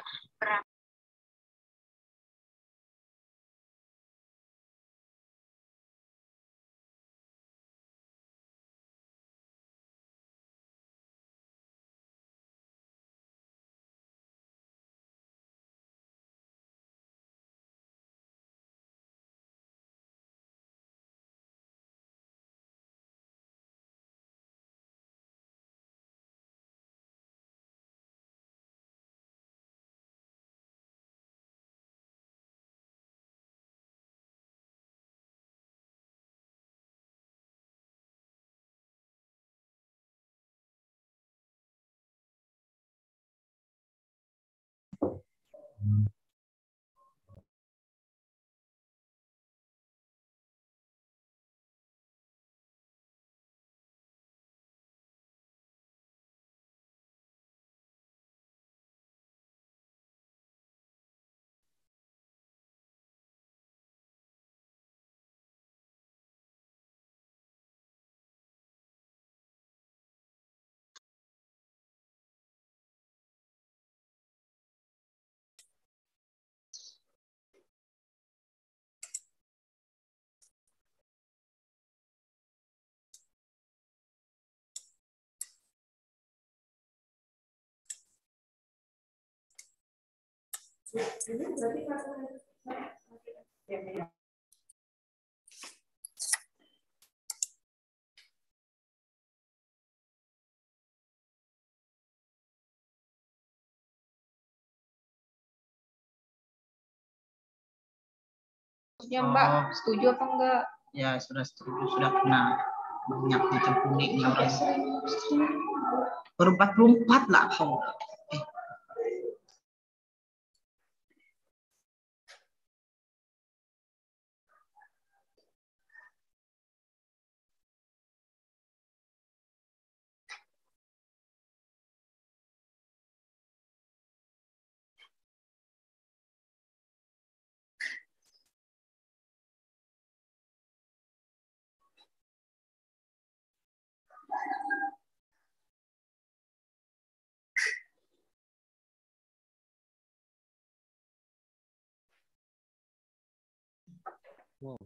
kita Mm-hmm. Ini berarti karena Maksudnya Mbak oh. setuju apa enggak? Ya sudah setuju, sudah kena banyak macam kuning orang. Berempat-empat lah kamu. Whoa.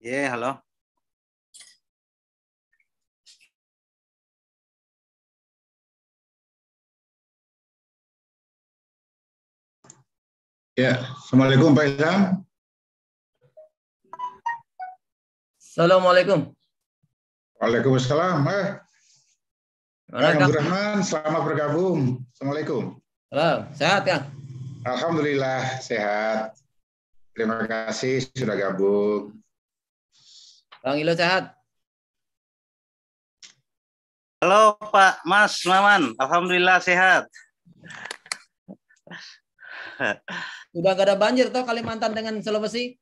Ya, yeah, halo. Ya, Assalamualaikum Pak Ilham. Assalamualaikum. Waalaikumsalam. Eh. Kang selamat bergabung. Assalamualaikum. Halo, sehat ya. Alhamdulillah, sehat. Terima kasih sudah gabung. Bang Ilo sehat? Halo Pak Mas Maman, Alhamdulillah sehat. Sudah gak ada banjir toh Kalimantan dengan Sulawesi?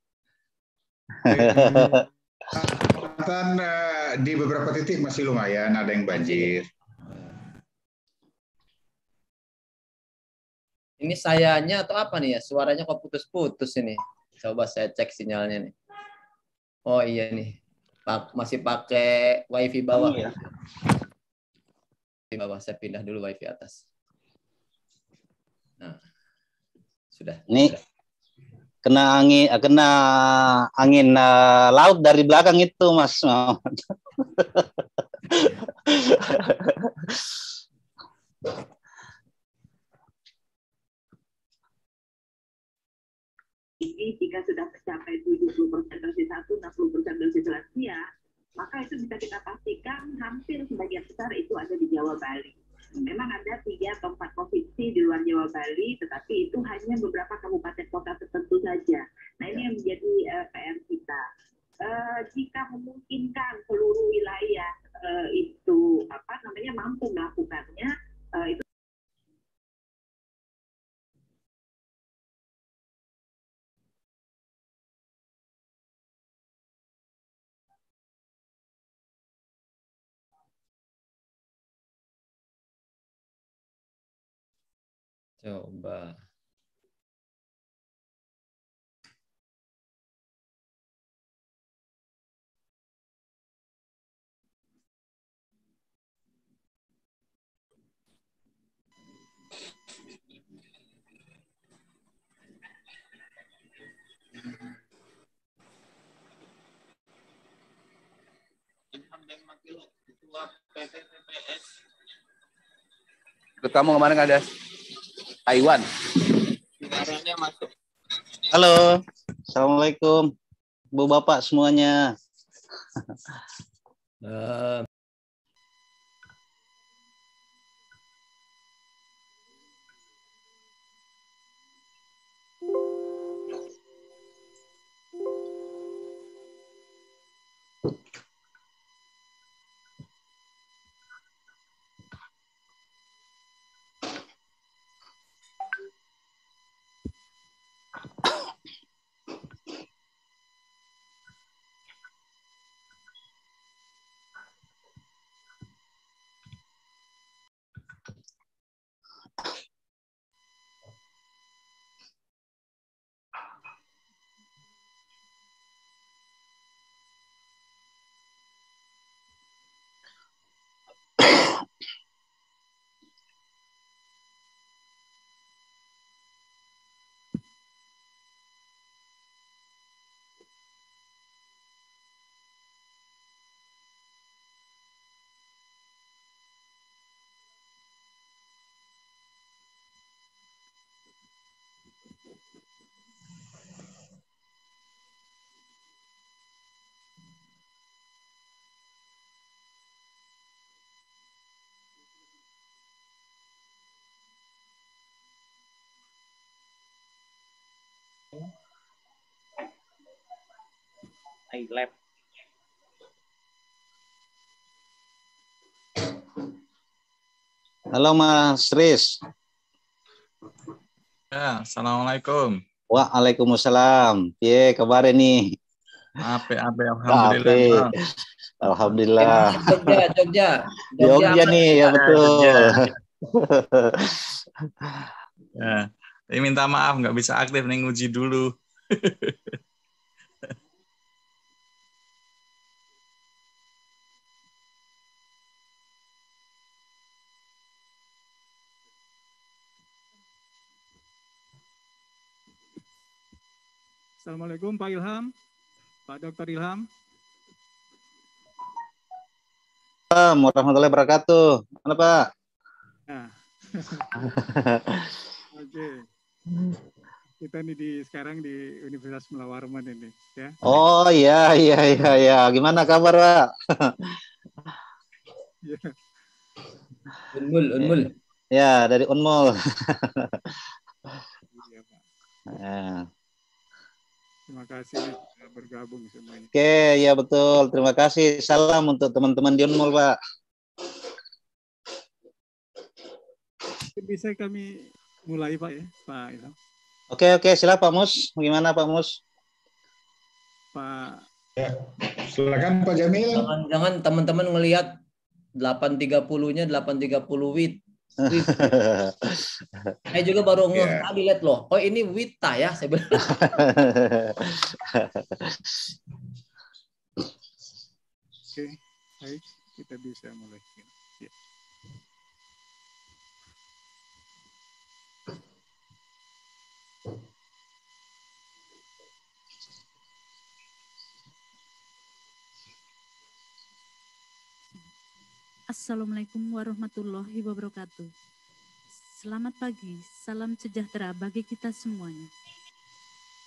Kalimantan eh, di beberapa titik masih lumayan ada yang banjir. Ini sayanya atau apa nih ya? Suaranya kok putus-putus ini. Coba saya cek sinyalnya nih. Oh iya nih masih pakai wifi bawah ya? bawah saya pindah dulu wifi atas nah sudah nih kena angin eh, kena angin uh, laut dari belakang itu mas ini jika sudah mencapai 70% dosis 1, 60% dosis lansia, ya, maka itu bisa kita pastikan hampir sebagian besar itu ada di Jawa Bali. Memang ada tiga atau empat provinsi di luar Jawa Bali, tetapi itu hanya beberapa kabupaten kota tertentu saja. Nah ini yang menjadi uh, eh, PR kita. Uh, jika memungkinkan seluruh wilayah uh, itu apa namanya mampu melakukannya, uh, itu Coba. ketemu kemarin ada Taiwan. Halo, assalamualaikum, Bu Bapak semuanya. Uh, iLab. Halo Mas Riz. Ya, Assalamualaikum. Waalaikumsalam. Ye kabar ini? Ape ape alhamdulillah. Ape. Alhamdulillah. Jogja, Jogja. Jogja, Jogja nih, ya, ya betul. ya. Ini minta maaf nggak bisa aktif nih nguji dulu. Assalamualaikum Pak Ilham, Pak Dr. Ilham. Assalamualaikum warahmatullahi wabarakatuh. Mana Pak? Nah. Oke. Okay. Kita ini di sekarang di Universitas Melawarman ini, ya. Oh iya iya iya iya. Gimana kabar Pak? Ya. Unmul, Unmul. Ya, dari Unmul. iya, Pak. Ya. Terima kasih sudah bergabung semuanya. Oke, ya betul. Terima kasih. Salam untuk teman-teman di Unmul, Pak. Bisa kami mulai, Pak ya, Pak Ilham. Oke, oke. silahkan Pak Mus. Bagaimana Pak Mus? Pak. Ya, silakan Pak Jamil. Jangan-jangan teman-teman ngelihat 8.30-nya 8.30 wit. saya juga baru ngeh yeah. tadi lihat loh. Oh ini Wita ya saya bilang. Oke, okay. baik kita bisa mulai. Assalamualaikum warahmatullahi wabarakatuh. Selamat pagi, salam sejahtera bagi kita semuanya.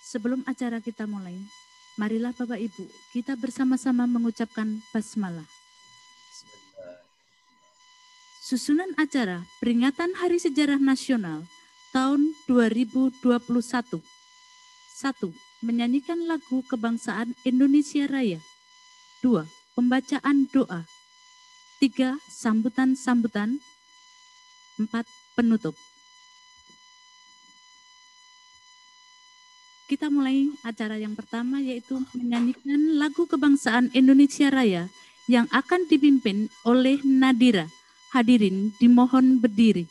Sebelum acara kita mulai, marilah Bapak Ibu, kita bersama-sama mengucapkan basmalah. Susunan acara Peringatan Hari Sejarah Nasional tahun 2021. Satu, Menyanyikan lagu kebangsaan Indonesia Raya. Dua, Pembacaan doa tiga sambutan-sambutan, empat penutup. Kita mulai acara yang pertama yaitu menyanyikan lagu kebangsaan Indonesia Raya yang akan dipimpin oleh Nadira. Hadirin dimohon berdiri.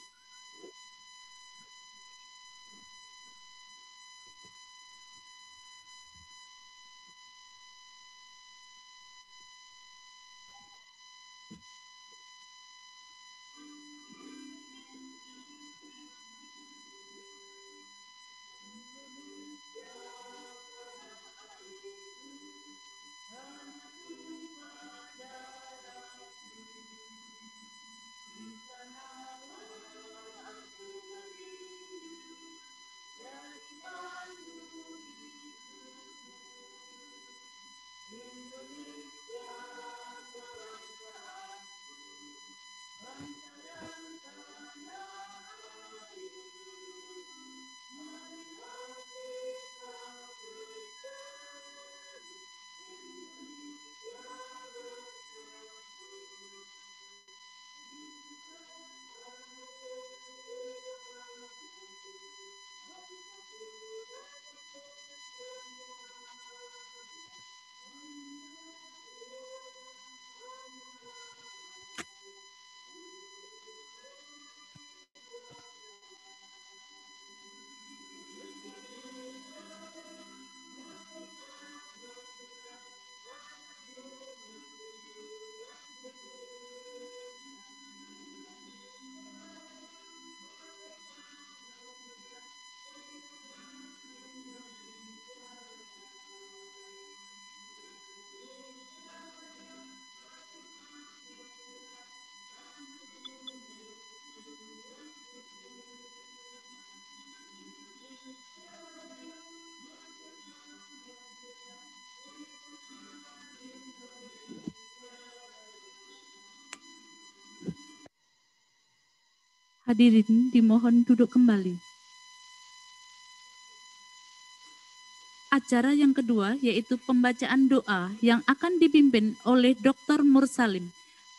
Hadirin dimohon duduk kembali. Acara yang kedua yaitu pembacaan doa yang akan dipimpin oleh Dr. Mursalim.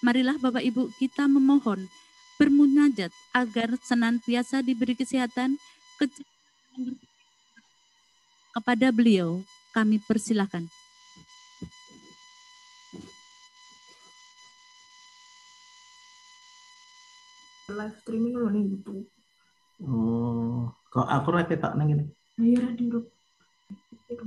Marilah Bapak Ibu kita memohon bermunajat agar senantiasa diberi kesehatan kepada beliau. Kami persilahkan. streaming lho ning YouTube. Oh, kok aku lagi tak nengin. ngene. di Iki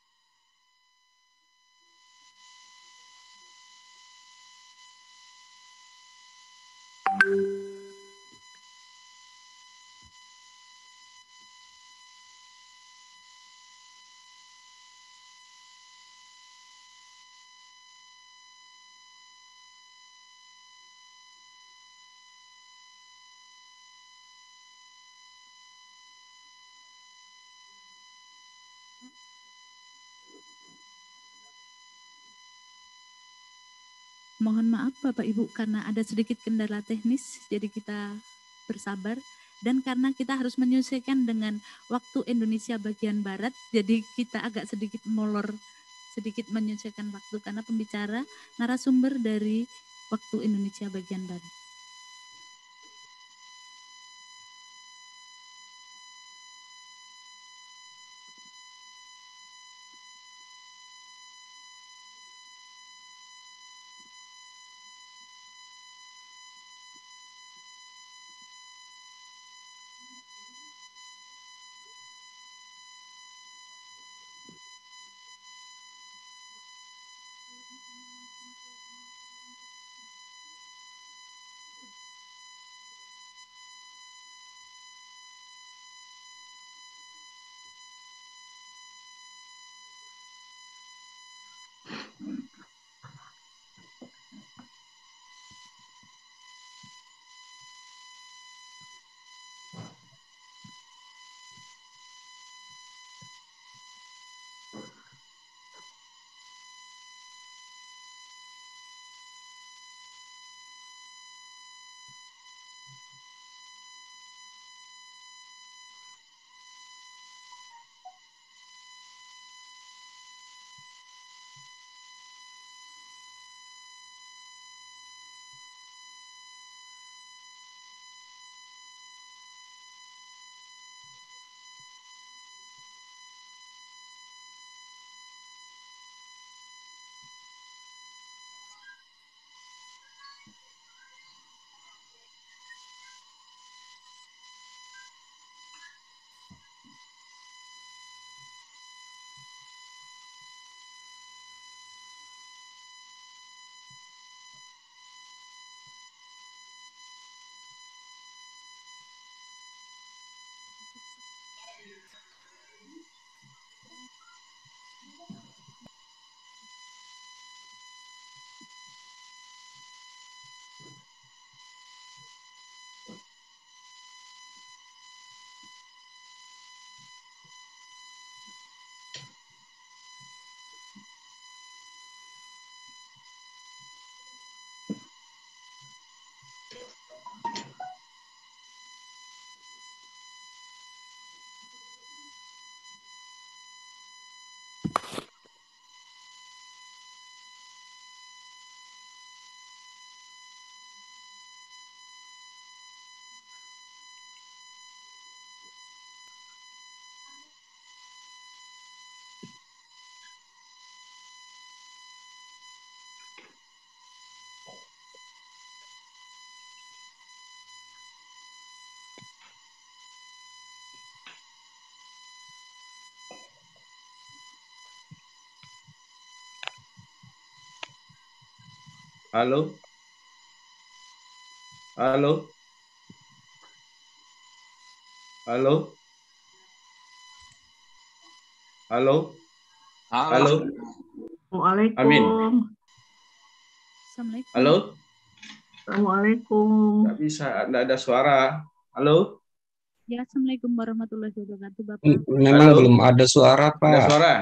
Mohon maaf Bapak Ibu karena ada sedikit kendala teknis jadi kita bersabar dan karena kita harus menyesuaikan dengan waktu Indonesia bagian barat jadi kita agak sedikit molor sedikit menyesuaikan waktu karena pembicara narasumber dari waktu Indonesia bagian barat. Halo? Halo? Halo? Halo? Halo? halo Amin. Assalamualaikum. Halo? Assalamualaikum. Tidak bisa, tidak ada suara. Halo? Ya, Assalamualaikum warahmatullahi wabarakatuh, Bapak. Hmm, memang Halo? belum ada suara, Pak. Ada suara?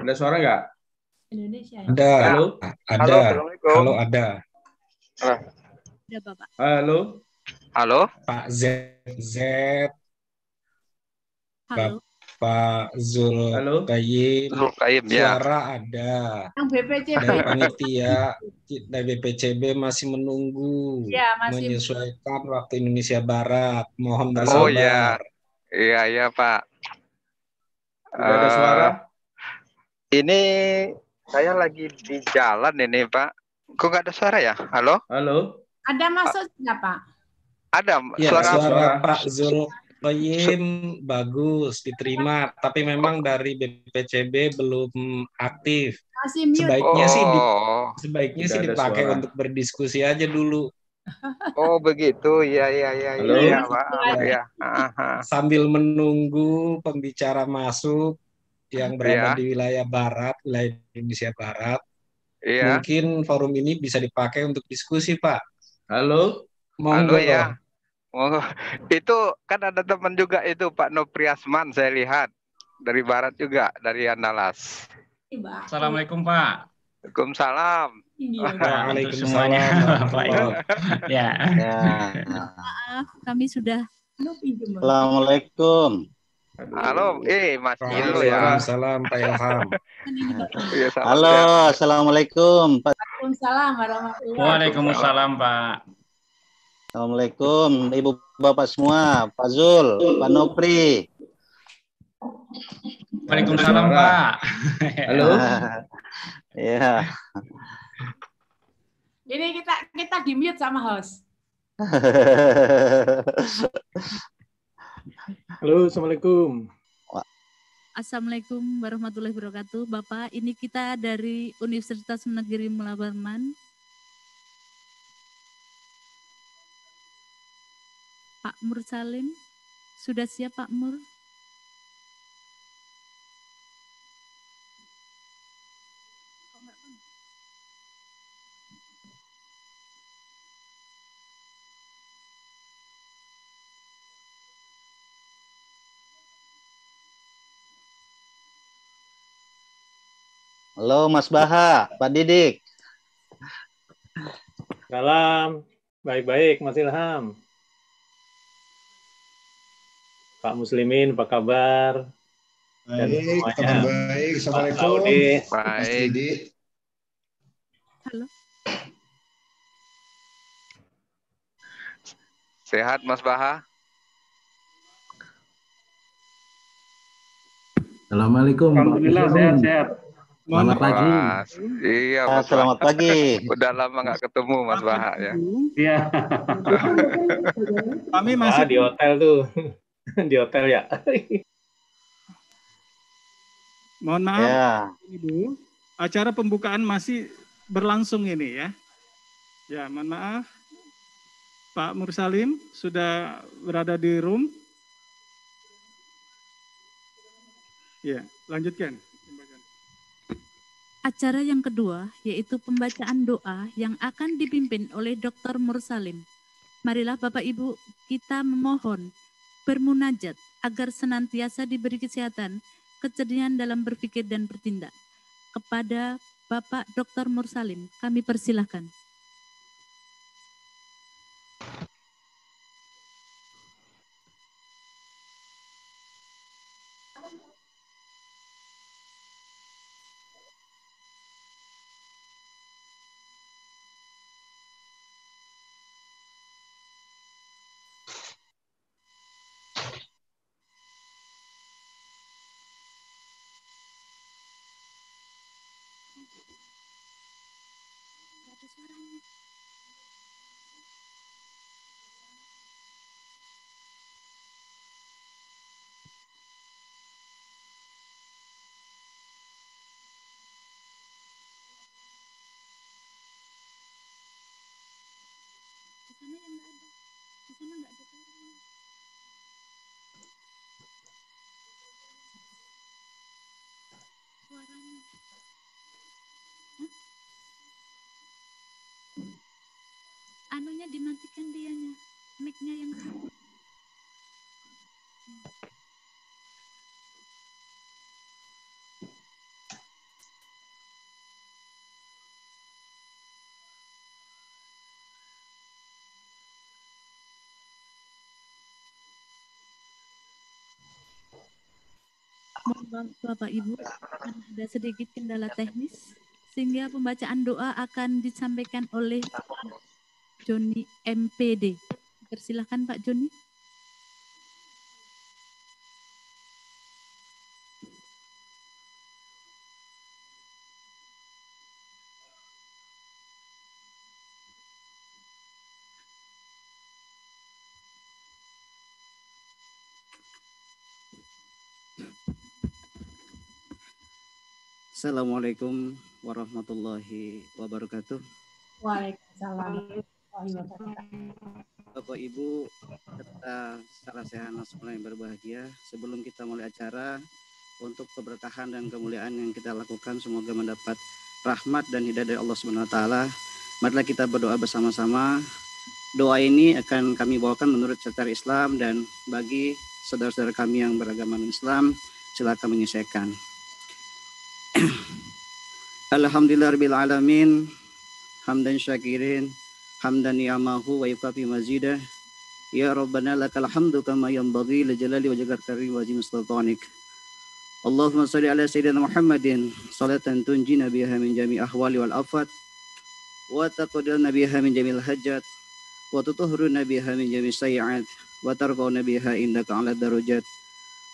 Ada suara nggak? Indonesia. Ada. Halo? Nah, ada. Halo, Halo ada. Halo. Halo. Halo. Pak Z Z. Halo. Pak Zul Halo. Kayim. Zul Kayim ya. Suara ada. Yang BPCB. Dari panitia dari BPCB masih menunggu ya, masih. menyesuaikan waktu Indonesia Barat. Mohon oh, bersabar. Oh ya. Iya, iya Pak. Tidak ada suara? Uh, ini saya lagi di jalan ini, Pak. Kok nggak ada suara ya? Halo? Halo. Ada masuk nggak, Pak? Ada. Ya, suara, suara Pak Zul Koyim bagus diterima, tapi memang dari BPCB belum aktif. Sebaiknya oh, sih di, oh. sebaiknya sih dipakai suara. untuk berdiskusi aja dulu. Oh begitu, ya ya ya Halo? ya, ya. Sambil menunggu pembicara masuk, yang iya. berada yeah. di wilayah barat, wilayah Indonesia Barat. Yeah. Mungkin forum ini bisa dipakai untuk diskusi, Pak. Halo? Monggo, Halo ya. Oh, itu kan ada teman juga itu Pak Nopriasman saya lihat dari barat juga dari Andalas. Assalamualaikum Pak. Waalaikumsalam. Iya. Waalaikumsalam. Ya. ya. Maaf, kami sudah Assalamualaikum. Halo, eh Mas Gilo ya. Salam Pak Ilham. Iya, Halo, ya. assalamualaikum. Waalaikumsalam warahmatullahi Waalaikumsalam Pak. Assalamualaikum Ibu Bapak semua, Pak Zul, Pak Nopri. Waalaikumsalam Pak. Halo. ya. Ini kita kita di mute sama host. Halo, Assalamualaikum. Assalamualaikum warahmatullahi wabarakatuh. Bapak, ini kita dari Universitas Negeri Melabarman. Pak Mursalim, sudah siap Pak Mursalim? Halo Mas Baha, Pak Didik. Salam, baik-baik Mas Ilham. Pak Muslimin, apa kabar? Baik, kabar baik. Assalamualaikum. Baik. Mas Didik. Halo. Sehat Mas Baha? Assalamualaikum. Alhamdulillah sehat-sehat. Selamat pagi. Mas. Iya, ya, Mas selamat pagi. Udah lama nggak ketemu Mas Baha ya. Iya. Kami masih ah, di hotel tuh. di hotel ya. Mohon maaf, ya. Ibu. Acara pembukaan masih berlangsung ini ya. Ya, mohon maaf. Pak Mursalim sudah berada di room. Ya, lanjutkan. Acara yang kedua yaitu pembacaan doa yang akan dipimpin oleh Dr. Mursalim. Marilah Bapak Ibu kita memohon bermunajat agar senantiasa diberi kesehatan, kecerdian dalam berpikir dan bertindak. Kepada Bapak Dr. Mursalim, kami persilahkan. dimatikan dianya mic-nya yang Bapak Ibu, ada sedikit kendala teknis sehingga pembacaan doa akan disampaikan oleh Joni MPD. Persilahkan Pak Joni. Assalamualaikum warahmatullahi wabarakatuh. Waalaikumsalam. Bapak Ibu serta salam sehat yang berbahagia. Sebelum kita mulai acara untuk keberkahan dan kemuliaan yang kita lakukan semoga mendapat rahmat dan hidayah dari Allah Subhanahu wa taala. Marilah kita berdoa bersama-sama. Doa ini akan kami bawakan menurut secara Islam dan bagi saudara-saudara kami yang beragama Islam silakan menyelesaikan. Alhamdulillah alamin. Hamdan syakirin hamdan ni'amahu ya wa yukafi mazidah Ya Rabbana lakal hamdu kama yanbaghi li jalali wajhikal karim wa azim sultanik Allahumma salli ala sayyidina Muhammadin salatan tunjina biha min jami ahwali wal afat wa taqdilna biha min jamil hajat wa tutuhru biha min jami sayiat wa tarfa'una biha indaka ala darajat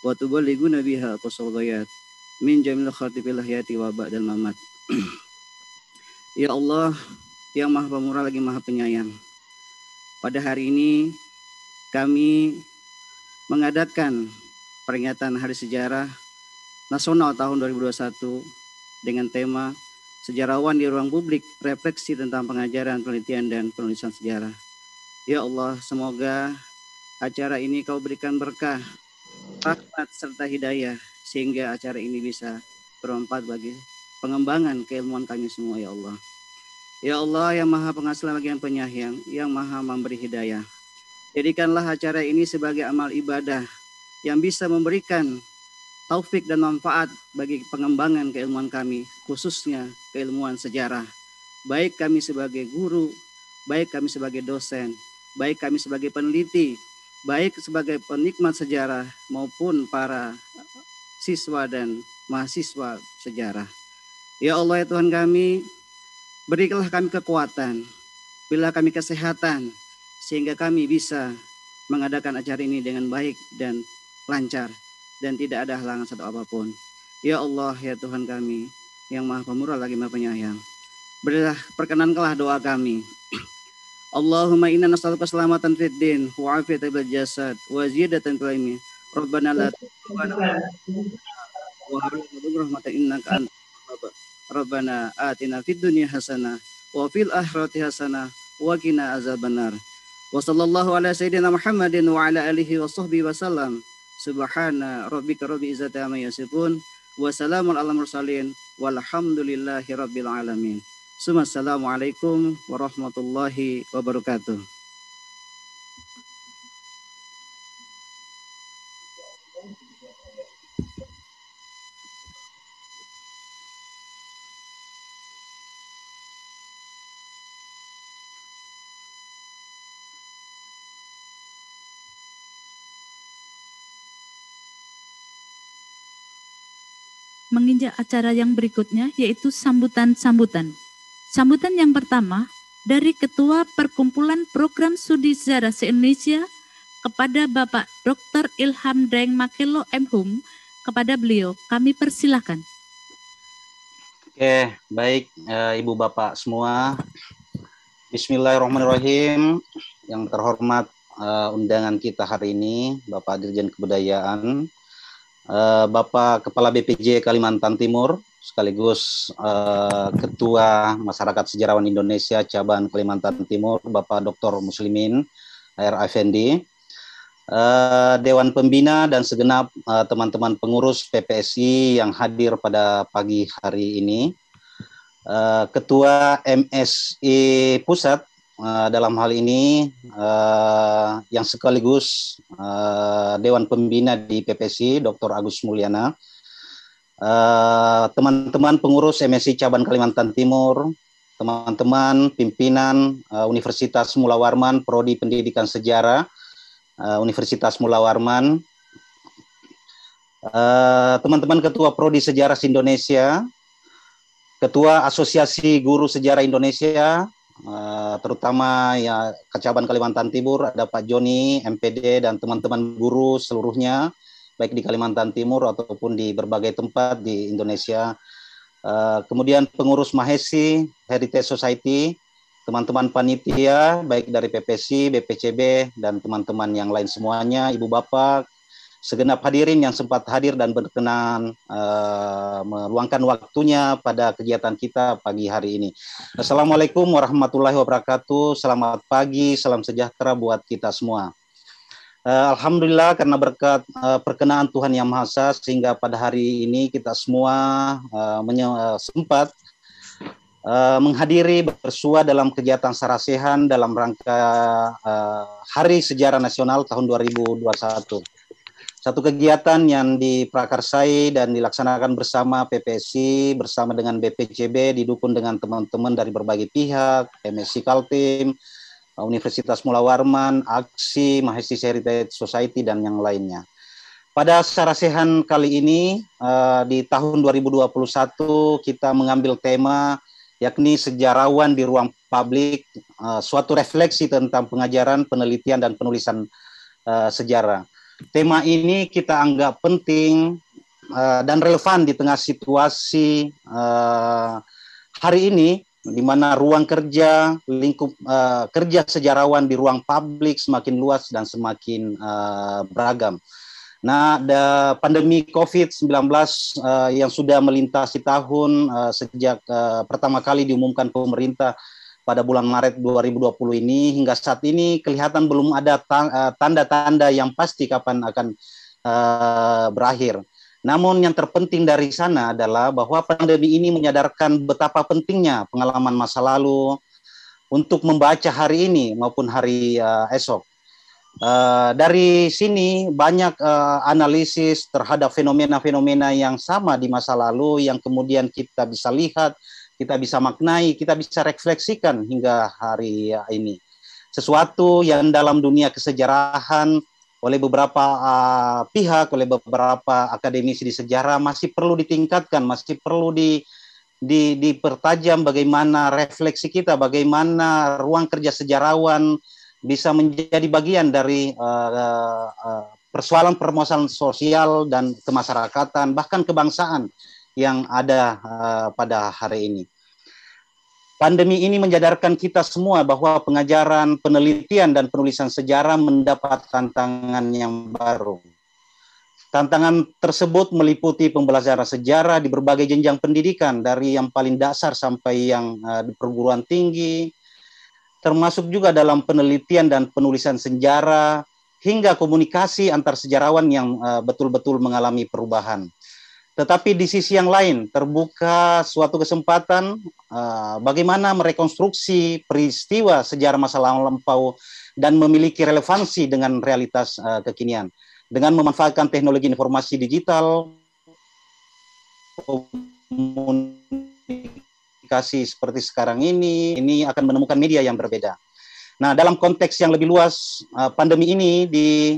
wa tuballighuna biha qasal min jamil khatibil hayati wa ba'dal mamat Ya Allah yang maha pemurah lagi maha penyayang. Pada hari ini kami mengadakan peringatan Hari Sejarah Nasional tahun 2021 dengan tema Sejarawan di Ruang Publik, Refleksi tentang Pengajaran, Penelitian, dan Penulisan Sejarah. Ya Allah, semoga acara ini kau berikan berkah, rahmat, serta hidayah, sehingga acara ini bisa bermanfaat bagi pengembangan keilmuan kami semua, ya Allah. Ya Allah yang maha pengasih lagi yang penyayang, yang maha memberi hidayah. Jadikanlah acara ini sebagai amal ibadah yang bisa memberikan taufik dan manfaat bagi pengembangan keilmuan kami, khususnya keilmuan sejarah. Baik kami sebagai guru, baik kami sebagai dosen, baik kami sebagai peneliti, baik sebagai penikmat sejarah maupun para siswa dan mahasiswa sejarah. Ya Allah ya Tuhan kami, Berikanlah kami kekuatan, bila kami kesehatan, sehingga kami bisa mengadakan acara ini dengan baik dan lancar dan tidak ada halangan satu apapun. Ya Allah, ya Tuhan kami, yang maha pemurah lagi maha penyayang. Berilah perkenankanlah doa kami. Allahumma inna nasalu keselamatan fid din wa afiyatan jasad wa ziyadatan fil Rabbana la wa rahmatan Rabbana atina fid dunya hasanah wa fil akhirati hasanah wa qina azabannar. Wa sallallahu ala sayyidina Muhammadin wa ala alihi wa sahbihi wasallam. Subhana rabbika rabbil izzati amma yasifun wa salamun alal mursalin walhamdulillahi rabbil alamin. Assalamualaikum warahmatullahi wabarakatuh. saja acara yang berikutnya yaitu sambutan-sambutan. Sambutan yang pertama dari Ketua Perkumpulan Program Studi Sejarah se-Indonesia kepada Bapak Dr. Ilham Deng Makelo M. Mhum. Kepada beliau kami persilahkan. Oke, baik eh, Ibu Bapak semua. Bismillahirrahmanirrahim. Yang terhormat eh, undangan kita hari ini Bapak Dirjen Kebudayaan, Eh, Bapak Kepala BPJ Kalimantan Timur sekaligus eh, Ketua Masyarakat Sejarawan Indonesia Cabang Kalimantan Timur Bapak Dr. Muslimin R. Effendi, eh, Dewan Pembina dan segenap teman-teman pengurus PPSI yang hadir pada pagi hari ini, Ketua MSI Pusat Eh, dalam hal ini uh, yang sekaligus uh, Dewan Pembina di PPC Dr. Agus Mulyana, teman-teman uh, pengurus MSI Cabang Kalimantan Timur, teman-teman pimpinan uh, Universitas Mula Warman, Prodi Pendidikan Sejarah, uh, Universitas Mula Warman, teman-teman uh, Ketua Prodi Sejarah Indonesia, Ketua Asosiasi Guru Sejarah Indonesia, Eh, terutama ya Kecabang Kalimantan Timur ada Pak Joni, MPD dan teman-teman guru seluruhnya baik di Kalimantan Timur ataupun di berbagai tempat di Indonesia. Uh, kemudian pengurus Mahesi Heritage Society, teman-teman panitia baik dari PPC, BPCB dan teman-teman yang lain semuanya, ibu bapak, segenap hadirin yang sempat hadir dan berkenan uh, meluangkan waktunya pada kegiatan kita pagi hari ini. Assalamualaikum warahmatullahi wabarakatuh. Selamat pagi, salam sejahtera buat kita semua. Uh, Alhamdulillah karena berkat uh, perkenaan Tuhan Yang Maha Esa sehingga pada hari ini kita semua uh, menye- sempat uh, menghadiri bersua dalam kegiatan sarasehan dalam rangka uh, Hari Sejarah Nasional tahun 2021 satu kegiatan yang diprakarsai dan dilaksanakan bersama PPSI bersama dengan BPJB didukung dengan teman-teman dari berbagai pihak, MSI Kaltim, Universitas Mula Warman, Aksi, Mahasiswa Heritage Society dan yang lainnya. Pada sarasehan kali ini eh, di tahun 2021 kita mengambil tema yakni sejarawan di ruang publik, eh, suatu refleksi tentang pengajaran, penelitian dan penulisan eh, sejarah Tema ini kita anggap penting uh, dan relevan di tengah situasi uh, hari ini di mana ruang kerja lingkup uh, kerja sejarawan di ruang publik semakin luas dan semakin uh, beragam. Nah, ada pandemi COVID-19 uh, yang sudah melintasi tahun uh, sejak uh, pertama kali diumumkan pemerintah pada bulan Maret 2020 ini hingga saat ini kelihatan belum ada eh, tanda-tanda yang pasti kapan akan uh, berakhir. Namun yang terpenting dari sana adalah bahwa pandemi ini menyadarkan betapa pentingnya pengalaman masa lalu untuk membaca hari ini maupun hari uh, esok. Uh, dari sini banyak uh, analisis terhadap fenomena-fenomena yang sama di masa lalu yang kemudian kita bisa lihat kita bisa maknai, kita bisa refleksikan hingga hari ini. Sesuatu yang dalam dunia kesejarahan oleh beberapa uh, pihak, oleh beberapa akademisi di sejarah masih perlu ditingkatkan, masih perlu di, di dipertajam bagaimana refleksi kita, bagaimana ruang kerja sejarawan bisa menjadi bagian dari uh, ah, uh, ah, persoalan permasalahan sosial dan kemasyarakatan bahkan kebangsaan yang ada uh, pada hari ini. Pandemi ini menjadarkan kita semua bahwa pengajaran, penelitian, dan penulisan sejarah mendapat tantangan yang baru. Tantangan tersebut meliputi pembelajaran sejarah di berbagai jenjang pendidikan, dari yang paling dasar sampai yang uh, di perguruan tinggi, termasuk juga dalam penelitian dan penulisan sejarah, hingga komunikasi antar sejarawan yang eh, betul-betul uh, mengalami perubahan. Tetapi di sisi yang lain terbuka suatu kesempatan uh, bagaimana merekonstruksi peristiwa sejarah masa lampau dan memiliki relevansi dengan realitas uh, kekinian dengan memanfaatkan teknologi informasi digital komunikasi seperti sekarang ini ini akan menemukan media yang berbeda. Nah, dalam konteks yang lebih luas uh, pandemi ini di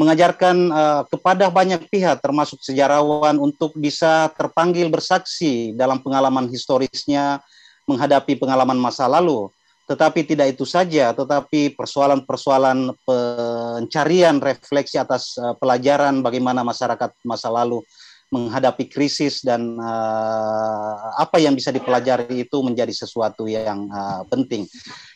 mengajarkan uh, kepada banyak pihak termasuk sejarawan untuk bisa terpanggil bersaksi dalam pengalaman historisnya menghadapi pengalaman masa lalu. Tetapi tidak itu saja, tetapi persoalan-persoalan pencarian refleksi atas uh, pelajaran bagaimana masyarakat masa lalu menghadapi krisis dan uh, apa yang bisa dipelajari itu menjadi sesuatu yang uh, penting.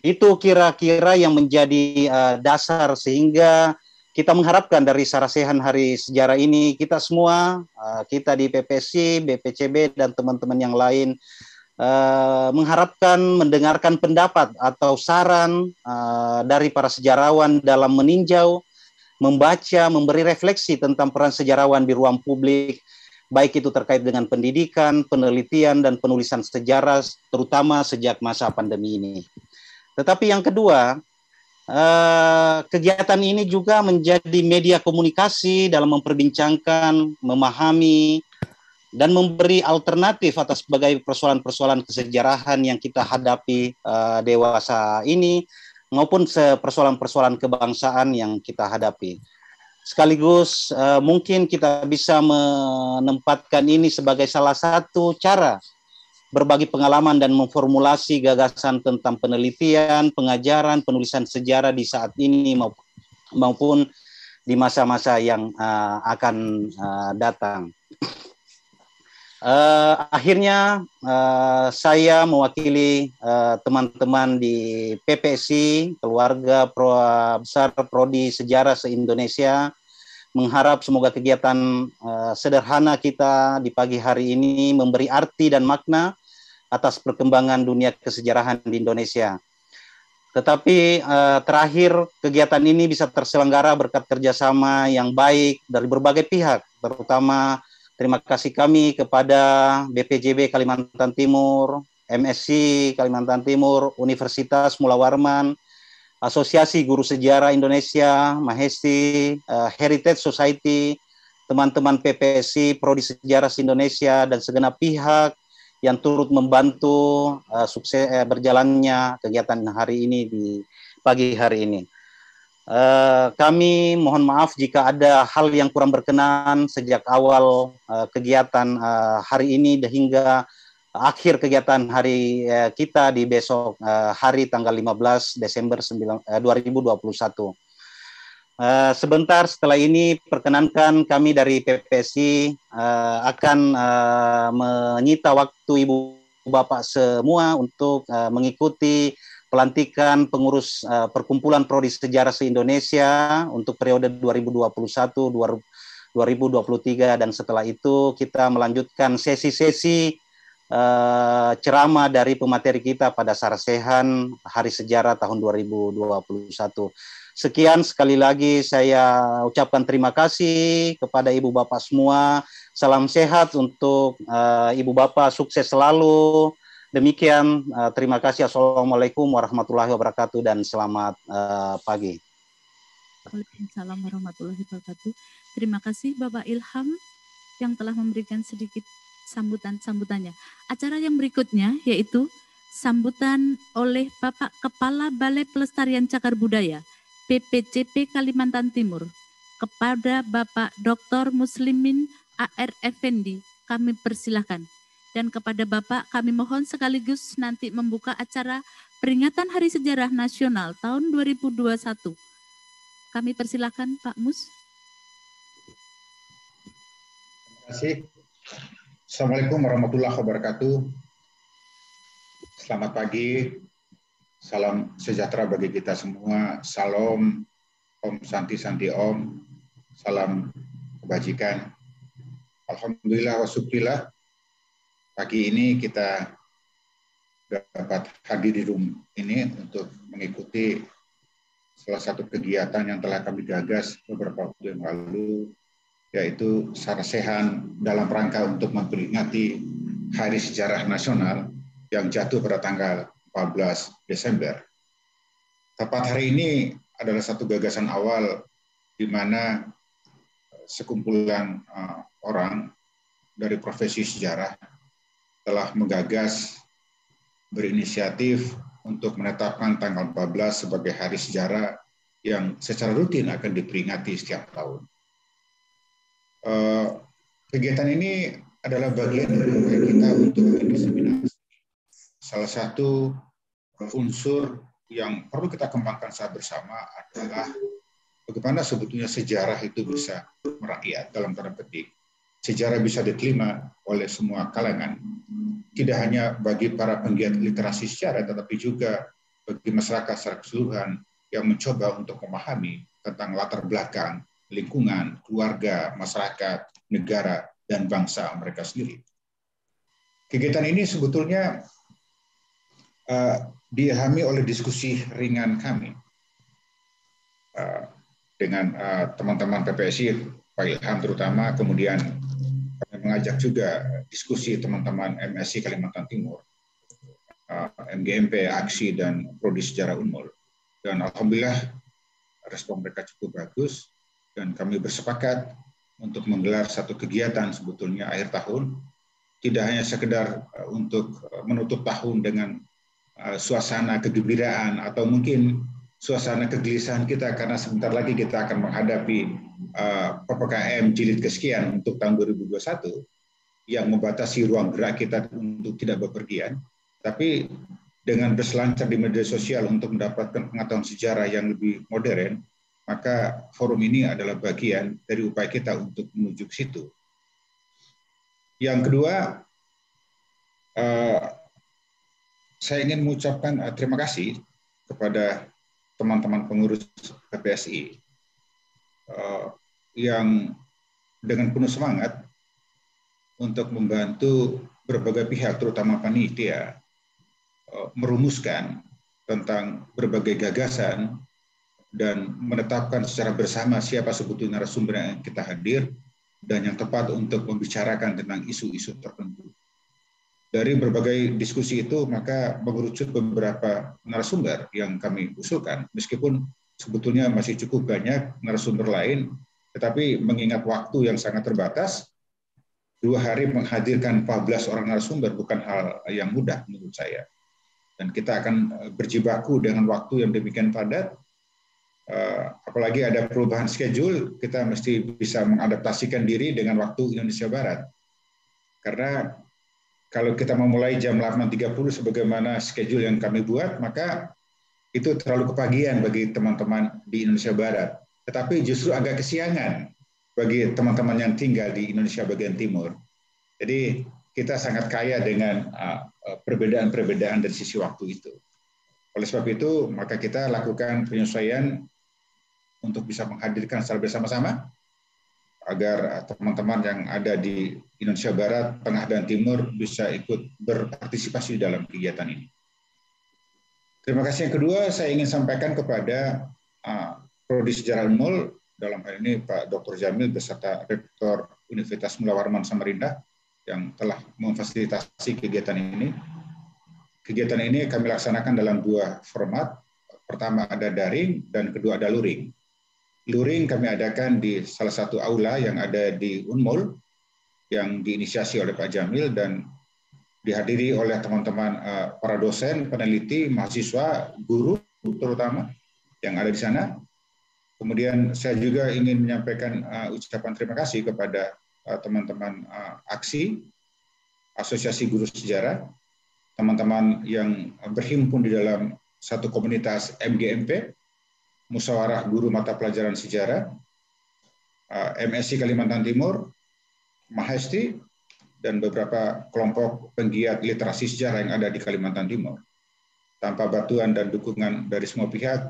Itu kira-kira yang menjadi uh, dasar sehingga kita mengharapkan dari sarasehan hari sejarah ini kita semua eh, kita di PPC, BPCB dan teman-teman yang lain eh, mengharapkan mendengarkan pendapat atau saran eh, dari para sejarawan dalam meninjau, membaca, memberi refleksi tentang peran sejarawan di ruang publik baik itu terkait dengan pendidikan, penelitian dan penulisan sejarah terutama sejak masa pandemi ini. Tetapi yang kedua, Eh, kegiatan ini juga menjadi media komunikasi dalam memperbincangkan, memahami, dan memberi alternatif atas berbagai persoalan-persoalan kesejarahan yang kita hadapi uh, dewasa ini, maupun persoalan-persoalan kebangsaan yang kita hadapi. Sekaligus uh, mungkin kita bisa menempatkan ini sebagai salah satu cara berbagi pengalaman dan memformulasi gagasan tentang penelitian, pengajaran, penulisan sejarah di saat ini maupun di masa-masa yang uh, akan uh, datang. Uh, akhirnya uh, saya mewakili teman-teman uh, di PPSI, keluarga Pro, besar Prodi Sejarah se-Indonesia, mengharap semoga kegiatan uh, sederhana kita di pagi hari ini memberi arti dan makna atas perkembangan dunia kesejarahan di Indonesia. Tetapi uh, terakhir kegiatan ini bisa terselenggara berkat kerjasama yang baik dari berbagai pihak, terutama terima kasih kami kepada BPJB Kalimantan Timur, MSC Kalimantan Timur, Universitas Mula Warman, Asosiasi Guru Sejarah Indonesia, Mahesi uh, Heritage Society, teman-teman PPSI, Prodi Sejarah Indonesia, dan segenap pihak yang turut membantu uh, sukses uh, berjalannya kegiatan hari ini di pagi hari ini. Uh, kami mohon maaf jika ada hal yang kurang berkenan sejak awal uh, kegiatan uh, hari ini hingga akhir kegiatan hari eh, kita di besok eh, hari tanggal 15 Desember 9, eh, 2021. Uh, eh, sebentar setelah ini perkenankan kami dari PPSI uh, eh, akan uh, menyita waktu Ibu Bapak semua untuk uh, mengikuti pelantikan pengurus uh, Perkumpulan Prodi Sejarah se-Indonesia untuk periode 2021 2023 dan setelah itu kita melanjutkan sesi-sesi Eh, ceramah dari pemateri kita pada Sarasehan Hari Sejarah tahun 2021. Sekian sekali lagi saya ucapkan terima kasih kepada Ibu Bapak semua. Salam sehat untuk uh, Ibu Bapak, sukses selalu. Demikian, uh, terima kasih. Assalamualaikum warahmatullahi wabarakatuh dan selamat uh, pagi. Waalaikumsalam warahmatullahi wabarakatuh. Terima kasih Bapak Ilham yang telah memberikan sedikit sambutan-sambutannya. Acara yang berikutnya yaitu sambutan oleh Bapak Kepala Balai Pelestarian Cakar Budaya PPCP Kalimantan Timur kepada Bapak Dr. Muslimin AR Effendi kami persilahkan dan kepada Bapak kami mohon sekaligus nanti membuka acara peringatan Hari Sejarah Nasional tahun 2021. Kami persilahkan Pak Mus. Terima kasih. Assalamualaikum warahmatullahi wabarakatuh. Selamat pagi, salam sejahtera bagi kita semua. Salam Om Santi Santi Om, salam kebajikan. Alhamdulillah wa syukurillah. Pagi ini kita dapat hadir di room ini untuk mengikuti salah satu kegiatan yang telah kami gagas beberapa waktu yang lalu yaitu sarasehan dalam rangka untuk memperingati Hari Sejarah Nasional yang jatuh pada tanggal 14 Desember. Tepat hari ini adalah satu gagasan awal di mana sekumpulan eh, orang dari profesi sejarah telah menggagas berinisiatif untuk menetapkan tanggal 14 sebagai hari sejarah yang secara rutin akan diperingati setiap tahun. Eh, kegiatan ini adalah bagian dari upaya kita untuk mendiseminasi salah satu unsur yang perlu kita kembangkan saat bersama adalah bagaimana sebetulnya sejarah itu bisa merakyat dalam tanda petik. Sejarah bisa diterima oleh semua kalangan. Tidak hanya bagi para penggiat literasi secara, tetapi juga bagi masyarakat secara keseluruhan yang mencoba untuk memahami tentang latar belakang lingkungan, keluarga, masyarakat, negara, dan bangsa mereka sendiri. Kegiatan ini sebetulnya uh, eh, diahami oleh diskusi ringan kami uh, dengan uh, teman-teman PPSI, Pak Ilham terutama, kemudian kami mengajak juga diskusi teman-teman MSI Kalimantan Timur, uh, MGMP, Aksi, dan Prodi Sejarah Unmul. Dan Alhamdulillah respon mereka cukup bagus, dan kami bersepakat untuk menggelar satu kegiatan sebetulnya akhir tahun tidak hanya sekedar eh, untuk eh, menutup tahun dengan eh, suasana kegembiraan atau mungkin suasana kegelisahan kita karena sebentar lagi kita akan menghadapi PPKM jilid kesekian untuk tahun 2021 yang membatasi ruang gerak kita untuk tidak bepergian tapi dengan berselancar di media sosial untuk mendapatkan pengetahuan sejarah yang lebih modern maka forum ini adalah bagian dari upaya kita untuk menuju ke situ. Yang kedua, eh, saya ingin mengucapkan eh, terima kasih kepada teman-teman pengurus PPSI eh, yang dengan penuh semangat untuk membantu berbagai pihak, terutama panitia, merumuskan tentang berbagai gagasan dan menetapkan secara bersama siapa sebetulnya narasumber yang kita hadir dan yang tepat untuk membicarakan tentang isu-isu tertentu. Dari berbagai diskusi itu, maka mengerucut beberapa narasumber yang kami usulkan, meskipun sebetulnya masih cukup banyak narasumber lain, tetapi mengingat waktu yang sangat terbatas, dua hari menghadirkan 14 orang narasumber bukan hal yang mudah menurut saya. Dan kita akan eh, berjibaku dengan waktu yang demikian padat, Eh, apalagi ada perubahan schedule, kita mesti bisa mengadaptasikan diri dengan waktu Indonesia Barat. Karena kalau kita memulai jam 8.30 sebagaimana schedule yang kami buat, maka itu terlalu kepagian bagi teman-teman di Indonesia Barat. Tetapi justru agak kesiangan bagi teman-teman yang tinggal di Indonesia bagian timur. Jadi kita sangat kaya dengan eh, eh, perbedaan-perbedaan dari sisi waktu itu. Oleh sebab itu, maka kita lakukan penyesuaian untuk bisa menghadirkan secara bersama-sama agar uh, teman-teman yang ada di Indonesia Barat, Tengah, dan Timur bisa ikut berpartisipasi dalam kegiatan ini. Terima kasih. Yang kedua, saya ingin sampaikan kepada uh, Prodi Sejarah Mul, dalam hal ini Pak Dr. Jamil beserta Rektor Universitas Mula Warman Samarinda yang telah memfasilitasi kegiatan ini. Kegiatan ini kami laksanakan dalam dua format. Pertama ada daring dan kedua ada luring luring kami adakan di salah satu aula yang ada di Unmul yang diinisiasi oleh Pak Jamil dan dihadiri oleh teman-teman eh, para dosen, peneliti, mahasiswa, guru terutama yang ada di sana. Kemudian saya juga ingin menyampaikan eh, ucapan terima kasih kepada eh, teman-teman aksi Asosiasi Guru Sejarah, teman-teman yang berhimpun di dalam satu komunitas MGMP Musyawarah Guru Mata Pelajaran Sejarah, eh, MSC Kalimantan Timur, Mahesti, dan beberapa kelompok penggiat literasi sejarah yang ada di Kalimantan Timur. Tanpa batuan dan dukungan dari semua pihak,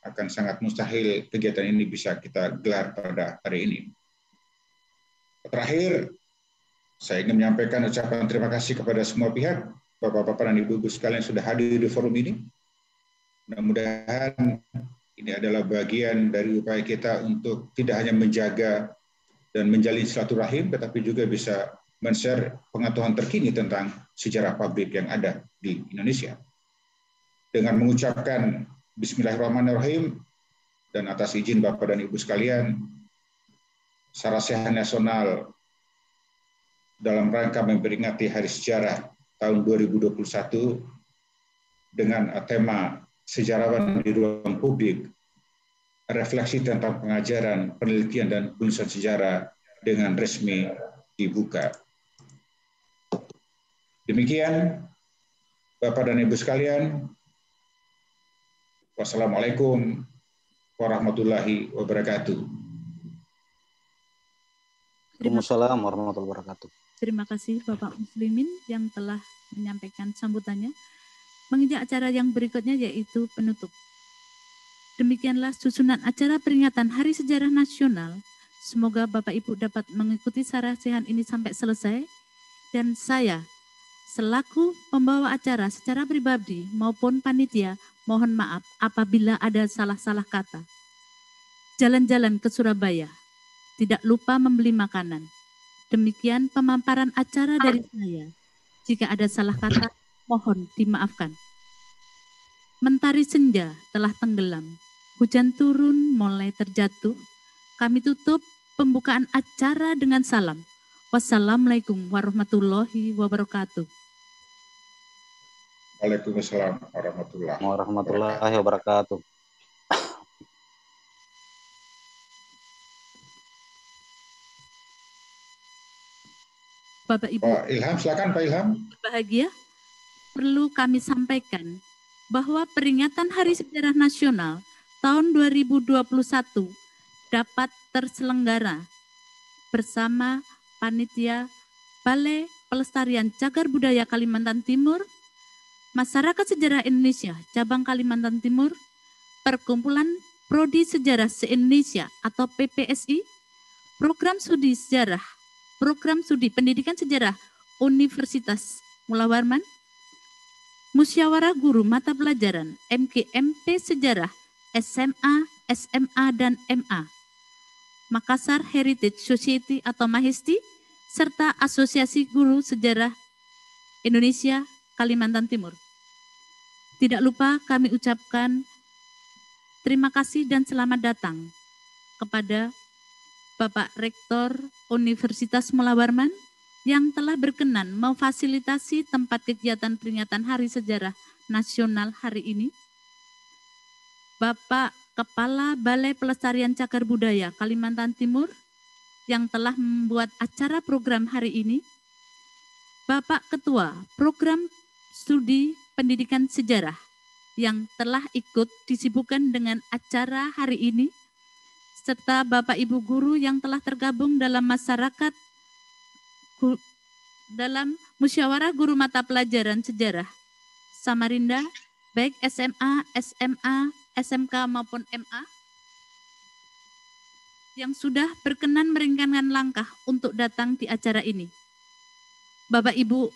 akan sangat mustahil kegiatan ini bisa kita gelar pada hari ini. Terakhir, saya ingin menyampaikan ucapan terima kasih kepada semua pihak, Bapak-Bapak dan Ibu-Ibu sekalian yang sudah hadir di forum ini. Mudah-mudahan ini adalah bagian dari upaya kita untuk tidak hanya menjaga dan menjalin silaturahim, tetapi juga bisa men-share pengetahuan terkini tentang sejarah pabrik yang ada di Indonesia. Dengan mengucapkan Bismillahirrahmanirrahim, dan atas izin Bapak dan Ibu sekalian, Sarasehan Nasional dalam rangka memperingati Hari Sejarah tahun 2021 dengan tema sejarawan di ruang publik, refleksi tentang pengajaran, penelitian, dan penulisan sejarah dengan resmi dibuka. Demikian, Bapak dan Ibu sekalian, Wassalamualaikum warahmatullahi wabarakatuh. Assalamualaikum warahmatullahi wabarakatuh. Terima kasih Bapak Muslimin yang telah menyampaikan sambutannya. Menginjak acara yang berikutnya yaitu penutup. Demikianlah susunan acara peringatan Hari Sejarah Nasional. Semoga Bapak Ibu dapat mengikuti sarasehan ini sampai selesai. Dan saya, selaku pembawa acara secara pribadi maupun panitia, mohon maaf apabila ada salah-salah kata. Jalan-jalan ke Surabaya, tidak lupa membeli makanan. Demikian pemaparan acara dari saya. Jika ada salah kata, mohon dimaafkan. Mentari senja telah tenggelam, hujan turun mulai terjatuh. Kami tutup pembukaan acara dengan salam. Wassalamualaikum warahmatullahi wabarakatuh. Waalaikumsalam warahmatullahi, warahmatullahi wabarakatuh. Bapak Ibu. Pak Ilham, silakan Pak Ilham. Bahagia perlu kami sampaikan bahwa peringatan Hari Sejarah Nasional tahun 2021 dapat terselenggara bersama panitia Balai Pelestarian Cagar Budaya Kalimantan Timur, Masyarakat Sejarah Indonesia Cabang Kalimantan Timur, Perkumpulan Prodi Sejarah Se-Indonesia atau PPSI, Program Studi Sejarah, Program Studi Pendidikan Sejarah Universitas Mula Warman, Musyawarah Guru Mata Pelajaran MGMP Sejarah SMA, SMA, dan MA. Makassar Heritage Society atau MAHISTI, serta Asosiasi Guru Sejarah Indonesia Kalimantan Timur. Tidak lupa kami ucapkan terima kasih dan selamat datang kepada Bapak Rektor Universitas Mula Warman, yang telah berkenan memfasilitasi tempat kegiatan peringatan Hari Sejarah Nasional hari ini. Bapak Kepala Balai Pelestarian Cagar Budaya Kalimantan Timur yang telah membuat acara program hari ini. Bapak Ketua Program Studi Pendidikan Sejarah yang telah ikut disibukkan dengan acara hari ini serta Bapak Ibu guru yang telah tergabung dalam masyarakat dalam musyawarah guru mata pelajaran sejarah Samarinda baik SMA, SMA, SMK maupun MA yang sudah berkenan meringankan langkah untuk datang di acara ini. Bapak Ibu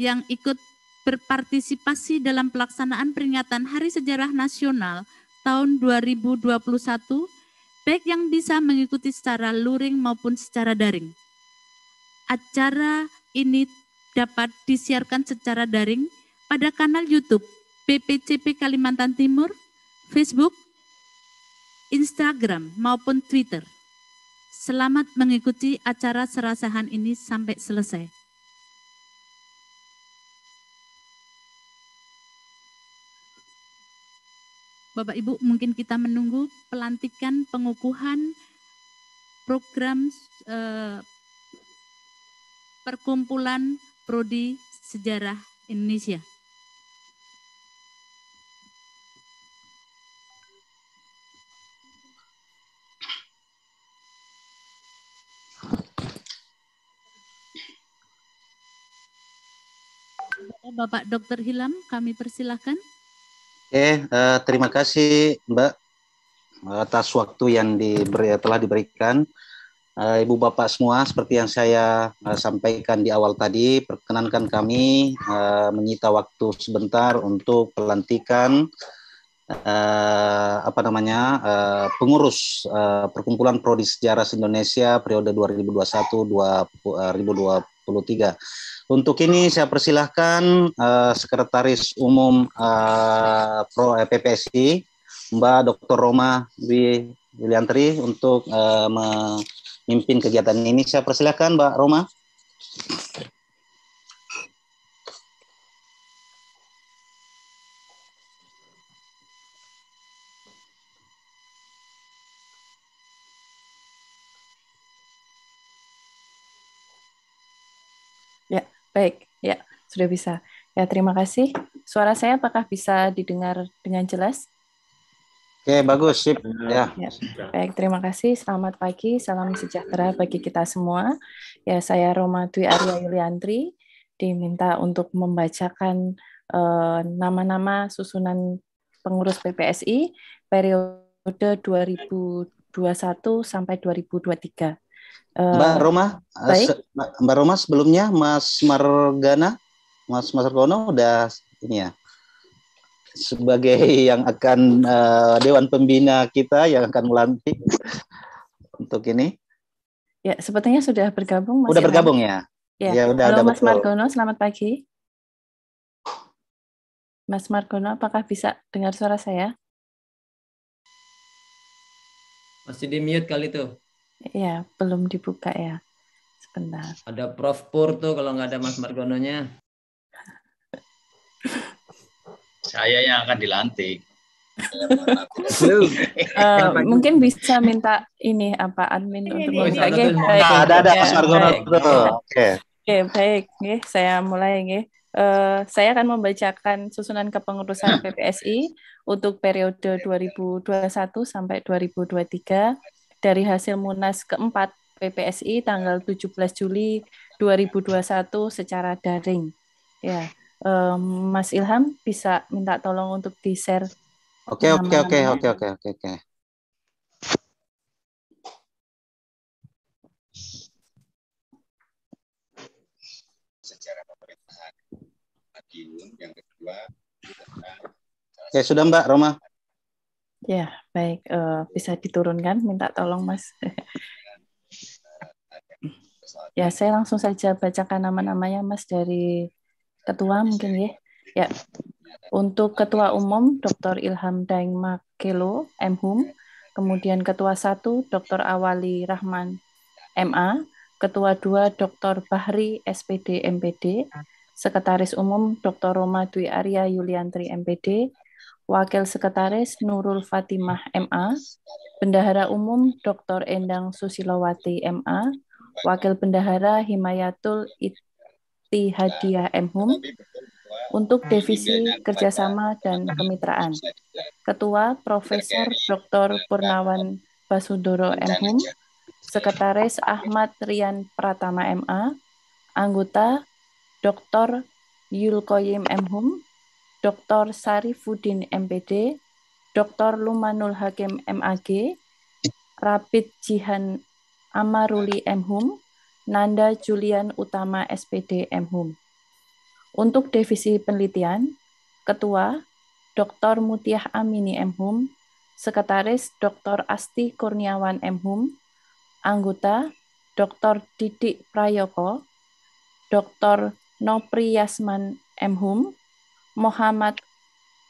yang ikut berpartisipasi dalam pelaksanaan peringatan Hari Sejarah Nasional tahun 2021, baik yang bisa mengikuti secara luring maupun secara daring acara ini dapat disiarkan secara daring pada kanal YouTube PPCP Kalimantan Timur, Facebook, Instagram, maupun Twitter. Selamat mengikuti acara serasahan ini sampai selesai. Bapak Ibu, mungkin kita menunggu pelantikan pengukuhan program eh, Perkumpulan Prodi Sejarah Indonesia. Bapak Dr. Hilam, kami persilahkan. Oke, eh, eh, terima kasih Mbak atas waktu yang diberi, telah diberikan uh, Ibu Bapak semua, seperti yang saya uh, sampaikan di awal tadi, perkenankan kami uh, menyita waktu sebentar untuk pelantikan uh, apa namanya uh, pengurus uh, perkumpulan prodi sejarah Indonesia periode 2021-2023. Untuk ini saya persilahkan uh, Sekretaris Umum uh, Pro PPSI Mbak Dr. Roma Wi Yuliantri untuk uh, mimpin kegiatan ini. Saya persilahkan Mbak Roma. Ya, baik. Ya, sudah bisa. Ya, terima kasih. Suara saya apakah bisa didengar dengan jelas? Oke, bagus, sip. Ya. ya. Baik, terima kasih. Selamat pagi, salam sejahtera bagi kita semua. Ya, saya Roma Dwi Arya Yuliantri, diminta untuk membacakan nama eh, nama-nama susunan pengurus PPSI periode 2021 sampai 2023. Eh, Mbak Roma, eh, baik. Mbak Roma sebelumnya Mas Margana, Mas Mas Margono udah ini ya sebagai yang akan uh, dewan pembina kita yang akan melantik untuk ini. Ya, sepertinya sudah bergabung. sudah bergabung ya? Ya, ya udah, Halo, ada Mas Margono, selamat pagi. Mas Margono, apakah bisa dengar suara saya? Masih di mute kali tuh. Ya, belum dibuka ya. Sebentar. Ada Prof Pur tuh kalau nggak ada Mas Margononya. saya yang akan dilantik. uh, mungkin bisa minta ini apa admin ini, untuk meminta Oke, nah, ada ada Mas Margono Oke. Oke, baik. saya mulai nggih. Eh, uh, saya akan membacakan susunan kepengurusan PPSI untuk periode 2021 sampai 2023 dari hasil Munas keempat PPSI tanggal 17 Juli 2021 secara daring. Ya um, Mas Ilham bisa minta tolong untuk di-share. Oke, oke, oke, oke, oke, oke, Sejarah pemerintahan Madiun yang kedua Oke ya, sudah Mbak Roma. Ya, baik. Uh, bisa diturunkan, minta tolong Mas. Eh, ya, saya langsung saja bacakan nama-namanya Mas dari ketua mungkin ya. Ya. Untuk ketua umum Dr. Ilham Daeng Makelo MHum, kemudian ketua 1 Dr. Awali Rahman MA, ketua 2 Dr. Bahri SPD MPD, sekretaris umum Dr. Roma Dwi Arya Yuliantri MPD, Wakil Sekretaris Nurul Fatimah MA, Bendahara Umum Dr. Endang Susilowati MA, Wakil Bendahara Himayatul It seperti hadiah MHUM untuk nah, divisi kerjasama dan kemitraan. Ketua Profesor Dr. Purnawan Basudoro MHUM, Sekretaris Ahmad Rian Pratama MA, anggota Dr. Yulkoyim MHUM, Dr. Sarifuddin MPD, Dr. Lumanul Hakim MAG, Rapid Jihan Amaruli MHUM, Nanda Julian Utama SPD MHUM. Untuk divisi penelitian, Ketua Dr. Mutiah Amini MHUM, Sekretaris Dr. Asti Kurniawan MHUM, Anggota Dr. Didik Prayoko, Dr. Nopri Yasman MHUM, Muhammad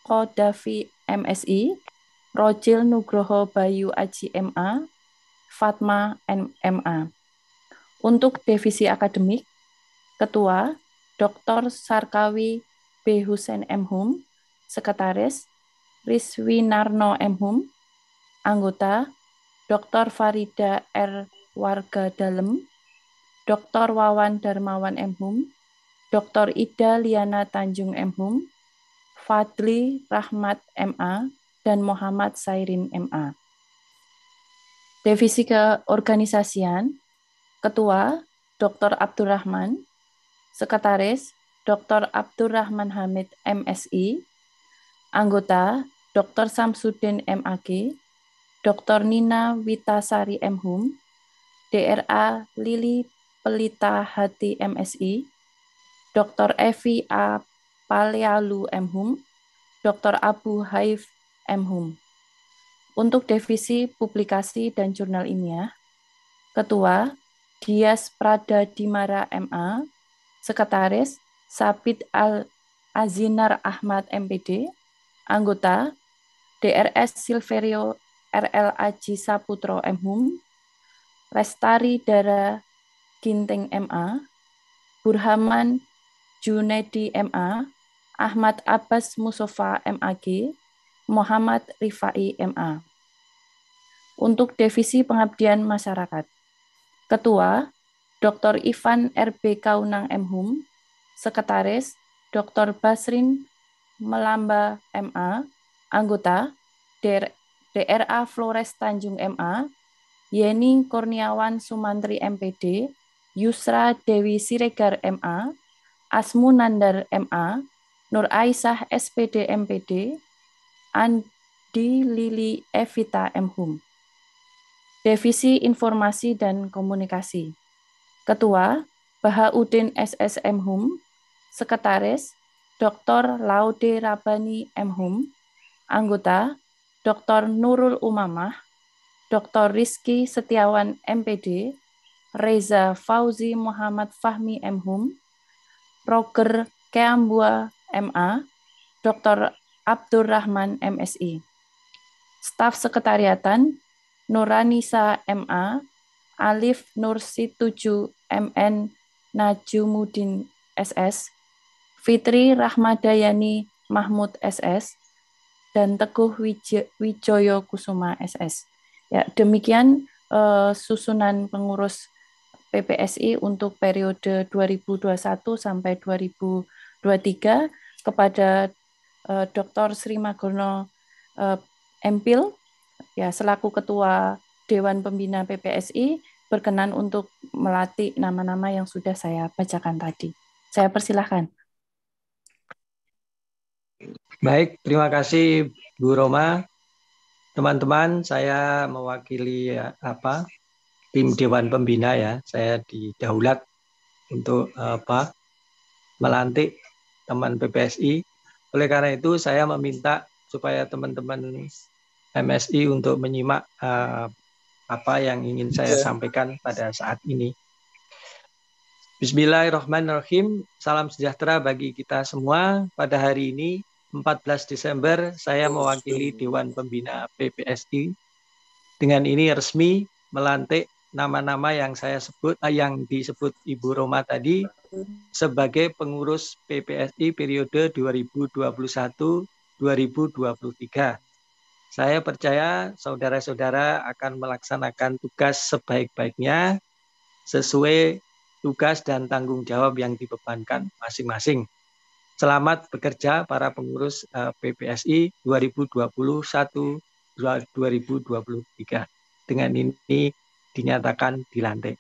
Kodavi MSI, Rojil Nugroho Bayu Aji MA, Fatma MMA. Untuk divisi akademik, Ketua Dr. Sarkawi B. Husen M. Hum, Sekretaris Narno M. Hum, Anggota Dr. Farida R. Warga Dalem, Dr. Wawan Darmawan M. Hum, Dr. Ida Liana Tanjung M. Hum, Fadli Rahmat MA, dan Muhammad Sairin MA. Divisi keorganisasian, Ketua Dr. Abdurrahman, Sekretaris Dr. Abdurrahman Hamid MSI, anggota Dr. Samsudin MAG, Dr. Nina Witasari MHUM, DRA Lili Pelita Hati MSI, Dr. Evi A. Palealu MHUM, Dr. Abu Haif MHUM. Untuk divisi publikasi dan jurnal ini ya, Ketua Dias Prada Dimara MA, Sekretaris Sabit Al Azinar Ahmad MPD, anggota DRS Silverio RL Aji Saputro MHUM, Lestari Dara Ginting MA, Burhaman Junedi MA, Ahmad Abbas Musofa MAG, Muhammad Rifai MA. Untuk divisi pengabdian masyarakat. Ketua, Dr. Ivan RB Kaunang Mhum, Sekretaris, Dr. Basrin Melamba MA, Anggota, DR, DRA Flores Tanjung MA, Yeni Kurniawan Sumantri MPD, Yusra Dewi Siregar MA, Asmu Nandar MA, Nur Aisyah SPD MPD, Andi Lili Evita Mhum. Divisi Informasi dan Komunikasi. Ketua, Bahauddin SSM Hum, Sekretaris, Dr. Laude Rabani M. Hum, Anggota, Dr. Nurul Umamah, Dr. Rizky Setiawan MPD, Reza Fauzi Muhammad Fahmi M. Hum, Roger Keambua MA, Dr. Abdurrahman MSI. Staf Sekretariatan Nuranisa MA, Alif Nursi 7 MN Najumudin SS, Fitri Rahmadayani Mahmud SS, dan Teguh Wijoyo Kusuma SS. Ya, demikian uh, susunan pengurus PPSI untuk periode 2021 sampai 2023 kepada uh, eh, Dr. Sri Magono uh, eh, Empil ya selaku ketua Dewan Pembina PPSI berkenan untuk melatih nama-nama yang sudah saya bacakan tadi. Saya persilahkan. Baik, terima kasih Bu Roma. Teman-teman, saya mewakili ya, apa tim Dewan Pembina ya. Saya di untuk apa melantik teman PPSI. Oleh karena itu, saya meminta supaya teman-teman MSI untuk menyimak uh, apa yang ingin saya yeah. sampaikan pada saat ini. Bismillahirrahmanirrahim. Salam sejahtera bagi kita semua. Pada hari ini 14 Desember saya mewakili Dewan Pembina PPSI. Dengan ini resmi melantik nama-nama yang saya sebut eh, yang disebut Ibu Roma tadi sebagai pengurus PPSI periode 2021 2023 saya percaya saudara-saudara akan melaksanakan tugas sebaik-baiknya sesuai tugas dan tanggung jawab yang dibebankan masing-masing. Selamat bekerja para pengurus eh, PPSI 2021-2023. Dengan ini dinyatakan dilantik.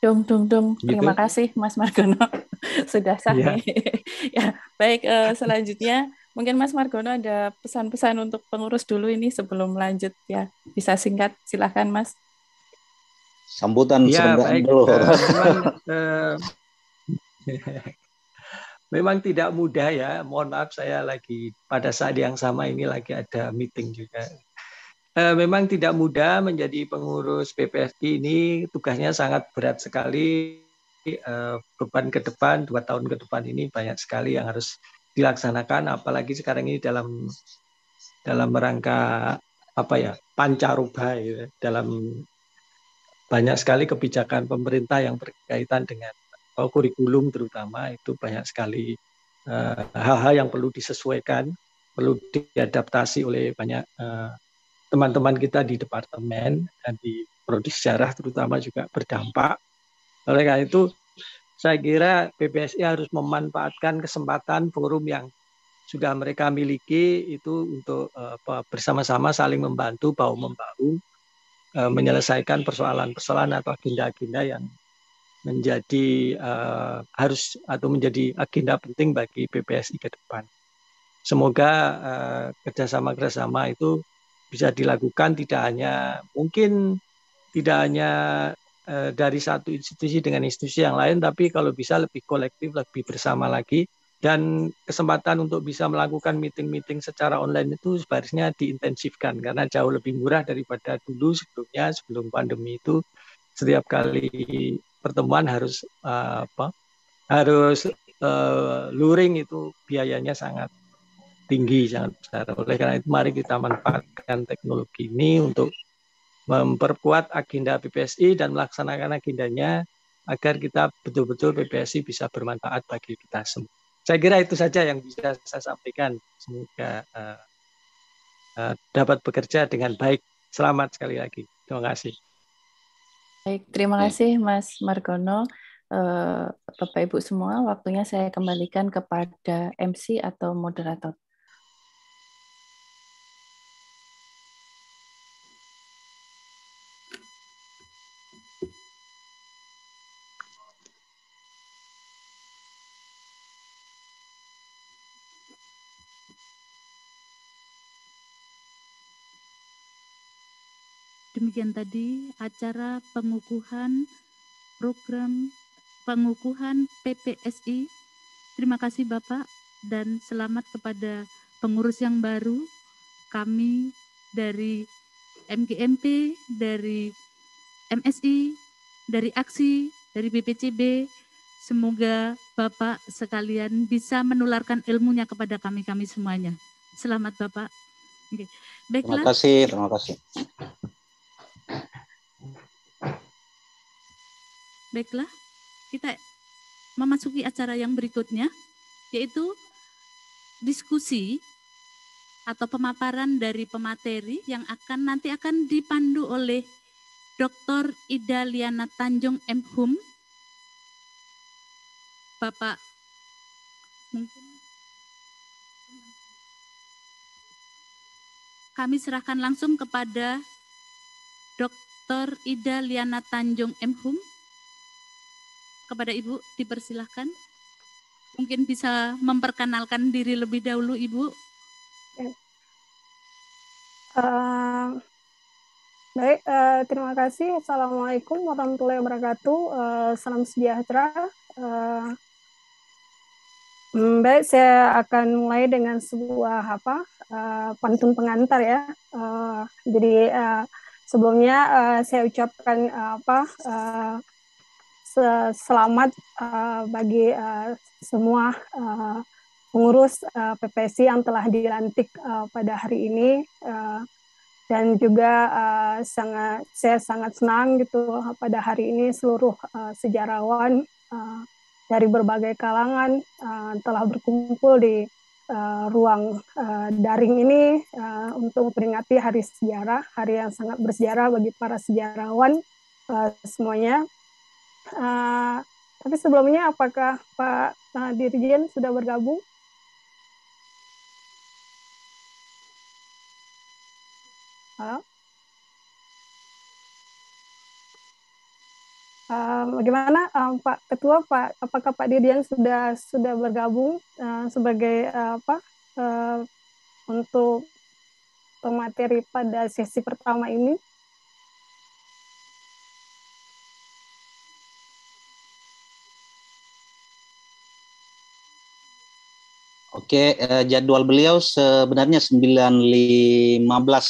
Dong, dong, dong. Gitu. Terima kasih Mas Margono. Sudah sah ya. ya, baik, eh, selanjutnya Mungkin Mas Margono ada pesan-pesan untuk pengurus dulu ini sebelum lanjut ya. Bisa singkat, silahkan Mas. Sambutan ya, baik. dulu. Uh, eh, memang, uh, memang tidak mudah ya. Mohon maaf saya lagi pada saat yang sama ini lagi ada meeting juga. Eh, memang tidak mudah menjadi pengurus PPSD ini tugasnya sangat berat sekali. Uh, beban ke depan dua tahun ke depan ini banyak sekali yang harus dilaksanakan apalagi sekarang ini dalam dalam rangka apa ya pancaroba ya, dalam banyak sekali kebijakan pemerintah yang berkaitan dengan oh, kurikulum terutama itu banyak sekali eh, hal-hal uh, yang perlu disesuaikan perlu diadaptasi oleh banyak eh, teman-teman uh, kita di departemen dan di prodi sejarah terutama juga berdampak oleh karena itu saya kira PBSI harus memanfaatkan kesempatan forum yang sudah mereka miliki itu untuk eh, bersama-sama saling membantu bau membau eh, menyelesaikan persoalan-persoalan atau agenda-agenda yang menjadi uh, harus atau menjadi agenda penting bagi PPSI ke depan. Semoga uh, kerjasama-kerjasama itu bisa dilakukan tidak hanya mungkin tidak hanya Eh, dari satu institusi dengan institusi yang lain, tapi kalau bisa lebih kolektif, lebih bersama lagi. Dan kesempatan untuk bisa melakukan meeting-meeting secara online itu sebarisnya diintensifkan karena jauh lebih murah daripada dulu sebelumnya sebelum pandemi itu setiap kali pertemuan harus uh, apa harus uh, luring itu biayanya sangat tinggi sangat besar oleh karena itu mari kita manfaatkan teknologi ini untuk memperkuat agenda PPSI dan melaksanakan agendanya agar kita betul-betul PPSI bisa bermanfaat bagi kita semua. Saya kira itu saja yang bisa saya sampaikan. Semoga uh, uh, dapat bekerja dengan baik. Selamat sekali lagi. Terima kasih. Baik, terima kasih Mas Margono. Eh, Bapak Ibu semua, waktunya saya kembalikan kepada MC atau moderator. bagian tadi acara pengukuhan program pengukuhan PPSI. Terima kasih Bapak dan selamat kepada pengurus yang baru. Kami dari MGMP, dari MSI, dari Aksi, dari BPCB. Semoga Bapak sekalian bisa menularkan ilmunya kepada kami-kami semuanya. Selamat Bapak. Oke. Baiklah. Terima kasih, terima kasih. Baiklah, kita memasuki acara yang berikutnya, yaitu diskusi atau pemaparan dari pemateri yang akan nanti akan dipandu oleh Dr. Ida Liana Tanjung M. Hum, Bapak kami serahkan langsung kepada Dr. Ida Liana Tanjung M. Hum kepada Ibu dipersilahkan. Mungkin bisa memperkenalkan diri lebih dahulu Ibu. Uh, baik, uh, terima kasih. Assalamualaikum warahmatullahi wabarakatuh. Uh, salam sejahtera. Uh, baik, saya akan mulai dengan sebuah apa uh, pantun pengantar ya. Uh, jadi uh, sebelumnya uh, saya ucapkan uh, apa uh, selamat uh, bagi uh, semua uh, pengurus uh, PPSI yang telah dilantik uh, pada hari ini uh, dan juga uh, sangat saya sangat senang gitu pada hari ini seluruh uh, sejarawan uh, dari berbagai kalangan uh, telah berkumpul di uh, ruang uh, daring ini uh, untuk memperingati hari sejarah hari yang sangat bersejarah bagi para sejarawan uh, semuanya Eh, tapi sebelumnya apakah Pak uh, Dirjen sudah bergabung? Halo? Uh, bagaimana uh, Pak Ketua, Pak, apakah Pak Dirjen sudah sudah bergabung uh, sebagai uh, apa uh, untuk pemateri pada sesi pertama ini? Oke, uh, jadwal beliau sebenarnya 9.15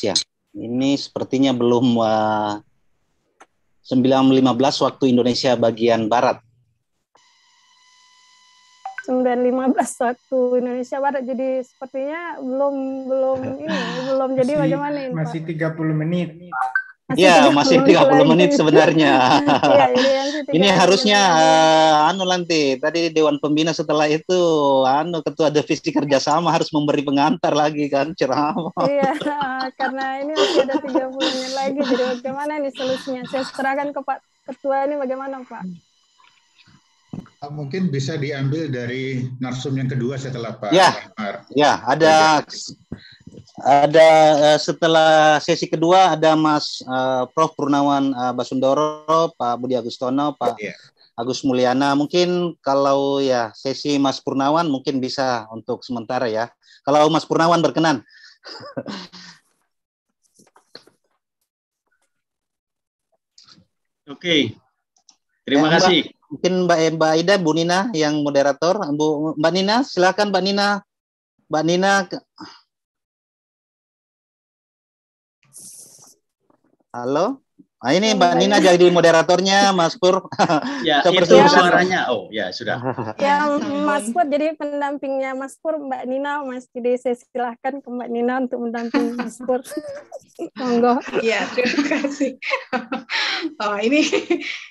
ya. Ini sepertinya belum uh, eh, 9.15 waktu Indonesia bagian barat. 9.15 waktu Indonesia Barat. Jadi sepertinya belum belum ini belum jadi masih, bagaimana ini, Pak? Masih 30 menit. Iya, masih 30 lagi. menit sebenarnya. ya, ini harusnya uh, anu nanti tadi dewan pembina setelah itu anu ketua divisi kerjasama harus memberi pengantar lagi kan ceramah. Iya, karena ini masih ada 30 menit lagi jadi bagaimana ini solusinya? Saya serahkan ke Pak Ketua ini bagaimana, Pak? Eh, mungkin bisa diambil dari narsum yang kedua setelah Pak Ya, ya ada ada eh, setelah sesi kedua ada Mas uh, Prof Purnawan uh, Basundoro, Pak Budi Agustono, Pak yeah. Agus Mulyana. Mungkin kalau ya sesi Mas Purnawan mungkin bisa untuk sementara ya. Kalau Mas Purnawan berkenan. Oke. Okay. Terima ya, kasih. Mbak, mungkin Mbak Mbak Ida, Bu Nina yang moderator. Bu Mbak Nina, silakan Mbak Nina. Mbak Nina Halo? Nah, ini Mbak Nina jadi moderatornya, Mas Pur. Ya, itu suaranya. Oh, ya sudah. Ya, Mas Pur jadi pendampingnya Mas Pur, Mbak Nina, Mas. Kide saya silahkan ke Mbak Nina untuk mendampingi Mas Pur. Monggo. Ya, terima kasih. Oh, ini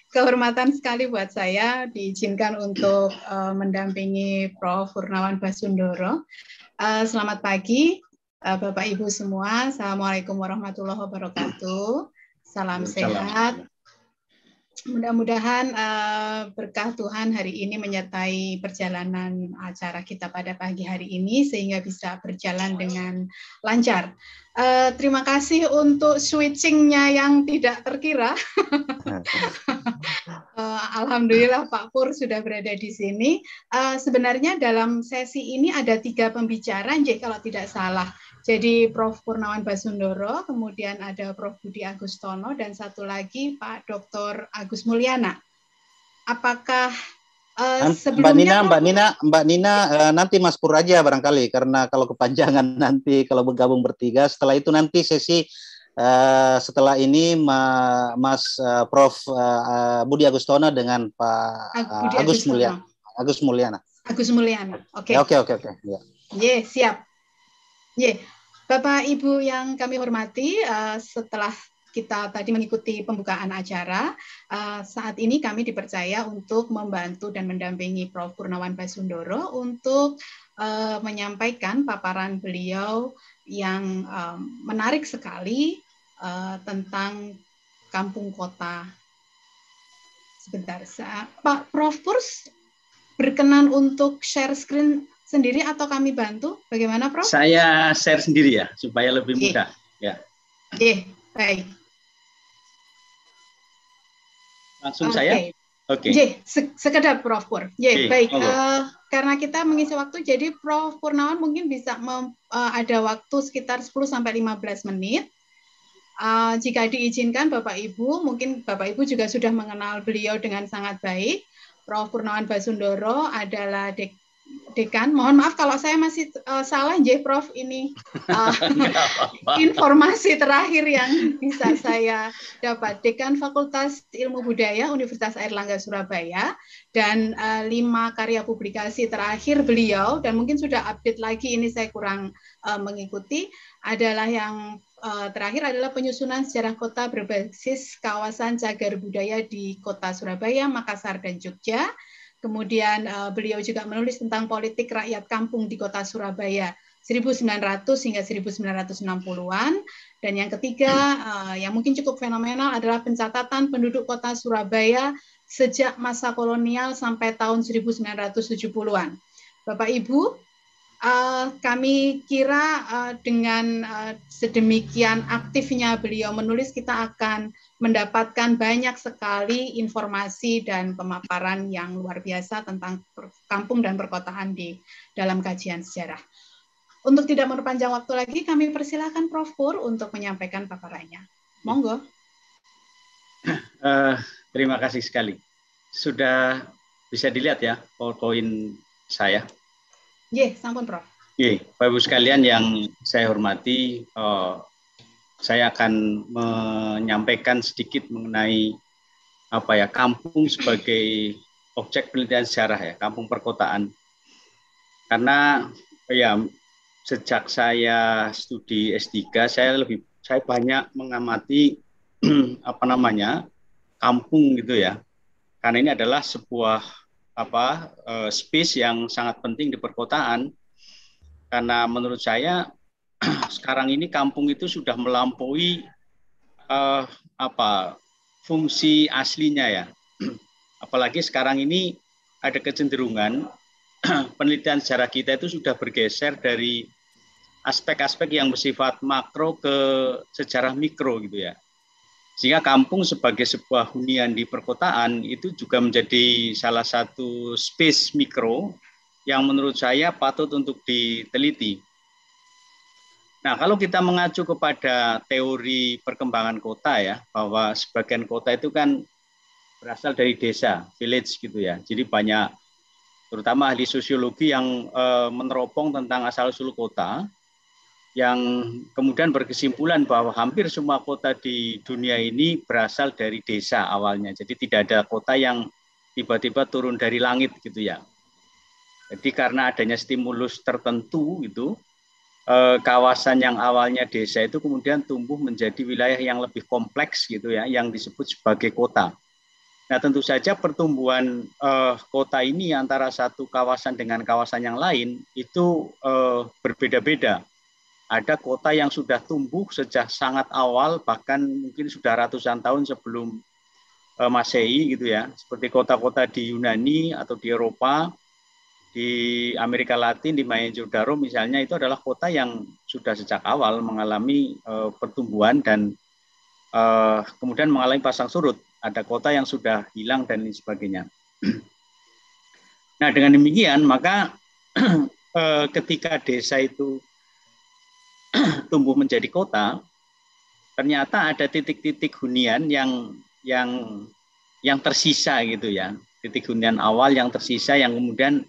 kehormatan sekali buat saya diizinkan untuk uh, mendampingi Prof. Purnawan Basundoro. Uh, selamat pagi, uh, Bapak Ibu semua. Assalamualaikum warahmatullahi wabarakatuh. Salam, sehat. Mudah-mudahan eh, berkah Tuhan hari ini menyertai perjalanan acara kita pada pagi hari ini sehingga bisa berjalan dengan lancar. Eh, terima kasih untuk switchingnya yang tidak terkira. Eh, alhamdulillah Pak Pur sudah berada di sini. sebenarnya dalam sesi ini ada tiga pembicaraan Jek kalau tidak salah. Jadi Prof. Purnawan Basundoro, kemudian ada Prof. Budi Agustono, dan satu lagi Pak Dr. Agus Mulyana. Apakah Uh, Mbak Nina, Mbak Nina, Mbak Nina, uh, eh, nanti Mas Pur aja barangkali karena kalau kepanjangan nanti kalau bergabung bertiga, setelah itu nanti sesi uh, setelah ini Ma, Mas uh, Prof uh, Budi Agustono dengan Pak uh, Agus, Agus Mulyana. Agus Mulyana. Agus Mulyana. Oke. Okay. Ya, oke, okay, oke, okay, oke. Okay. Ya. Yeah. yeah, siap. Yeah. Bapak Ibu yang kami hormati, eh, setelah kita tadi mengikuti pembukaan acara, eh, saat ini kami dipercaya untuk membantu dan mendampingi Prof. Purnawan Basundoro untuk eh, menyampaikan paparan beliau yang menarik sekali tentang kampung kota. Sebentar, Pak Prof. Purs berkenan untuk share screen sendiri atau kami bantu? Bagaimana, Prof? Saya share sendiri ya, supaya lebih mudah. Yeah. Ya. Yeah. baik. Langsung okay. saya. Oke. Okay. Yeah. sekedar Prof Pur. Yeah, okay. baik. okay. Uh, eh, karena kita mengisi waktu, jadi Prof Purnawan mungkin bisa uh, ada waktu sekitar 10 sampai 15 menit. Uh, jika diizinkan Bapak Ibu, mungkin Bapak Ibu juga sudah mengenal beliau dengan sangat baik. Prof Purnawan Basundoro adalah dek, Dekan. Mohon maaf kalau saya masih uh, salah, J. Prof. Ini uh, informasi terakhir yang bisa saya dapat. Dekan Fakultas Ilmu Budaya Universitas Airlangga Surabaya dan uh, lima karya publikasi terakhir beliau dan mungkin sudah update lagi ini saya kurang uh, mengikuti adalah yang uh, terakhir adalah penyusunan sejarah kota berbasis kawasan cagar budaya di kota Surabaya, Makassar, dan Jogja Kemudian uh, beliau juga menulis tentang politik rakyat kampung di kota Surabaya 1900 hingga 1960-an. Dan yang ketiga uh, yang mungkin cukup fenomenal adalah pencatatan penduduk kota Surabaya sejak masa kolonial sampai tahun 1970-an. Bapak Ibu, uh, kami kira uh, dengan uh, sedemikian aktifnya beliau menulis kita akan mendapatkan banyak sekali informasi dan pemaparan yang luar biasa tentang kampung dan perkotaan di dalam kajian sejarah. Untuk tidak memperpanjang waktu lagi, kami persilahkan Prof. Pur untuk menyampaikan paparannya. Monggo. Uh, terima kasih sekali. Sudah bisa dilihat ya poin saya. Iya, yeah, sampun Prof. Iya, yeah, Bapak Ibu sekalian yang saya hormati, uh, saya akan menyampaikan sedikit mengenai apa ya kampung sebagai objek penelitian sejarah ya kampung perkotaan karena ya sejak saya studi S3 saya lebih saya banyak mengamati apa namanya kampung gitu ya karena ini adalah sebuah apa eh, space yang sangat penting di perkotaan karena menurut saya sekarang ini kampung itu sudah melampaui uh, apa fungsi aslinya ya. Apalagi sekarang ini ada kecenderungan penelitian sejarah kita itu sudah bergeser dari aspek-aspek yang bersifat makro ke sejarah mikro gitu ya. Sehingga kampung sebagai sebuah hunian di perkotaan itu juga menjadi salah satu space mikro yang menurut saya patut untuk diteliti. Nah, kalau kita mengacu kepada teori perkembangan kota ya, bahwa sebagian kota itu kan berasal dari desa, village gitu ya. Jadi banyak terutama ahli sosiologi yang e, meneropong tentang asal-usul kota yang kemudian berkesimpulan bahwa hampir semua kota di dunia ini berasal dari desa awalnya. Jadi tidak ada kota yang tiba-tiba turun dari langit gitu ya. Jadi karena adanya stimulus tertentu gitu, Eh, kawasan yang awalnya desa itu kemudian tumbuh menjadi wilayah yang lebih kompleks gitu ya, yang disebut sebagai kota. Nah tentu saja pertumbuhan eh, kota ini antara satu kawasan dengan kawasan yang lain itu eh, berbeda-beda. Ada kota yang sudah tumbuh sejak sangat awal, bahkan mungkin sudah ratusan tahun sebelum eh, Masehi gitu ya, seperti kota-kota di Yunani atau di Eropa di Amerika Latin di Mayajodaro misalnya itu adalah kota yang sudah sejak awal mengalami uh, pertumbuhan dan uh, kemudian mengalami pasang surut. Ada kota yang sudah hilang dan lain sebagainya. Nah dengan demikian maka eh, ketika desa itu tumbuh menjadi kota, ternyata ada titik-titik hunian yang yang yang tersisa gitu ya, titik hunian awal yang tersisa yang kemudian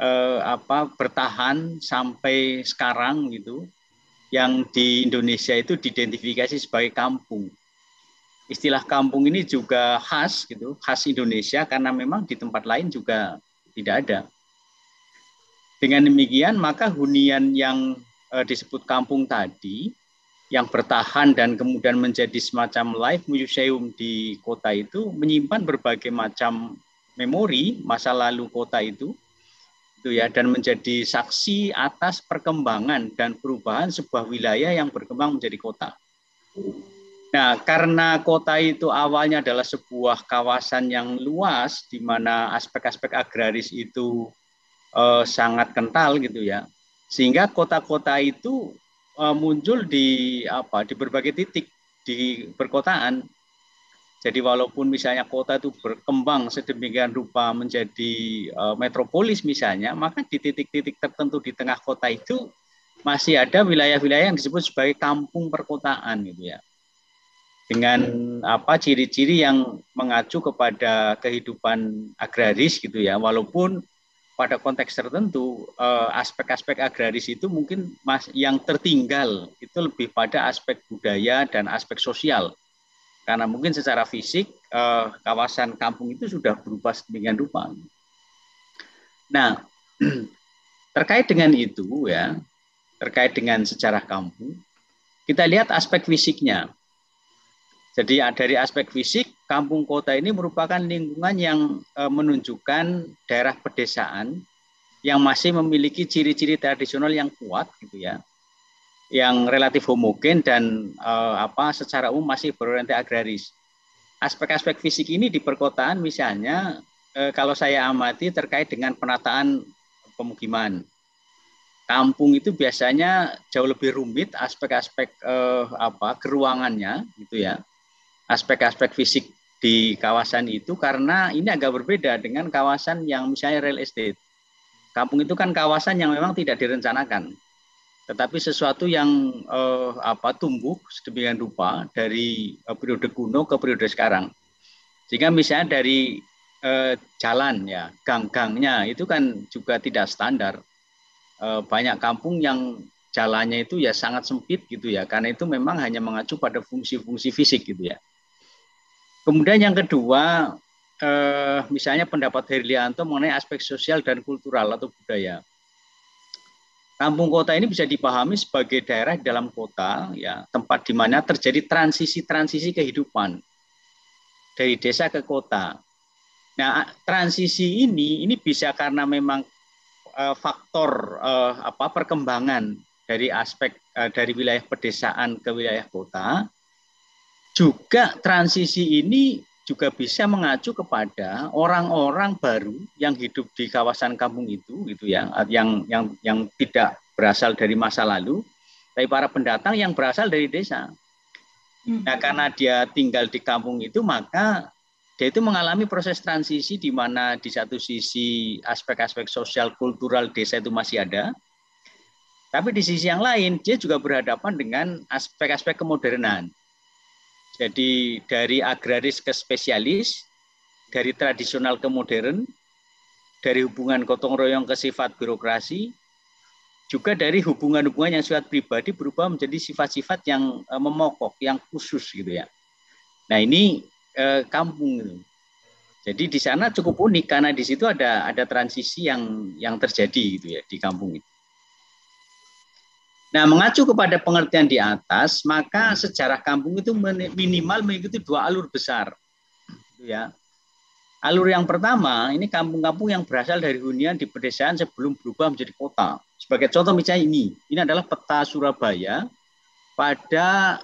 eh, apa bertahan sampai sekarang gitu yang di Indonesia itu diidentifikasi sebagai kampung. Istilah kampung ini juga khas gitu, khas Indonesia karena memang di tempat lain juga tidak ada. Dengan demikian maka hunian yang eh, disebut kampung tadi yang bertahan dan kemudian menjadi semacam live museum di kota itu menyimpan berbagai macam memori masa lalu kota itu itu ya dan menjadi saksi atas perkembangan dan perubahan sebuah wilayah yang berkembang menjadi kota. Nah, karena kota itu awalnya adalah sebuah kawasan yang luas di mana aspek-aspek agraris itu eh, sangat kental gitu ya. Sehingga kota-kota itu eh, muncul di apa di berbagai titik di perkotaan jadi walaupun misalnya kota itu berkembang sedemikian rupa menjadi e, metropolis misalnya, maka di titik-titik tertentu di tengah kota itu masih ada wilayah-wilayah yang disebut sebagai kampung perkotaan gitu ya. Dengan apa ciri-ciri yang mengacu kepada kehidupan agraris gitu ya, walaupun pada konteks tertentu e, aspek-aspek agraris itu mungkin yang tertinggal itu lebih pada aspek budaya dan aspek sosial karena mungkin secara fisik eh, kawasan kampung itu sudah berubah sedemikian rupa. Nah, terkait dengan itu ya, terkait dengan sejarah kampung, kita lihat aspek fisiknya. Jadi dari aspek fisik, kampung kota ini merupakan lingkungan yang eh, menunjukkan daerah pedesaan yang masih memiliki ciri-ciri tradisional yang kuat gitu ya yang relatif homogen dan uh, apa secara umum masih berorientasi agraris. Aspek-aspek fisik ini di perkotaan misalnya uh, kalau saya amati terkait dengan penataan pemukiman. Kampung itu biasanya jauh lebih rumit aspek-aspek uh, apa keruangannya gitu ya. Aspek-aspek fisik di kawasan itu karena ini agak berbeda dengan kawasan yang misalnya real estate. Kampung itu kan kawasan yang memang tidak direncanakan tetapi sesuatu yang eh, apa tumbuh sedemikian rupa dari eh, periode kuno ke periode sekarang. Sehingga misalnya dari eh, jalan ya, gang-gangnya itu kan juga tidak standar. Eh, banyak kampung yang jalannya itu ya sangat sempit gitu ya, karena itu memang hanya mengacu pada fungsi-fungsi fisik gitu ya. Kemudian yang kedua, eh, misalnya pendapat Herlianto mengenai aspek sosial dan kultural atau budaya Kampung kota ini bisa dipahami sebagai daerah dalam kota, ya, tempat di mana terjadi transisi-transisi kehidupan dari desa ke kota. Nah, transisi ini ini bisa karena memang uh, faktor uh, apa perkembangan dari aspek uh, dari wilayah pedesaan ke wilayah kota. Juga transisi ini juga bisa mengacu kepada orang-orang baru yang hidup di kawasan kampung itu gitu ya yang yang yang tidak berasal dari masa lalu tapi para pendatang yang berasal dari desa hmm. nah karena dia tinggal di kampung itu maka dia itu mengalami proses transisi di mana di satu sisi aspek-aspek sosial kultural desa itu masih ada tapi di sisi yang lain dia juga berhadapan dengan aspek-aspek kemodernan jadi dari agraris ke spesialis, dari tradisional ke modern, dari hubungan gotong royong ke sifat birokrasi, juga dari hubungan-hubungan yang sifat pribadi berubah menjadi sifat-sifat yang eh, memokok, yang khusus gitu ya. Nah ini eh, kampung. Jadi di sana cukup unik karena di situ ada ada transisi yang yang terjadi gitu ya di kampung itu. Nah, mengacu kepada pengertian di atas, maka sejarah kampung itu minimal mengikuti dua alur besar. Ya. Alur yang pertama, ini kampung-kampung yang berasal dari hunian di pedesaan sebelum berubah menjadi kota. Sebagai contoh misalnya ini, ini adalah peta Surabaya pada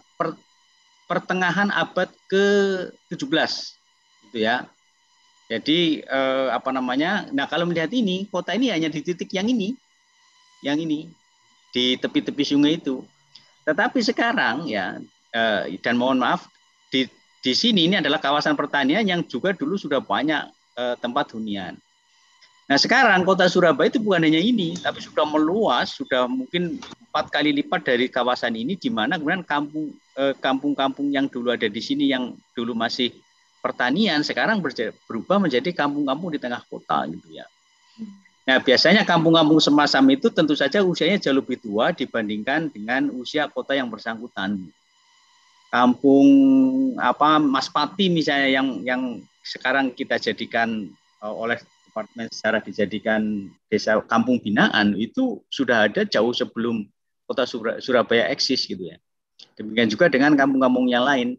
pertengahan abad ke-17. Gitu ya. Jadi eh, apa namanya? Nah, kalau melihat ini, kota ini hanya di titik yang ini. Yang ini di tepi-tepi sungai itu. Tetapi sekarang ya eh, dan mohon maaf di di sini ini adalah kawasan pertanian yang juga dulu sudah banyak eh, tempat hunian. Nah sekarang kota Surabaya itu bukan hanya ini, tapi sudah meluas, sudah mungkin empat kali lipat dari kawasan ini, di mana kemudian kampung, eh, kampung-kampung yang dulu ada di sini yang dulu masih pertanian sekarang berubah menjadi kampung-kampung di tengah kota gitu ya. Nah, biasanya kampung-kampung semacam itu tentu saja usianya jauh lebih tua dibandingkan dengan usia kota yang bersangkutan. Kampung apa Mas misalnya yang yang sekarang kita jadikan eh, oleh departemen secara dijadikan desa kampung binaan itu sudah ada jauh sebelum kota Surabaya eksis gitu ya. Demikian juga dengan kampung-kampung yang lain.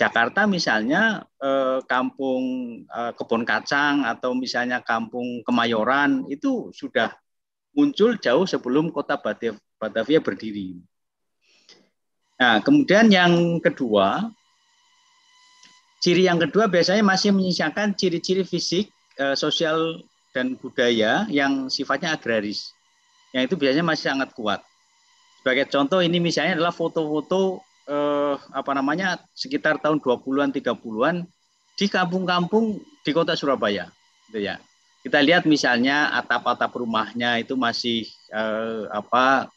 Jakarta misalnya eh, kampung eh, kebon kacang atau misalnya kampung Kemayoran itu sudah muncul jauh sebelum kota Batavia berdiri. Nah, kemudian yang kedua, ciri yang kedua biasanya masih menyisakan ciri-ciri fisik, eh, sosial dan budaya yang sifatnya agraris. Yang itu biasanya masih sangat kuat. Sebagai contoh ini misalnya adalah foto-foto eh, apa namanya sekitar tahun 20-an 30-an di kampung-kampung di kota Surabaya gitu ya. Kita lihat misalnya atap-atap rumahnya itu masih eh, apa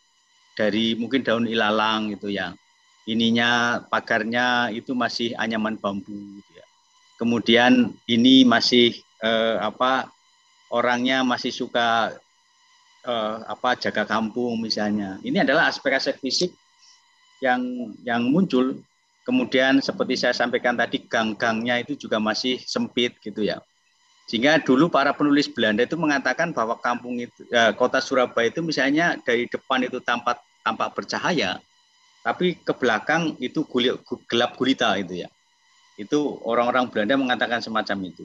dari mungkin daun ilalang gitu ya. Ininya pagarnya itu masih anyaman bambu gitu ya. Kemudian ini masih eh, apa orangnya masih suka eh, apa jaga kampung misalnya. Ini adalah aspek-aspek fisik yang yang muncul kemudian seperti saya sampaikan tadi gang-gangnya itu juga masih sempit gitu ya sehingga dulu para penulis Belanda itu mengatakan bahwa kampung itu ya, kota Surabaya itu misalnya dari depan itu tampak tampak bercahaya tapi ke belakang itu gulik, gelap gulita itu ya itu orang-orang Belanda mengatakan semacam itu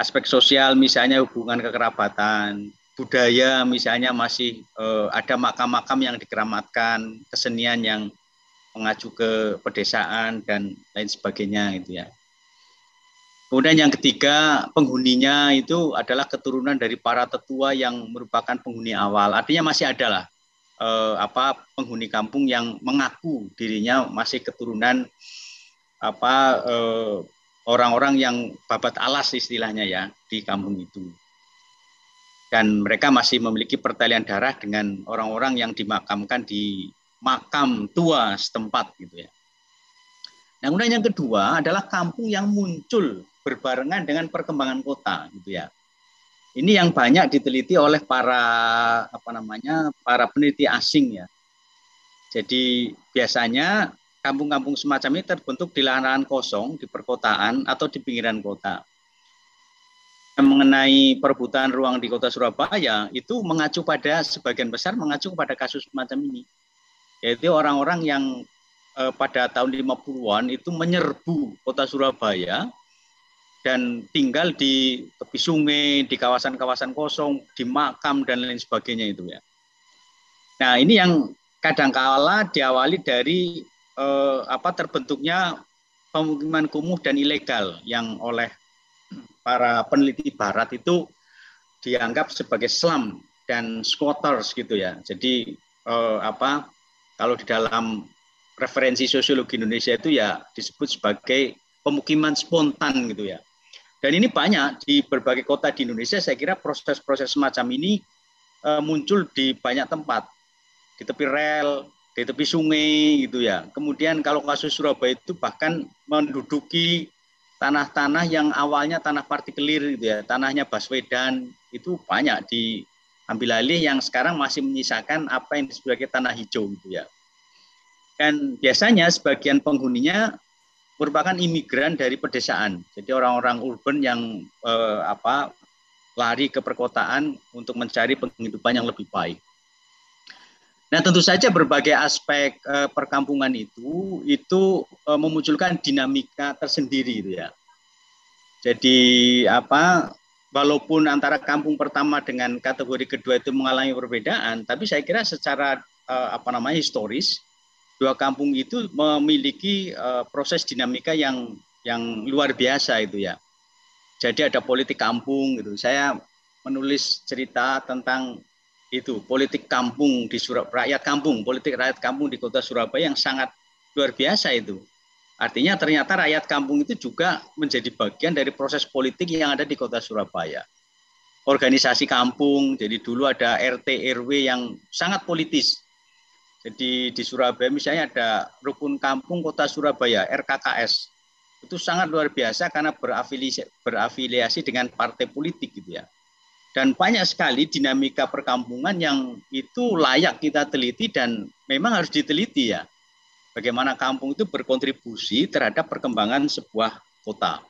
aspek sosial misalnya hubungan kekerabatan budaya misalnya masih eh, ada makam-makam yang dikeramatkan kesenian yang mengacu ke pedesaan dan lain sebagainya gitu ya. Kemudian yang ketiga, penghuninya itu adalah keturunan dari para tetua yang merupakan penghuni awal. Artinya masih ada lah eh, apa penghuni kampung yang mengaku dirinya masih keturunan apa orang eh, orang-orang yang babat alas istilahnya ya di kampung itu. Dan mereka masih memiliki pertalian darah dengan orang-orang yang dimakamkan di makam tua setempat gitu ya. Nah, kemudian yang kedua adalah kampung yang muncul berbarengan dengan perkembangan kota gitu ya. Ini yang banyak diteliti oleh para apa namanya para peneliti asing ya. Jadi biasanya kampung-kampung semacam ini terbentuk di lahan-lahan kosong di perkotaan atau di pinggiran kota. Mengenai perebutan ruang di kota Surabaya itu mengacu pada sebagian besar mengacu pada kasus semacam ini yaitu orang-orang yang eh, pada tahun 50-an itu menyerbu kota Surabaya dan tinggal di tepi sungai, di kawasan-kawasan kosong, di makam dan lain sebagainya itu ya. Nah, ini yang kadang kadangkala diawali dari eh, apa terbentuknya pemukiman kumuh dan ilegal yang oleh para peneliti barat itu dianggap sebagai slum dan squatters gitu ya. Jadi eh, apa kalau di dalam referensi sosiologi Indonesia itu ya disebut sebagai pemukiman spontan gitu ya. Dan ini banyak di berbagai kota di Indonesia saya kira proses-proses semacam ini eh, muncul di banyak tempat. Di tepi rel, di tepi sungai gitu ya. Kemudian kalau kasus Surabaya itu bahkan menduduki tanah-tanah yang awalnya tanah partikelir gitu ya, tanahnya Baswedan itu banyak di ambil alih yang sekarang masih menyisakan apa yang disebut sebagai tanah hijau gitu ya. Dan biasanya sebagian penghuninya merupakan imigran dari pedesaan. Jadi orang-orang urban yang eh, apa lari ke perkotaan untuk mencari penghidupan yang lebih baik. Nah, tentu saja berbagai aspek eh, perkampungan itu itu eh, memunculkan dinamika tersendiri gitu ya. Jadi apa walaupun antara kampung pertama dengan kategori kedua itu mengalami perbedaan, tapi saya kira secara uh, apa namanya historis dua kampung itu memiliki uh, proses dinamika yang yang luar biasa itu ya. Jadi ada politik kampung gitu. Saya menulis cerita tentang itu politik kampung di Surabaya, rakyat kampung, politik rakyat kampung di kota Surabaya yang sangat luar biasa itu. Artinya ternyata rakyat kampung itu juga menjadi bagian dari proses politik yang ada di kota Surabaya. Organisasi kampung, jadi dulu ada RT RW yang sangat politis. Jadi di Surabaya misalnya ada Rukun Kampung Kota Surabaya RKKS. Itu sangat luar biasa karena berafiliasi, berafiliasi dengan partai politik gitu ya. Dan banyak sekali dinamika perkampungan yang itu layak kita teliti dan memang harus diteliti ya bagaimana kampung itu berkontribusi terhadap perkembangan sebuah kota.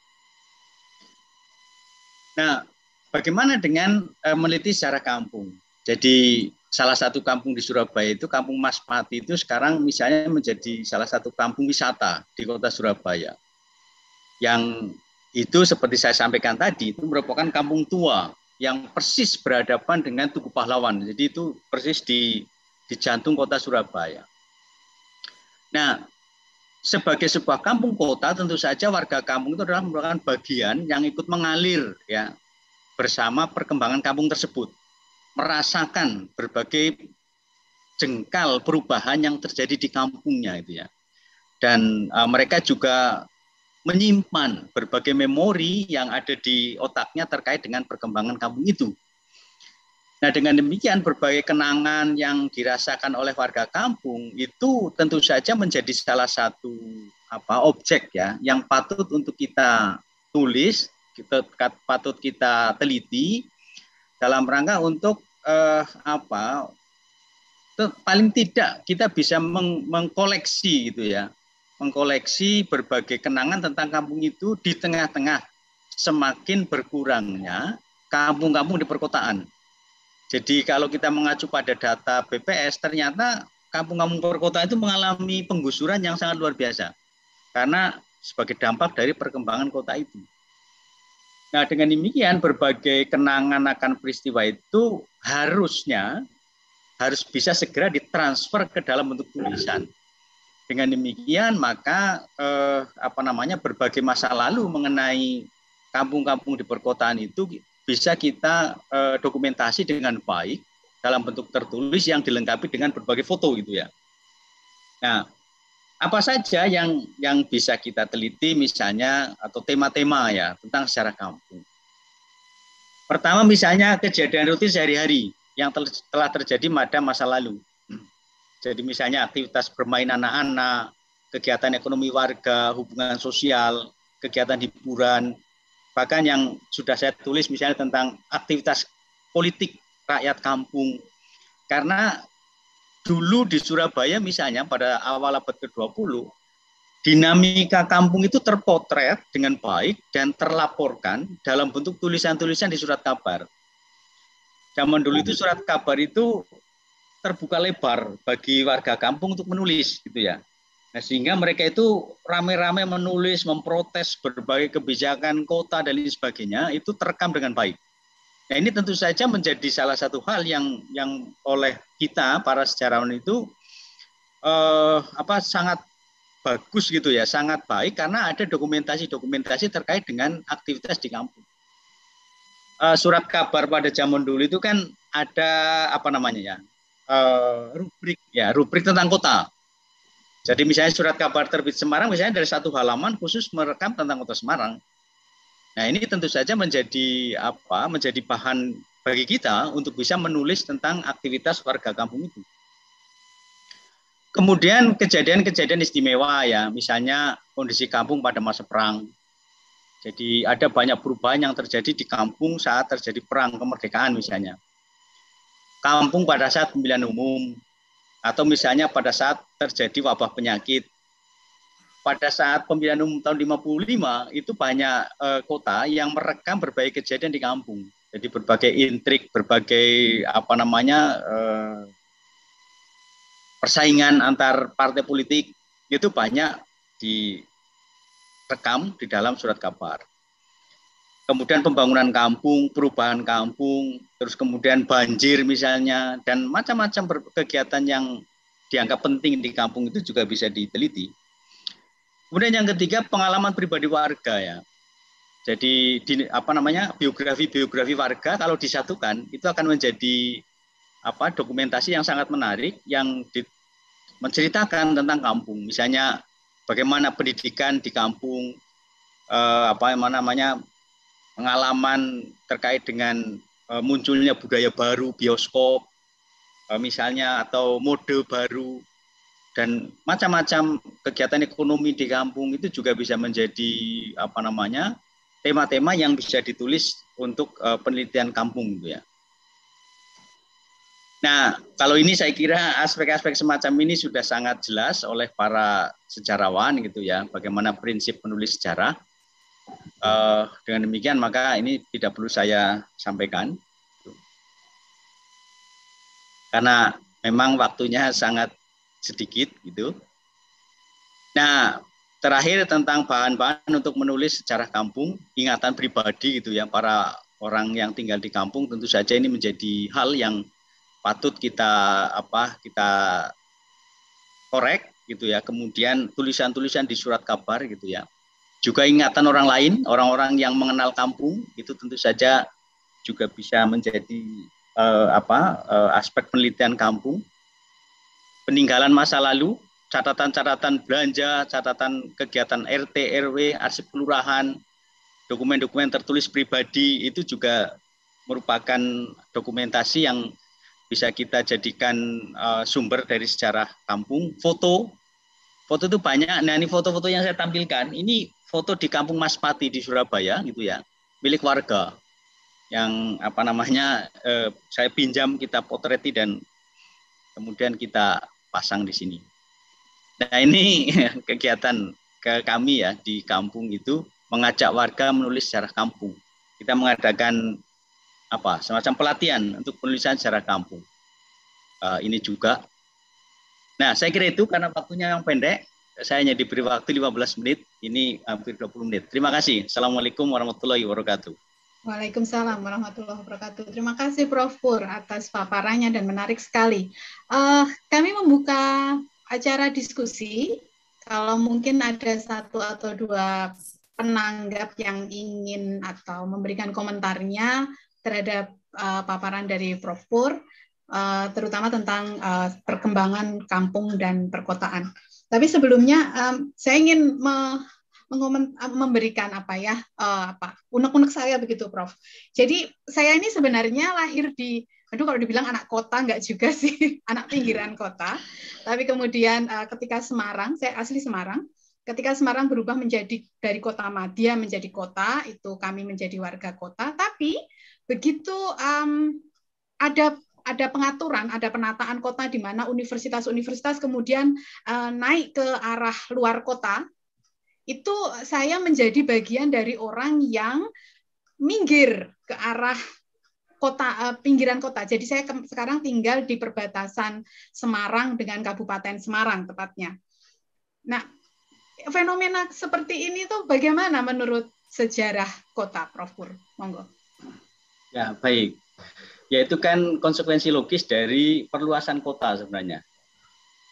Nah, bagaimana dengan eh, meneliti secara kampung? Jadi salah satu kampung di Surabaya itu Kampung Mas Pati itu sekarang misalnya menjadi salah satu kampung wisata di kota Surabaya. Yang itu seperti saya sampaikan tadi itu merupakan kampung tua yang persis berhadapan dengan Tugu Pahlawan. Jadi itu persis di di jantung kota Surabaya. Nah, sebagai sebuah kampung kota tentu saja warga kampung itu adalah merupakan bagian yang ikut mengalir ya bersama perkembangan kampung tersebut merasakan berbagai jengkal perubahan yang terjadi di kampungnya itu ya dan uh, mereka juga menyimpan berbagai memori yang ada di otaknya terkait dengan perkembangan kampung itu Nah, dengan demikian berbagai kenangan yang dirasakan oleh warga kampung itu tentu saja menjadi salah satu apa objek ya yang patut untuk kita tulis, kita patut kita teliti dalam rangka untuk eh, apa paling tidak kita bisa meng mengkoleksi gitu ya. Mengkoleksi berbagai kenangan tentang kampung itu di tengah-tengah semakin berkurangnya kampung-kampung di perkotaan jadi kalau kita mengacu pada data BPS, ternyata kampung-kampung perkotaan itu mengalami penggusuran yang sangat luar biasa. Karena sebagai dampak dari perkembangan kota itu. Nah, dengan demikian berbagai kenangan akan peristiwa itu harusnya harus bisa segera ditransfer ke dalam bentuk tulisan. Dengan demikian maka eh, apa namanya berbagai masa lalu mengenai kampung-kampung di perkotaan itu bisa kita uh, dokumentasi dengan baik dalam bentuk tertulis yang dilengkapi dengan berbagai foto gitu ya. Nah, apa saja yang yang bisa kita teliti misalnya atau tema-tema ya tentang sejarah kampung. Pertama misalnya kejadian rutin sehari-hari yang tel telah terjadi pada masa lalu. Jadi misalnya aktivitas bermain anak-anak, kegiatan ekonomi warga, hubungan sosial, kegiatan hiburan, Bahkan yang sudah saya tulis misalnya tentang aktivitas politik rakyat kampung. Karena dulu di Surabaya misalnya pada awal abad ke-20, dinamika kampung itu terpotret dengan baik dan terlaporkan dalam bentuk tulisan-tulisan di surat kabar. Zaman dulu itu surat kabar itu terbuka lebar bagi warga kampung untuk menulis gitu ya. Nah, sehingga mereka itu rame-rame menulis, memprotes berbagai kebijakan kota dan lain sebagainya itu terekam dengan baik. Nah, ini tentu saja menjadi salah satu hal yang yang oleh kita para sejarawan itu eh, apa sangat bagus gitu ya, sangat baik karena ada dokumentasi-dokumentasi terkait dengan aktivitas di kampung. Eh, surat kabar pada zaman dulu itu kan ada apa namanya ya? Uh, rubrik ya, rubrik tentang kota jadi misalnya surat kabar terbit Semarang misalnya dari satu halaman khusus merekam tentang kota Semarang. Nah, ini tentu saja menjadi apa? menjadi bahan bagi kita untuk bisa menulis tentang aktivitas warga kampung itu. Kemudian kejadian-kejadian istimewa ya, misalnya kondisi kampung pada masa perang. Jadi ada banyak perubahan yang terjadi di kampung saat terjadi perang kemerdekaan misalnya. Kampung pada saat pemilihan umum, atau misalnya pada saat terjadi wabah penyakit. Pada saat pemilihan umum tahun 55 itu banyak e, kota yang merekam berbagai kejadian di kampung. Jadi berbagai intrik, berbagai apa namanya e, persaingan antar partai politik itu banyak direkam di dalam surat kabar kemudian pembangunan kampung, perubahan kampung, terus kemudian banjir misalnya, dan macam-macam kegiatan yang dianggap penting di kampung itu juga bisa diteliti. Kemudian yang ketiga pengalaman pribadi warga ya. Jadi di, apa namanya biografi-biografi warga kalau disatukan itu akan menjadi apa dokumentasi yang sangat menarik yang di, menceritakan tentang kampung. Misalnya bagaimana pendidikan di kampung, eh, apa namanya pengalaman terkait dengan eh, munculnya budaya baru bioskop eh, misalnya atau mode baru dan macam-macam kegiatan ekonomi di kampung itu juga bisa menjadi apa namanya tema-tema yang bisa ditulis untuk eh, penelitian kampung gitu ya. Nah, kalau ini saya kira aspek-aspek semacam ini sudah sangat jelas oleh para sejarawan gitu ya, bagaimana prinsip penulis sejarah. Uh, dengan demikian maka ini tidak perlu saya sampaikan karena memang waktunya sangat sedikit gitu. Nah, terakhir tentang bahan-bahan untuk menulis sejarah kampung, ingatan pribadi gitu ya para orang yang tinggal di kampung tentu saja ini menjadi hal yang patut kita apa kita korek gitu ya. Kemudian tulisan-tulisan di surat kabar gitu ya juga ingatan orang lain, orang-orang yang mengenal kampung itu tentu saja juga bisa menjadi uh, apa uh, aspek penelitian kampung. Peninggalan masa lalu, catatan-catatan belanja, catatan kegiatan RT, RW, arsip kelurahan, dokumen-dokumen tertulis pribadi itu juga merupakan dokumentasi yang bisa kita jadikan uh, sumber dari sejarah kampung. Foto foto itu banyak. Nah ini foto-foto yang saya tampilkan, ini foto di Kampung Mas Pati di Surabaya gitu ya, milik warga yang apa namanya eh, saya pinjam kita potreti dan kemudian kita pasang di sini. Nah ini kegiatan ke kami ya di kampung itu mengajak warga menulis sejarah kampung. Kita mengadakan apa semacam pelatihan untuk penulisan sejarah kampung. Uh, ini juga Nah, saya kira itu karena waktunya yang pendek, saya hanya diberi waktu 15 menit, ini hampir 20 menit. Terima kasih. Assalamualaikum warahmatullahi wabarakatuh. Waalaikumsalam warahmatullahi wabarakatuh. Terima kasih Prof. Pur atas paparannya dan menarik sekali. Uh, kami membuka acara diskusi. Kalau mungkin ada satu atau dua penanggap yang ingin atau memberikan komentarnya terhadap uh, paparan dari Prof. Pur, Eh, terutama tentang eh, perkembangan kampung dan perkotaan. Tapi sebelumnya saya ingin eh, memberikan apa ya apa unek-unek saya begitu Prof. Jadi saya ini sebenarnya lahir di aduh kalau dibilang anak kota nggak juga sih anak pinggiran kota. Tapi kemudian ketika Semarang saya asli Semarang ketika Semarang berubah menjadi dari kota madia menjadi kota itu kami menjadi warga kota tapi begitu um, ada ada pengaturan, ada penataan kota di mana universitas-universitas kemudian uh, naik ke arah luar kota, itu saya menjadi bagian dari orang yang minggir ke arah kota uh, pinggiran kota. Jadi saya ke, sekarang tinggal di perbatasan Semarang dengan Kabupaten Semarang tepatnya. Nah, fenomena seperti ini tuh bagaimana menurut sejarah kota Prof Pur? Monggo. Ya, baik yaitu kan konsekuensi logis dari perluasan kota sebenarnya.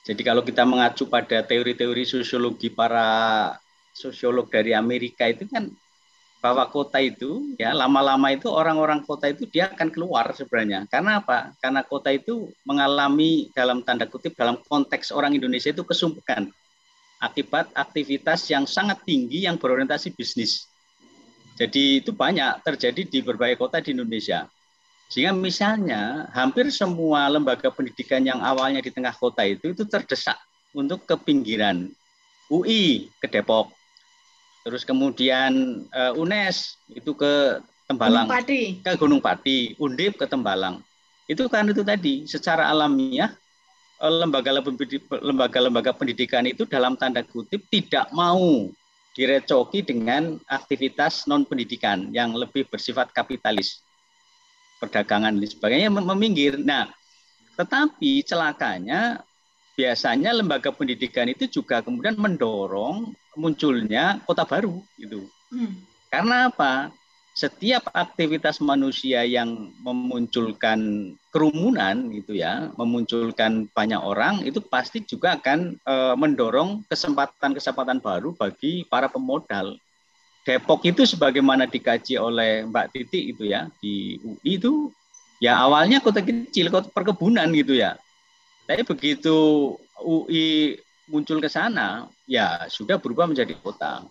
Jadi kalau kita mengacu pada teori-teori sosiologi para sosiolog dari Amerika itu kan bahwa kota itu ya lama-lama itu orang-orang kota itu dia akan keluar sebenarnya. Karena apa? Karena kota itu mengalami dalam tanda kutip dalam konteks orang Indonesia itu kesumpukan akibat aktivitas yang sangat tinggi yang berorientasi bisnis. Jadi itu banyak terjadi di berbagai kota di Indonesia. Sehingga misalnya hampir semua lembaga pendidikan yang awalnya di tengah kota itu itu terdesak untuk ke pinggiran. UI ke Depok. Terus kemudian uh, UNES itu ke Tembalang, Gunung Pati. ke Gunung Pati, Undip ke Tembalang. Itu kan itu tadi secara alamiah eh, lembaga-lembaga pendidikan itu dalam tanda kutip tidak mau direcoki dengan aktivitas non pendidikan yang lebih bersifat kapitalis perdagangan dan sebagainya meminggir. Nah, tetapi celakanya biasanya lembaga pendidikan itu juga kemudian mendorong munculnya kota baru gitu. Hmm. Karena apa? Setiap aktivitas manusia yang memunculkan kerumunan gitu ya, memunculkan banyak orang itu pasti juga akan e, mendorong kesempatan-kesempatan baru bagi para pemodal Kepok itu sebagaimana dikaji oleh Mbak Titi itu ya di UI itu ya awalnya kota kecil kota perkebunan gitu ya. Tapi begitu UI muncul ke sana ya sudah berubah menjadi kota.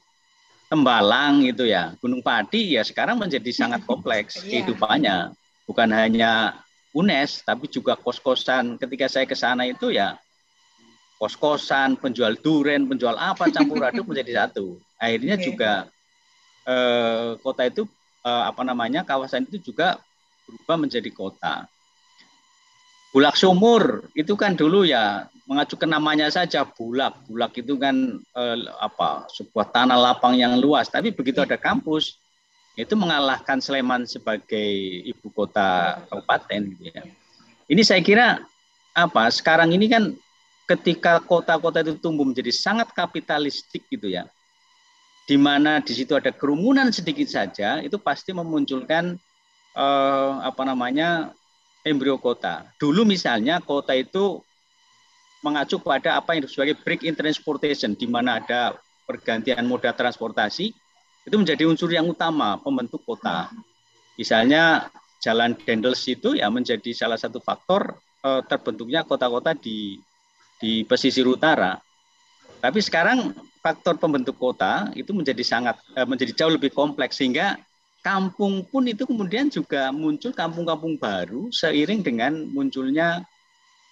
Tembalang itu ya, Gunung Pati ya sekarang menjadi sangat kompleks iya. kehidupannya. Bukan hanya UNES tapi juga kos-kosan. Ketika saya ke sana itu ya kos-kosan, penjual duren, penjual apa campur aduk menjadi satu. Akhirnya okay. juga Eh, kota itu eh, apa namanya kawasan itu juga berubah menjadi kota. Bulak Sumur itu kan dulu ya mengacu ke namanya saja bulak. Bulak itu kan eh, apa sebuah tanah lapang yang luas. Tapi begitu ada kampus itu mengalahkan Sleman sebagai ibu kota kabupaten gitu ya. Ini saya kira apa sekarang ini kan ketika kota-kota itu tumbuh menjadi sangat kapitalistik gitu ya di mana di situ ada kerumunan sedikit saja itu pasti memunculkan eh, apa namanya embrio kota. Dulu misalnya kota itu mengacu pada apa yang sebagai break in transportation di mana ada pergantian moda transportasi itu menjadi unsur yang utama pembentuk kota. Misalnya jalan Dendels itu ya menjadi salah satu faktor eh, terbentuknya kota-kota di di pesisir utara. Tapi sekarang faktor pembentuk kota itu menjadi sangat eh, menjadi jauh lebih kompleks sehingga kampung pun itu kemudian juga muncul kampung-kampung baru seiring dengan munculnya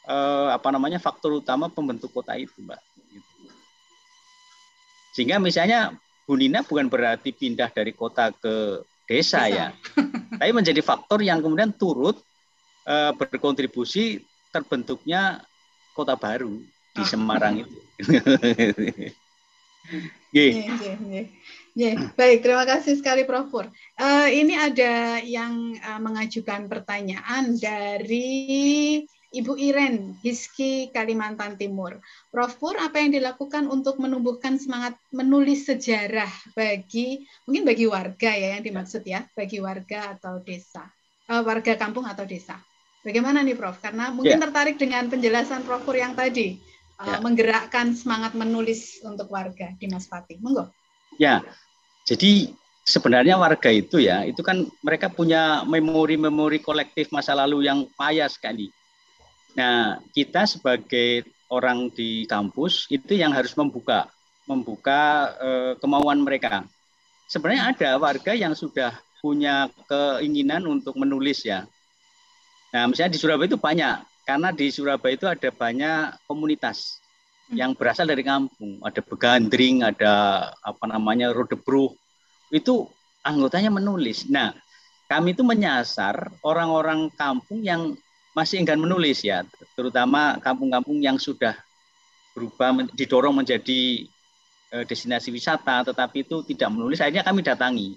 eh, apa namanya faktor utama pembentuk kota itu, Mbak. Sehingga misalnya Bunina bukan berarti pindah dari kota ke desa, desa. ya, iya. tapi menjadi faktor yang kemudian turut eh, berkontribusi terbentuknya kota baru di ah. Semarang itu. ye, ye. Ye. Baik, terima kasih sekali Prof. Pur. Uh, ini ada yang uh, mengajukan pertanyaan dari Ibu Iren, Hiski, Kalimantan Timur. Prof. Pur, apa yang dilakukan untuk menumbuhkan semangat menulis sejarah bagi, mungkin bagi warga ya yang dimaksud ya, bagi warga atau desa, uh, warga kampung atau desa. Bagaimana nih Prof? Karena mungkin yeah. tertarik dengan penjelasan Prof. Pur yang tadi Eh, ya. menggerakkan semangat menulis untuk warga di Mas Fatih. Monggo. Ya, jadi sebenarnya warga itu ya, itu kan mereka punya memori-memori kolektif masa lalu yang payah sekali. Nah, kita sebagai orang di kampus itu yang harus membuka, membuka eh, kemauan mereka. Sebenarnya ada warga yang sudah punya keinginan untuk menulis ya. Nah, misalnya di Surabaya itu banyak karena di Surabaya itu ada banyak komunitas hmm. yang berasal dari kampung. Ada Begandring, ada apa namanya Rodebruh. Itu anggotanya menulis. Nah, kami itu menyasar orang-orang kampung yang masih enggan menulis ya, terutama kampung-kampung yang sudah berubah didorong menjadi eh, destinasi wisata, tetapi itu tidak menulis. Akhirnya kami datangi,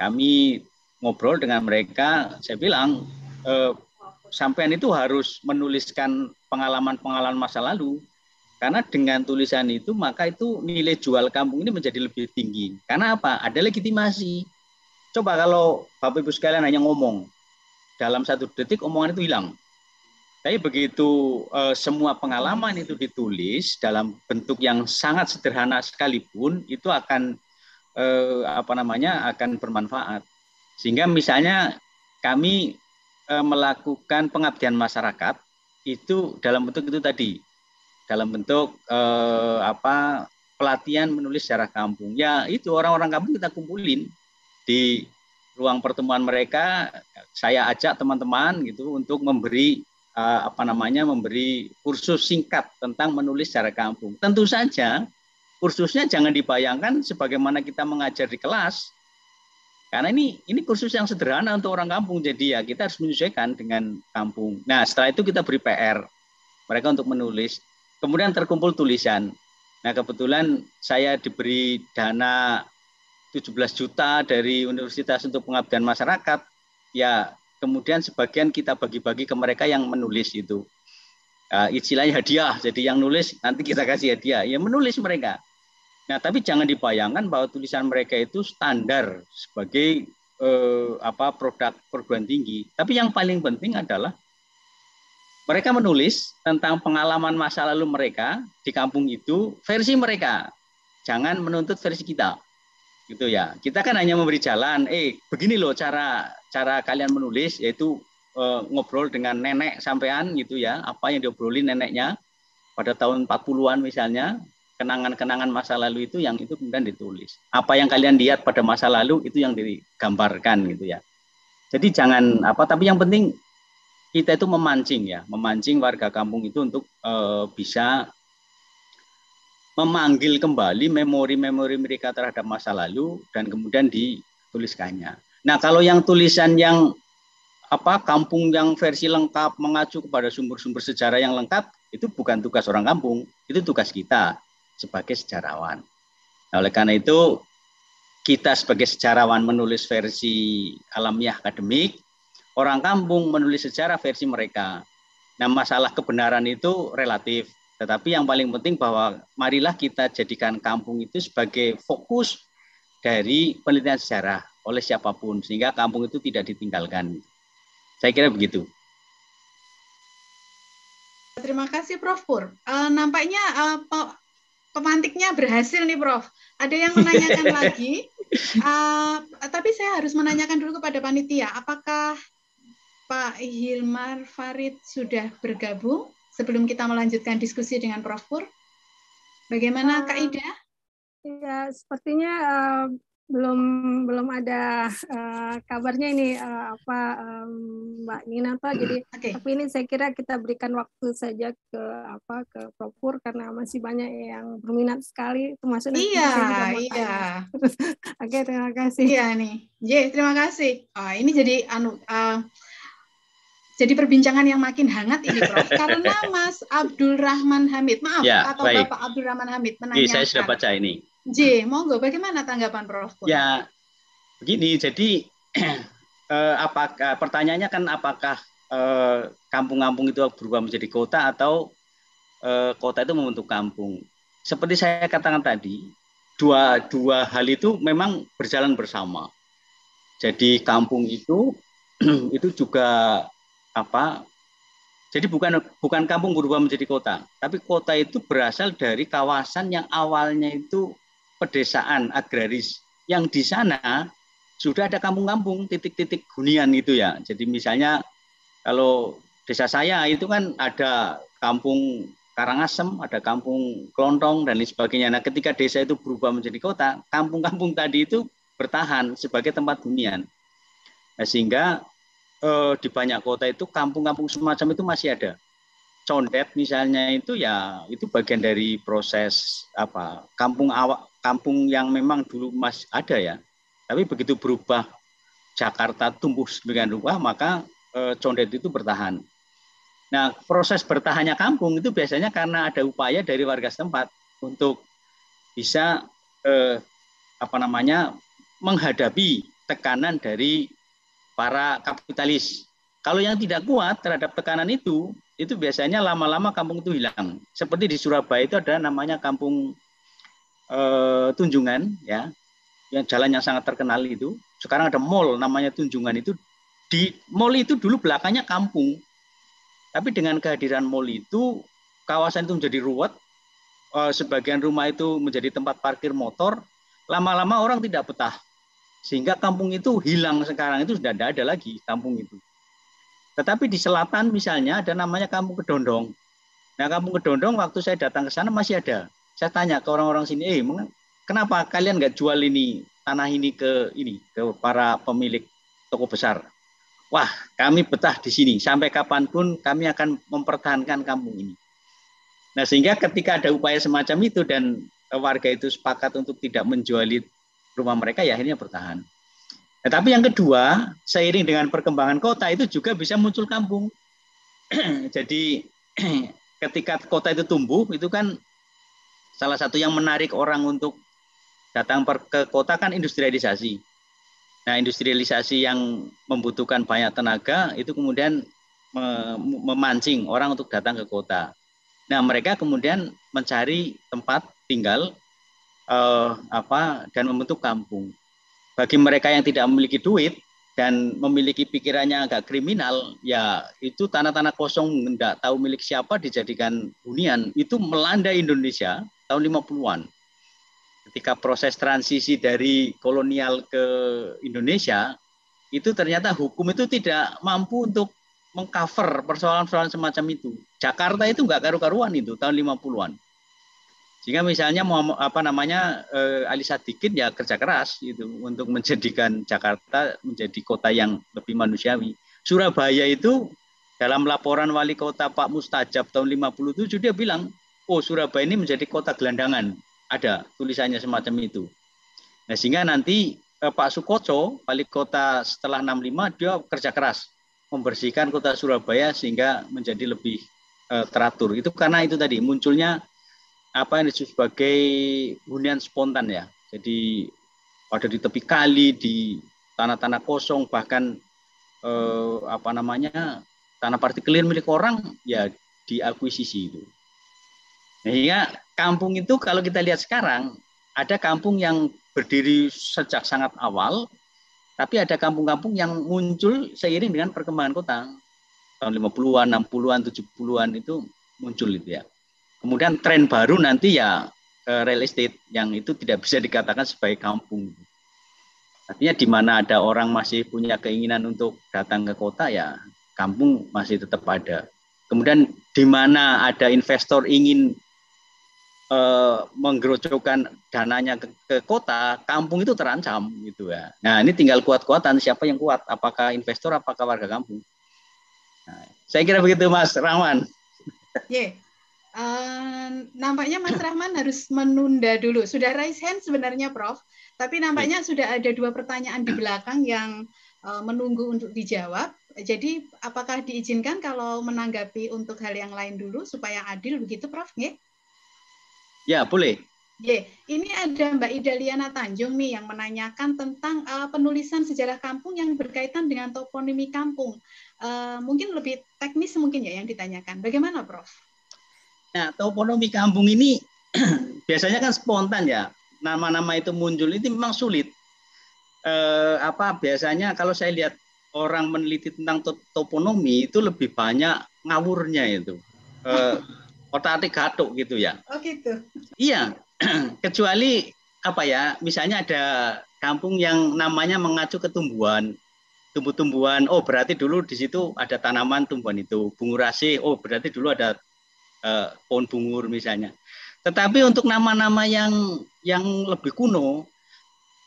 kami ngobrol dengan mereka. Saya bilang, eh, sampean itu harus menuliskan pengalaman-pengalaman masa lalu. Karena dengan tulisan itu maka itu nilai jual kampung ini menjadi lebih tinggi. Karena apa? Ada legitimasi. Coba kalau Bapak Ibu sekalian hanya ngomong, dalam satu detik omongan itu hilang. Tapi begitu e, semua pengalaman itu ditulis dalam bentuk yang sangat sederhana sekalipun itu akan e, apa namanya akan bermanfaat. Sehingga misalnya kami E, melakukan pengabdian masyarakat itu dalam bentuk itu tadi dalam bentuk eh, apa pelatihan menulis sejarah kampung ya itu orang-orang kampung kita kumpulin di ruang pertemuan mereka saya ajak teman-teman gitu untuk memberi eh, apa namanya memberi kursus singkat tentang menulis sejarah kampung tentu saja kursusnya jangan dibayangkan sebagaimana kita mengajar di kelas karena ini ini kursus yang sederhana untuk orang kampung, jadi ya kita harus menyesuaikan dengan kampung. Nah setelah itu kita beri PR mereka untuk menulis, kemudian terkumpul tulisan. Nah kebetulan saya diberi dana 17 juta dari universitas untuk pengabdian masyarakat. Ya kemudian sebagian kita bagi-bagi ke mereka yang menulis itu. Uh, istilahnya hadiah, jadi yang nulis nanti kita kasih hadiah. Ya menulis mereka Nah, tapi jangan dibayangkan bahwa tulisan mereka itu standar sebagai eh, apa produk perguruan tinggi. Tapi yang paling penting adalah mereka menulis tentang pengalaman masa lalu mereka di kampung itu versi mereka. Jangan menuntut versi kita. Gitu ya. Kita kan hanya memberi jalan, eh begini loh cara cara kalian menulis yaitu eh, ngobrol dengan nenek sampean gitu ya, apa yang diobrolin neneknya pada tahun 40-an misalnya kenangan-kenangan masa lalu itu yang itu kemudian ditulis. Apa yang kalian lihat pada masa lalu itu yang digambarkan gitu ya. Jadi jangan apa tapi yang penting kita itu memancing ya, memancing warga kampung itu untuk e, bisa memanggil kembali memori-memori mereka terhadap masa lalu dan kemudian dituliskannya. Nah, kalau yang tulisan yang apa kampung yang versi lengkap mengacu kepada sumber-sumber sejarah yang lengkap itu bukan tugas orang kampung, itu tugas kita sebagai sejarawan. Nah, oleh karena itu kita sebagai sejarawan menulis versi alamiah akademik, orang kampung menulis sejarah versi mereka. Nah, masalah kebenaran itu relatif, tetapi yang paling penting bahwa marilah kita jadikan kampung itu sebagai fokus dari penelitian sejarah oleh siapapun sehingga kampung itu tidak ditinggalkan. Saya kira begitu. Terima kasih Prof Pur. Uh, nampaknya uh, pemantiknya berhasil nih Prof. Ada yang menanyakan lagi, uh, tapi saya harus menanyakan dulu kepada panitia, apakah Pak Hilmar Farid sudah bergabung sebelum kita melanjutkan diskusi dengan Prof. Pur? Bagaimana uh, Kak eh, Ida? Ya, sepertinya uh, belum belum ada uh, kabarnya ini uh, apa um, Mbak Nina Pak. Jadi okay. tapi ini saya kira kita berikan waktu saja ke apa ke Propur karena masih banyak yang berminat sekali termasuk Iya, iya. Oke, okay, terima kasih. Iya nih. J, terima kasih. Oh, ini jadi anu uh, jadi perbincangan yang makin hangat ini Prof karena Mas Abdul Rahman Hamid, maaf ya, atau baik. Bapak Abdul Rahman Hamid menanyakan. iya saya sudah baca ini. J, monggo. Bagaimana tanggapan Prof? Ya, begini. Jadi eh, apakah pertanyaannya kan apakah eh, kampung-kampung eh, itu berubah menjadi kota atau eh, kota itu membentuk kampung? Seperti saya katakan tadi, dua dua hal itu memang berjalan bersama. Jadi kampung itu itu juga apa? Jadi bukan bukan kampung berubah menjadi kota, tapi kota itu berasal dari kawasan yang awalnya itu pedesaan agraris yang di sana sudah ada kampung-kampung titik-titik hunian itu ya. Jadi misalnya kalau desa saya itu kan ada kampung Karangasem, ada kampung Kelontong dan lain sebagainya. Nah, ketika desa itu berubah menjadi kota, kampung-kampung tadi itu bertahan sebagai tempat hunian. Nah, sehingga eh, di banyak kota itu kampung-kampung semacam itu masih ada. Condet misalnya itu ya itu bagian dari proses apa kampung awak kampung yang memang dulu masih ada ya, tapi begitu berubah Jakarta tumbuh sedemikian rupa maka e, condet itu bertahan. Nah proses bertahannya kampung itu biasanya karena ada upaya dari warga setempat untuk bisa e, apa namanya menghadapi tekanan dari para kapitalis. Kalau yang tidak kuat terhadap tekanan itu, itu biasanya lama-lama kampung itu hilang. Seperti di Surabaya itu ada namanya kampung eh, Tunjungan ya, yang jalan yang sangat terkenal itu. Sekarang ada mall namanya Tunjungan itu di mall itu dulu belakangnya kampung. Tapi dengan kehadiran mall itu kawasan itu menjadi ruwet. Eh, sebagian rumah itu menjadi tempat parkir motor. Lama-lama orang tidak betah. Sehingga kampung itu hilang sekarang itu sudah tidak ada lagi kampung itu. Tetapi di selatan misalnya ada namanya kampung Kedondong. Nah, kampung Kedondong waktu saya datang ke sana masih ada saya tanya ke orang-orang sini, eh, kenapa kalian nggak jual ini tanah ini ke ini ke para pemilik toko besar? Wah, kami betah di sini. Sampai kapanpun kami akan mempertahankan kampung ini. Nah, sehingga ketika ada upaya semacam itu dan e, warga itu sepakat untuk tidak menjual rumah mereka, ya akhirnya bertahan. Nah, tapi yang kedua, seiring dengan perkembangan kota itu juga bisa muncul kampung. Jadi ketika kota itu tumbuh, itu kan salah satu yang menarik orang untuk datang per, ke kota kan industrialisasi. Nah, industrialisasi yang membutuhkan banyak tenaga itu kemudian memancing orang untuk datang ke kota. Nah, mereka kemudian mencari tempat tinggal eh, apa dan membentuk kampung. Bagi mereka yang tidak memiliki duit dan memiliki pikirannya agak kriminal, ya itu tanah-tanah kosong tidak tahu milik siapa dijadikan hunian. Itu melanda Indonesia tahun 50-an. Ketika proses transisi dari kolonial ke Indonesia, itu ternyata hukum itu tidak mampu untuk mengcover persoalan-persoalan semacam itu. Jakarta itu nggak karu-karuan itu tahun 50-an. Sehingga misalnya apa namanya eh, Ali Sadikin ya kerja keras itu untuk menjadikan Jakarta menjadi kota yang lebih manusiawi. Surabaya itu dalam laporan wali kota Pak Mustajab tahun 57 dia bilang oh Surabaya ini menjadi kota gelandangan. Ada tulisannya semacam itu. Nah, sehingga nanti eh, Pak Sukoco, balik kota setelah 65, dia kerja keras membersihkan kota Surabaya sehingga menjadi lebih eh, teratur. Itu karena itu tadi munculnya apa yang disebut sebagai hunian spontan ya. Jadi ada di tepi kali, di tanah-tanah kosong, bahkan eh, apa namanya tanah partikelir milik orang ya diakuisisi itu. Sehingga nah, kampung itu kalau kita lihat sekarang, ada kampung yang berdiri sejak sangat awal, tapi ada kampung-kampung yang muncul seiring dengan perkembangan kota. Tahun 50-an, 60-an, 70-an itu muncul itu ya. Kemudian tren baru nanti ya eh, real estate yang itu tidak bisa dikatakan sebagai kampung. Artinya di mana ada orang masih punya keinginan untuk datang ke kota ya kampung masih tetap ada. Kemudian di mana ada investor ingin eh, menggerocokan dananya ke, ke kota, kampung itu terancam gitu ya. Nah ini tinggal kuat-kuatan siapa yang kuat, apakah investor, apakah warga kampung. Nah, saya kira begitu Mas Rahman. Yeah. Eh, uh, nampaknya Mas Rahman harus menunda dulu. Sudah raise hand sebenarnya Prof, tapi nampaknya iya. sudah ada dua pertanyaan di belakang yang uh, menunggu untuk dijawab. Jadi apakah diizinkan kalau menanggapi untuk hal yang lain dulu supaya adil begitu Prof? Yeah? Ya, boleh. Ye, ini ada Mbak Idaliana Tanjung nih yang menanyakan tentang uh, penulisan sejarah kampung yang berkaitan dengan toponimi kampung. Uh, mungkin lebih teknis mungkin ya yang ditanyakan. Bagaimana, Prof? Nah, toponimi kampung ini biasanya kan spontan ya. Nama-nama itu muncul itu memang sulit. Uh, apa biasanya kalau saya lihat orang meneliti tentang toponomi itu lebih banyak ngawurnya itu. Uh, otak-atik gatuk gitu ya. Oh gitu. Iya, kecuali apa ya, misalnya ada kampung yang namanya mengacu ke tumbuhan tumbuh-tumbuhan. Oh, berarti dulu di situ ada tanaman tumbuhan itu, bungurasi rasih. Oh, berarti dulu ada eh, pohon bungur misalnya. Tetapi untuk nama-nama yang yang lebih kuno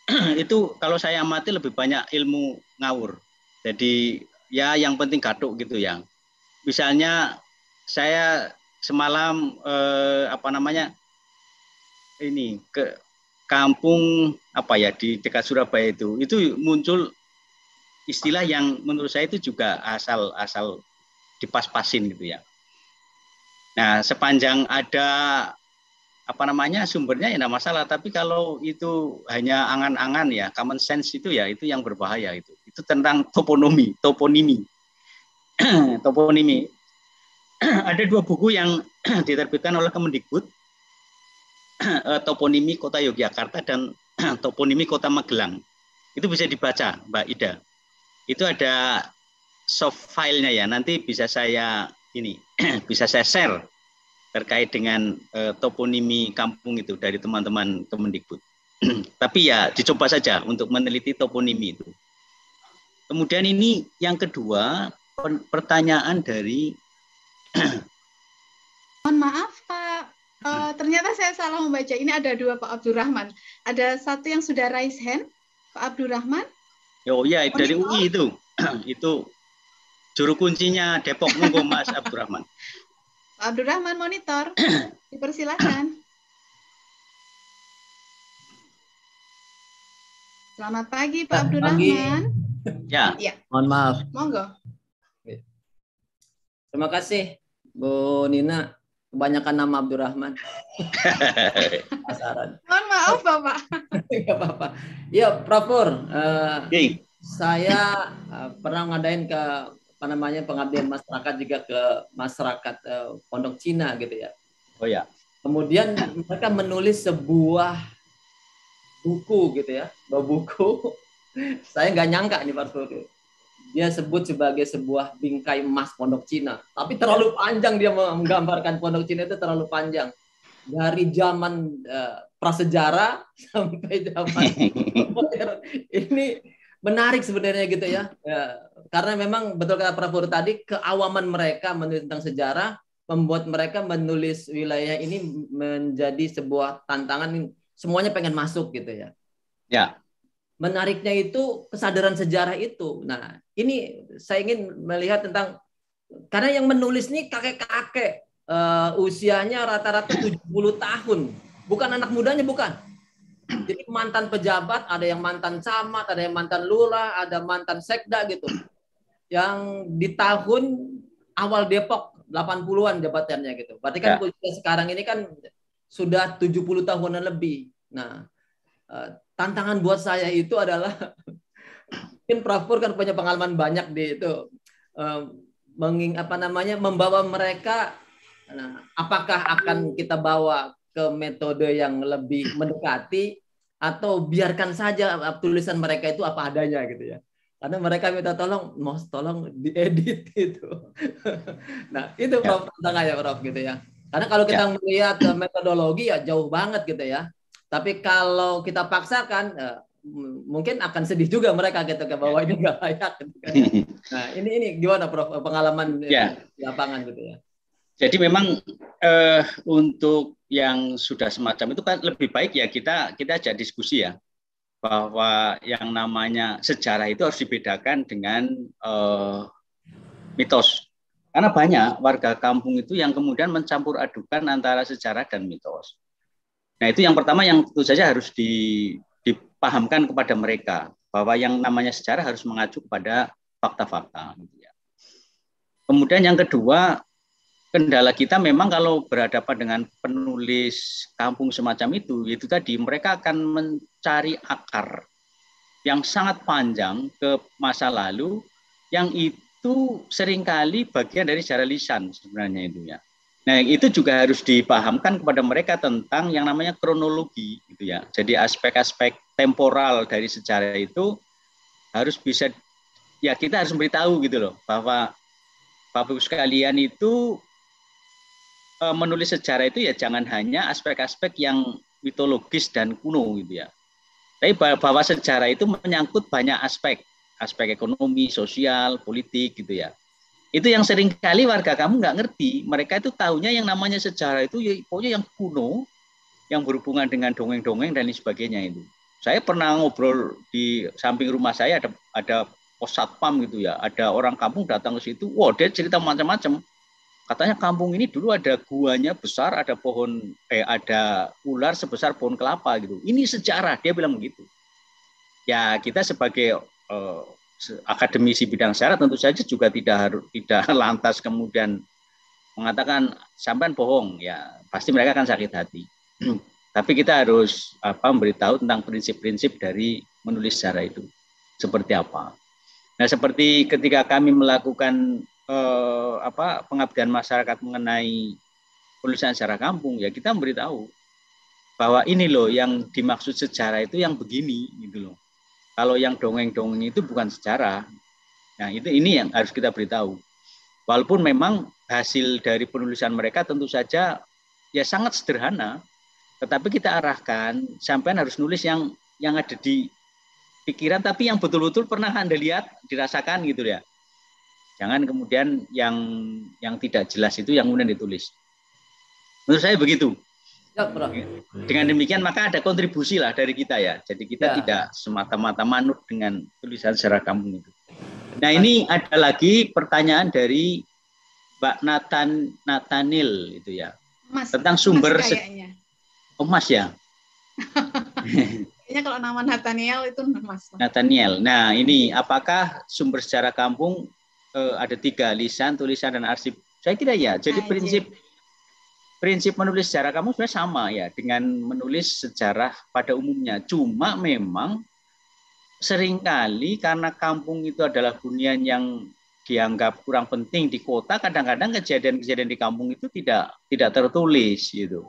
itu kalau saya amati lebih banyak ilmu ngawur. Jadi ya yang penting gaduk gitu ya. Misalnya saya semalam eh, apa namanya ini ke kampung apa ya di dekat Surabaya itu itu muncul istilah yang menurut saya itu juga asal asal dipas-pasin gitu ya. Nah sepanjang ada apa namanya sumbernya ya tidak masalah tapi kalau itu hanya angan-angan ya common sense itu ya itu yang berbahaya itu itu tentang toponomi toponimi toponimi ada dua buku yang diterbitkan oleh Kemendikbud eh, toponimi kota Yogyakarta dan toponimi kota Magelang itu bisa dibaca Mbak Ida itu ada soft filenya ya nanti bisa saya ini bisa saya share terkait dengan uh, toponimi kampung itu dari teman-teman Kemendikbud. Tapi ya dicoba saja untuk meneliti toponimi itu. Kemudian ini yang kedua pertanyaan dari Mohon maaf Pak, uh, ternyata saya salah membaca. Ini ada dua Pak Abdurrahman. Ada satu yang sudah raise hand, Pak Abdurrahman. Oh iya, dari UI itu. itu juru kuncinya Depok. nunggu Mas Abdurrahman. Pak Abdurrahman monitor. Dipersilakan. Selamat pagi Pak Abdurrahman. Pagi. Ya. ya. Mohon maaf. Monggo. Terima kasih Bu Nina, kebanyakan nama Abdurrahman. Pasaran. Mohon maaf Bapak. Gak apa-apa. Yuk, iya, Prof. Pur, uh, eh, okay. saya uh, pernah ngadain ke apa namanya pengabdian masyarakat juga ke masyarakat uh, Pondok Cina gitu ya. Oh ya. Kemudian mereka menulis sebuah buku gitu ya, buku. saya nggak nyangka nih Pak Pur dia sebut sebagai sebuah bingkai emas pondok Cina. Tapi terlalu panjang dia menggambarkan pondok Cina itu terlalu panjang. Dari zaman uh, prasejarah sampai zaman modern. Ini menarik sebenarnya gitu ya. ya. Karena memang betul kata Prabowo tadi keawaman mereka menulis tentang sejarah membuat mereka menulis wilayah ini menjadi sebuah tantangan semuanya pengen masuk gitu ya. Ya menariknya itu kesadaran sejarah itu. Nah, ini saya ingin melihat tentang karena yang menulis ini kakek-kakek uh, usianya rata-rata 70 tahun. Bukan anak mudanya bukan. Jadi mantan pejabat, ada yang mantan camat, ada yang mantan lurah, ada mantan sekda gitu. Yang di tahun awal Depok 80-an jabatannya gitu. Berarti kan ya. sekarang ini kan sudah 70 tahunan lebih. Nah, eh, tantangan buat saya itu adalah mungkin Prof Pur kan punya pengalaman banyak di itu eh, menging apa namanya membawa mereka nah, apakah akan kita bawa ke metode yang lebih mendekati atau biarkan saja eh, tulisan mereka itu apa adanya gitu ya karena mereka minta tolong mau tolong diedit itu nah itu ya. prof tantangannya prof gitu ya karena kalau kita ya. melihat eh, metodologi ya jauh banget gitu ya tapi kalau kita paksakan, eh, mungkin akan sedih juga mereka gitu ke bawah ya. ini nggak layak. Gitu. Kan. Nah ini ini gimana Prof eh, pengalaman ya. di lapangan gitu ya? Jadi memang uh, untuk yang sudah semacam itu kan lebih baik ya kita kita ajak diskusi ya bahwa yang namanya sejarah itu harus dibedakan dengan uh, mitos. Karena banyak warga kampung itu yang kemudian mencampur adukan antara sejarah dan mitos. Nah itu yang pertama yang tentu saja harus di, dipahamkan kepada mereka bahwa yang namanya sejarah harus mengacu kepada fakta-fakta. Gitu ya. Kemudian yang kedua kendala kita memang kalau berhadapan dengan penulis kampung semacam itu, itu tadi mereka akan mencari akar yang sangat panjang ke masa lalu, yang itu seringkali bagian dari sejarah lisan sebenarnya itu ya. Nah, itu juga harus dipahamkan kepada mereka tentang yang namanya kronologi gitu ya. Jadi aspek-aspek temporal dari sejarah itu harus bisa ya kita harus memberitahu gitu loh bahwa Bapak sekalian itu e, menulis sejarah itu ya jangan hanya aspek-aspek yang mitologis dan kuno gitu ya. Tapi bahwa sejarah itu menyangkut banyak aspek, aspek ekonomi, sosial, politik gitu ya. Itu yang sering seringkali warga kamu nggak ngerti. Mereka itu tahunya yang namanya sejarah itu ya, pokoknya yang kuno, yang berhubungan dengan dongeng-dongeng dan lain sebagainya itu. Saya pernah ngobrol di samping rumah saya ada ada pos satpam gitu ya, ada orang kampung datang ke situ, wow dia cerita macam-macam. Katanya kampung ini dulu ada guanya besar, ada pohon eh ada ular sebesar pohon kelapa gitu. Ini sejarah dia bilang begitu. Ya kita sebagai eh, akademisi bidang syarat tentu saja juga tidak harus tidak lantas kemudian mengatakan sampean bohong ya pasti mereka akan sakit hati. Tapi kita harus apa memberitahu tentang prinsip-prinsip dari menulis sejarah itu seperti apa. Nah, seperti ketika kami melakukan eh, apa pengabdian masyarakat mengenai penulisan sejarah kampung ya kita memberitahu bahwa ini loh yang dimaksud sejarah itu yang begini gitu loh. Kalau yang dongeng-dongeng itu bukan sejarah. Nah, itu ini yang harus kita beritahu. Walaupun memang hasil dari penulisan mereka tentu saja ya sangat sederhana, tetapi kita arahkan sampai harus nulis yang yang ada di pikiran tapi yang betul-betul pernah Anda lihat, dirasakan gitu ya. Jangan kemudian yang yang tidak jelas itu yang kemudian ditulis. Menurut saya begitu. Iya, dengan demikian maka ada kontribusi lah dari kita ya. Jadi kita ya. tidak semata-mata manut dengan tulisan secara kampung itu. Nah ini ada lagi pertanyaan dari Mbak Nathan Natanil itu ya mas, tentang sumber mas Oh, mas ya. kayaknya kalau nama Nathaniel itu mas. Nathaniel. Nah ini apakah sumber secara kampung eh, ada tiga lisan, tulisan dan arsip? Saya kira ya. Jadi nah, iya. prinsip prinsip menulis sejarah kamu sebenarnya sama ya dengan menulis sejarah pada umumnya. Cuma memang seringkali karena kampung itu adalah hunian yang dianggap kurang penting di kota, kadang-kadang kejadian-kejadian di kampung itu tidak tidak tertulis gitu.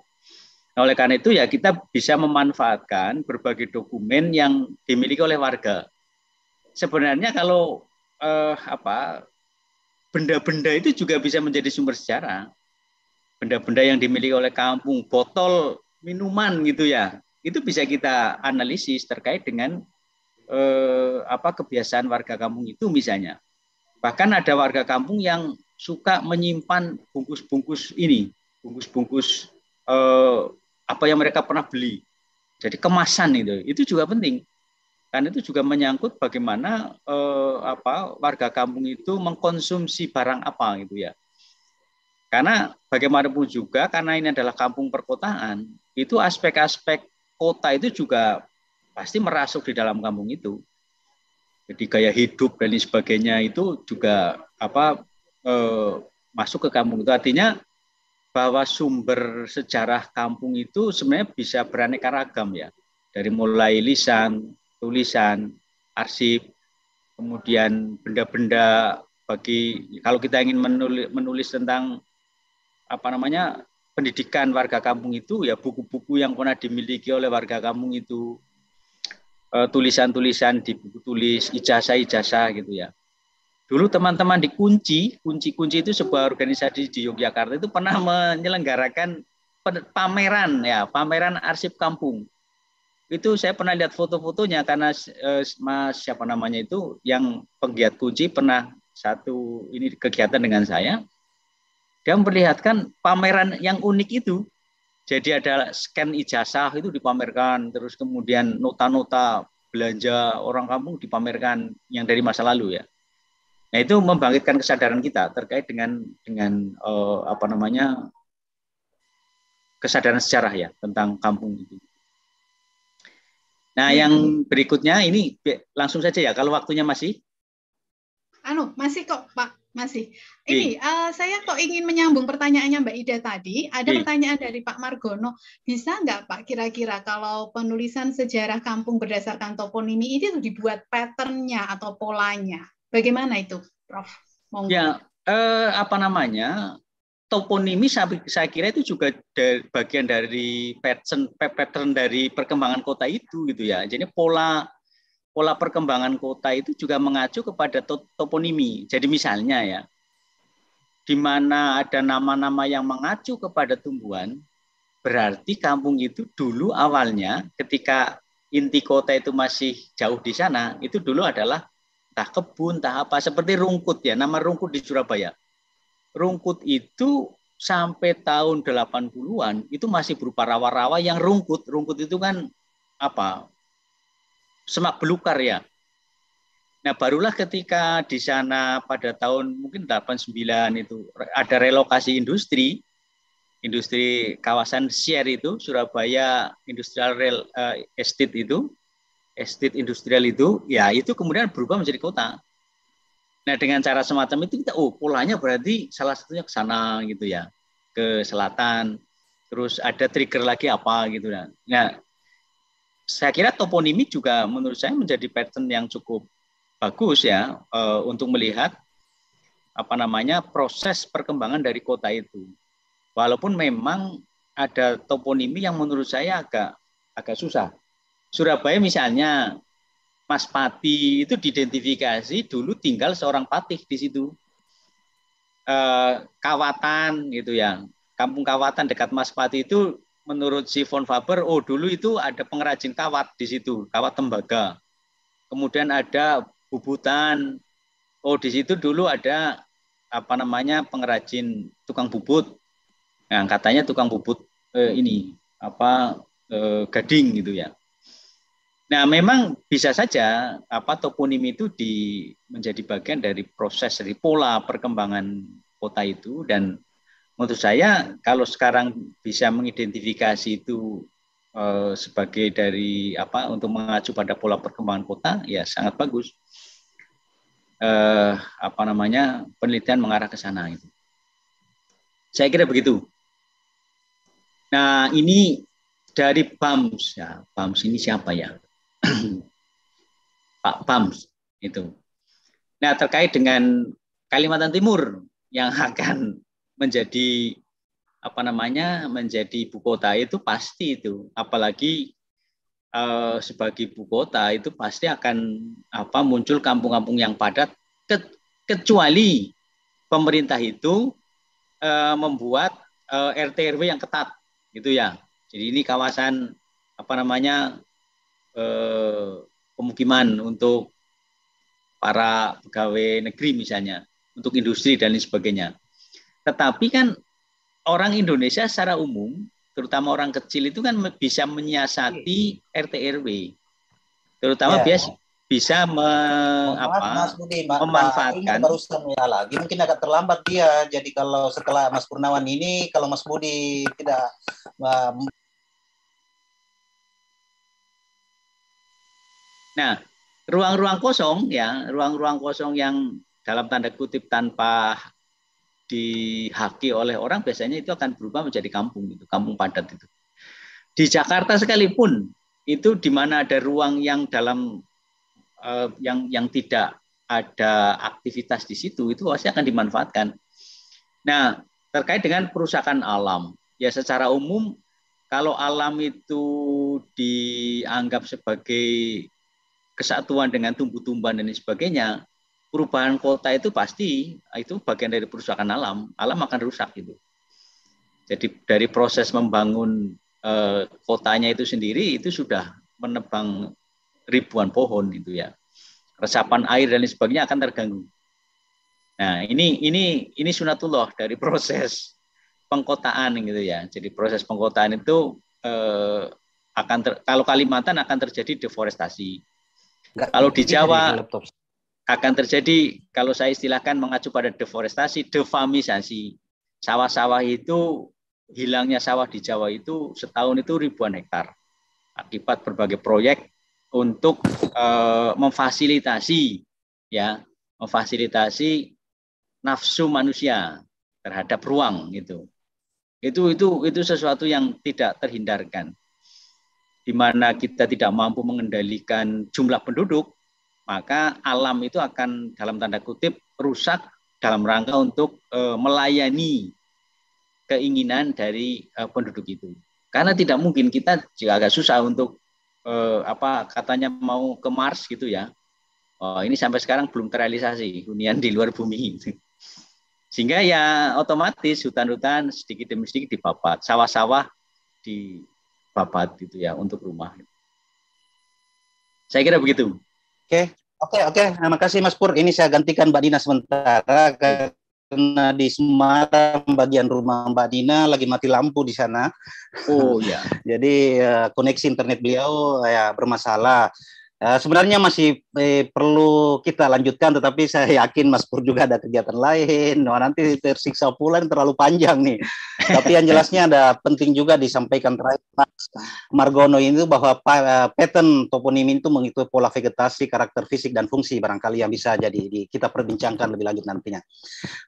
Nah, oleh karena itu ya kita bisa memanfaatkan berbagai dokumen yang dimiliki oleh warga. Sebenarnya kalau eh, apa benda-benda itu juga bisa menjadi sumber sejarah benda-benda yang dimiliki oleh kampung, botol minuman gitu ya. Itu bisa kita analisis terkait dengan eh, apa kebiasaan warga kampung itu misalnya. Bahkan ada warga kampung yang suka menyimpan bungkus-bungkus ini, bungkus-bungkus eh, apa yang mereka pernah beli. Jadi kemasan itu, itu juga penting. Karena itu juga menyangkut bagaimana eh, apa warga kampung itu mengkonsumsi barang apa gitu ya. Karena bagaimanapun juga, karena ini adalah kampung perkotaan, itu aspek-aspek kota itu juga pasti merasuk di dalam kampung itu. Jadi gaya hidup dan lain sebagainya itu juga apa eh, masuk ke kampung itu. Artinya bahwa sumber sejarah kampung itu sebenarnya bisa beraneka ragam ya. Dari mulai lisan, tulisan, arsip, kemudian benda-benda bagi kalau kita ingin menulis, menulis tentang apa namanya pendidikan warga kampung itu ya buku-buku yang pernah dimiliki oleh warga kampung itu eh, tulisan-tulisan di buku tulis ijazah-ijazah gitu ya dulu teman-teman di kunci kunci-kunci itu sebuah organisasi di Yogyakarta itu pernah menyelenggarakan pameran ya pameran arsip kampung itu saya pernah lihat foto-fotonya karena eh, mas siapa namanya itu yang penggiat kunci pernah satu ini kegiatan dengan saya dia memperlihatkan pameran yang unik itu. Jadi ada scan ijazah itu dipamerkan, terus kemudian nota-nota belanja orang kampung dipamerkan yang dari masa lalu ya. Nah itu membangkitkan kesadaran kita terkait dengan dengan eh, apa namanya kesadaran sejarah ya tentang kampung itu. Nah yang berikutnya ini langsung saja ya kalau waktunya masih. Anu masih kok Pak. Masih. Ini uh, saya kok ingin menyambung pertanyaannya Mbak Ida tadi. Ada iya. pertanyaan dari Pak Margono. Bisa nggak Pak kira-kira kalau penulisan sejarah kampung berdasarkan toponimi ini itu dibuat patternnya atau polanya? Bagaimana itu, Prof? Monggo. Ya, eh, apa namanya? Toponimi saya, kira itu juga bagian dari pattern pattern dari perkembangan kota itu gitu ya. Jadi pola pola perkembangan kota itu juga mengacu kepada toponimi. Jadi misalnya ya, di mana ada nama-nama yang mengacu kepada tumbuhan, berarti kampung itu dulu awalnya ketika inti kota itu masih jauh di sana, itu dulu adalah tak kebun, tak apa, seperti rungkut ya, nama rungkut di Surabaya. Rungkut itu sampai tahun 80-an itu masih berupa rawa-rawa yang rungkut. Rungkut itu kan apa semak belukar ya. Nah, barulah ketika di sana pada tahun mungkin 89 itu ada relokasi industri, industri kawasan Share itu Surabaya Industrial Real uh, eh, Estate itu, estate industrial itu, ya itu kemudian berubah menjadi kota. Nah, dengan cara semacam itu kita oh polanya berarti salah satunya ke sana gitu ya, ke selatan. Terus ada trigger lagi apa gitu ya. nah. Nah, saya kira toponimi juga menurut saya menjadi pattern yang cukup bagus ya uh, untuk melihat apa namanya proses perkembangan dari kota itu. Walaupun memang ada toponimi yang menurut saya agak agak susah. Surabaya misalnya Mas Pati itu diidentifikasi dulu tinggal seorang patih di situ. E, kawatan gitu ya. Kampung Kawatan dekat Mas Pati itu menurut si von Faber, oh dulu itu ada pengrajin kawat di situ, kawat tembaga. Kemudian ada bubutan. Oh di situ dulu ada apa namanya pengrajin tukang bubut. Nah, katanya tukang bubut eh, ini apa eh, gading gitu ya. Nah, memang bisa saja apa toponim itu di menjadi bagian dari proses dari pola perkembangan kota itu dan menurut saya kalau sekarang bisa mengidentifikasi itu eh, sebagai dari apa untuk mengacu pada pola perkembangan kota ya sangat bagus eh, apa namanya penelitian mengarah ke sana itu saya kira begitu nah ini dari BAMS ya BAMS ini siapa ya Pak BAMS itu nah terkait dengan Kalimantan Timur yang akan menjadi apa namanya menjadi ibu kota itu pasti itu apalagi uh, sebagai ibu kota itu pasti akan apa muncul kampung-kampung yang padat ke, kecuali pemerintah itu uh, membuat uh, eh, RT RW yang ketat gitu ya jadi ini kawasan apa namanya uh, pemukiman untuk para pegawai negeri misalnya untuk industri dan lain sebagainya tetapi kan orang Indonesia secara umum, terutama orang kecil itu kan bisa menyiasati RT RW. Terutama ya. bisa me, apa, Mas Budi, Mbak, nah, memanfaatkan. Mbak, baru ya lagi, mungkin agak terlambat dia. Jadi kalau setelah Mas Purnawan ini, kalau Mas Budi tidak um... Nah, ruang-ruang kosong ya, ruang-ruang kosong yang dalam tanda kutip tanpa dihaki oleh orang biasanya itu akan berubah menjadi kampung itu kampung padat itu di Jakarta sekalipun itu di mana ada ruang yang dalam uh, yang yang tidak ada aktivitas di situ itu pasti akan dimanfaatkan nah terkait dengan perusakan alam ya secara umum kalau alam itu dianggap sebagai kesatuan dengan tumbuh-tumbuhan dan sebagainya perubahan kota itu pasti ah, itu bagian dari perusakan alam. Alam akan rusak itu. Jadi dari proses membangun e, kotanya itu sendiri itu sudah menebang ribuan pohon itu ya. Resapan air dan lain sebagainya akan terganggu. Nah, ini ini ini sunatullah dari proses pengkotaan gitu ya. Jadi proses pengkotaan itu e, akan ter, kalau Kalimantan akan terjadi deforestasi. Enggak, kalau di Jawa laptop akan terjadi kalau saya istilahkan mengacu pada deforestasi, defamisasi. Sawah-sawah itu hilangnya sawah di Jawa itu setahun itu ribuan hektar akibat berbagai proyek untuk e, memfasilitasi ya, memfasilitasi nafsu manusia terhadap ruang itu. Itu itu itu sesuatu yang tidak terhindarkan. Di mana kita tidak mampu mengendalikan jumlah penduduk, maka alam itu akan dalam tanda kutip rusak dalam rangka untuk e, melayani keinginan dari e, penduduk itu. Karena tidak mungkin kita juga agak susah untuk e, apa katanya mau ke Mars gitu ya. Oh, ini sampai sekarang belum terrealisasi hunian di luar bumi. Sehingga ya otomatis hutan-hutan sedikit demi sedikit dibabat, sawah-sawah dibabat gitu ya untuk rumah. Saya kira begitu. Oke, oke, oke. Terima nah, kasih Mas Pur. Ini saya gantikan Mbak Dina sementara karena di Semarang bagian rumah Mbak Dina lagi mati lampu di sana. Oh ya. Jadi uh, koneksi internet beliau ya bermasalah. Eh, sebenarnya masih eh, perlu kita lanjutkan, tetapi saya yakin Mas Pur juga ada kegiatan lain. Wah, nanti tersiksa pula ini terlalu panjang nih. tapi yang jelasnya ada penting juga disampaikan terakhir Mas Margono itu bahwa eh, pattern toponim itu mengikuti pola vegetasi, karakter fisik dan fungsi barangkali yang bisa jadi di, kita perbincangkan lebih lanjut nantinya.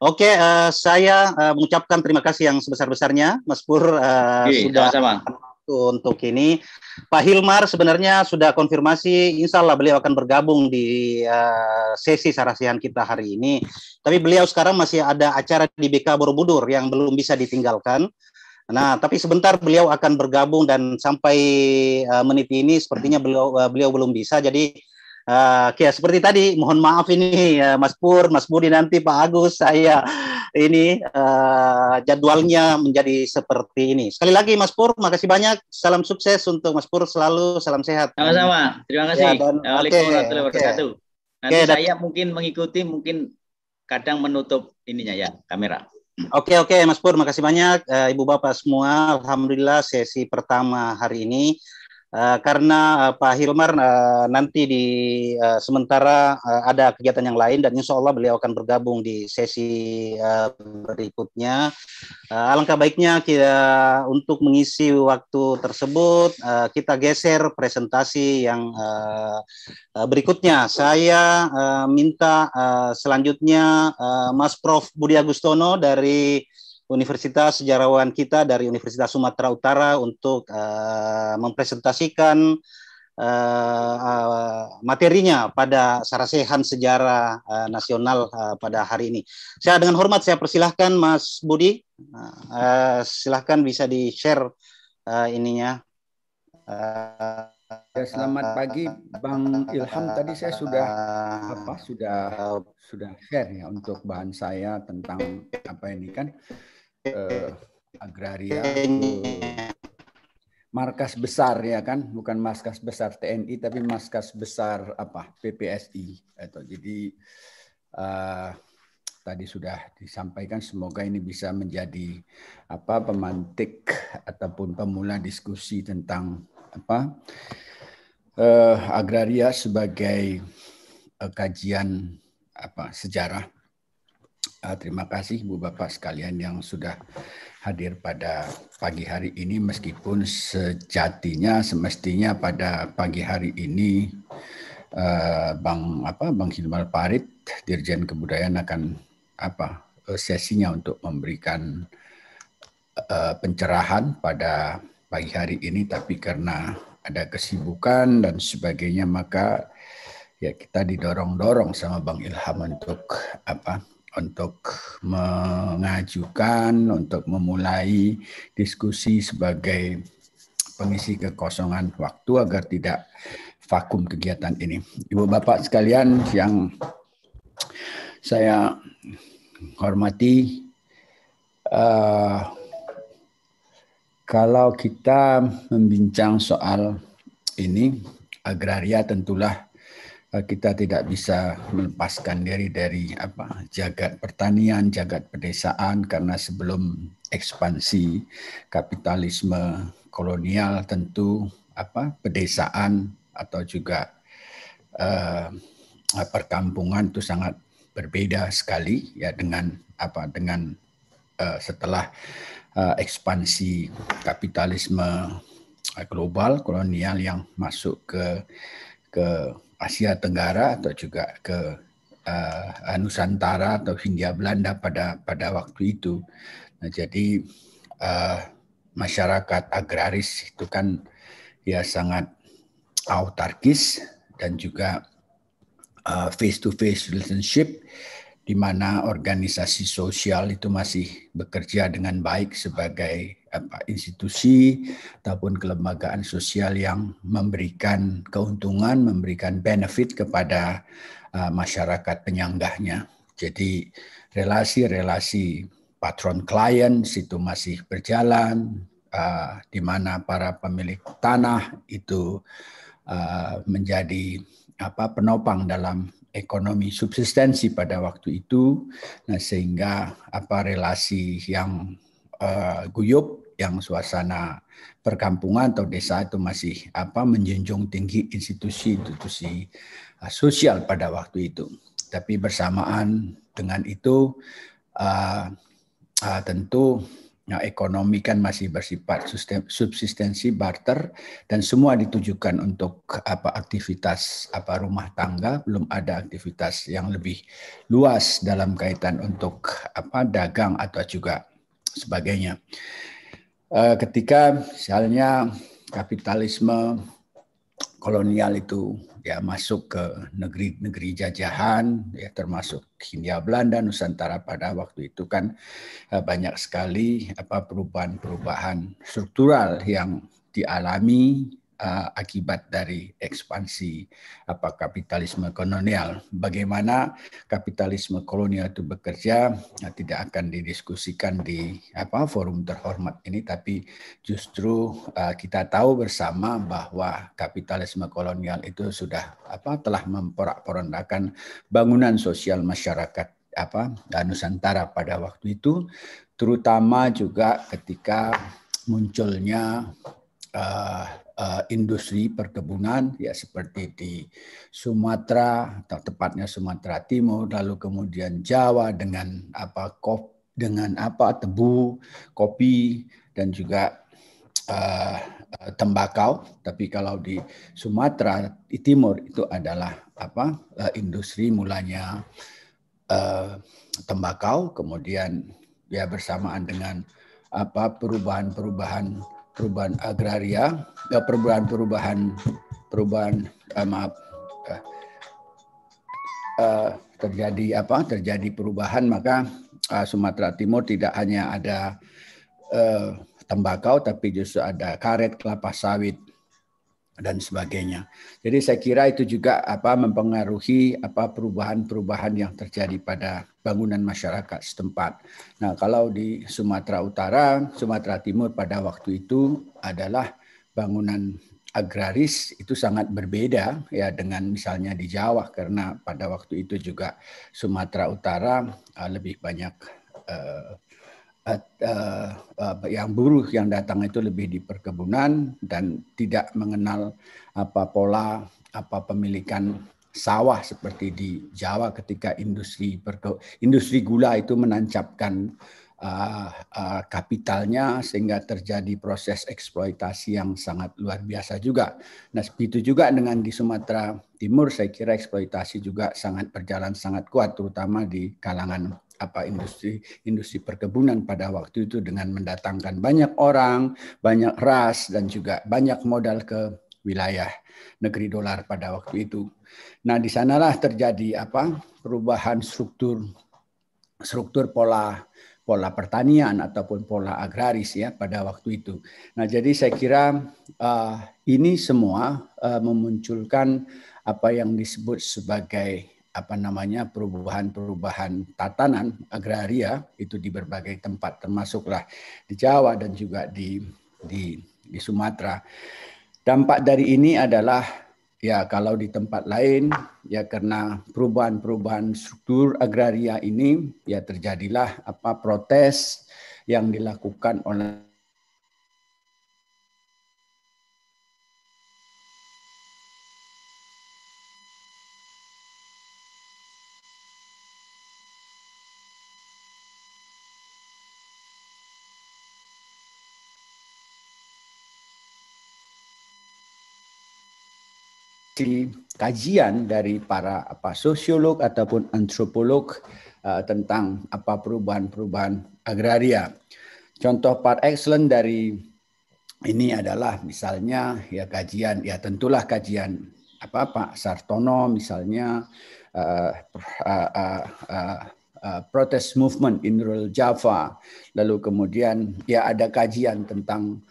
Oke, okay, uh, eh, saya uh, mengucapkan terima kasih yang sebesar-besarnya, Mas Pur uh, Oke, sudah. Sama -sama waktu untuk ini. Pak Hilmar sebenarnya sudah konfirmasi, insya Allah beliau akan bergabung di uh, sesi sarasihan kita hari ini. Tapi beliau sekarang masih ada acara di BK Borobudur yang belum bisa ditinggalkan. Nah, tapi sebentar beliau akan bergabung dan sampai uh, menit ini sepertinya beliau uh, beliau belum bisa. Jadi Uh, ya seperti tadi, mohon maaf ini uh, Mas Pur, Mas Budi nanti Pak Agus, saya ini uh, jadwalnya menjadi seperti ini. Sekali lagi Mas Pur, makasih banyak. Salam sukses untuk Mas Pur selalu, salam sehat. Sama-sama. Terima ya, kasih. Ya, dan, warahmatullahi wabarakatuh. Nanti okay, saya mungkin mengikuti, mungkin kadang menutup ininya ya kamera. Oke okay, oke okay, Mas Pur, makasih banyak uh, Ibu Bapak semua. Alhamdulillah sesi pertama hari ini Eh, karena uh, Pak Hilmar uh, nanti di uh, sementara uh, ada kegiatan yang lain dan insya Allah beliau akan bergabung di sesi uh, berikutnya. Uh, alangkah baiknya kita untuk mengisi waktu tersebut uh, kita geser presentasi yang uh, berikutnya. Saya uh, minta uh, selanjutnya uh, Mas Prof Budi Agustono dari Universitas Sejarawan kita dari Universitas Sumatera Utara untuk uh, mempresentasikan uh, uh, materinya pada sarasehan sejarah uh, nasional uh, pada hari ini. Saya dengan hormat saya persilahkan Mas Budi, uh, silahkan bisa di share uh, ininya. Uh, Selamat pagi, Bang Ilham. Tadi saya sudah apa? Sudah sudah share ya untuk bahan saya tentang apa ini kan eh, agraria markas besar ya kan bukan markas besar TNI tapi markas besar apa PPSI atau jadi uh, tadi sudah disampaikan semoga ini bisa menjadi apa pemantik ataupun pemula diskusi tentang apa eh, agraria sebagai eh, kajian apa sejarah Ah, terima kasih Bu Bapak sekalian yang sudah hadir pada pagi hari ini meskipun sejatinya semestinya pada pagi hari ini eh, Bang apa Bang Hilmar Parit Dirjen Kebudayaan akan apa eh, sesinya untuk memberikan eh, pencerahan pada pagi hari ini tapi karena ada kesibukan dan sebagainya maka ya kita didorong-dorong sama Bang Ilham untuk apa untuk mengajukan, untuk memulai diskusi sebagai pengisi kekosongan waktu agar tidak vakum kegiatan ini. Ibu Bapak sekalian yang saya hormati, uh, kalau kita membincang soal ini, agraria tentulah Eh, kita tidak bisa melepaskan diri dari apa jagat pertanian, jagat pedesaan karena sebelum ekspansi kapitalisme kolonial tentu apa pedesaan atau juga uh, perkampungan itu sangat berbeda sekali ya dengan apa dengan uh, setelah uh, ekspansi kapitalisme global kolonial yang masuk ke ke Asia Tenggara atau juga ke uh, Nusantara atau Hindia Belanda pada pada waktu itu. Nah, jadi uh, masyarakat agraris itu kan ya sangat autarkis dan juga face to face relationship di mana organisasi sosial itu masih bekerja dengan baik sebagai institusi ataupun kelembagaan sosial yang memberikan keuntungan, memberikan benefit kepada uh, masyarakat penyanggahnya. Jadi relasi-relasi patron klien situ masih berjalan, uh, di mana para pemilik tanah itu uh, menjadi apa penopang dalam ekonomi subsistensi pada waktu itu, nah sehingga apa relasi yang uh, guyup yang suasana perkampungan atau desa itu masih apa menjunjung tinggi institusi-institusi ah, sosial pada waktu itu. Tapi bersamaan dengan itu uh, uh, tentu Nah, ekonomi kan masih bersifat subsistensi barter dan semua ditujukan untuk apa aktivitas apa rumah tangga, belum ada aktivitas yang lebih luas dalam kaitan untuk apa dagang atau juga sebagainya. Eh, ketika misalnya kapitalisme kolonial itu ya masuk ke negeri-negeri jajahan ya termasuk Hindia Belanda Nusantara pada waktu itu kan eh, banyak sekali apa perubahan-perubahan struktural yang dialami uh, akibat dari ekspansi apa kapitalisme kolonial. Bagaimana kapitalisme kolonial itu bekerja nah, tidak akan didiskusikan di apa forum terhormat ini, tapi justru uh, kita tahu bersama bahwa kapitalisme kolonial itu sudah apa telah memporak-porandakan bangunan sosial masyarakat apa eh, Nusantara pada waktu itu, terutama juga ketika munculnya uh, Eh, industri perkebunan ya seperti di Sumatera atau tepatnya Sumatera Timur lalu kemudian Jawa dengan apa kop dengan apa tebu, kopi dan juga uh, tembakau, tapi kalau di Sumatera di timur itu adalah apa uh, industri mulanya uh, tembakau, kemudian ya bersamaan dengan apa perubahan-perubahan perubahan agraria, eh, perubahan perubahan perubahan eh, maaf eh, eh, terjadi apa terjadi perubahan maka eh, Sumatera Timur tidak hanya ada eh, tembakau tapi justru ada karet, kelapa sawit, dan sebagainya. Jadi saya kira itu juga apa mempengaruhi apa perubahan-perubahan yang terjadi pada bangunan masyarakat setempat. Nah, kalau di Sumatera Utara, Sumatera Timur pada waktu itu adalah bangunan agraris itu sangat berbeda ya dengan misalnya di Jawa karena pada waktu itu juga Sumatera Utara eh, lebih banyak eh, Eh, eh, yang buruh yang datang itu lebih di perkebunan dan tidak mengenal apa pola apa pemilikan sawah seperti di Jawa ketika industri perke, industri gula itu menancapkan uh, uh, kapitalnya sehingga terjadi proses eksploitasi yang sangat luar biasa juga. Nah, begitu juga dengan di Sumatera Timur saya kira eksploitasi juga sangat berjalan sangat kuat terutama di kalangan apa industri industri perkebunan pada waktu itu dengan mendatangkan banyak orang, banyak ras dan juga banyak modal ke wilayah negeri dolar pada waktu itu. Nah, di sanalah terjadi apa? perubahan struktur struktur pola pola pertanian ataupun pola agraris ya pada waktu itu. Nah, jadi saya kira uh, ini semua uh, memunculkan apa yang disebut sebagai apa namanya perubahan-perubahan tatanan agraria itu di berbagai tempat termasuklah di Jawa dan juga di di di Sumatera. Dampak dari ini adalah ya kalau di tempat lain ya karena perubahan-perubahan struktur agraria ini ya terjadilah apa protes yang dilakukan oleh hasil kajian dari para apa sosiolog ataupun antropolog uh, tentang apa perubahan-perubahan agraria. Contoh part excellent dari ini adalah misalnya ya kajian ya tentulah kajian apa Pak Sartono misalnya uh, uh, uh, uh, Uh, protest movement in rural Java. Lalu kemudian ya ada kajian tentang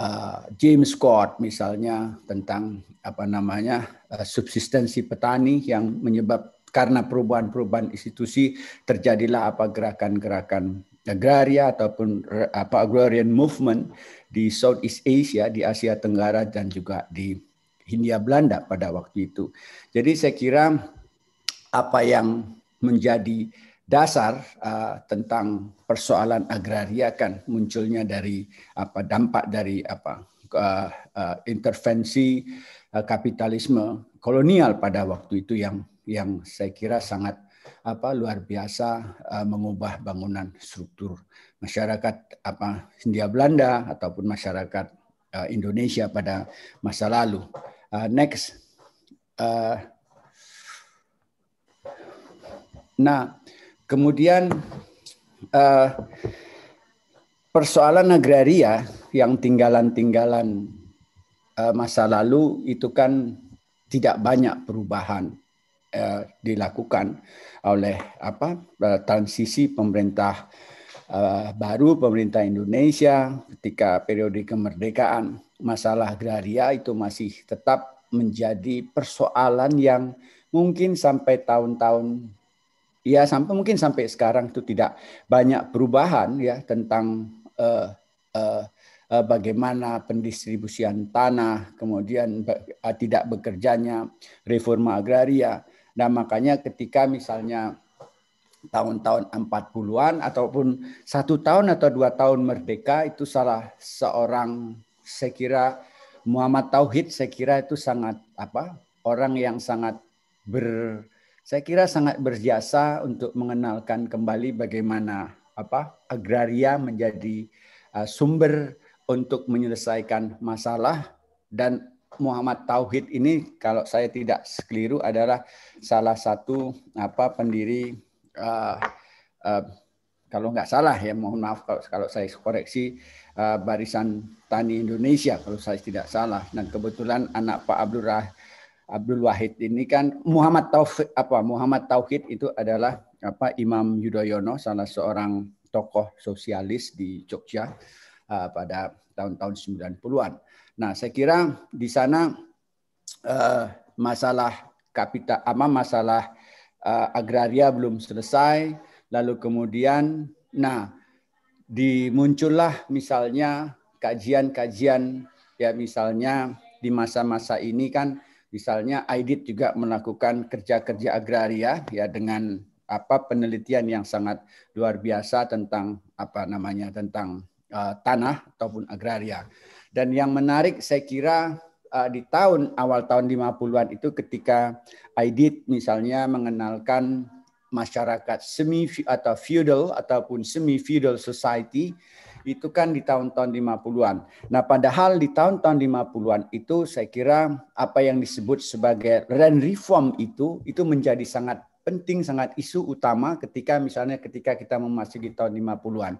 Eh, James Scott misalnya tentang apa namanya eh, subsistensi petani yang menyebab karena perubahan-perubahan institusi terjadilah apa gerakan-gerakan agraria ataupun apa agrarian movement di Southeast Asia, di Asia Tenggara dan juga di Hindia Belanda pada waktu itu. Jadi saya kira apa yang menjadi dasar uh, tentang persoalan agraria kan munculnya dari apa dampak dari apa uh, uh, intervensi uh, kapitalisme kolonial pada waktu itu yang yang saya kira sangat apa luar biasa uh, mengubah bangunan struktur masyarakat apa Hindia Belanda ataupun masyarakat uh, Indonesia pada masa lalu. Uh, next. Uh, nah, Kemudian uh, persoalan agraria yang tinggalan-tinggalan uh, masa lalu itu kan tidak banyak perubahan uh, dilakukan oleh apa uh, transisi pemerintah uh, baru pemerintah Indonesia ketika periode kemerdekaan masalah agraria itu masih tetap menjadi persoalan yang mungkin sampai tahun-tahun ya sampai mungkin sampai sekarang itu tidak banyak perubahan ya tentang uh, uh, bagaimana pendistribusian tanah, kemudian tidak bekerjanya reforma agraria. Nah, makanya ketika misalnya tahun-tahun 40-an ataupun satu tahun atau dua tahun merdeka itu salah seorang saya kira Muhammad Tauhid saya kira itu sangat apa orang yang sangat ber saya kira sangat berjasa untuk mengenalkan kembali bagaimana apa agraria menjadi uh, sumber untuk menyelesaikan masalah dan Muhammad Tauhid ini kalau saya tidak keliru adalah salah satu apa pendiri uh, uh, kalau nggak salah ya mohon maaf kalau, kalau saya koreksi uh, barisan tani Indonesia kalau saya tidak salah dan kebetulan anak Pak Abdul Rahim Abdul Wahid ini kan Muhammad Taufik apa Muhammad Tauhid itu adalah apa Imam Yudhoyono salah seorang tokoh sosialis di Jogja uh, pada tahun-tahun 90-an. Nah, saya kira di sana uh, masalah kapital apa masalah uh, agraria belum selesai, lalu kemudian nah dimuncullah misalnya kajian-kajian ya misalnya di masa-masa ini kan Misalnya Aidit juga melakukan kerja-kerja agraria ya dengan apa penelitian yang sangat luar biasa tentang apa namanya tentang uh, tanah ataupun agraria. Dan yang menarik saya kira uh, di tahun awal tahun 50-an itu ketika Aidit misalnya mengenalkan masyarakat semi atau feudal ataupun semi feudal society itu kan di tahun-tahun 50-an. Nah, padahal di tahun-tahun 50-an itu saya kira apa yang disebut sebagai rent reform itu itu menjadi sangat penting, sangat isu utama ketika misalnya ketika kita memasuki tahun 50-an.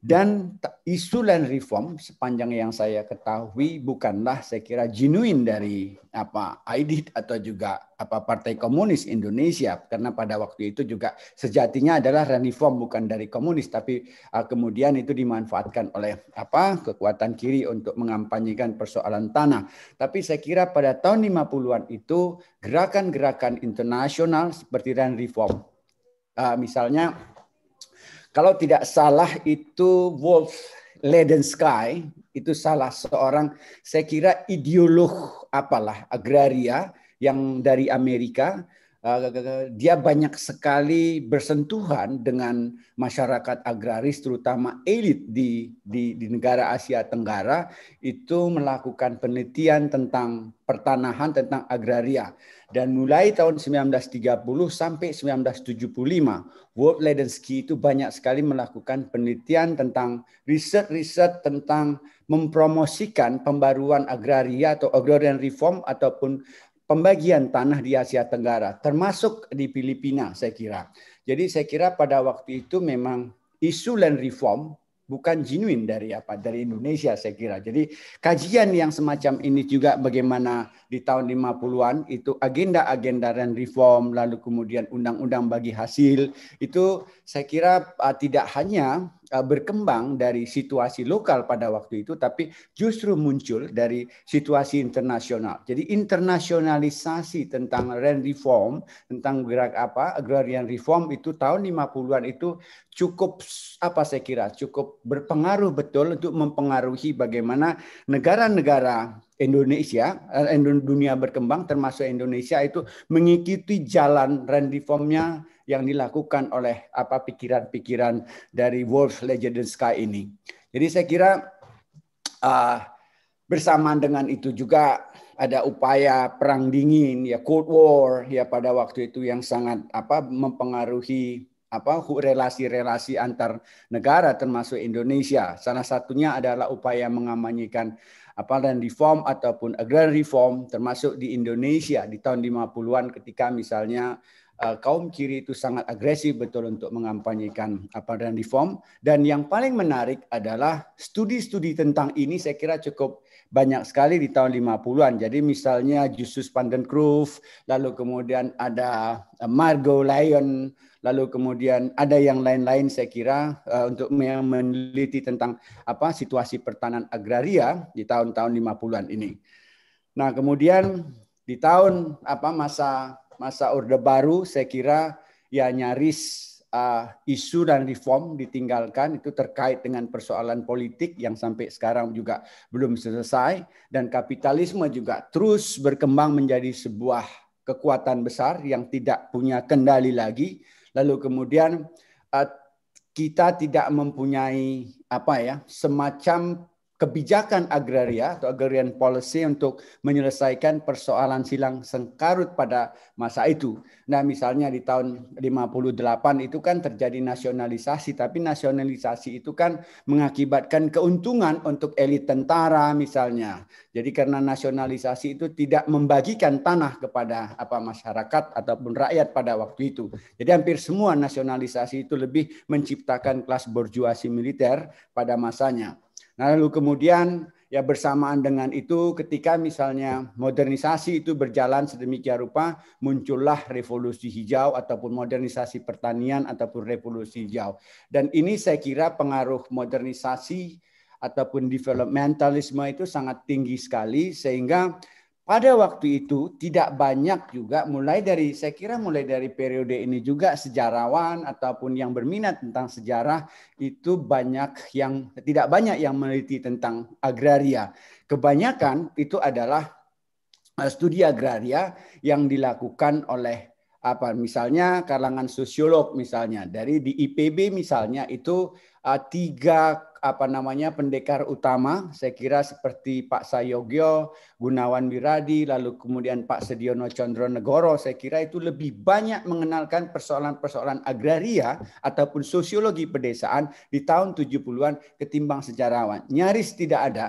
Dan isu land reform sepanjang yang saya ketahui bukanlah saya kira jinuin dari apa IDIT atau juga apa Partai Komunis Indonesia karena pada waktu itu juga sejatinya adalah land reform bukan dari komunis tapi uh, kemudian itu dimanfaatkan oleh apa kekuatan kiri untuk mengampanyekan persoalan tanah. Tapi saya kira pada tahun 50-an itu gerakan-gerakan internasional seperti land reform uh, misalnya kalau tidak salah itu Wolf Sky itu salah seorang saya kira ideolog apalah agraria yang dari Amerika Eh, dia banyak sekali bersentuhan dengan masyarakat agraris terutama elit di, di di negara Asia Tenggara itu melakukan penelitian tentang pertanahan tentang agraria dan mulai tahun 1930 sampai 1975 World Ledensky itu banyak sekali melakukan penelitian tentang riset-riset tentang mempromosikan pembaruan agraria atau agrarian reform ataupun pembagian tanah di Asia Tenggara, termasuk di Filipina saya kira. Jadi saya kira pada waktu itu memang isu land reform bukan genuine dari apa dari Indonesia saya kira. Jadi kajian yang semacam ini juga bagaimana di tahun 50-an itu agenda-agenda dan reform lalu kemudian undang-undang bagi hasil itu saya kira uh, tidak hanya Eh, berkembang dari situasi lokal pada waktu itu, tapi justru muncul dari situasi internasional. Jadi internasionalisasi tentang land reform, tentang gerak apa agrarian reform itu tahun 50-an itu cukup apa saya kira cukup berpengaruh betul untuk mempengaruhi bagaimana negara-negara Indonesia, eh, dunia berkembang termasuk Indonesia itu mengikuti jalan land reformnya yang dilakukan oleh apa pikiran-pikiran dari Wolf Legend Sky ini. Jadi saya kira uh, bersamaan dengan itu juga ada upaya perang dingin ya Cold War ya pada waktu itu yang sangat apa mempengaruhi apa relasi-relasi antar negara termasuk Indonesia. Salah satunya adalah upaya mengamanyikan apa dan reform ataupun agrar reform termasuk di Indonesia di tahun 50-an ketika misalnya Eh, kaum kiri itu sangat agresif betul untuk mengampanyekan apa eh, dan reform dan yang paling menarik adalah studi-studi tentang ini saya kira cukup banyak sekali di tahun 50-an. Jadi misalnya Justus van den lalu kemudian ada eh, Margot Lyon, lalu kemudian ada yang lain-lain saya kira uh, untuk meneliti tentang apa situasi pertanian agraria di tahun-tahun 50-an ini. Nah, kemudian di tahun apa masa masa Orde Baru saya kira ya nyaris uh, isu dan reform ditinggalkan itu terkait dengan persoalan politik yang sampai sekarang juga belum selesai dan kapitalisme juga terus berkembang menjadi sebuah kekuatan besar yang tidak punya kendali lagi lalu kemudian uh, kita tidak mempunyai apa ya semacam kebijakan agraria atau agrarian policy untuk menyelesaikan persoalan silang sengkarut pada masa itu. Nah, misalnya di tahun 58 itu kan terjadi nasionalisasi, tapi nasionalisasi itu kan mengakibatkan keuntungan untuk elit tentara misalnya. Jadi karena nasionalisasi itu tidak membagikan tanah kepada apa masyarakat ataupun rakyat pada waktu itu. Jadi hampir semua nasionalisasi itu lebih menciptakan kelas borjuasi militer pada masanya lalu kemudian ya bersamaan dengan itu ketika misalnya modernisasi itu berjalan sedemikian rupa muncullah revolusi hijau ataupun modernisasi pertanian ataupun revolusi hijau dan ini saya kira pengaruh modernisasi ataupun developmentalisme itu sangat tinggi sekali sehingga pada waktu itu tidak banyak juga mulai dari saya kira mulai dari periode ini juga sejarawan ataupun yang berminat tentang sejarah itu banyak yang tidak banyak yang meneliti tentang agraria. Kebanyakan itu adalah eh, studi agraria yang dilakukan oleh apa misalnya kalangan sosiolog misalnya dari di IPB misalnya itu uh, tiga apa namanya pendekar utama saya kira seperti Pak Sayogyo, Gunawan Wiradi, lalu kemudian Pak Sediono Chondronegoro saya kira itu lebih banyak mengenalkan persoalan-persoalan agraria ataupun sosiologi pedesaan di tahun 70-an ketimbang sejarawan. Nyaris tidak ada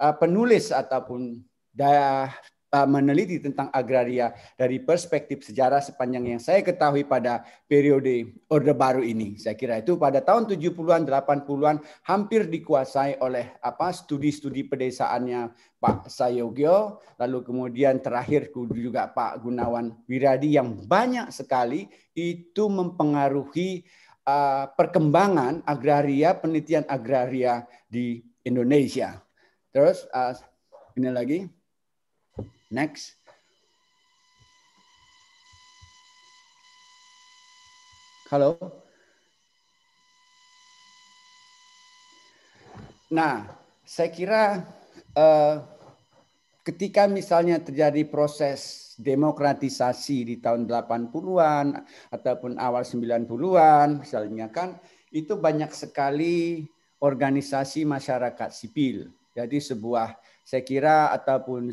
uh, penulis ataupun daya Eh, meneliti tentang agraria dari perspektif sejarah sepanjang yang saya ketahui pada periode Orde Baru ini. Saya kira itu pada tahun 70-an, 80-an hampir dikuasai oleh apa studi-studi pedesaannya Pak Sayogyo, lalu kemudian terakhir juga Pak Gunawan Wiradi yang banyak sekali itu mempengaruhi uh, perkembangan agraria, penelitian agraria di Indonesia. Terus uh, ini lagi Next. Halo. Nah, saya kira eh, ketika misalnya terjadi proses demokratisasi di tahun 80-an ataupun awal 90-an misalnya kan itu banyak sekali organisasi masyarakat sipil. Jadi sebuah saya kira ataupun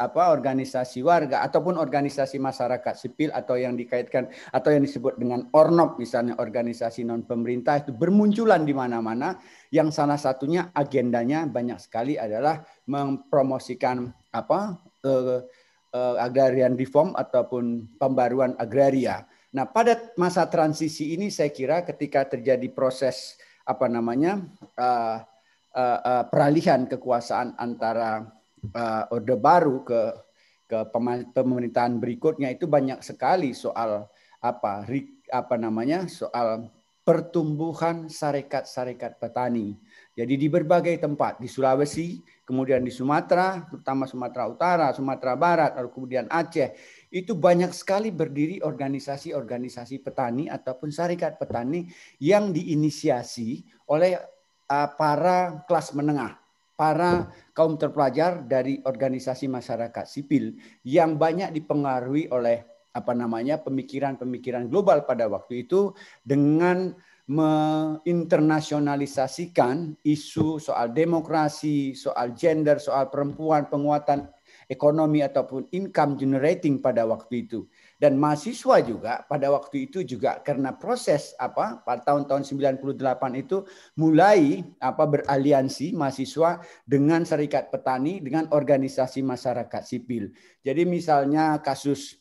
apa organisasi warga ataupun organisasi masyarakat sipil atau yang dikaitkan atau yang disebut dengan ornop misalnya organisasi non pemerintah itu bermunculan di mana-mana yang salah satunya agendanya banyak sekali adalah mempromosikan apa eh, eh, agrarian reform ataupun pembaruan agraria. Nah, pada masa transisi ini saya kira ketika terjadi proses apa namanya eh, uh, uh, peralihan kekuasaan antara uh, Orde Baru ke ke pemerintahan berikutnya itu banyak sekali soal apa apa namanya soal pertumbuhan sarekat-sarekat petani. Jadi di berbagai tempat di Sulawesi, kemudian di Sumatera, terutama Sumatera Utara, Sumatera Barat, lalu kemudian Aceh, itu banyak sekali berdiri organisasi-organisasi petani ataupun sarekat petani yang diinisiasi oleh Eh, para kelas menengah, para kaum terpelajar dari organisasi masyarakat sipil yang banyak dipengaruhi oleh apa namanya pemikiran-pemikiran global pada waktu itu dengan menginternasionalisasikan isu soal demokrasi, soal gender, soal perempuan, penguatan ekonomi ataupun income generating pada waktu itu dan mahasiswa juga pada waktu itu juga karena proses apa pada tahun-tahun 98 itu mulai apa beraliansi mahasiswa dengan serikat petani dengan organisasi masyarakat sipil. Jadi misalnya kasus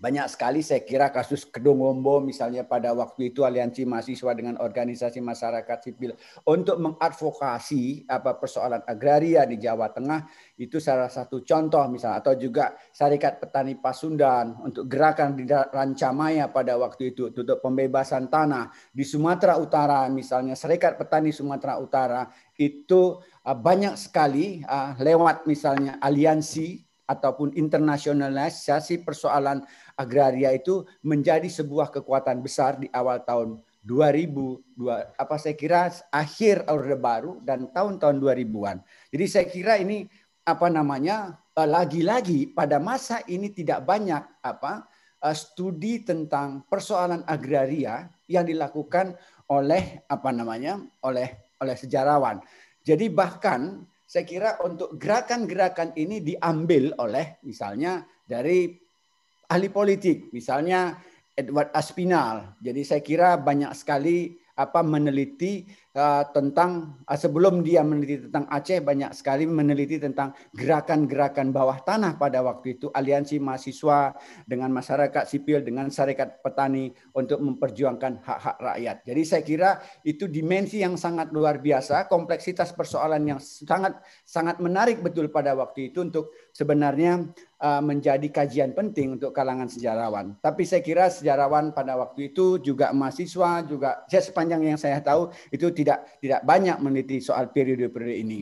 banyak sekali saya kira kasus Kedungombo misalnya pada waktu itu aliansi mahasiswa dengan organisasi masyarakat sipil untuk mengadvokasi apa persoalan agraria di Jawa Tengah itu salah satu contoh misalnya atau juga Serikat Petani Pasundan untuk gerakan di Rancamaya pada waktu itu untuk pembebasan tanah di Sumatera Utara misalnya Serikat Petani Sumatera Utara itu ah, banyak sekali ah, lewat misalnya aliansi ataupun internasionalisasi persoalan agraria itu menjadi sebuah kekuatan besar di awal tahun 2002 apa saya kira akhir Orde Baru dan tahun-tahun 2000-an. Jadi saya kira ini apa namanya eh, lagi-lagi pada masa ini tidak banyak apa eh, studi tentang persoalan agraria yang dilakukan oleh apa namanya oleh oleh sejarawan. Jadi bahkan saya kira untuk gerakan-gerakan ini diambil oleh misalnya dari ahli politik, misalnya Edward Aspinal. Jadi saya kira banyak sekali apa meneliti Eh, tentang eh, sebelum dia meneliti tentang Aceh banyak sekali meneliti tentang gerakan-gerakan bawah tanah pada waktu itu aliansi mahasiswa dengan masyarakat sipil dengan syarikat petani untuk memperjuangkan hak-hak rakyat. Jadi saya kira itu dimensi yang sangat luar biasa, kompleksitas persoalan yang sangat sangat menarik betul pada waktu itu untuk sebenarnya eh, menjadi kajian penting untuk kalangan sejarawan. Tapi saya kira sejarawan pada waktu itu juga mahasiswa juga saya sepanjang yang saya tahu itu tidak tidak banyak meneliti soal periode-periode ini.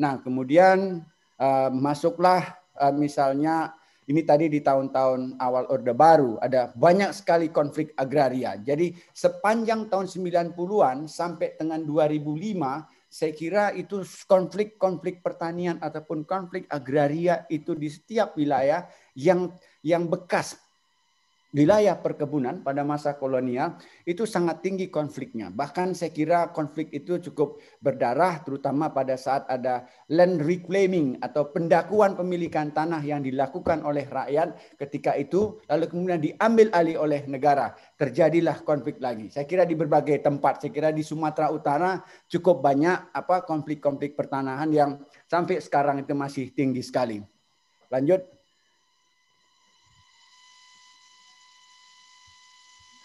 Nah, kemudian eh, masuklah eh, misalnya ini tadi di tahun-tahun awal Orde Baru ada banyak sekali konflik agraria. Jadi sepanjang tahun 90-an sampai dengan 2005 saya kira itu konflik-konflik pertanian ataupun konflik agraria itu di setiap wilayah yang yang bekas wilayah perkebunan pada masa kolonial itu sangat tinggi konfliknya. Bahkan saya kira konflik itu cukup berdarah terutama pada saat ada land reclaiming atau pendakuan pemilikan tanah yang dilakukan oleh rakyat ketika itu lalu kemudian diambil alih oleh negara. Terjadilah konflik lagi. Saya kira di berbagai tempat, saya kira di Sumatera Utara cukup banyak apa konflik-konflik pertanahan yang sampai sekarang itu masih tinggi sekali. Lanjut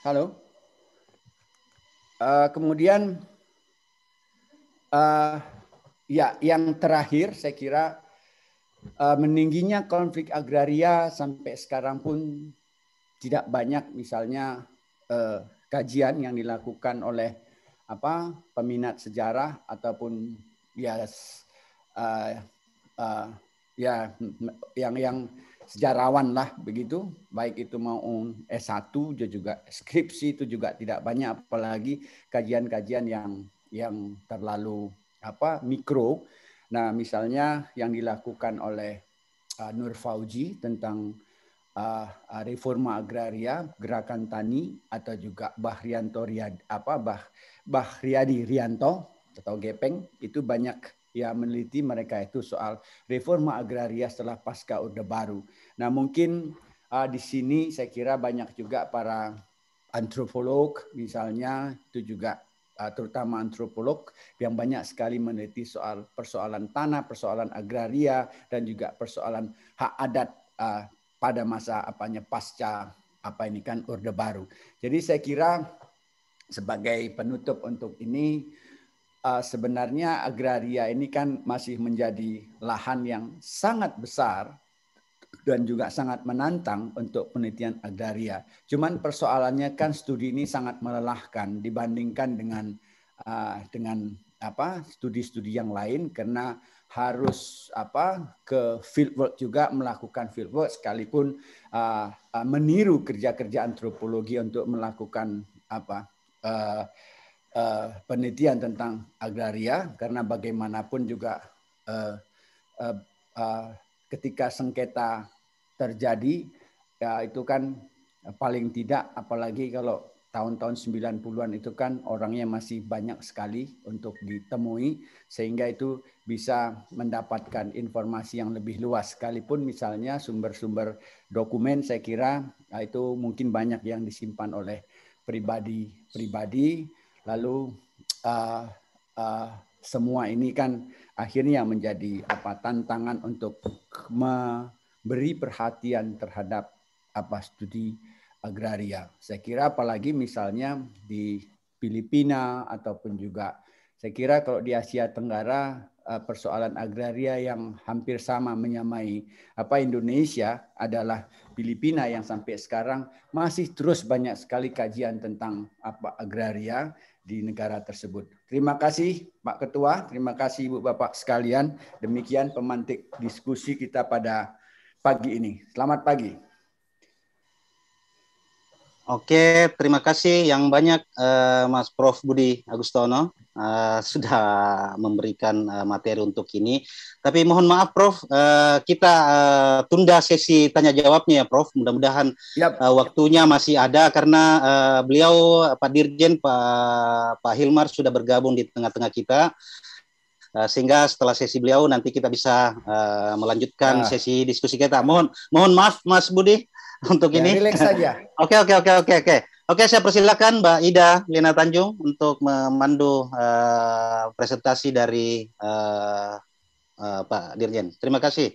Halo. Uh, kemudian uh, ya yang terakhir saya kira uh, meningginya konflik agraria sampai sekarang pun tidak banyak misalnya uh, kajian yang dilakukan oleh apa peminat sejarah ataupun ya uh, uh, ya yang yang sejarawan lah begitu, baik itu mau S1 dia juga skripsi itu juga tidak banyak apalagi kajian-kajian yang yang terlalu apa mikro. Nah, misalnya yang dilakukan oleh uh, Nur Fauji tentang uh, uh reforma agraria, gerakan tani atau juga Bahrianto Riad apa Bah Bahriadi Rianto atau Gepeng itu banyak ya meneliti mereka itu soal reforma agraria setelah pasca Orde Baru. Nah mungkin uh, di sini saya kira banyak juga para antropolog misalnya itu juga uh, terutama antropolog yang banyak sekali meneliti soal persoalan tanah, persoalan agraria dan juga persoalan hak adat uh, pada masa apanya pasca apa ini kan Orde Baru. Jadi saya kira sebagai penutup untuk ini uh, sebenarnya agraria ini kan masih menjadi lahan yang sangat besar dan juga sangat menantang untuk penelitian agraria. Cuman persoalannya kan studi ini sangat melelahkan dibandingkan dengan uh, dengan apa studi-studi yang lain karena harus apa ke fieldwork juga melakukan fieldwork sekalipun uh, uh, meniru kerja-kerja antropologi untuk melakukan apa uh, uh, penelitian tentang agraria karena bagaimanapun juga uh, uh, uh, ketika sengketa terjadi ya itu kan paling tidak apalagi kalau tahun-tahun 90-an itu kan orangnya masih banyak sekali untuk ditemui sehingga itu bisa mendapatkan informasi yang lebih luas sekalipun misalnya sumber-sumber dokumen saya kira ya itu mungkin banyak yang disimpan oleh pribadi-pribadi Lalu uh, uh, semua ini kan akhirnya menjadi apa tantangan untuk memberi perhatian terhadap apa studi agraria. Saya kira apalagi misalnya di Filipina ataupun juga saya kira kalau di Asia Tenggara eh, persoalan agraria yang hampir sama menyamai apa Indonesia adalah Filipina yang sampai sekarang masih terus banyak sekali kajian tentang apa agraria di negara tersebut. Terima kasih Pak Ketua, terima kasih Ibu Bapak sekalian. Demikian pemantik diskusi kita pada pagi ini. Selamat pagi. Oke, terima kasih yang banyak uh, Mas Prof Budi Agustono uh, sudah memberikan uh, materi untuk ini. Tapi mohon maaf Prof, uh, kita uh, tunda sesi tanya jawabnya ya Prof. Mudah-mudahan yep. uh, waktunya masih ada karena uh, beliau Pak Dirjen Pak Pak Hilmar sudah bergabung di tengah-tengah kita. sehingga setelah sesi beliau nanti kita bisa uh, melanjutkan nah. sesi diskusi kita. Mohon mohon maaf Mas Budi untuk ya, ini. Relax saja. Oke oke oke oke oke. Oke saya persilakan Mbak Ida Lina Tanjung untuk memandu uh, presentasi dari uh, uh, Pak Dirjen. Terima kasih.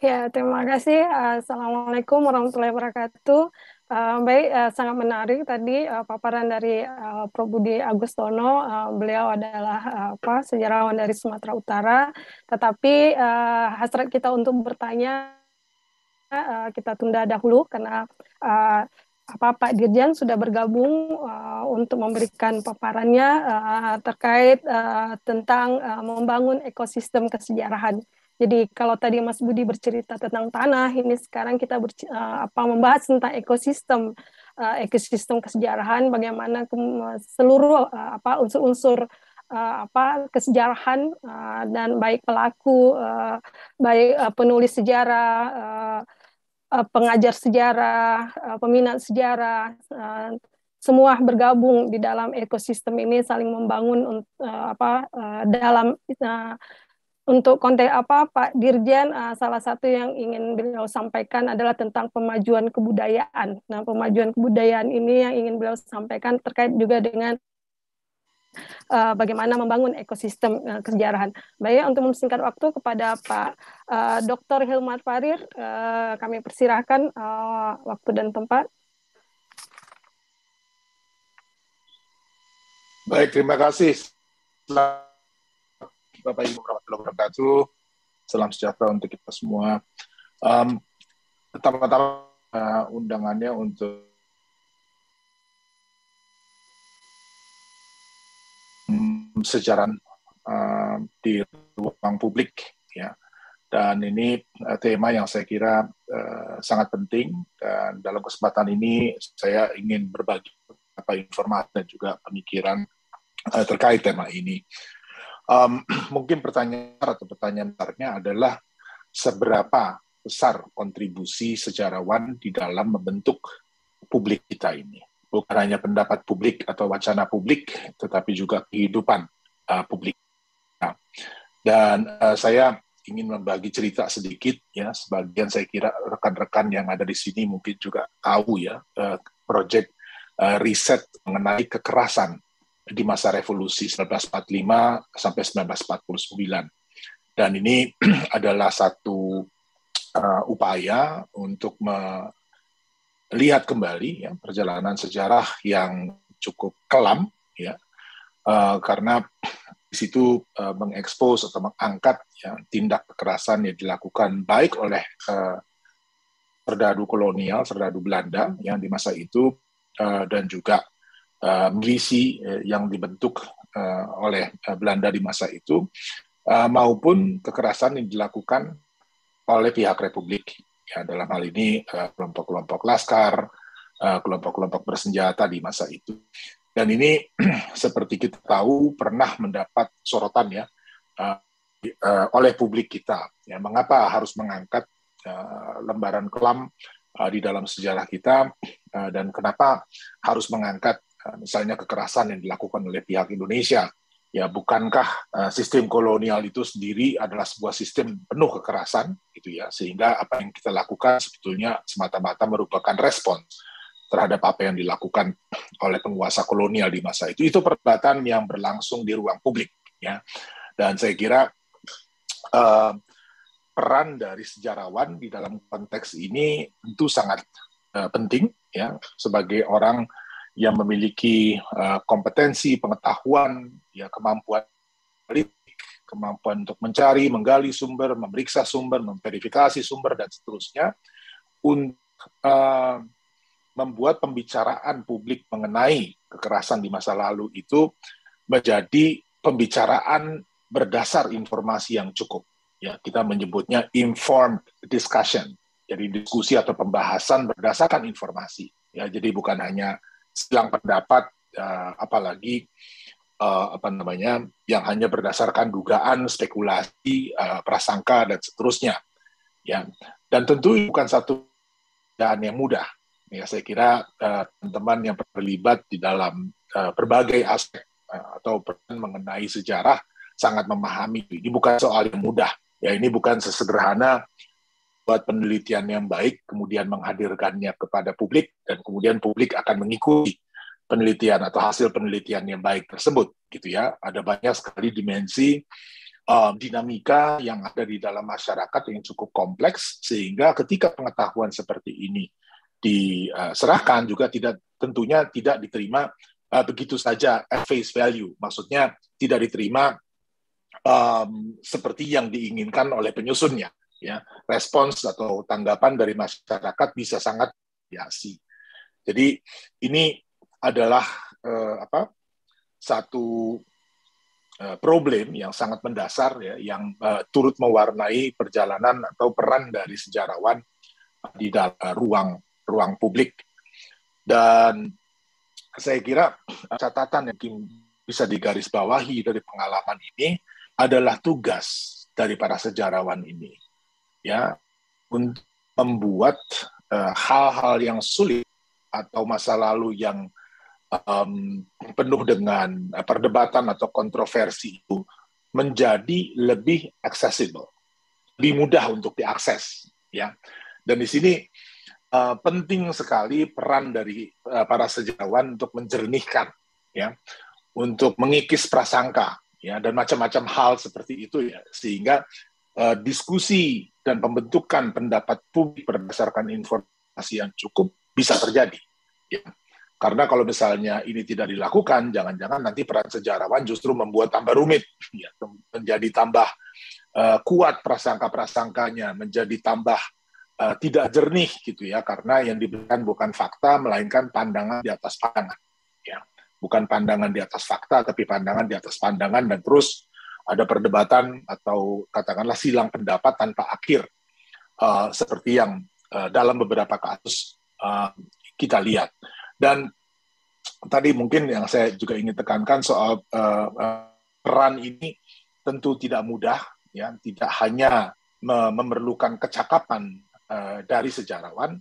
Ya, terima kasih. Assalamualaikum warahmatullahi wabarakatuh. Uh, baik, uh, sangat menarik tadi uh, paparan dari uh, Prof. Budi Agustono. Uh, beliau adalah uh, apa sejarawan dari Sumatera Utara. Tetapi uh, hasrat kita untuk bertanya Eh, kita tunda dahulu karena uh, apa Pak Dirjen sudah bergabung uh, untuk memberikan paparannya uh, terkait uh, tentang uh, membangun ekosistem kesejarahan. Jadi kalau tadi Mas Budi bercerita tentang tanah, ini sekarang kita uh, apa membahas tentang ekosistem uh, ekosistem kesejarahan, bagaimana ke, seluruh uh, apa unsur-unsur uh, apa kesejarahan uh, dan baik pelaku, uh, baik uh, penulis sejarah, uh, Eh, pengajar sejarah, eh, peminat sejarah, eh, semua bergabung di dalam ekosistem ini saling membangun apa dalam untuk konteks apa Pak Dirjen salah satu yang ingin beliau sampaikan adalah tentang pemajuan kebudayaan. Nah, pemajuan kebudayaan ini yang ingin beliau sampaikan terkait juga dengan uh, bagaimana membangun ekosistem uh, kesejarahan. Baik, untuk mempersingkat waktu kepada Pak uh, eh, Dr. Hilmar Farir, uh, kami persilahkan uh, waktu dan tempat. Baik, terima kasih. Bapak Ibu warahmatullahi wabarakatuh. Salam sejahtera untuk kita semua. Um, Pertama-tama uh, undangannya untuk sejarah eh, uh, di ruang publik ya dan ini uh, tema yang saya kira uh, sangat penting dan dalam kesempatan ini saya ingin berbagi apa informasi dan juga pemikiran uh, terkait tema ini um, mungkin pertanyaan atau pertanyaan besarnya adalah seberapa besar kontribusi sejarawan di dalam membentuk publik kita ini bukan hanya pendapat publik atau wacana publik, tetapi juga kehidupan uh, publik. Nah, dan uh, saya ingin membagi cerita sedikit ya, sebagian saya kira rekan-rekan yang ada di sini mungkin juga tahu ya, uh, proyek uh, riset mengenai kekerasan di masa revolusi 1945 sampai 1949. Dan ini adalah satu uh, upaya untuk me lihat kembali ya perjalanan sejarah yang cukup kelam ya uh, karena di situ uh, mengekspos atau mengangkat ya, tindak kekerasan yang dilakukan baik oleh uh, eh, serdadu kolonial serdadu Belanda yang di masa itu uh, dan juga uh, milisi uh, yang dibentuk uh, oleh uh, Belanda di masa itu uh, maupun kekerasan yang dilakukan oleh pihak republik ya dalam hal ini eh, kelompok-kelompok laskar, eh, kelompok-kelompok bersenjata di masa itu. Dan ini seperti kita tahu pernah mendapat sorotan ya eh, oleh publik kita. Ya, mengapa harus mengangkat lembaran kelam di dalam sejarah kita dan kenapa harus mengangkat misalnya kekerasan yang dilakukan oleh pihak Indonesia ya bukankah eh, sistem kolonial itu sendiri adalah sebuah sistem penuh kekerasan gitu ya sehingga apa yang kita lakukan sebetulnya semata-mata merupakan respon terhadap apa yang dilakukan oleh penguasa kolonial di masa itu itu perdebatan yang berlangsung di ruang publik ya dan saya kira uh, peran dari sejarawan di dalam konteks ini tentu sangat uh, penting ya sebagai orang yang memiliki uh, kompetensi, pengetahuan, ya kemampuan kemampuan untuk mencari, menggali sumber, memeriksa sumber, memverifikasi sumber dan seterusnya untuk uh, membuat pembicaraan publik mengenai kekerasan di masa lalu itu menjadi pembicaraan berdasar informasi yang cukup. Ya, kita menyebutnya informed discussion. Jadi diskusi atau pembahasan berdasarkan informasi. Ya, jadi bukan hanya silang pendapat uh, apalagi uh, apa namanya yang hanya berdasarkan dugaan, spekulasi, uh, prasangka dan seterusnya. Ya. Dan tentu bukan satu dan yang mudah. Ya, saya kira teman teman-teman yang terlibat di dalam uh, berbagai aspek uh, atau mengenai sejarah sangat memahami ini bukan soal yang mudah. Ya, ini bukan sesederhana buat penelitian yang baik, kemudian menghadirkannya kepada publik, dan kemudian publik akan mengikuti penelitian atau hasil penelitian yang baik tersebut, gitu ya. Ada banyak sekali dimensi um, dinamika yang ada di dalam masyarakat yang cukup kompleks, sehingga ketika pengetahuan seperti ini diserahkan juga tidak tentunya tidak diterima uh, begitu saja at face value, maksudnya tidak diterima um, seperti yang diinginkan oleh penyusunnya ya respons atau tanggapan dari masyarakat bisa sangat biasi. Jadi ini adalah eh, apa satu eh, problem yang sangat mendasar ya yang eh, turut mewarnai perjalanan atau peran dari sejarawan di dalam ruang ruang publik dan saya kira catatan yang bisa digarisbawahi dari pengalaman ini adalah tugas dari para sejarawan ini ya untuk membuat eh, hal-hal uh, yang sulit atau masa lalu yang um, penuh dengan eh, perdebatan atau kontroversi itu menjadi lebih accessible, lebih mudah untuk diakses, ya. Dan di sini uh, penting sekali peran dari uh, para sejarawan untuk menjernihkan, ya, untuk mengikis prasangka, ya, dan macam-macam hal seperti itu, ya, sehingga uh, diskusi dan pembentukan pendapat publik berdasarkan informasi yang cukup bisa terjadi. Ya. Karena kalau misalnya ini tidak dilakukan, jangan-jangan nanti peran sejarawan justru membuat tambah rumit, ya, menjadi tambah uh, kuat prasangka-prasangkanya, menjadi tambah uh, tidak jernih gitu ya, karena yang diberikan bukan fakta melainkan pandangan di atas pandangan, ya, bukan pandangan di atas fakta, tapi pandangan di atas pandangan dan terus ada perdebatan atau katakanlah silang pendapat tanpa akhir uh, seperti yang uh, dalam beberapa kasus uh, kita lihat dan tadi mungkin yang saya juga ingin tekankan soal uh, uh, peran ini tentu tidak mudah ya tidak hanya me memerlukan kecakapan uh, dari sejarawan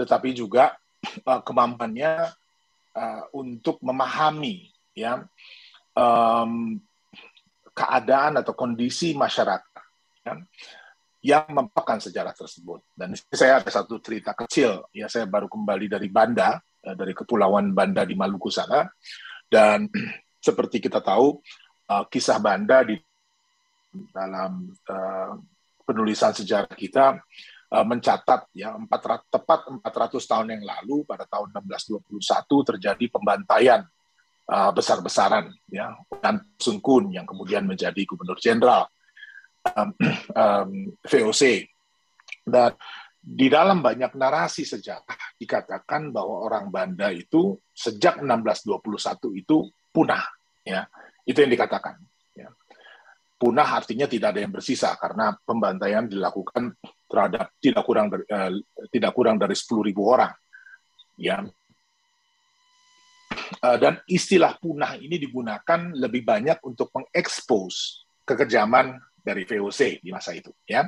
tetapi juga uh, kemampuannya uh, untuk memahami ya um, keadaan atau kondisi masyarakat ya, yang mempekan sejarah tersebut. Dan saya ada satu cerita kecil, ya saya baru kembali dari Banda, eh, dari kepulauan Banda di Maluku sana, dan seperti kita tahu eh, kisah Banda di dalam eh, penulisan sejarah kita mencatat ya 400, tepat 400 tahun yang lalu pada tahun 1621 terjadi pembantaian uh, besar-besaran ya dan Sungkun yang kemudian menjadi gubernur jenderal um, um, VOC dan di dalam banyak narasi sejarah dikatakan bahwa orang Banda itu sejak 1621 itu punah ya itu yang dikatakan ya. punah artinya tidak ada yang bersisa karena pembantaian dilakukan terhadap tidak kurang dari, uh, tidak kurang dari 10.000 orang ya Eh, dan istilah punah ini digunakan lebih banyak untuk mengekspos kekejaman dari VOC di masa itu ya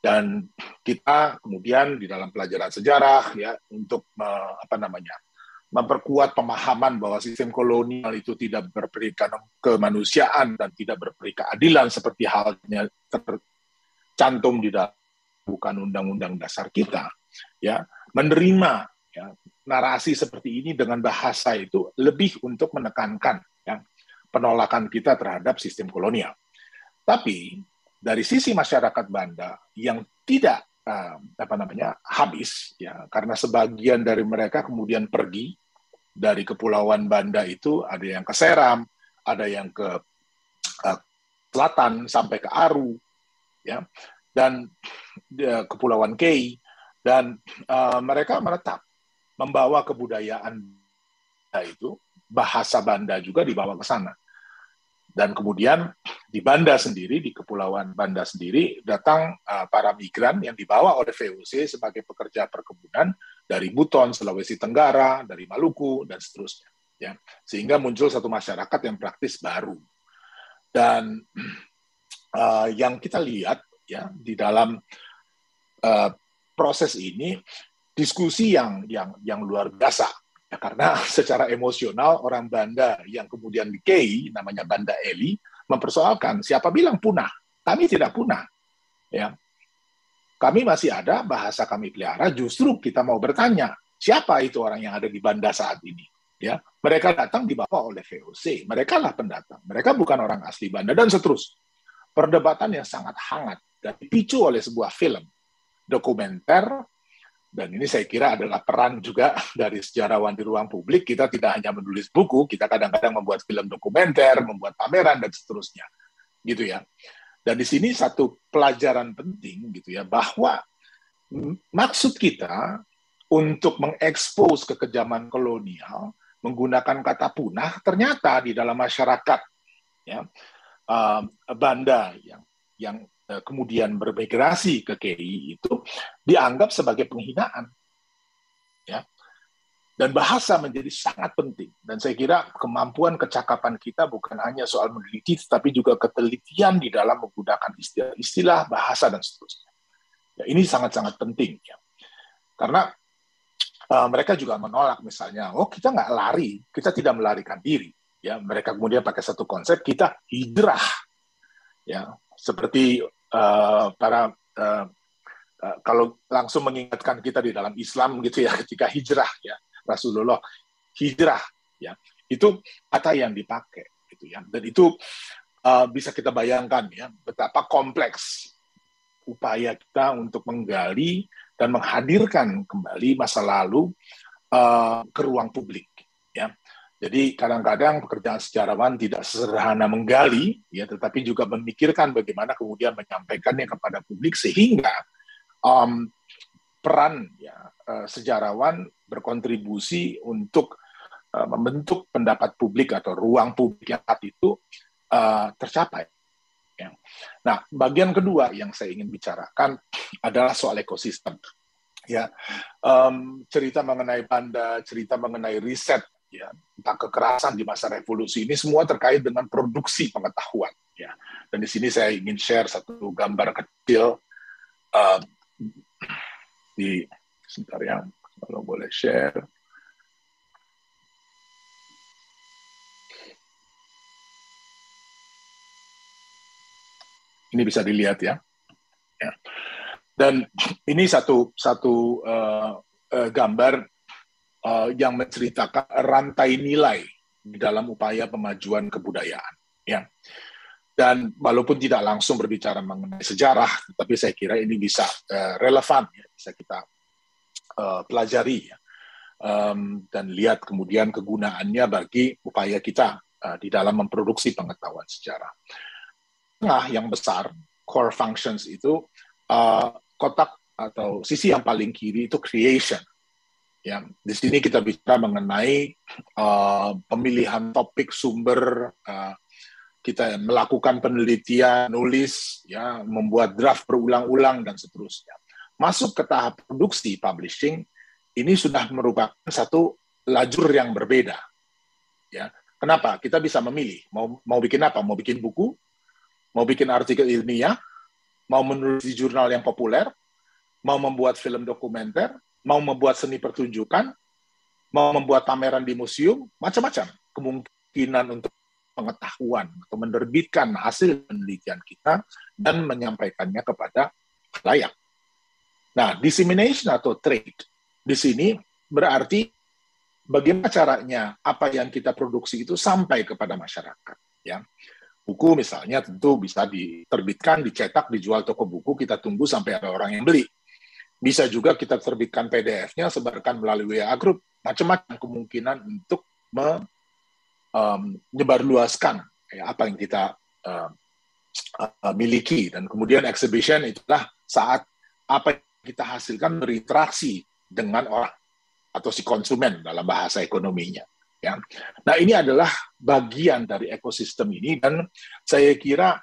dan kita kemudian di dalam pelajaran sejarah ya untuk apa namanya memperkuat pemahaman bahwa sistem kolonial itu tidak berperikan kemanusiaan dan tidak berperi keadilan seperti halnya tercantum di dalam bukan undang-undang dasar kita ya menerima ya, narasi seperti ini dengan bahasa itu lebih untuk menekankan ya, penolakan kita terhadap sistem kolonial. Tapi dari sisi masyarakat Banda yang tidak uh, apa namanya habis ya karena sebagian dari mereka kemudian pergi dari kepulauan Banda itu ada yang ke Seram, ada yang ke uh, selatan sampai ke Aru ya dan uh, kepulauan Kei dan mereka menetap membawa kebudayaan itu bahasa Banda juga dibawa ke sana. Dan kemudian di Banda sendiri, di Kepulauan Banda sendiri, datang uh, para migran yang dibawa oleh VOC sebagai pekerja perkebunan dari Buton, Sulawesi Tenggara, dari Maluku, dan seterusnya. Ya. Sehingga muncul satu masyarakat yang praktis baru. Dan uh, yang kita lihat ya di dalam uh, proses ini diskusi yang yang yang luar biasa. Ya, karena secara emosional orang Banda yang kemudian di namanya Banda Eli, mempersoalkan siapa bilang punah. Kami tidak punah. Ya. Kami masih ada, bahasa kami pelihara, justru kita mau bertanya, siapa itu orang yang ada di Banda saat ini? Ya, mereka datang dibawa oleh VOC, mereka lah pendatang, mereka bukan orang asli Banda dan seterusnya. Perdebatan yang sangat hangat dan dipicu oleh sebuah film dokumenter dan ini saya kira adalah peran juga dari sejarawan di ruang publik. Kita tidak hanya menulis buku, kita kadang-kadang membuat film dokumenter, membuat pameran, dan seterusnya. Gitu ya. Dan di sini satu pelajaran penting gitu ya, bahwa maksud kita untuk mengekspos kekejaman kolonial menggunakan kata punah ternyata di dalam masyarakat ya, uh, Banda yang yang Eh, kemudian bermigrasi ke KI itu dianggap sebagai penghinaan. Ya. Dan bahasa menjadi sangat penting. Dan saya kira kemampuan kecakapan kita bukan hanya soal meneliti, tetapi juga ketelitian di dalam menggunakan istilah-istilah, bahasa, dan seterusnya. Ya, ini sangat-sangat penting. Ya. Karena uh, mereka juga menolak misalnya, oh kita nggak lari, kita tidak melarikan diri. Ya, mereka kemudian pakai satu konsep, kita hijrah. Ya, seperti uh, para uh, uh, kalau langsung mengingatkan kita di dalam Islam gitu ya ketika hijrah ya Rasulullah hijrah ya itu kata yang dipakai gitu ya dan itu uh, bisa kita bayangkan ya betapa kompleks upaya kita untuk menggali dan menghadirkan kembali masa lalu uh, ke ruang publik ya jadi kadang-kadang pekerjaan sejarawan tidak sederhana menggali, ya, tetapi juga memikirkan bagaimana kemudian menyampaikannya kepada publik sehingga um, peran ya, eh, sejarawan berkontribusi untuk uh, membentuk pendapat publik atau ruang publik yang saat itu uh, tercapai. Ya. Nah, bagian kedua yang saya ingin bicarakan adalah soal ekosistem. Ya, um, cerita mengenai Banda, cerita mengenai riset ya, tentang kekerasan di masa revolusi ini semua terkait dengan produksi pengetahuan. Ya. Dan di sini saya ingin share satu gambar kecil uh, di sebentar ya, kalau boleh share. Ini bisa dilihat ya. ya. Dan ini satu satu uh, uh, gambar uh, yang menceritakan rantai nilai di dalam upaya pemajuan kebudayaan. Ya. Dan walaupun tidak langsung berbicara mengenai sejarah, tapi saya kira ini bisa uh, relevan, ya, bisa kita uh, pelajari ya. um, dan lihat kemudian kegunaannya bagi upaya kita uh, di dalam memproduksi pengetahuan sejarah. Nah, yang besar core functions itu uh, kotak atau sisi yang paling kiri itu creation Ya, di sini kita bicara mengenai uh, pemilihan topik sumber uh, kita melakukan penelitian, nulis, ya, membuat draft berulang-ulang dan seterusnya. Masuk ke tahap produksi publishing ini sudah merupakan satu lajur yang berbeda. Ya, kenapa? Kita bisa memilih mau mau bikin apa? Mau bikin buku, mau bikin artikel ilmiah, mau menulis di jurnal yang populer, mau membuat film dokumenter, mau membuat seni pertunjukan, mau membuat pameran di museum, macam-macam kemungkinan untuk pengetahuan atau menerbitkan hasil penelitian kita dan menyampaikannya kepada layak. Nah, dissemination atau trade di sini berarti bagaimana caranya apa yang kita produksi itu sampai kepada masyarakat, ya buku misalnya tentu bisa diterbitkan, dicetak, dijual toko buku, kita tunggu sampai ada orang yang beli. Bisa juga kita terbitkan PDF-nya, sebarkan melalui WA Group, macam-macam kemungkinan untuk menyebarluaskan ya, apa yang kita uh, miliki. Dan kemudian exhibition itulah saat apa yang kita hasilkan berinteraksi dengan orang atau si konsumen dalam bahasa ekonominya. Ya. Nah ini adalah bagian dari ekosistem ini dan saya kira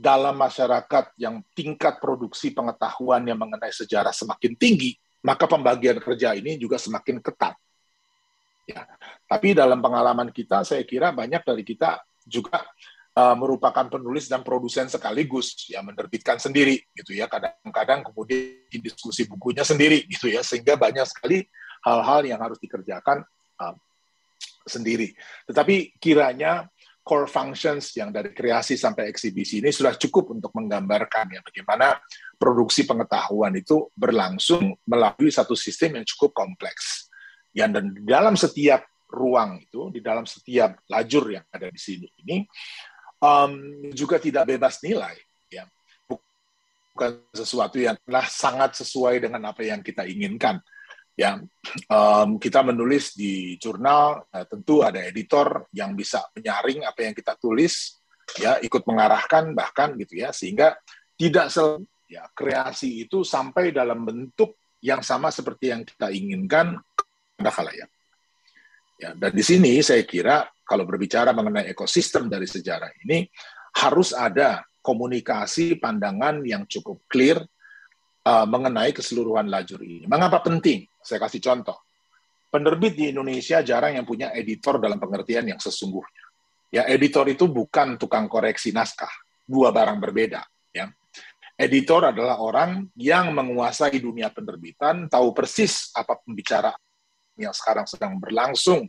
dalam masyarakat yang tingkat produksi pengetahuan yang mengenai sejarah semakin tinggi, maka pembagian kerja ini juga semakin ketat. Ya. Tapi dalam pengalaman kita, saya kira banyak dari kita juga uh, merupakan penulis dan produsen sekaligus, yang menerbitkan sendiri, gitu ya. Kadang-kadang kemudian diskusi bukunya sendiri, gitu ya, sehingga banyak sekali hal-hal yang harus dikerjakan uh, sendiri. Tetapi kiranya core functions yang dari kreasi sampai eksibisi ini sudah cukup untuk menggambarkan ya bagaimana produksi pengetahuan itu berlangsung melalui satu sistem yang cukup kompleks. Ya, dan di dalam setiap ruang itu, di dalam setiap lajur yang ada di sini ini um, juga tidak bebas nilai. Ya. Bukan sesuatu yang telah sangat sesuai dengan apa yang kita inginkan Ya, um, kita menulis di jurnal, nah, tentu ada editor yang bisa menyaring apa yang kita tulis, ya, ikut mengarahkan bahkan gitu ya, sehingga tidak sel ya kreasi itu sampai dalam bentuk yang sama seperti yang kita inginkan pada khalayak. Ya, dan di sini saya kira kalau berbicara mengenai ekosistem dari sejarah ini harus ada komunikasi pandangan yang cukup clear uh, mengenai keseluruhan lajur ini. Mengapa penting? Saya kasih contoh. Penerbit di Indonesia jarang yang punya editor dalam pengertian yang sesungguhnya. Ya, editor itu bukan tukang koreksi naskah, dua barang berbeda, ya. Editor adalah orang yang menguasai dunia penerbitan, tahu persis apa pembicaraan yang sekarang sedang berlangsung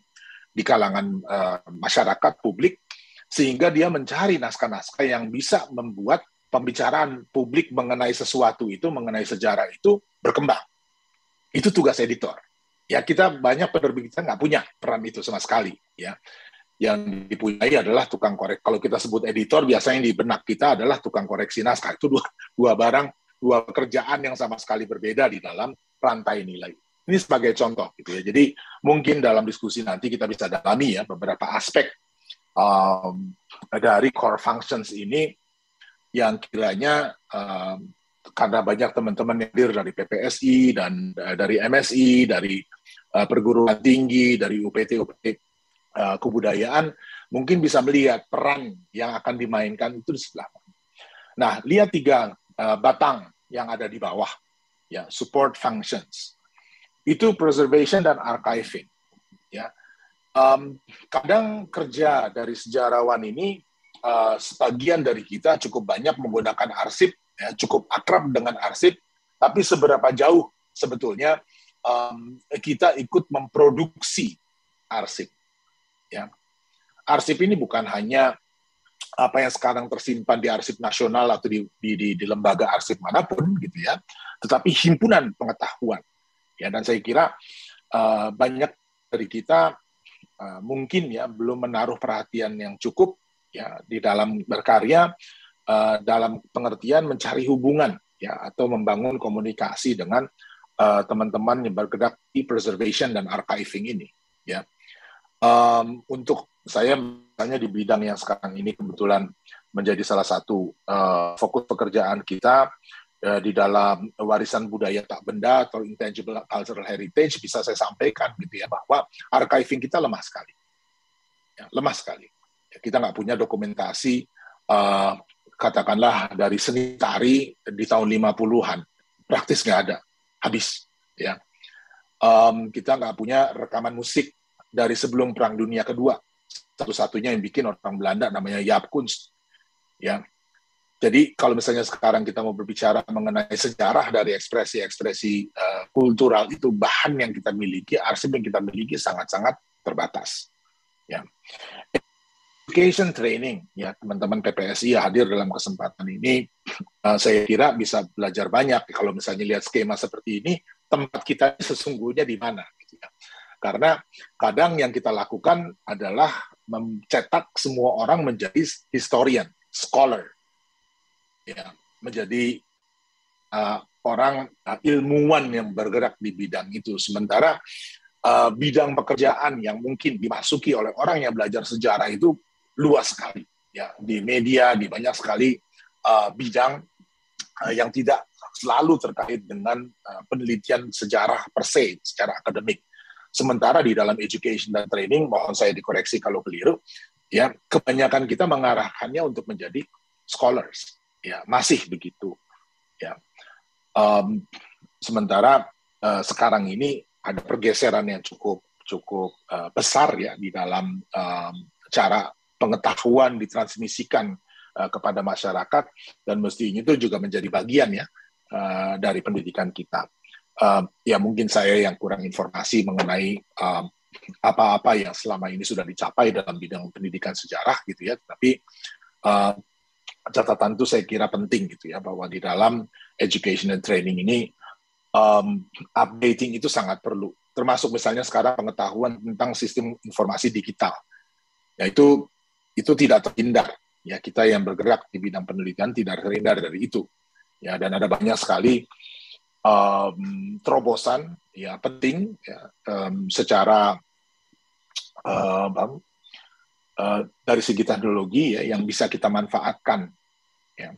di kalangan uh, masyarakat publik, sehingga dia mencari naskah-naskah yang bisa membuat pembicaraan publik mengenai sesuatu itu, mengenai sejarah itu berkembang. Itu tugas editor. Ya kita banyak penerbit kita nggak punya peran itu sama sekali. Ya yang dipunyai adalah tukang korek. Kalau kita sebut editor, biasanya di benak kita adalah tukang koreksi naskah. Itu dua, dua barang, dua pekerjaan yang sama sekali berbeda di dalam rantai nilai. Ini sebagai contoh gitu ya. Jadi mungkin dalam diskusi nanti kita bisa dalami ya beberapa aspek um, dari core functions ini yang kiranya um, karena banyak teman-teman yang hadir dari PPSI dan eh, dari MSI, dari eh, perguruan tinggi, dari UPT, UPT eh, kebudayaan, mungkin bisa melihat peran yang akan dimainkan itu di sebelah Nah, lihat tiga batang yang ada di bawah, ya support functions itu preservation dan archiving. Ya, um, kadang kerja dari sejarawan ini uh, sebagian dari kita cukup banyak menggunakan arsip ya, cukup akrab dengan arsip, tapi seberapa jauh sebetulnya um, kita ikut memproduksi arsip. Ya. Arsip ini bukan hanya apa yang sekarang tersimpan di arsip nasional atau di, di, di, di lembaga arsip manapun gitu ya, tetapi himpunan pengetahuan. Ya, dan saya kira uh, banyak dari kita uh, mungkin ya belum menaruh perhatian yang cukup ya di dalam berkarya Eh, dalam pengertian mencari hubungan ya atau membangun komunikasi dengan uh, teman-teman yang bergerak di preservation dan archiving ini ya um, untuk saya misalnya di bidang yang sekarang ini kebetulan menjadi salah satu uh, fokus pekerjaan kita di dalam warisan budaya tak benda atau intangible cultural heritage bisa saya sampaikan gitu ya bahwa archiving kita lemah sekali, ya, lemah sekali. Kita nggak punya dokumentasi uh, katakanlah dari seni tari di tahun 50-an praktis nggak ada habis ya um, kita nggak punya rekaman musik dari sebelum perang dunia kedua satu-satunya yang bikin orang Belanda namanya Jaap Kunst ya jadi kalau misalnya sekarang kita mau berbicara mengenai sejarah dari ekspresi-ekspresi uh, kultural itu bahan yang kita miliki, arsip yang kita miliki sangat-sangat terbatas. Ya education training ya teman-teman PPSI ya hadir dalam kesempatan ini uh, saya kira bisa belajar banyak kalau misalnya lihat skema seperti ini tempat kita sesungguhnya di mana gitu ya. karena kadang yang kita lakukan adalah mencetak semua orang menjadi historian scholar ya menjadi uh, orang uh, ilmuwan yang bergerak di bidang itu sementara uh, bidang pekerjaan yang mungkin dimasuki oleh orang yang belajar sejarah itu luas sekali ya di media di banyak sekali uh, bidang uh, yang tidak selalu terkait dengan uh, penelitian sejarah per se secara akademik. Sementara di dalam education dan training, mohon saya dikoreksi kalau keliru, ya kebanyakan kita mengarahkannya untuk menjadi scholars, ya masih begitu, ya. Um, sementara uh, sekarang ini ada pergeseran yang cukup cukup uh, besar ya di dalam um, cara pengetahuan ditransmisikan uh, kepada masyarakat dan mestinya itu juga menjadi bagian ya uh, dari pendidikan kita. Uh, ya mungkin saya yang kurang informasi mengenai apa apa-apa yang selama ini sudah dicapai dalam bidang pendidikan sejarah gitu ya, tapi uh, catatan itu saya kira penting gitu ya bahwa di dalam education and training ini um, updating itu sangat perlu termasuk misalnya sekarang pengetahuan tentang sistem informasi digital. Yaitu itu tidak terhindar. Ya, kita yang bergerak di bidang penelitian tidak terhindar dari itu. Ya, dan ada banyak sekali um, terobosan ya penting ya, um, secara uh, uh, dari segi teknologi ya yang bisa kita manfaatkan ya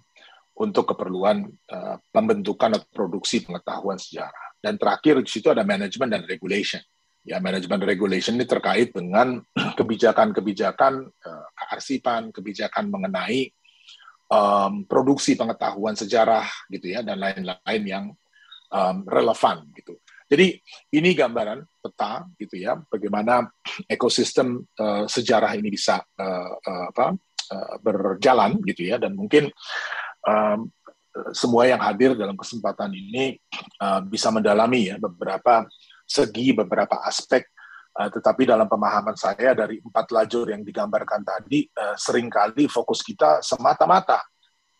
untuk keperluan uh, pembentukan atau produksi pengetahuan sejarah. Dan terakhir di situ ada manajemen dan regulation ya manajemen regulation ini terkait dengan kebijakan-kebijakan arsipan, eh, kearsipan, kebijakan mengenai um, produksi pengetahuan sejarah gitu ya dan lain-lain yang um, relevan gitu. Jadi ini gambaran peta gitu ya bagaimana ekosistem uh, sejarah ini bisa uh, uh, apa, uh, berjalan gitu ya dan mungkin um, semua yang hadir dalam kesempatan ini uh, bisa mendalami ya beberapa segi beberapa aspek. Eh, tetapi dalam pemahaman saya dari empat lajur yang digambarkan tadi, uh, seringkali fokus kita semata-mata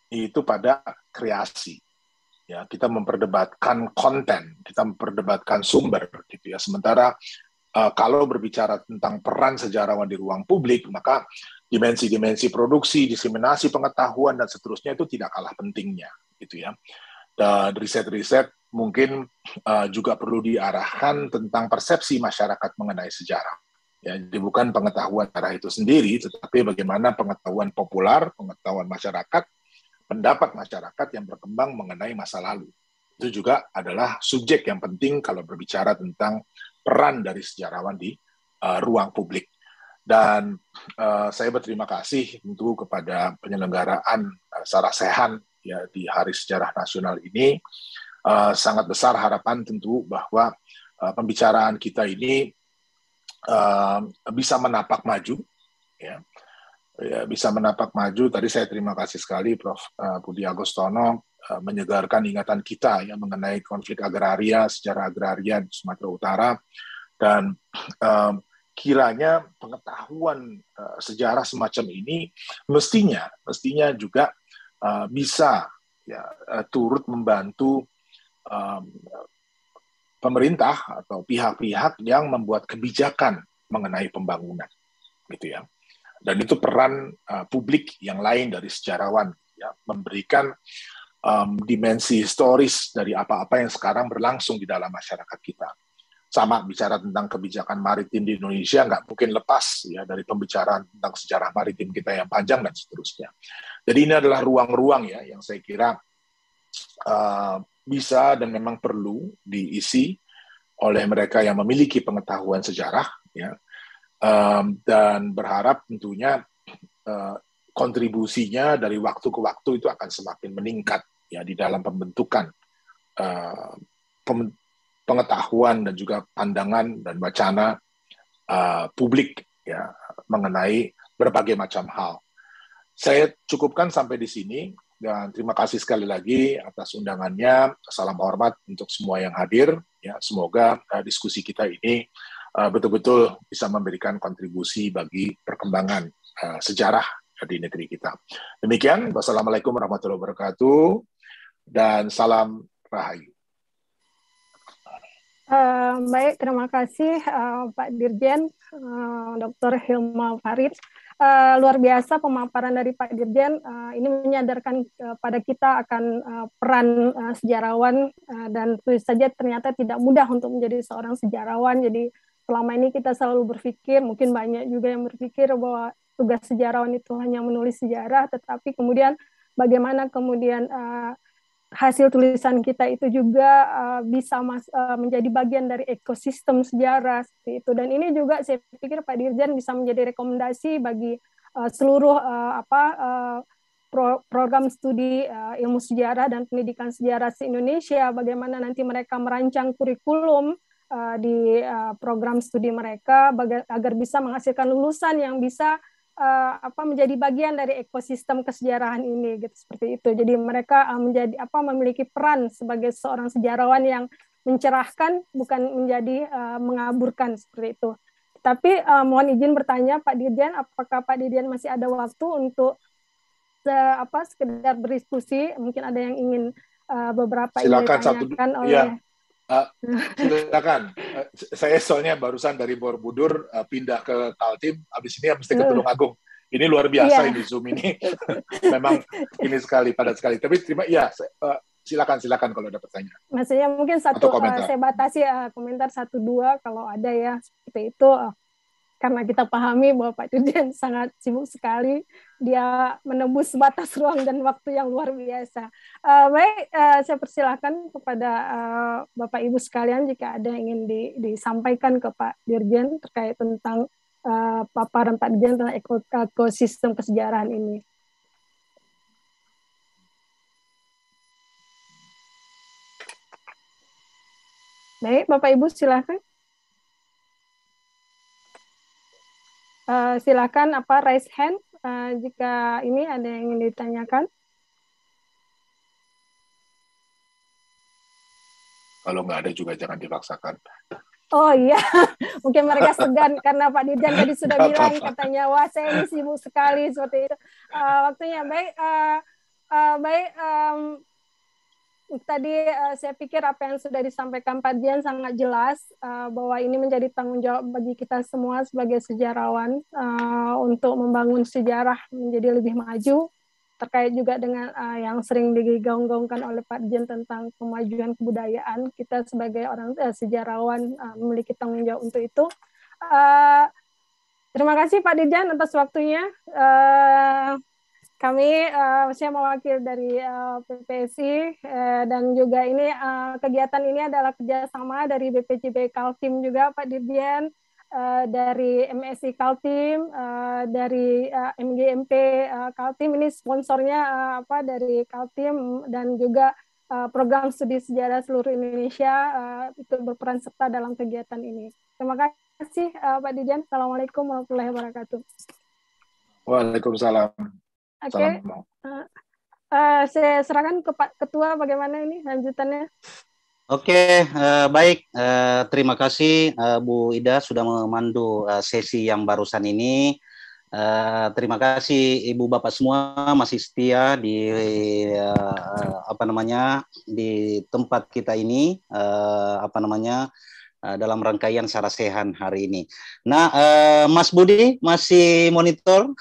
itu pada kreasi. Ya, kita memperdebatkan konten, kita memperdebatkan sumber, gitu ya. Sementara uh, kalau berbicara tentang peran sejarawan di ruang publik, maka dimensi-dimensi produksi, diseminasi pengetahuan dan seterusnya itu tidak kalah pentingnya, gitu ya. Dan riset-riset mungkin uh, juga perlu diarahkan tentang persepsi masyarakat mengenai sejarah. Ya, jadi bukan pengetahuan sejarah itu sendiri, tetapi bagaimana pengetahuan populer, pengetahuan masyarakat, pendapat masyarakat yang berkembang mengenai masa lalu. Itu juga adalah subjek yang penting kalau berbicara tentang peran dari sejarawan di uh, ruang publik. Dan uh, saya berterima kasih tentu kepada penyelenggaraan uh, Sarasehan ya di Hari Sejarah Nasional ini Eh, sangat besar harapan tentu bahwa uh, pembicaraan kita ini uh, bisa menapak maju, ya. ya bisa menapak maju. Tadi saya terima kasih sekali Prof. Uh, Budi Agostono uh, menyegarkan ingatan kita ya mengenai konflik agraria secara agraria di Sumatera Utara dan uh, kiranya pengetahuan uh, sejarah semacam ini mestinya mestinya juga uh, bisa ya uh, turut membantu um, pemerintah atau pihak-pihak yang membuat kebijakan mengenai pembangunan, gitu ya. Dan itu peran uh, publik yang lain dari sejarawan, ya, memberikan um, dimensi historis dari apa-apa yang sekarang berlangsung di dalam masyarakat kita. Sama bicara tentang kebijakan maritim di Indonesia nggak mungkin lepas ya dari pembicaraan tentang sejarah maritim kita yang panjang dan seterusnya. Jadi ini adalah ruang-ruang ya yang saya kira uh, bisa dan memang perlu diisi oleh mereka yang memiliki pengetahuan sejarah ya um, dan berharap tentunya uh, kontribusinya dari waktu ke waktu itu akan semakin meningkat ya di dalam pembentukan uh, pengetahuan dan juga pandangan dan wacana uh, publik ya mengenai berbagai macam hal. Saya cukupkan sampai di sini dan terima kasih sekali lagi atas undangannya. Salam hormat untuk semua yang hadir. Ya, semoga uh, diskusi kita ini uh, betul-betul bisa memberikan kontribusi bagi perkembangan uh, sejarah di negeri kita. Demikian, wassalamualaikum warahmatullahi wabarakatuh dan salam rahayu. Uh, baik, terima kasih uh, Pak Dirjen uh, Dr. Hilma Farid uh, luar biasa pemaparan dari Pak Dirjen. Uh, ini menyadarkan kepada eh, uh, kita akan uh, peran uh, sejarawan uh, dan tulis saja ternyata tidak mudah untuk menjadi seorang sejarawan. Jadi selama ini kita selalu berpikir, mungkin banyak juga yang berpikir bahwa tugas sejarawan itu hanya menulis sejarah, tetapi kemudian bagaimana kemudian uh, hasil tulisan kita itu juga uh, bisa mas, uh, menjadi bagian dari ekosistem sejarah seperti itu dan ini juga saya pikir Pak Dirjen bisa menjadi rekomendasi bagi uh, seluruh uh, apa uh, pro program studi uh, ilmu sejarah dan pendidikan sejarah se Indonesia bagaimana nanti mereka merancang kurikulum uh, di uh, program studi mereka agar bisa menghasilkan lulusan yang bisa uh, apa menjadi bagian dari ekosistem kesejarahan ini gitu seperti itu. Jadi mereka uh, menjadi apa memiliki peran sebagai seorang sejarawan yang mencerahkan bukan menjadi uh, mengaburkan seperti itu. Tapi uh, mohon izin bertanya Pak Dirjen apakah Pak Dirjen masih ada waktu untuk se apa sekedar berdiskusi mungkin ada yang ingin uh, beberapa silakan satu ya. oleh ya. Uh, silakan. Uh, saya soalnya barusan dari Borobudur uh, pindah ke Kaltim, habis ini habis ke hmm. Agung Ini luar biasa yeah. ini Zoom ini. Memang ini sekali padat sekali. Tapi terima ya uh, silakan silakan kalau ada pertanyaan. Maksudnya mungkin satu uh, saya batasi uh, komentar satu dua kalau ada ya seperti itu. Uh, karena kita pahami bahwa Pak Dirjen sangat sibuk sekali, dia menembus batas ruang dan waktu yang luar biasa. Uh, baik, uh, saya persilahkan kepada uh, Bapak Ibu sekalian jika ada yang ingin di, disampaikan ke Pak Dirjen terkait tentang uh, paparan Pak Dirjen tentang ekosistem kesejarahan ini. Baik, Bapak Ibu silahkan. Uh, silakan apa raise hand uh, jika ini ada yang ingin ditanyakan. Kalau nggak ada juga jangan dipaksakan. Oh iya, mungkin mereka segan karena Pak Dirjan tadi sudah gak bilang -apa. katanya wah saya ini sibuk sekali seperti itu. Uh, waktunya baik, uh, uh, baik um, tadi uh, saya pikir apa yang sudah disampaikan Pak Dian sangat jelas uh, bahwa ini menjadi tanggung jawab bagi kita semua sebagai sejarawan uh, untuk membangun sejarah menjadi lebih maju terkait juga dengan uh, yang sering digaung-gaungkan oleh Pak Dian tentang kemajuan kebudayaan kita sebagai orang uh, sejarawan uh, memiliki tanggung jawab untuk itu. Uh, terima kasih Pak Dian atas waktunya. Uh, kami uh, eh, saya mewakil dari uh, eh, PPSI uh, eh, dan juga ini uh, kegiatan ini adalah kerjasama dari BPJB Kaltim juga Pak Dirjen uh, dari MSI Kaltim uh, dari uh, MGMP uh, Kaltim ini sponsornya uh, apa dari Kaltim dan juga uh, program studi sejarah seluruh Indonesia uh, itu berperan serta dalam kegiatan ini. Terima kasih uh, Pak Dirjen. Assalamualaikum warahmatullahi wabarakatuh. Waalaikumsalam. Oke. Okay. Uh, uh, saya serahkan ke Pak Ketua bagaimana ini lanjutannya. Oke, okay, uh, eh, baik. Uh, terima kasih uh, Bu Ida sudah memandu uh, sesi yang barusan ini. Uh, terima kasih Ibu Bapak semua masih setia di uh, apa namanya di tempat kita ini uh, apa namanya uh, dalam rangkaian sarasehan hari ini. Nah, uh, Mas Budi masih monitor.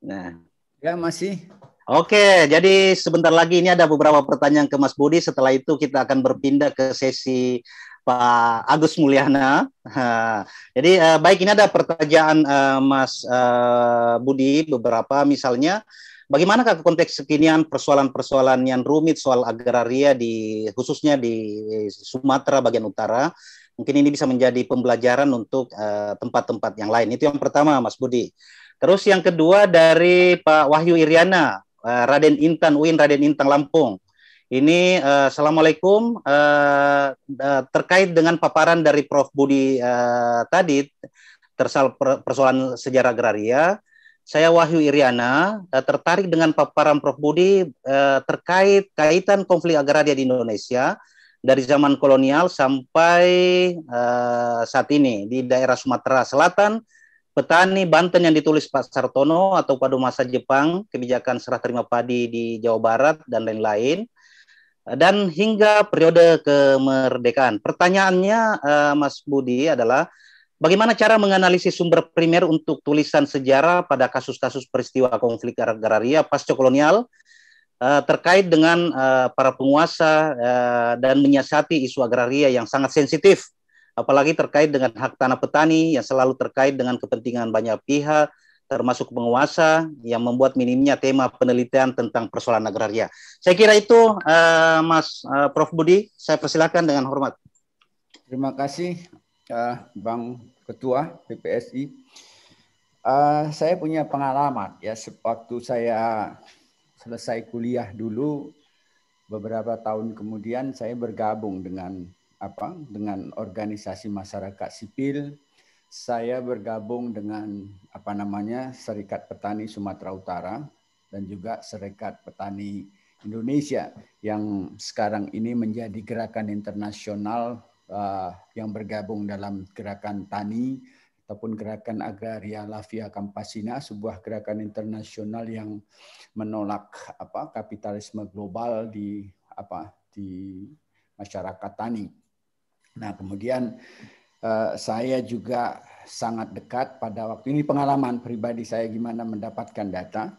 Nah, ya masih. Oke, jadi sebentar lagi ini ada beberapa pertanyaan ke Mas Budi. Setelah itu kita akan berpindah ke sesi Pak Agus Mulyana. Jadi eh, baik ini ada pertanyaan eh, Mas eh, Budi beberapa misalnya bagaimana ke konteks kekinian persoalan-persoalan yang rumit soal agraria di khususnya di Sumatera bagian utara? Mungkin ini bisa menjadi pembelajaran untuk tempat-tempat yang lain. Itu yang pertama Mas Budi. Terus yang kedua dari Pak Wahyu Iriana, eh, Raden Intan, UIN Raden Intan Lampung. Ini uh, Assalamualaikum eh, terkait dengan paparan dari Prof. Budi uh, tadi tersal persoalan sejarah agraria. Saya Wahyu Iriana uh, tertarik dengan paparan Prof. Budi uh, terkait kaitan konflik agraria di Indonesia dari zaman kolonial sampai uh, saat ini di daerah Sumatera Selatan, petani Banten yang ditulis Pak Sartono atau pada masa Jepang, kebijakan serah terima padi di Jawa Barat dan lain-lain dan hingga periode kemerdekaan. Pertanyaannya uh, Mas Budi adalah bagaimana cara menganalisis sumber primer untuk tulisan sejarah pada kasus-kasus peristiwa konflik agraria pasca kolonial uh, terkait dengan uh, para penguasa uh, dan menyiasati isu agraria yang sangat sensitif apalagi terkait dengan hak tanah petani yang selalu terkait dengan kepentingan banyak pihak termasuk penguasa yang membuat minimnya tema penelitian tentang persoalan agraria. Saya kira itu uh, Mas uh, Prof Budi, saya persilakan dengan hormat. Terima kasih uh, Bang Ketua PPSI. Uh, saya punya pengalaman ya waktu saya selesai kuliah dulu beberapa tahun kemudian saya bergabung dengan apa dengan organisasi masyarakat sipil. Saya bergabung dengan apa namanya Serikat Petani Sumatera Utara dan juga Serikat Petani Indonesia yang sekarang ini menjadi gerakan internasional uh, yang bergabung dalam gerakan tani ataupun gerakan agraria Lafia Kampasina sebuah gerakan internasional yang menolak apa kapitalisme global di apa di masyarakat tani. Nah, kemudian eh, saya juga sangat dekat pada waktu ini pengalaman pribadi saya gimana mendapatkan data.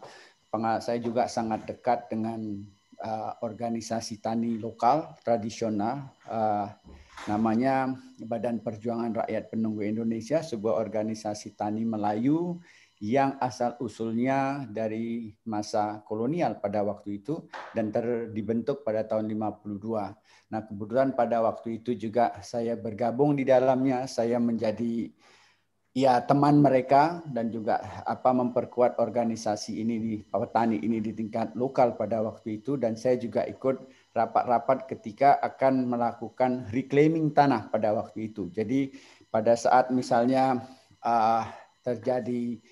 saya juga sangat dekat dengan eh, organisasi tani lokal tradisional eh, namanya Badan Perjuangan Rakyat Penunggu Indonesia, sebuah organisasi tani Melayu yang asal usulnya dari masa kolonial pada waktu itu dan terdibentuk pada tahun 52. Nah, kebetulan pada waktu itu juga saya bergabung di dalamnya, saya menjadi ya teman mereka dan juga apa memperkuat organisasi ini di petani ini di tingkat lokal pada waktu itu dan saya juga ikut rapat-rapat ketika akan melakukan reclaiming tanah pada waktu itu. Jadi pada saat misalnya uh, terjadi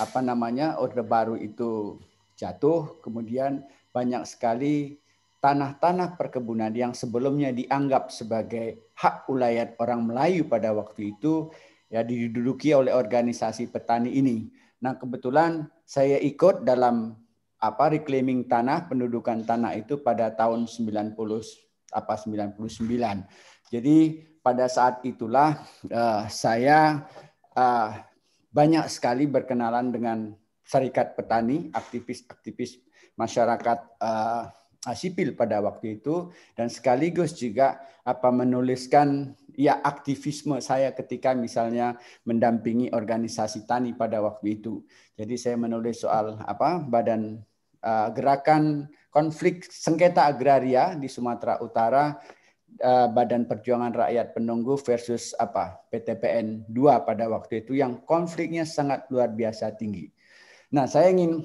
apa namanya Orde Baru itu jatuh, kemudian banyak sekali tanah-tanah perkebunan yang sebelumnya dianggap sebagai hak ulayat orang Melayu pada waktu itu ya diduduki oleh organisasi petani ini. Nah, kebetulan saya ikut dalam apa reclaiming tanah, pendudukan tanah itu pada tahun 90 apa 99. Jadi pada saat itulah uh, saya uh, banyak sekali berkenalan dengan serikat petani, aktivis-aktivis masyarakat uh, sipil pada waktu itu dan sekaligus juga apa menuliskan ya aktivisme saya ketika misalnya mendampingi organisasi tani pada waktu itu. Jadi saya menulis soal apa badan uh, gerakan konflik sengketa agraria di Sumatera Utara uh, Badan Perjuangan Rakyat Penunggu versus apa PTPN 2 pada waktu itu yang konfliknya sangat luar biasa tinggi. Nah, saya ingin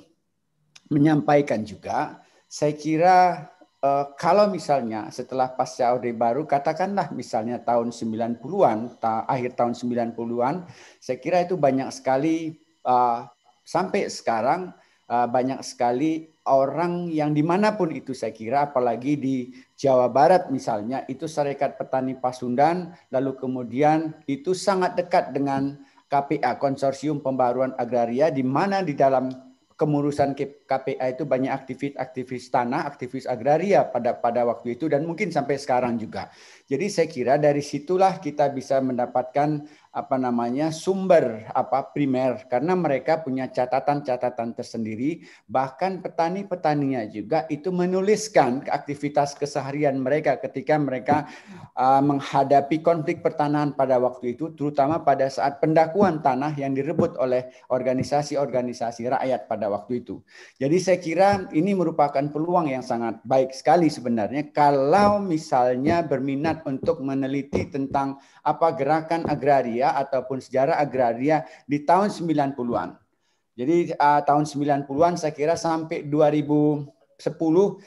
menyampaikan juga, saya kira uh, kalau misalnya setelah pasca Orde Baru, katakanlah misalnya tahun 90-an, ta akhir tahun 90-an, saya kira itu banyak sekali uh, sampai sekarang Eh, banyak sekali orang yang dimanapun itu saya kira, apalagi di Jawa Barat misalnya, itu Serikat Petani Pasundan, lalu kemudian itu sangat dekat dengan KPA, Konsorsium Pembaruan Agraria, di mana di dalam kemurusan KPA itu banyak aktivis-aktivis tanah, aktivis agraria pada pada waktu itu dan mungkin sampai sekarang juga. Jadi saya kira dari situlah kita bisa mendapatkan apa namanya sumber apa primer karena mereka punya catatan-catatan tersendiri bahkan petani-petaninya juga itu menuliskan aktivitas keseharian mereka ketika mereka uh, menghadapi konflik pertanahan pada waktu itu terutama pada saat pendakuan tanah yang direbut oleh organisasi-organisasi rakyat pada waktu itu. Jadi saya kira ini merupakan peluang yang sangat baik sekali sebenarnya kalau misalnya berminat untuk meneliti tentang apa gerakan agraria ataupun sejarah agraria di tahun 90-an. Jadi uh, tahun 90-an saya kira sampai 2000 10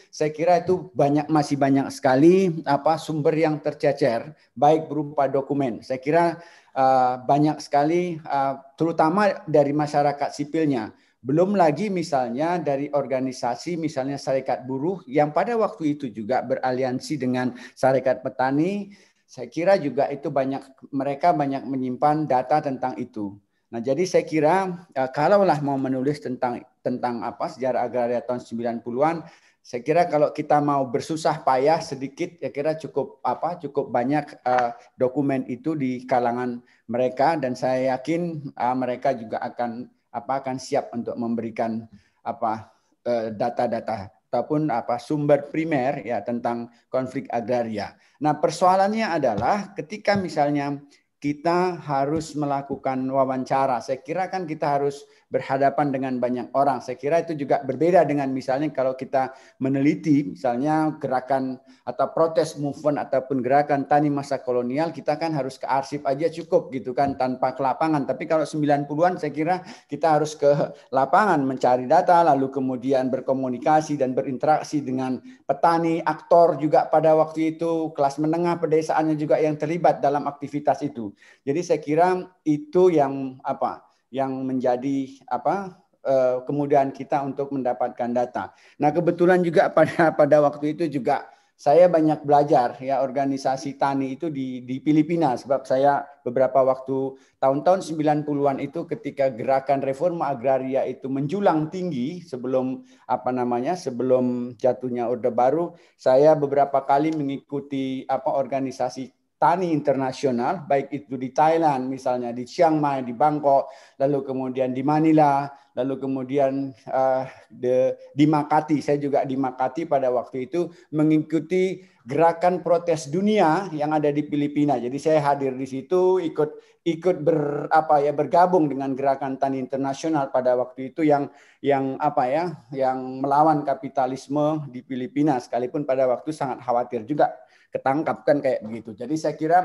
saya kira itu banyak masih banyak sekali apa sumber yang tercecer baik berupa dokumen. Saya kira uh, banyak sekali uh, terutama dari masyarakat sipilnya. Belum lagi misalnya dari organisasi misalnya Serikat Buruh yang pada waktu itu juga beraliansi dengan Serikat Petani saya kira juga itu banyak mereka banyak menyimpan data tentang itu. Nah, jadi saya kira eh, kalaulah mau menulis tentang tentang apa sejarah agraria tahun 90-an, saya kira kalau kita mau bersusah payah sedikit, ya kira cukup apa cukup banyak uh, dokumen itu di kalangan mereka dan saya yakin uh, mereka juga akan apa akan siap untuk memberikan apa data-data uh, data -data ataupun apa sumber primer ya tentang konflik agraria. Nah, persoalannya adalah ketika misalnya kita harus melakukan wawancara. Saya kira kan kita harus berhadapan dengan banyak orang. Saya kira itu juga berbeda dengan misalnya kalau kita meneliti misalnya gerakan atau protes movement ataupun gerakan tani masa kolonial, kita kan harus ke arsip aja cukup gitu kan tanpa ke lapangan. Tapi kalau 90-an saya kira kita harus ke lapangan mencari data lalu kemudian berkomunikasi dan berinteraksi dengan petani, aktor juga pada waktu itu kelas menengah pedesaannya juga yang terlibat dalam aktivitas itu. Jadi saya kira itu yang apa yang menjadi apa eh, kemudahan kita untuk mendapatkan data. Nah, kebetulan juga pada pada waktu itu juga saya banyak belajar ya organisasi tani itu di di Filipina sebab saya beberapa waktu tahun-tahun 90-an itu ketika gerakan reforma agraria itu menjulang tinggi sebelum apa namanya sebelum jatuhnya Orde Baru saya beberapa kali mengikuti apa organisasi tani internasional, baik itu di Thailand misalnya, di Chiang Mai, di Bangkok, lalu kemudian di Manila, lalu kemudian uh, de, di Makati. Saya juga di Makati pada waktu itu mengikuti gerakan protes dunia yang ada di Filipina. Jadi saya hadir di situ, ikut ikut ber apa ya bergabung dengan gerakan tani internasional pada waktu itu yang yang apa ya yang melawan kapitalisme di Filipina sekalipun pada waktu sangat khawatir juga ketangkap kan kayak begitu. Jadi saya kira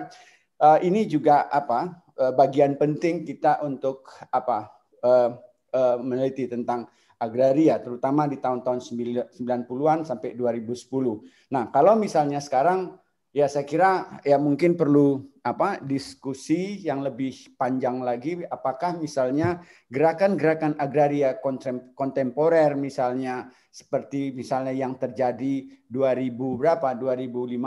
uh, ini juga apa uh, bagian penting kita untuk apa uh, uh, meneliti tentang agraria terutama di tahun-tahun 90-an sampai 2010. Nah, kalau misalnya sekarang Ya, saya kira ya mungkin perlu apa diskusi yang lebih panjang lagi apakah misalnya gerakan-gerakan agraria kontemporer misalnya seperti misalnya yang terjadi 2000 berapa 2015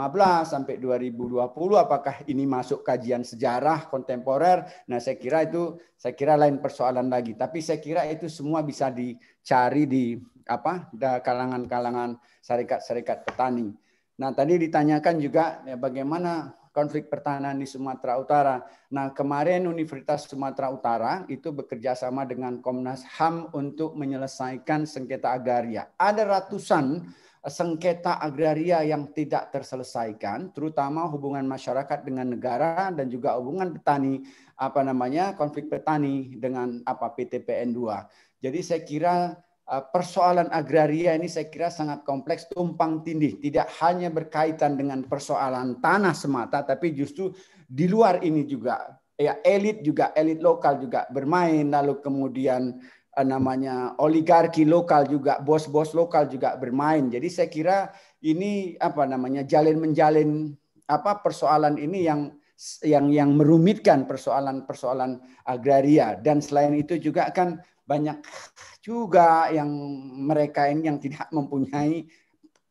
sampai 2020 apakah ini masuk kajian sejarah kontemporer nah saya kira itu saya kira lain persoalan lagi tapi saya kira itu semua bisa dicari di apa kalangan-kalangan serikat-serikat petani Nah, tadi ditanyakan juga ya, bagaimana konflik pertahanan di Sumatera Utara. Nah, kemarin Universitas Sumatera Utara itu bekerja sama dengan Komnas HAM untuk menyelesaikan sengketa agraria. Ada ratusan eh, sengketa agraria yang tidak terselesaikan, terutama hubungan masyarakat dengan negara dan juga hubungan petani apa namanya konflik petani dengan apa PTPN 2. Jadi saya kira Eh, persoalan agraria ini saya kira sangat kompleks, tumpang tindih, tidak hanya berkaitan dengan persoalan tanah semata, tapi justru di luar ini juga ya elit juga elit lokal juga bermain, lalu kemudian eh, namanya oligarki lokal juga bos-bos lokal juga bermain. Jadi saya kira ini apa namanya jalin menjalin apa persoalan ini yang yang yang merumitkan persoalan-persoalan agraria dan selain itu juga kan banyak juga yang mereka ini yang tidak mempunyai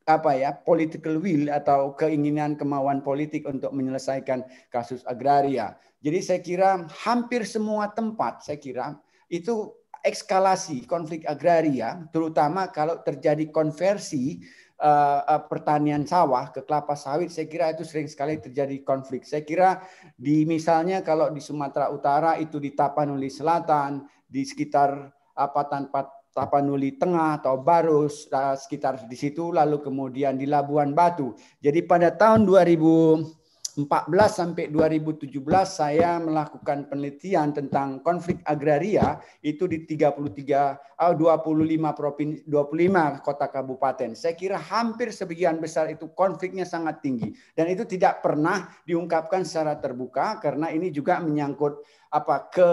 apa ya political will atau keinginan kemauan politik untuk menyelesaikan kasus agraria. Jadi saya kira hampir semua tempat saya kira itu ekskalasi konflik agraria terutama kalau terjadi konversi uh, pertanian sawah ke kelapa sawit saya kira itu sering sekali terjadi konflik. Saya kira di misalnya kalau di Sumatera Utara itu di Tapanuli Selatan, di sekitar apa tanpa Tapanuli Tengah atau Baru sekitar di situ lalu kemudian di Labuan Batu. Jadi pada tahun 2014 sampai 2017 saya melakukan penelitian tentang konflik agraria itu di 33 oh, 25 provinsi 25 kota kabupaten. Saya kira hampir sebagian besar itu konfliknya sangat tinggi dan itu tidak pernah diungkapkan secara terbuka karena ini juga menyangkut apa ke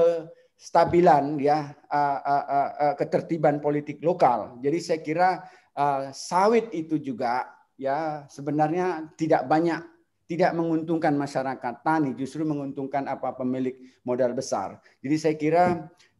stabilan ya uh, uh, uh, uh, ketertiban politik lokal. Jadi saya kira uh, sawit itu juga ya sebenarnya tidak banyak tidak menguntungkan masyarakat tani justru menguntungkan apa pemilik modal besar. Jadi saya kira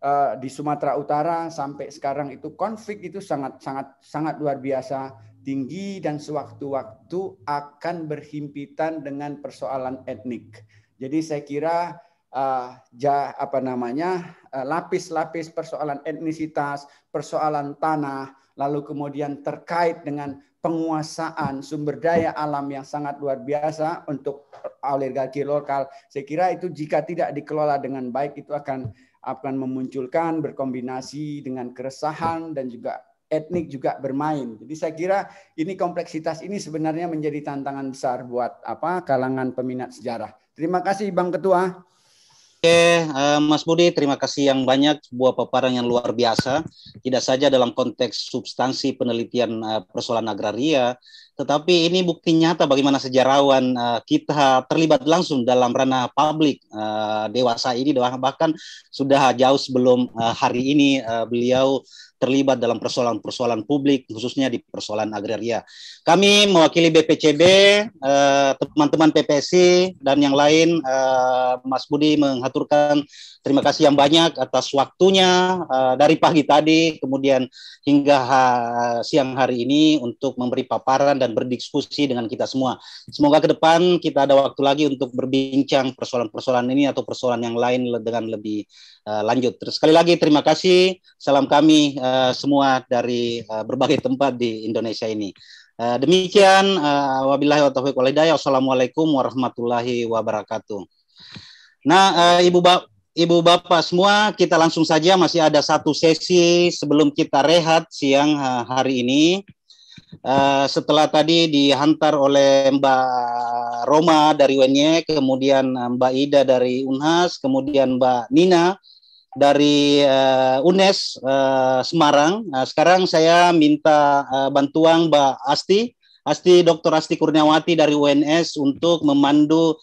uh, di Sumatera Utara sampai sekarang itu konflik itu sangat sangat sangat luar biasa tinggi dan sewaktu-waktu akan berhimpitan dengan persoalan etnik. Jadi saya kira uh, ja, apa namanya eh, lapis-lapis uh, persoalan etnisitas, persoalan tanah, lalu kemudian terkait dengan penguasaan sumber daya alam yang sangat luar biasa untuk oligarki lokal. Saya kira itu jika tidak dikelola dengan baik itu akan akan memunculkan berkombinasi dengan keresahan dan juga etnik juga bermain. Jadi saya kira ini kompleksitas ini sebenarnya menjadi tantangan besar buat apa kalangan peminat sejarah. Terima kasih Bang Ketua. Oke, uh, Mas Budi, terima kasih yang banyak. Sebuah paparan yang luar biasa, tidak saja dalam konteks substansi penelitian uh, persoalan agraria, tetapi ini bukti nyata bagaimana sejarawan uh, kita terlibat langsung dalam ranah publik uh, dewasa ini bahkan sudah jauh sebelum uh, hari ini uh, beliau terlibat dalam persoalan-persoalan publik khususnya di persoalan agraria. Kami mewakili BPCB, teman-teman uh, PPSI dan yang lain uh, Mas Budi mengaturkan Terima kasih yang banyak atas waktunya uh, dari pagi tadi kemudian hingga ha siang hari ini untuk memberi paparan dan berdiskusi dengan kita semua. Semoga ke depan kita ada waktu lagi untuk berbincang persoalan-persoalan ini atau persoalan yang lain dengan lebih uh, lanjut. Terus sekali lagi terima kasih. Salam kami uh, semua dari uh, berbagai tempat di Indonesia ini. Uh, demikian uh, wabillahi wa taufiq Wassalamualaikum warahmatullahi wabarakatuh. Nah, uh, Ibu Bapak Ibu Bapak semua, kita langsung saja masih ada satu sesi sebelum kita rehat siang hari ini. Uh, setelah tadi dihantar oleh Mbak Roma dari UNY, kemudian eh, Mbak Ida dari Unhas, kemudian Mbak Nina dari uh, UNES uh, Semarang. Uh, sekarang saya minta uh, bantuan Mbak Asti, Asti Dr. Asti Kurniawati dari UNS untuk memandu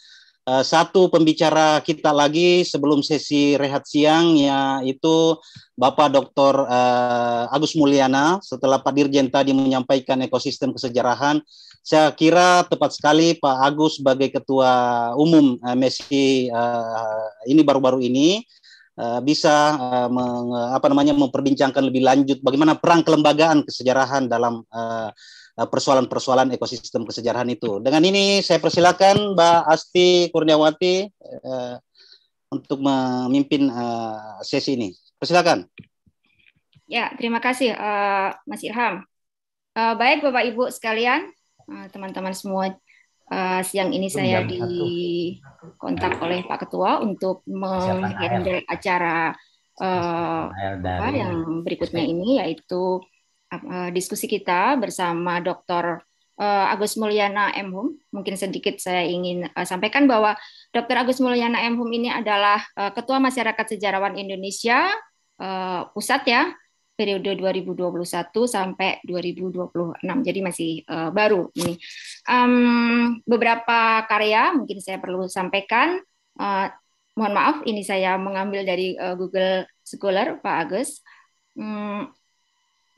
Eh, satu pembicara kita lagi sebelum sesi rehat siang yaitu Bapak Dr. Uh, eh, Agus Mulyana setelah Pak Dirjen tadi menyampaikan ekosistem kesejarahan saya kira tepat sekali Pak Agus sebagai ketua umum uh, Messi uh, ini baru-baru ini uh, bisa uh, meng, apa namanya memperbincangkan lebih lanjut bagaimana perang kelembagaan kesejarahan dalam uh, Eh, persoalan-persoalan ekosistem kesejarahan itu. Dengan ini saya persilakan Mbak Asti Kurniawati uh, untuk memimpin uh, sesi ini. Persilakan. Ya, terima kasih uh, Mas Irham. Uh, baik Bapak Ibu sekalian, teman-teman uh, semua. Uh, siang ini saya dikontak oleh Pak Ketua untuk menghandle acara uh, apa, yang berikutnya ini yaitu Eh, diskusi kita bersama Dr. Eh, Agus Mulyana M. Hum. Mungkin sedikit saya ingin eh, sampaikan bahwa Dr. Agus Mulyana M. Hum ini adalah Ketua Masyarakat Sejarawan Indonesia Pusat ya, periode 2021 sampai 2026. Jadi masih baru ini. beberapa karya mungkin saya perlu sampaikan. mohon maaf, ini saya mengambil dari Google Scholar, Pak Agus. Hmm,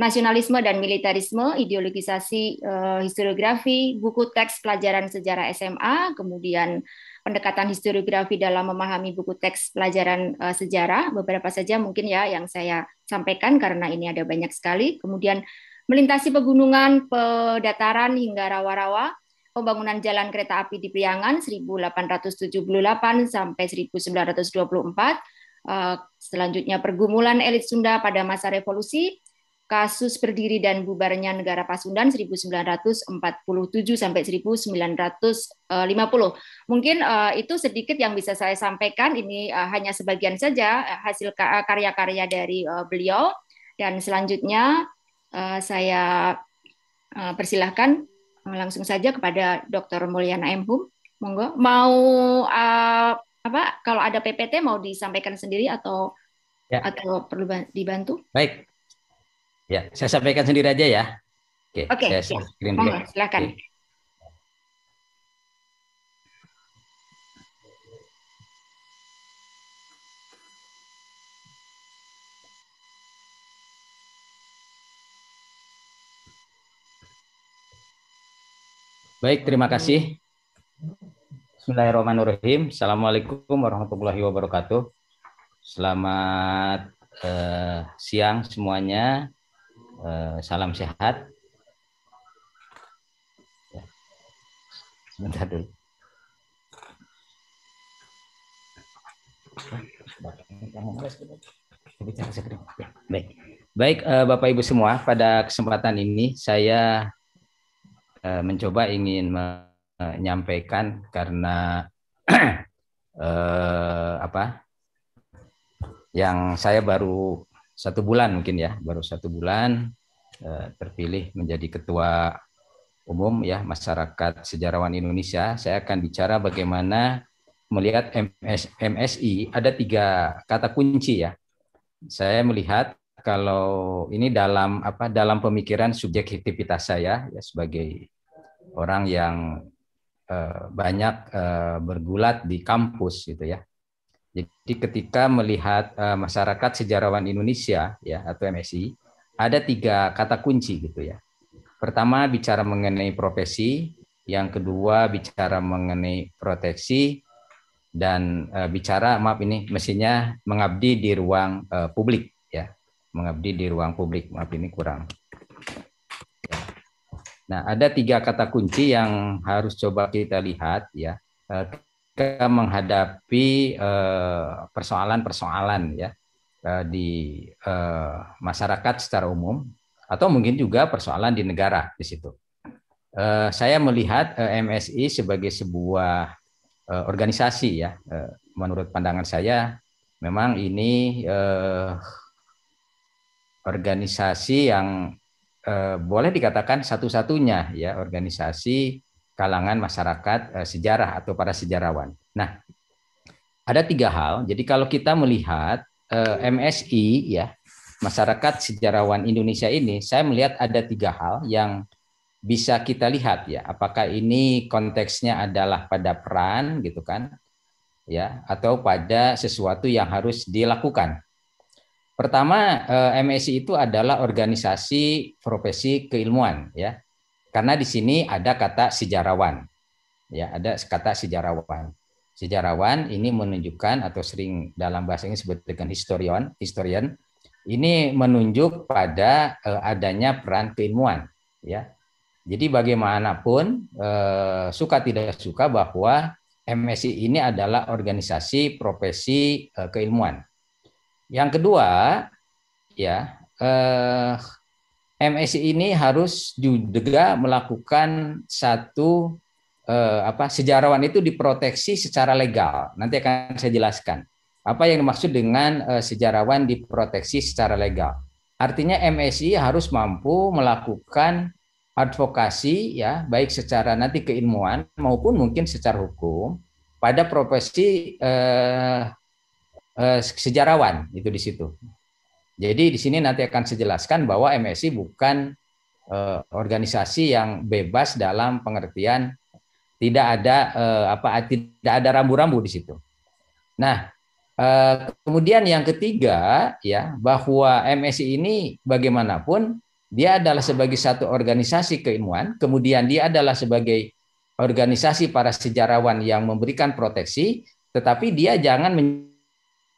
nasionalisme dan militarisme, ideologisasi eh, historiografi, buku teks pelajaran sejarah SMA, kemudian pendekatan historiografi dalam memahami buku teks pelajaran eh, sejarah, beberapa saja mungkin ya yang saya sampaikan karena ini ada banyak sekali. Kemudian melintasi pegunungan, pedataran hingga rawa-rawa, pembangunan jalan kereta api di Priangan 1878 sampai 1924, eh, selanjutnya pergumulan elit Sunda pada masa revolusi, kasus berdiri dan bubarnya negara Pasundan 1947 sampai 1950. Eh, Mungkin uh, itu sedikit yang bisa saya sampaikan. Ini uh, hanya sebagian saja hasil karya-karya dari uh, beliau. Dan selanjutnya uh, saya uh, persilahkan langsung saja kepada Dr. Mulyana M. Hum. Monggo, mau uh, apa? Kalau ada PPT mau disampaikan sendiri atau ya. atau perlu dibantu? Baik, Ya, saya sampaikan sendiri aja ya. Oke, Oke saya ya. screen dulu. silakan. Oke. Baik, terima kasih. Bismillahirrahmanirrahim. Assalamualaikum warahmatullahi wabarakatuh. Selamat eh, siang semuanya. Eh, salam sehat. Ya. Sebentar dulu. Baik, baik eh, Bapak Ibu semua, pada kesempatan ini saya eh, mencoba ingin menyampaikan karena apa yang saya baru satu bulan mungkin ya, baru satu bulan eh, terpilih menjadi ketua umum ya masyarakat sejarawan Indonesia. Saya akan bicara bagaimana melihat MS, MSI ada tiga kata kunci ya. Saya melihat kalau ini dalam apa dalam pemikiran subjektivitas saya ya sebagai orang yang eh, banyak eh, bergulat di kampus gitu ya. Jadi ketika melihat uh, masyarakat sejarawan Indonesia ya atau MSI ada tiga kata kunci gitu ya. Pertama bicara mengenai profesi, yang kedua bicara mengenai proteksi dan uh, bicara maaf ini mesinnya mengabdi di ruang uh, publik ya. Mengabdi di ruang publik maaf ini kurang. Ya. Nah, ada tiga kata kunci yang harus coba kita lihat ya ketika menghadapi eh, persoalan-persoalan ya eh, di eh, masyarakat secara umum atau mungkin juga persoalan di negara di situ. Saya melihat MSI sebagai sebuah organisasi ya. Menurut pandangan saya memang ini organisasi yang boleh dikatakan satu-satunya ya organisasi kalangan masyarakat eh, sejarah atau para sejarawan. Nah, ada tiga hal. Jadi kalau kita melihat eh, MSI ya masyarakat sejarawan Indonesia ini, saya melihat ada tiga hal yang bisa kita lihat ya. Apakah ini konteksnya adalah pada peran gitu kan, ya, atau pada sesuatu yang harus dilakukan. Pertama, eh, MSI itu adalah organisasi profesi keilmuan ya. Karena di sini ada kata sejarawan. Ya, ada kata sejarawan. Sejarawan ini menunjukkan atau sering dalam bahasa ini disebut dengan historian, historian. Ini menunjuk pada eh, adanya peran keilmuan, ya. Jadi bagaimanapun eh, suka tidak suka bahwa MSI ini adalah organisasi profesi eh, keilmuan. Yang kedua, ya, eh, MSI ini harus juga melakukan satu eh, apa sejarawan itu diproteksi secara legal. Nanti akan saya jelaskan apa yang dimaksud dengan eh, sejarawan diproteksi secara legal. Artinya MSI harus mampu melakukan advokasi ya baik secara nanti keilmuan maupun mungkin secara hukum pada profesi eh, eh, sejarawan itu di situ. Jadi di sini nanti akan saya bahwa MSI bukan eh, organisasi yang bebas dalam pengertian tidak ada eh, apa tidak ada rambu-rambu di situ. Nah, eh, kemudian yang ketiga ya bahwa MSI ini bagaimanapun dia adalah sebagai satu organisasi keilmuan, kemudian dia adalah sebagai organisasi para sejarawan yang memberikan proteksi, tetapi dia jangan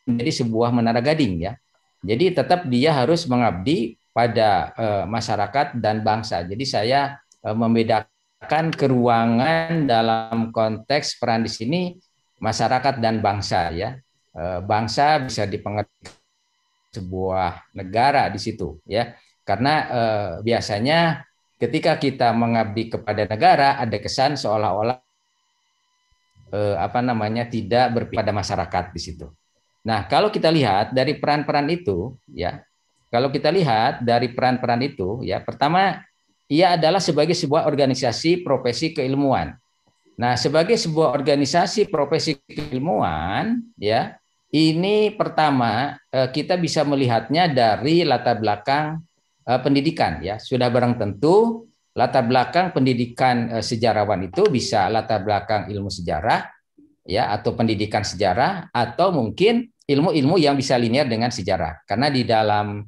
menjadi sebuah menara gading ya jadi tetap dia harus mengabdi pada uh, masyarakat dan bangsa. Jadi saya uh, membedakan keruangan dalam konteks peran di sini masyarakat dan bangsa ya. Uh, bangsa bisa dipengerti sebuah negara di situ ya. Karena uh, biasanya ketika kita mengabdi kepada negara ada kesan seolah-olah uh, apa namanya tidak berpihak pada masyarakat di situ. Nah, kalau kita lihat dari peran-peran itu, ya, kalau kita lihat dari peran-peran itu, ya, pertama ia adalah sebagai sebuah organisasi profesi keilmuan. Nah, sebagai sebuah organisasi profesi keilmuan, ya, ini pertama eh, kita bisa melihatnya dari latar belakang eh, pendidikan, ya, sudah barang tentu latar belakang pendidikan eh, sejarawan itu bisa latar belakang ilmu sejarah, ya, atau pendidikan sejarah, atau mungkin ilmu-ilmu yang bisa linear dengan sejarah. Karena di dalam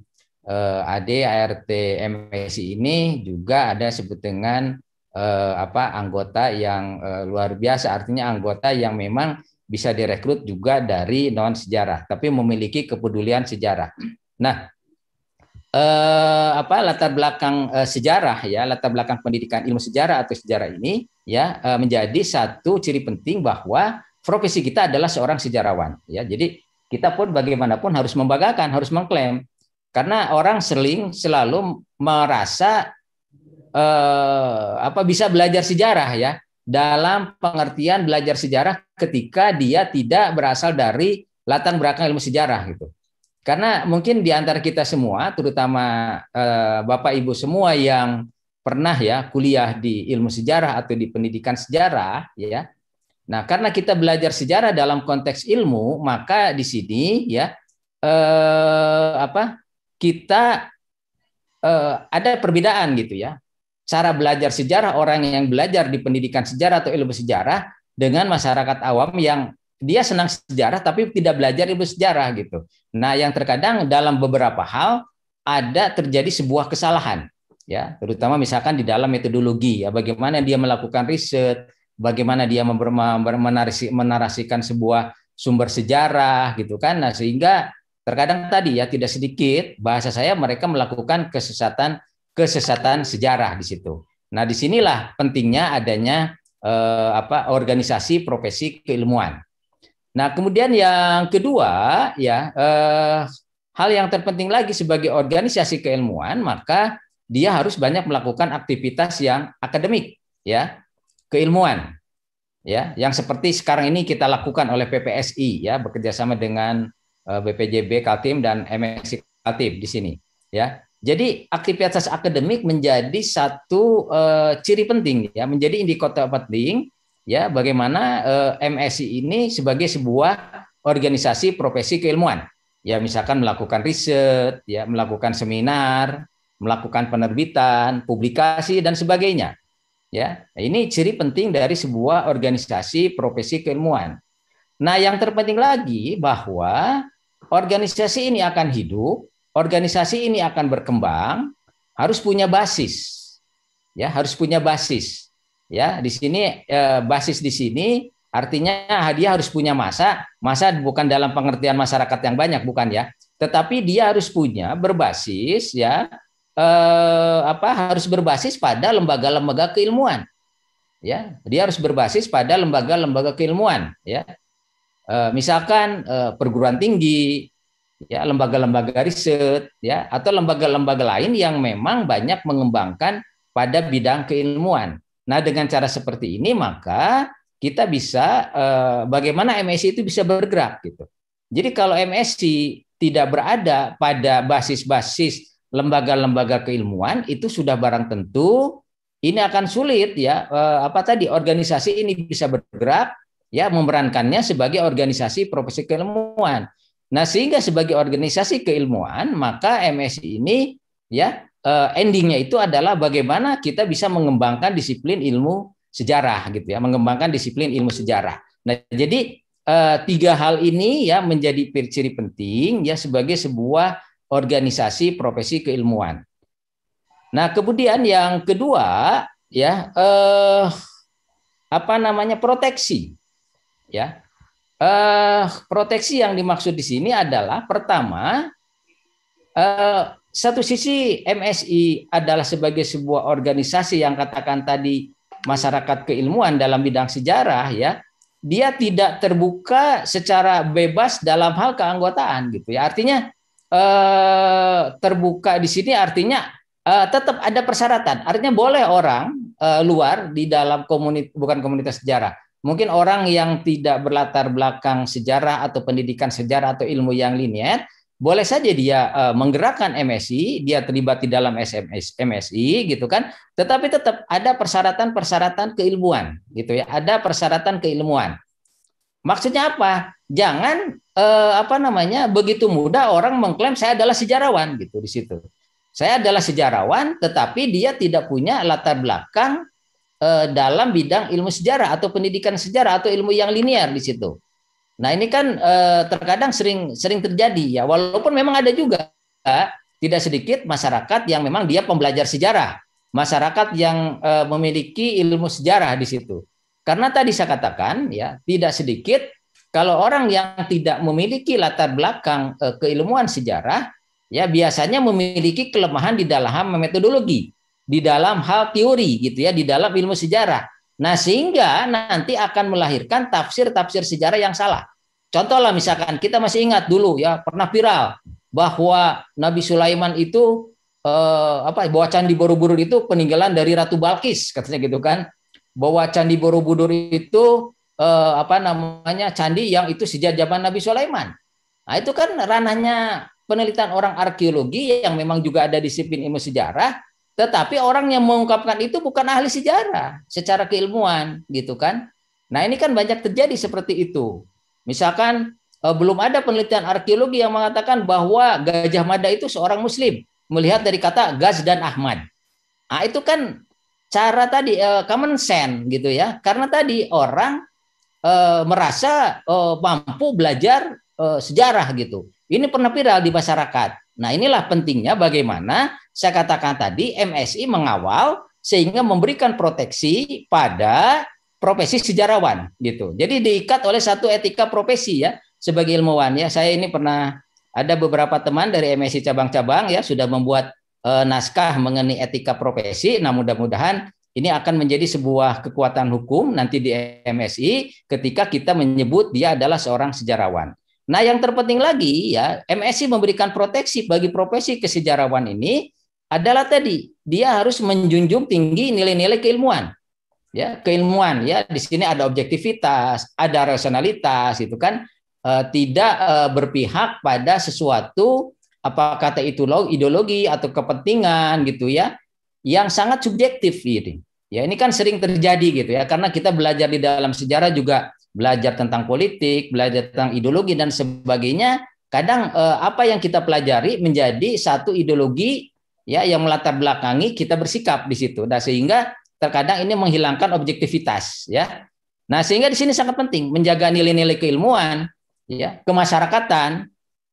eh, AD, ART, MSI ini juga ada sebut dengan eh, apa anggota yang eh, luar biasa, artinya anggota yang memang bisa direkrut juga dari non sejarah, tapi memiliki kepedulian sejarah. Nah, eh, apa latar belakang eh, sejarah ya, latar belakang pendidikan ilmu sejarah atau sejarah ini ya eh, menjadi satu ciri penting bahwa profesi kita adalah seorang sejarawan ya. Jadi kita pun bagaimanapun harus membanggakan, harus mengklaim. Karena orang sering selalu merasa eh, apa bisa belajar sejarah ya dalam pengertian belajar sejarah ketika dia tidak berasal dari latar belakang ilmu sejarah gitu. Karena mungkin di antara kita semua, terutama eh, Bapak Ibu semua yang pernah ya kuliah di ilmu sejarah atau di pendidikan sejarah ya, Nah, karena kita belajar sejarah dalam konteks ilmu, maka di sini ya eh, apa kita eh, ada perbedaan gitu ya. Cara belajar sejarah orang yang belajar di pendidikan sejarah atau ilmu sejarah dengan masyarakat awam yang dia senang sejarah tapi tidak belajar ilmu sejarah gitu. Nah, yang terkadang dalam beberapa hal ada terjadi sebuah kesalahan ya, terutama misalkan di dalam metodologi ya bagaimana dia melakukan riset, bagaimana dia menarasi, menarasikan sebuah sumber sejarah gitu kan. Nah, sehingga terkadang tadi ya tidak sedikit bahasa saya mereka melakukan kesesatan kesesatan sejarah di situ. Nah, disinilah pentingnya adanya eh, apa organisasi profesi keilmuan. Nah, kemudian yang kedua ya eh, hal yang terpenting lagi sebagai organisasi keilmuan maka dia harus banyak melakukan aktivitas yang akademik ya keilmuan ya yang seperti sekarang ini kita lakukan oleh PPSI ya bekerjasama dengan BPJB eh, Kaltim dan MSC Kaltim di sini ya jadi aktivitas akademik menjadi satu uh, ciri penting ya menjadi indikator penting ya bagaimana uh, eh, MSC ini sebagai sebuah organisasi profesi keilmuan ya misalkan melakukan riset ya melakukan seminar melakukan penerbitan publikasi dan sebagainya Ya, ini ciri penting dari sebuah organisasi profesi keilmuan. Nah, yang terpenting lagi bahwa organisasi ini akan hidup, organisasi ini akan berkembang, harus punya basis. Ya, harus punya basis. Ya, di sini eh, basis di sini artinya hadiah harus punya masa, masa bukan dalam pengertian masyarakat yang banyak bukan ya, tetapi dia harus punya berbasis ya eh, apa harus berbasis pada lembaga-lembaga keilmuan. Ya, dia harus berbasis pada lembaga-lembaga keilmuan, ya. Eh, misalkan eh, perguruan tinggi, ya, lembaga-lembaga riset, ya, atau lembaga-lembaga lain yang memang banyak mengembangkan pada bidang keilmuan. Nah, dengan cara seperti ini maka kita bisa eh, bagaimana msc itu bisa bergerak gitu. Jadi kalau msc tidak berada pada basis-basis lembaga-lembaga keilmuan itu sudah barang tentu ini akan sulit ya eh, apa tadi organisasi ini bisa bergerak ya memerankannya sebagai organisasi profesi keilmuan. Nah, sehingga sebagai organisasi keilmuan maka MSI ini ya eh, endingnya itu adalah bagaimana kita bisa mengembangkan disiplin ilmu sejarah gitu ya, mengembangkan disiplin ilmu sejarah. Nah, jadi eh, tiga hal ini ya menjadi ciri penting ya sebagai sebuah organisasi profesi keilmuan. Nah, kemudian yang kedua ya eh, apa namanya proteksi. Ya. Eh, proteksi yang dimaksud di sini adalah pertama eh, satu sisi MSI adalah sebagai sebuah organisasi yang katakan tadi masyarakat keilmuan dalam bidang sejarah ya dia tidak terbuka secara bebas dalam hal keanggotaan gitu ya artinya eh, terbuka di sini artinya eh, tetap ada persyaratan. Artinya boleh orang eh, luar di dalam komunitas bukan komunitas sejarah. Mungkin orang yang tidak berlatar belakang sejarah atau pendidikan sejarah atau ilmu yang linier, boleh saja dia uh, menggerakkan MSI, dia terlibat di dalam SMS, MSI gitu kan, tetapi tetap ada persyaratan-persyaratan keilmuan gitu ya, ada persyaratan keilmuan. Maksudnya apa? Jangan eh, apa namanya begitu mudah orang mengklaim saya adalah sejarawan gitu di situ. Saya adalah sejarawan, tetapi dia tidak punya latar belakang eh, dalam bidang ilmu sejarah atau pendidikan sejarah atau ilmu yang linear di situ. Nah ini kan eh, terkadang sering sering terjadi ya, walaupun memang ada juga eh, tidak sedikit masyarakat yang memang dia pembelajar sejarah, masyarakat yang eh, memiliki ilmu sejarah di situ. Karena tadi saya katakan ya tidak sedikit kalau orang yang tidak memiliki latar belakang eh, keilmuan sejarah, ya biasanya memiliki kelemahan di dalam hal metodologi, di dalam hal teori gitu ya, di dalam ilmu sejarah. Nah, sehingga nanti akan melahirkan tafsir-tafsir sejarah yang salah. Contohlah misalkan kita masih ingat dulu ya pernah viral bahwa Nabi Sulaiman itu eh, apa bahwa candi Borobudur itu peninggalan dari Ratu Balkis katanya gitu kan bahwa candi Borobudur itu eh, apa namanya candi yang itu sejak zaman Nabi Sulaiman. Nah, itu kan ranahnya penelitian orang arkeologi yang memang juga ada disiplin ilmu sejarah, tetapi orang yang mengungkapkan itu bukan ahli sejarah secara keilmuan, gitu kan? Nah, ini kan banyak terjadi seperti itu. Misalkan eh, belum ada penelitian arkeologi yang mengatakan bahwa Gajah Mada itu seorang muslim melihat dari kata Gaz dan Ahmad. Nah, itu kan cara tadi eh, common sense gitu ya. Karena tadi orang Eh, merasa uh, mampu belajar uh, sejarah gitu. Ini pernah viral di masyarakat. Nah, inilah pentingnya bagaimana saya katakan tadi MSI mengawal sehingga memberikan proteksi pada profesi sejarawan gitu. Jadi diikat oleh satu etika profesi ya sebagai ilmuwan ya. Saya ini pernah ada beberapa teman dari MSI cabang-cabang ya sudah membuat e, naskah mengenai etika profesi. Nah, mudah-mudahan ini akan menjadi sebuah kekuatan hukum nanti di MSI ketika kita menyebut dia adalah seorang sejarawan. Nah, yang terpenting lagi ya, MSI memberikan proteksi bagi profesi kesejarawan ini adalah tadi dia harus menjunjung tinggi nilai-nilai keilmuan. Ya, keilmuan ya di sini ada objektivitas, ada rasionalitas itu kan e, tidak e, berpihak pada sesuatu apa kata itu ideologi atau kepentingan gitu ya yang sangat subjektif ini. Gitu. Ya ini kan sering terjadi gitu ya karena kita belajar di dalam sejarah juga belajar tentang politik, belajar tentang ideologi dan sebagainya. Kadang eh, apa yang kita pelajari menjadi satu ideologi ya yang melatar belakangi kita bersikap di situ. Nah sehingga terkadang ini menghilangkan objektivitas ya. Nah sehingga di sini sangat penting menjaga nilai-nilai keilmuan, ya kemasyarakatan,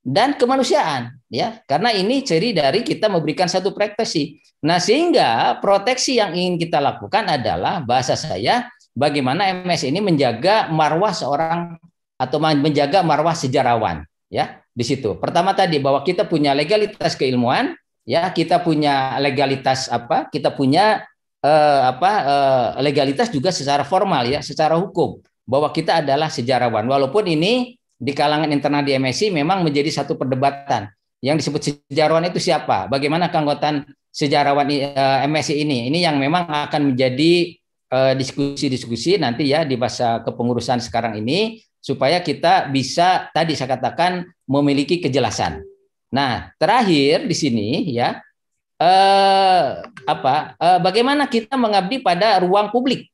dan kemanusiaan ya karena ini ciri dari kita memberikan satu proteksi nah sehingga proteksi yang ingin kita lakukan adalah bahasa saya bagaimana MS ini menjaga marwah seorang atau menjaga marwah sejarawan ya di situ pertama tadi bahwa kita punya legalitas keilmuan ya kita punya legalitas apa kita punya eh, apa eh, legalitas juga secara formal ya secara hukum bahwa kita adalah sejarawan walaupun ini di kalangan internal di MSI memang menjadi satu perdebatan. Yang disebut sejarawan itu siapa? Bagaimana keanggotaan sejarawan uh, eh, MSI ini? Ini yang memang akan menjadi eh, diskusi-diskusi nanti ya di masa kepengurusan sekarang ini supaya kita bisa tadi saya katakan memiliki kejelasan. Nah, terakhir di sini ya eh, apa eh, bagaimana kita mengabdi pada ruang publik.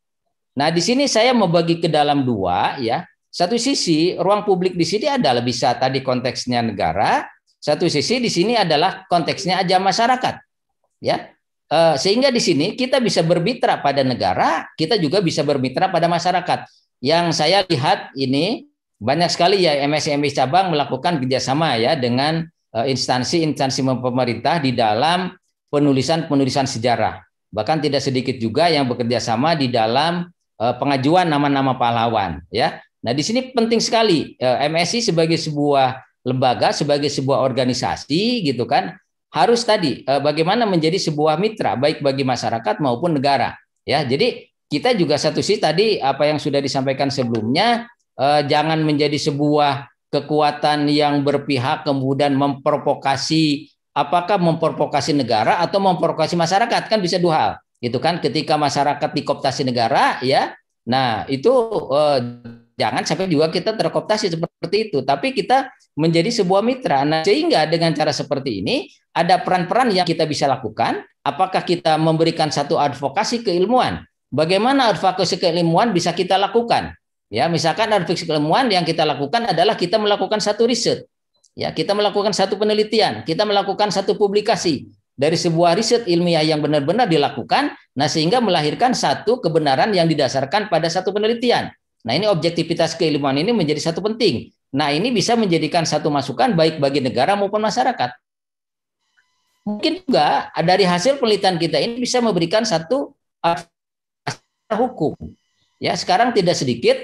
Nah, di sini saya membagi ke dalam dua ya. Satu sisi ruang publik di sini adalah bisa tadi konteksnya negara, satu sisi di sini adalah konteksnya aja masyarakat. Ya. Eh, sehingga di sini kita bisa bermitra pada negara, kita juga bisa bermitra pada masyarakat. Yang saya lihat ini banyak sekali ya MSMI cabang melakukan kerjasama ya dengan eh, instansi-instansi pemerintah di dalam penulisan-penulisan sejarah. Bahkan tidak sedikit juga yang bekerja sama di dalam eh, pengajuan nama-nama pahlawan ya. Nah, di sini penting sekali eh, MSI sebagai sebuah lembaga, sebagai sebuah organisasi gitu kan, harus tadi eh, bagaimana menjadi sebuah mitra baik bagi masyarakat maupun negara. Ya, jadi kita juga satu sih tadi apa yang sudah disampaikan sebelumnya eh, jangan menjadi sebuah kekuatan yang berpihak kemudian memprovokasi apakah memprovokasi negara atau memprovokasi masyarakat kan bisa dua hal gitu kan ketika masyarakat dikoptasi negara ya nah itu eh, Jangan sampai juga kita terkoptasi seperti itu, tapi kita menjadi sebuah mitra. Nah, sehingga dengan cara seperti ini ada peran-peran yang kita bisa lakukan. Apakah kita memberikan satu advokasi keilmuan? Bagaimana advokasi keilmuan bisa kita lakukan? Ya, misalkan advokasi keilmuan yang kita lakukan adalah kita melakukan satu riset. Ya, kita melakukan satu penelitian, kita melakukan satu publikasi dari sebuah riset ilmiah yang benar-benar dilakukan, nah sehingga melahirkan satu kebenaran yang didasarkan pada satu penelitian. Nah ini objektivitas keilmuan ini menjadi satu penting. Nah ini bisa menjadikan satu masukan baik bagi negara maupun masyarakat. Mungkin juga ah, dari hasil penelitian kita ini bisa memberikan satu hukum. Ya sekarang tidak sedikit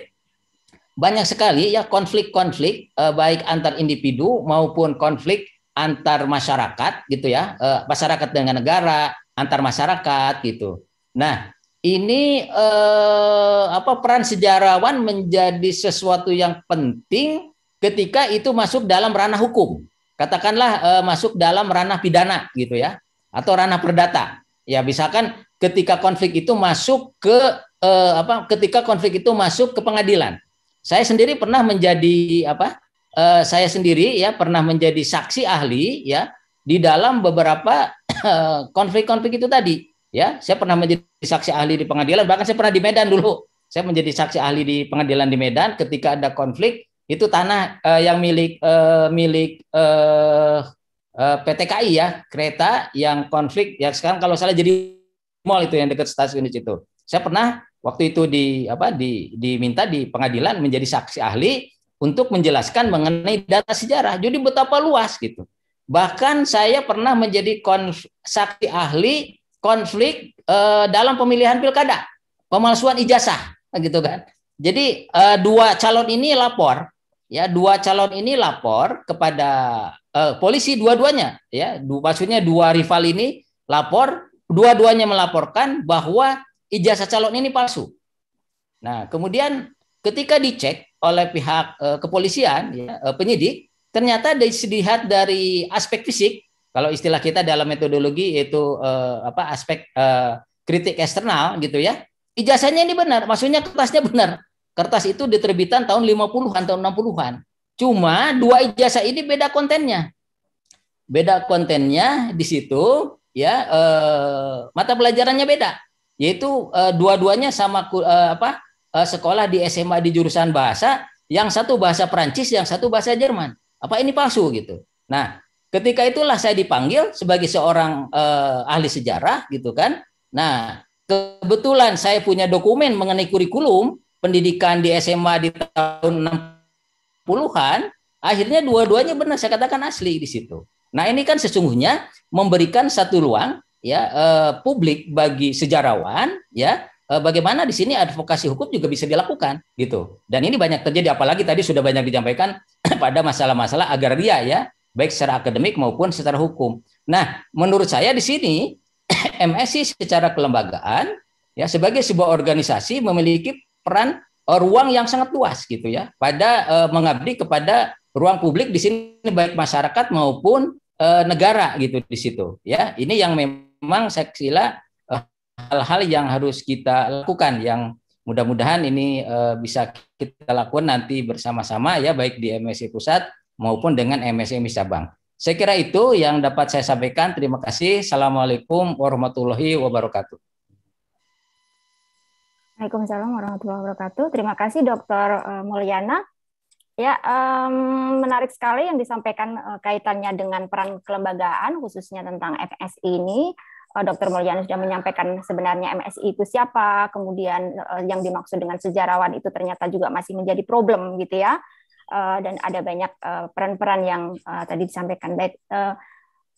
banyak sekali ya konflik-konflik eh, baik antar individu maupun konflik antar masyarakat gitu ya eh, masyarakat dengan negara antar masyarakat gitu. Nah ini eh, apa peran sejarawan menjadi sesuatu yang penting ketika itu masuk dalam ranah hukum. Katakanlah eh, masuk dalam ranah pidana gitu ya atau ranah perdata. Ya, misalkan ketika konflik itu masuk ke eh, apa ketika konflik itu masuk ke pengadilan. Saya sendiri pernah menjadi apa? Eh, saya sendiri ya pernah menjadi saksi ahli ya di dalam beberapa eh, konflik-konflik itu tadi Ya, saya pernah menjadi saksi ahli di pengadilan, bahkan saya pernah di Medan dulu. Saya menjadi saksi ahli di pengadilan di Medan ketika ada konflik itu tanah eh, yang milik eh, milik eh, eh, PTKI ya, kereta yang konflik ya sekarang kalau salah jadi mall itu yang dekat stasiun di situ. Saya pernah waktu itu di apa di diminta di pengadilan menjadi saksi ahli untuk menjelaskan mengenai data sejarah. Jadi betapa luas gitu. Bahkan saya pernah menjadi saksi ahli konflik uh, dalam pemilihan pilkada, pemalsuan ijazah, gitu kan. Jadi uh, dua calon ini lapor, ya dua calon ini lapor kepada uh, polisi dua-duanya, ya du, maksudnya dua rival ini lapor, dua-duanya melaporkan bahwa ijazah calon ini palsu. Nah kemudian ketika dicek oleh pihak uh, kepolisian, ya, uh, penyidik, ternyata dilihat dari aspek fisik kalau istilah kita dalam metodologi yaitu eh, apa aspek eh, kritik eksternal gitu ya. Ijazahnya ini benar, maksudnya kertasnya benar. Kertas itu diterbitan tahun 50-an, tahun 60-an. Cuma dua ijazah ini beda kontennya. Beda kontennya di situ ya eh, mata pelajarannya beda. Yaitu eh, dua-duanya sama eh, apa? Eh, sekolah di SMA di jurusan bahasa, yang satu bahasa Prancis yang satu bahasa Jerman. Apa ini palsu gitu? Nah, Ketika itulah saya dipanggil sebagai seorang eh, ahli sejarah gitu kan. Nah, kebetulan saya punya dokumen mengenai kurikulum pendidikan di SMA di tahun 60-an, akhirnya dua-duanya benar saya katakan asli di situ. Nah, ini kan sesungguhnya memberikan satu ruang ya eh, publik bagi sejarawan ya eh, bagaimana di sini advokasi hukum juga bisa dilakukan gitu. Dan ini banyak terjadi apalagi tadi sudah banyak dijampaikan pada masalah-masalah agraria ya baik secara akademik maupun secara hukum. Nah, menurut saya di sini MSI secara kelembagaan ya sebagai sebuah organisasi memiliki peran eh, ruang yang sangat luas gitu ya pada uh, mengabdi kepada ruang publik di sini baik masyarakat maupun uh, negara gitu di situ ya ini yang memang saya kira hal-hal yang harus kita lakukan yang mudah-mudahan ini bisa kita lakukan nanti bersama-sama ya baik di MSI pusat maupun dengan MSMI cabang. Saya kira itu yang dapat saya sampaikan. Terima kasih. Assalamualaikum warahmatullahi wabarakatuh. Waalaikumsalam warahmatullahi wabarakatuh. Terima kasih Dr. Eh, Mulyana. Ya, um, menarik sekali yang disampaikan uh, kaitannya dengan peran kelembagaan, khususnya tentang MSI ini. Uh, eh, Dr. Mulyana sudah menyampaikan sebenarnya MSI itu siapa, kemudian uh, yang dimaksud dengan sejarawan itu ternyata juga masih menjadi problem gitu ya uh, dan ada banyak eh, peran-peran uh, yang uh, tadi disampaikan. Baik, uh,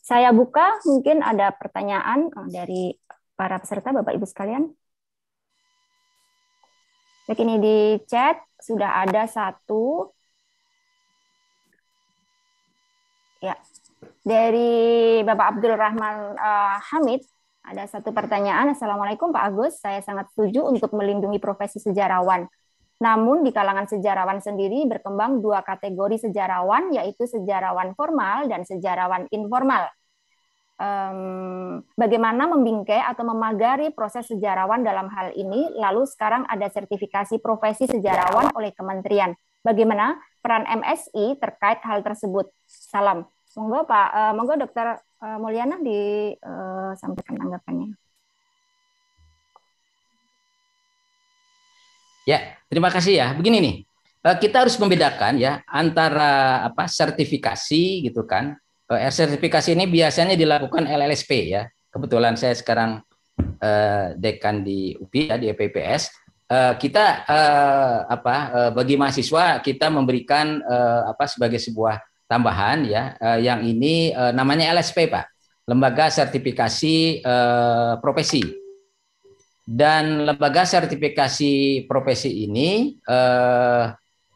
saya buka mungkin ada pertanyaan dari para peserta Bapak Ibu sekalian. Baik, ini di chat sudah ada satu. Ya, dari Bapak Abdul Rahman uh, Hamid ada satu pertanyaan. Assalamualaikum Pak Agus, saya sangat setuju untuk melindungi profesi sejarawan namun di kalangan sejarawan sendiri berkembang dua kategori sejarawan yaitu sejarawan formal dan sejarawan informal. Um, bagaimana membingkai atau memagari proses sejarawan dalam hal ini? Lalu sekarang ada sertifikasi profesi sejarawan oleh kementerian. Bagaimana peran MSI terkait hal tersebut? Salam. Monggo Pak, uh, monggo Dokter uh, Mulyana disampaikan eh, uh, tanggapannya. Ya, terima kasih ya. Begini nih, eh, kita harus membedakan ya antara apa sertifikasi gitu kan. Eh, sertifikasi ini biasanya dilakukan LLSP ya. Kebetulan saya sekarang eh, dekan di UPI ya di EPPS. Eh, kita eh, apa eh, bagi mahasiswa kita memberikan eh, apa sebagai sebuah tambahan ya eh, yang ini eh, namanya LSP Pak. Lembaga Sertifikasi eh, Profesi dan lembaga sertifikasi profesi ini eh,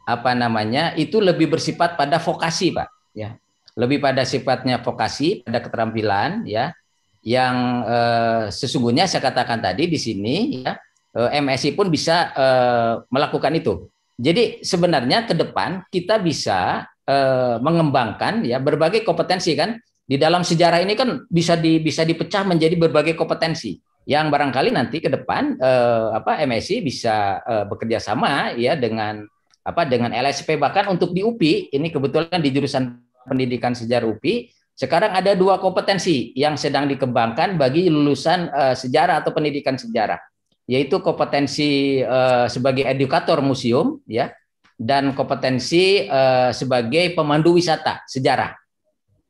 apa namanya itu lebih bersifat pada vokasi, Pak. Ya, lebih pada sifatnya vokasi, pada keterampilan, ya. Yang eh, sesungguhnya saya katakan tadi di sini, ya, eh, MSI pun bisa eh, melakukan itu. Jadi sebenarnya ke depan kita bisa eh, mengembangkan ya berbagai kompetensi kan di dalam sejarah ini kan bisa di, bisa dipecah menjadi berbagai kompetensi yang barangkali nanti ke depan eh, apa MSI bisa eh, bekerja sama ya dengan apa dengan LSP bahkan untuk di UPI ini kebetulan di jurusan pendidikan sejarah UPI sekarang ada dua kompetensi yang sedang dikembangkan bagi lulusan eh, sejarah atau pendidikan sejarah yaitu kompetensi eh, sebagai edukator museum ya dan kompetensi eh, sebagai pemandu wisata sejarah.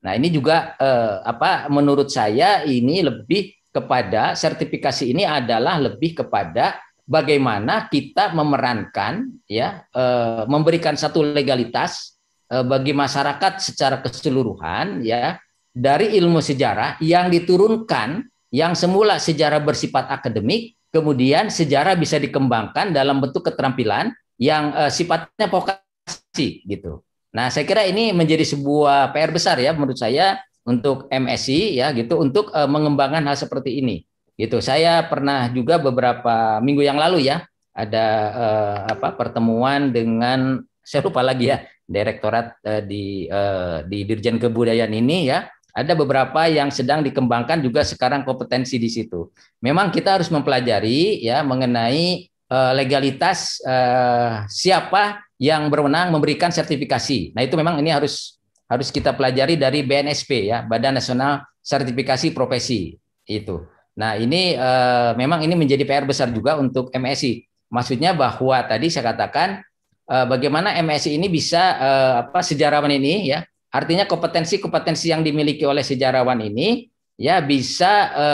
Nah, ini juga eh, apa menurut saya ini lebih kepada sertifikasi ini adalah lebih kepada bagaimana kita memerankan ya eh, memberikan satu legalitas e, bagi masyarakat secara keseluruhan ya dari ilmu sejarah yang diturunkan yang semula sejarah bersifat akademik kemudian sejarah bisa dikembangkan dalam bentuk keterampilan yang eh, sifatnya vokasi gitu. Nah, saya kira ini menjadi sebuah PR besar ya menurut saya untuk MSI ya gitu untuk uh, mengembangkan hal seperti ini gitu. Saya pernah juga beberapa minggu yang lalu ya ada uh, apa pertemuan dengan saya lupa lagi ya direktorat uh, di uh, di Dirjen Kebudayaan ini ya ada beberapa yang sedang dikembangkan juga sekarang kompetensi di situ. Memang kita harus mempelajari ya mengenai legalitas uh, siapa yang berwenang memberikan sertifikasi. Nah itu memang ini harus harus kita pelajari dari BNSP ya, Badan Nasional Sertifikasi Profesi itu. Nah, ini e, memang ini menjadi PR besar juga untuk MSI. Maksudnya bahwa tadi saya katakan e, bagaimana MSI ini bisa e, apa sejarawan ini ya, artinya kompetensi-kompetensi yang dimiliki oleh sejarawan ini ya bisa e,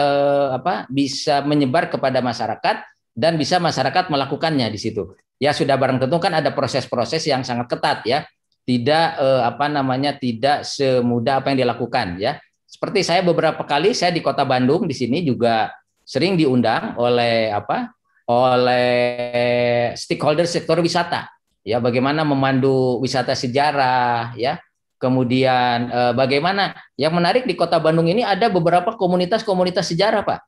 apa bisa menyebar kepada masyarakat dan bisa masyarakat melakukannya di situ. Ya sudah barang tentu kan ada proses-proses yang sangat ketat ya tidak eh, apa namanya tidak semudah apa yang dilakukan ya. Seperti saya beberapa kali saya di Kota Bandung di sini juga sering diundang oleh apa? oleh stakeholder sektor wisata. Ya, bagaimana memandu wisata sejarah ya. Kemudian eh, bagaimana yang menarik di Kota Bandung ini ada beberapa komunitas-komunitas sejarah, Pak.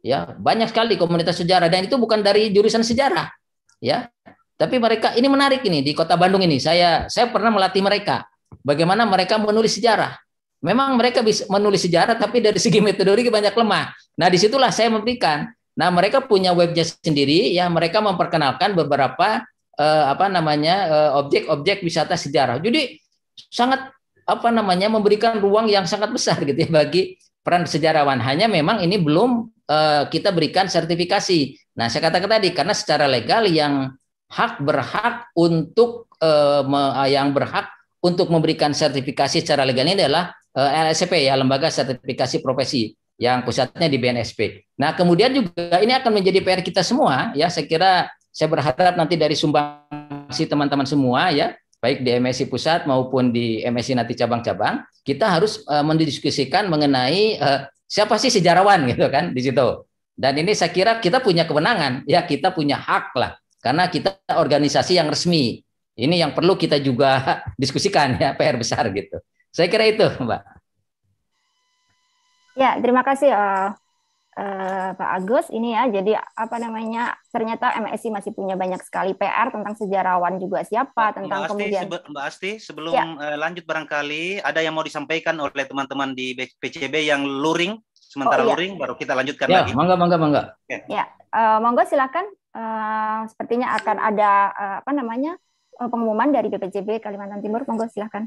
Ya, banyak sekali komunitas sejarah dan itu bukan dari jurusan sejarah. Ya. Tapi mereka ini menarik ini di Kota Bandung ini. Saya saya pernah melatih mereka bagaimana mereka menulis sejarah. Memang mereka bisa menulis sejarah tapi dari segi metodologi banyak lemah. Nah, disitulah saya memberikan. Nah, mereka punya webnya sendiri ya, mereka memperkenalkan beberapa eh, apa namanya eh, objek-objek wisata sejarah. Jadi sangat apa namanya memberikan ruang yang sangat besar gitu ya bagi peran sejarawan. Hanya memang ini belum eh, kita berikan sertifikasi. Nah, saya katakan tadi karena secara legal yang hak berhak untuk eh, eh, yang berhak untuk memberikan sertifikasi secara legal ini adalah uh, eh, LSP ya lembaga sertifikasi profesi yang pusatnya di BNSP. Nah kemudian juga ini akan menjadi PR kita semua ya saya kira saya berharap nanti dari sumbangsi teman-teman semua ya baik di MSI pusat maupun di MSI nanti cabang-cabang kita harus uh, mendiskusikan mengenai uh, siapa sih sejarawan gitu kan di situ dan ini saya kira kita punya kewenangan ya kita punya hak lah karena kita organisasi yang resmi. Ini yang perlu kita juga diskusikan ya PR besar gitu. Saya kira itu, Mbak. Ya, terima kasih uh, uh, Pak Agus. Ini ya, jadi apa namanya? Ternyata MSI masih punya banyak sekali PR tentang sejarawan juga siapa, tentang Asti, kemudian. Mbak Asti, sebelum ya. Eh, lanjut barangkali ada yang mau disampaikan oleh teman-teman di PCB yang luring sementara oh, iya. luring baru kita lanjutkan ya, lagi. Mangga, mangga, mangga. Ya, uh, monggo silakan Eh, sepertinya akan ada uh, apa namanya uh, pengumuman dari BPJB Kalimantan Timur. Monggo silahkan.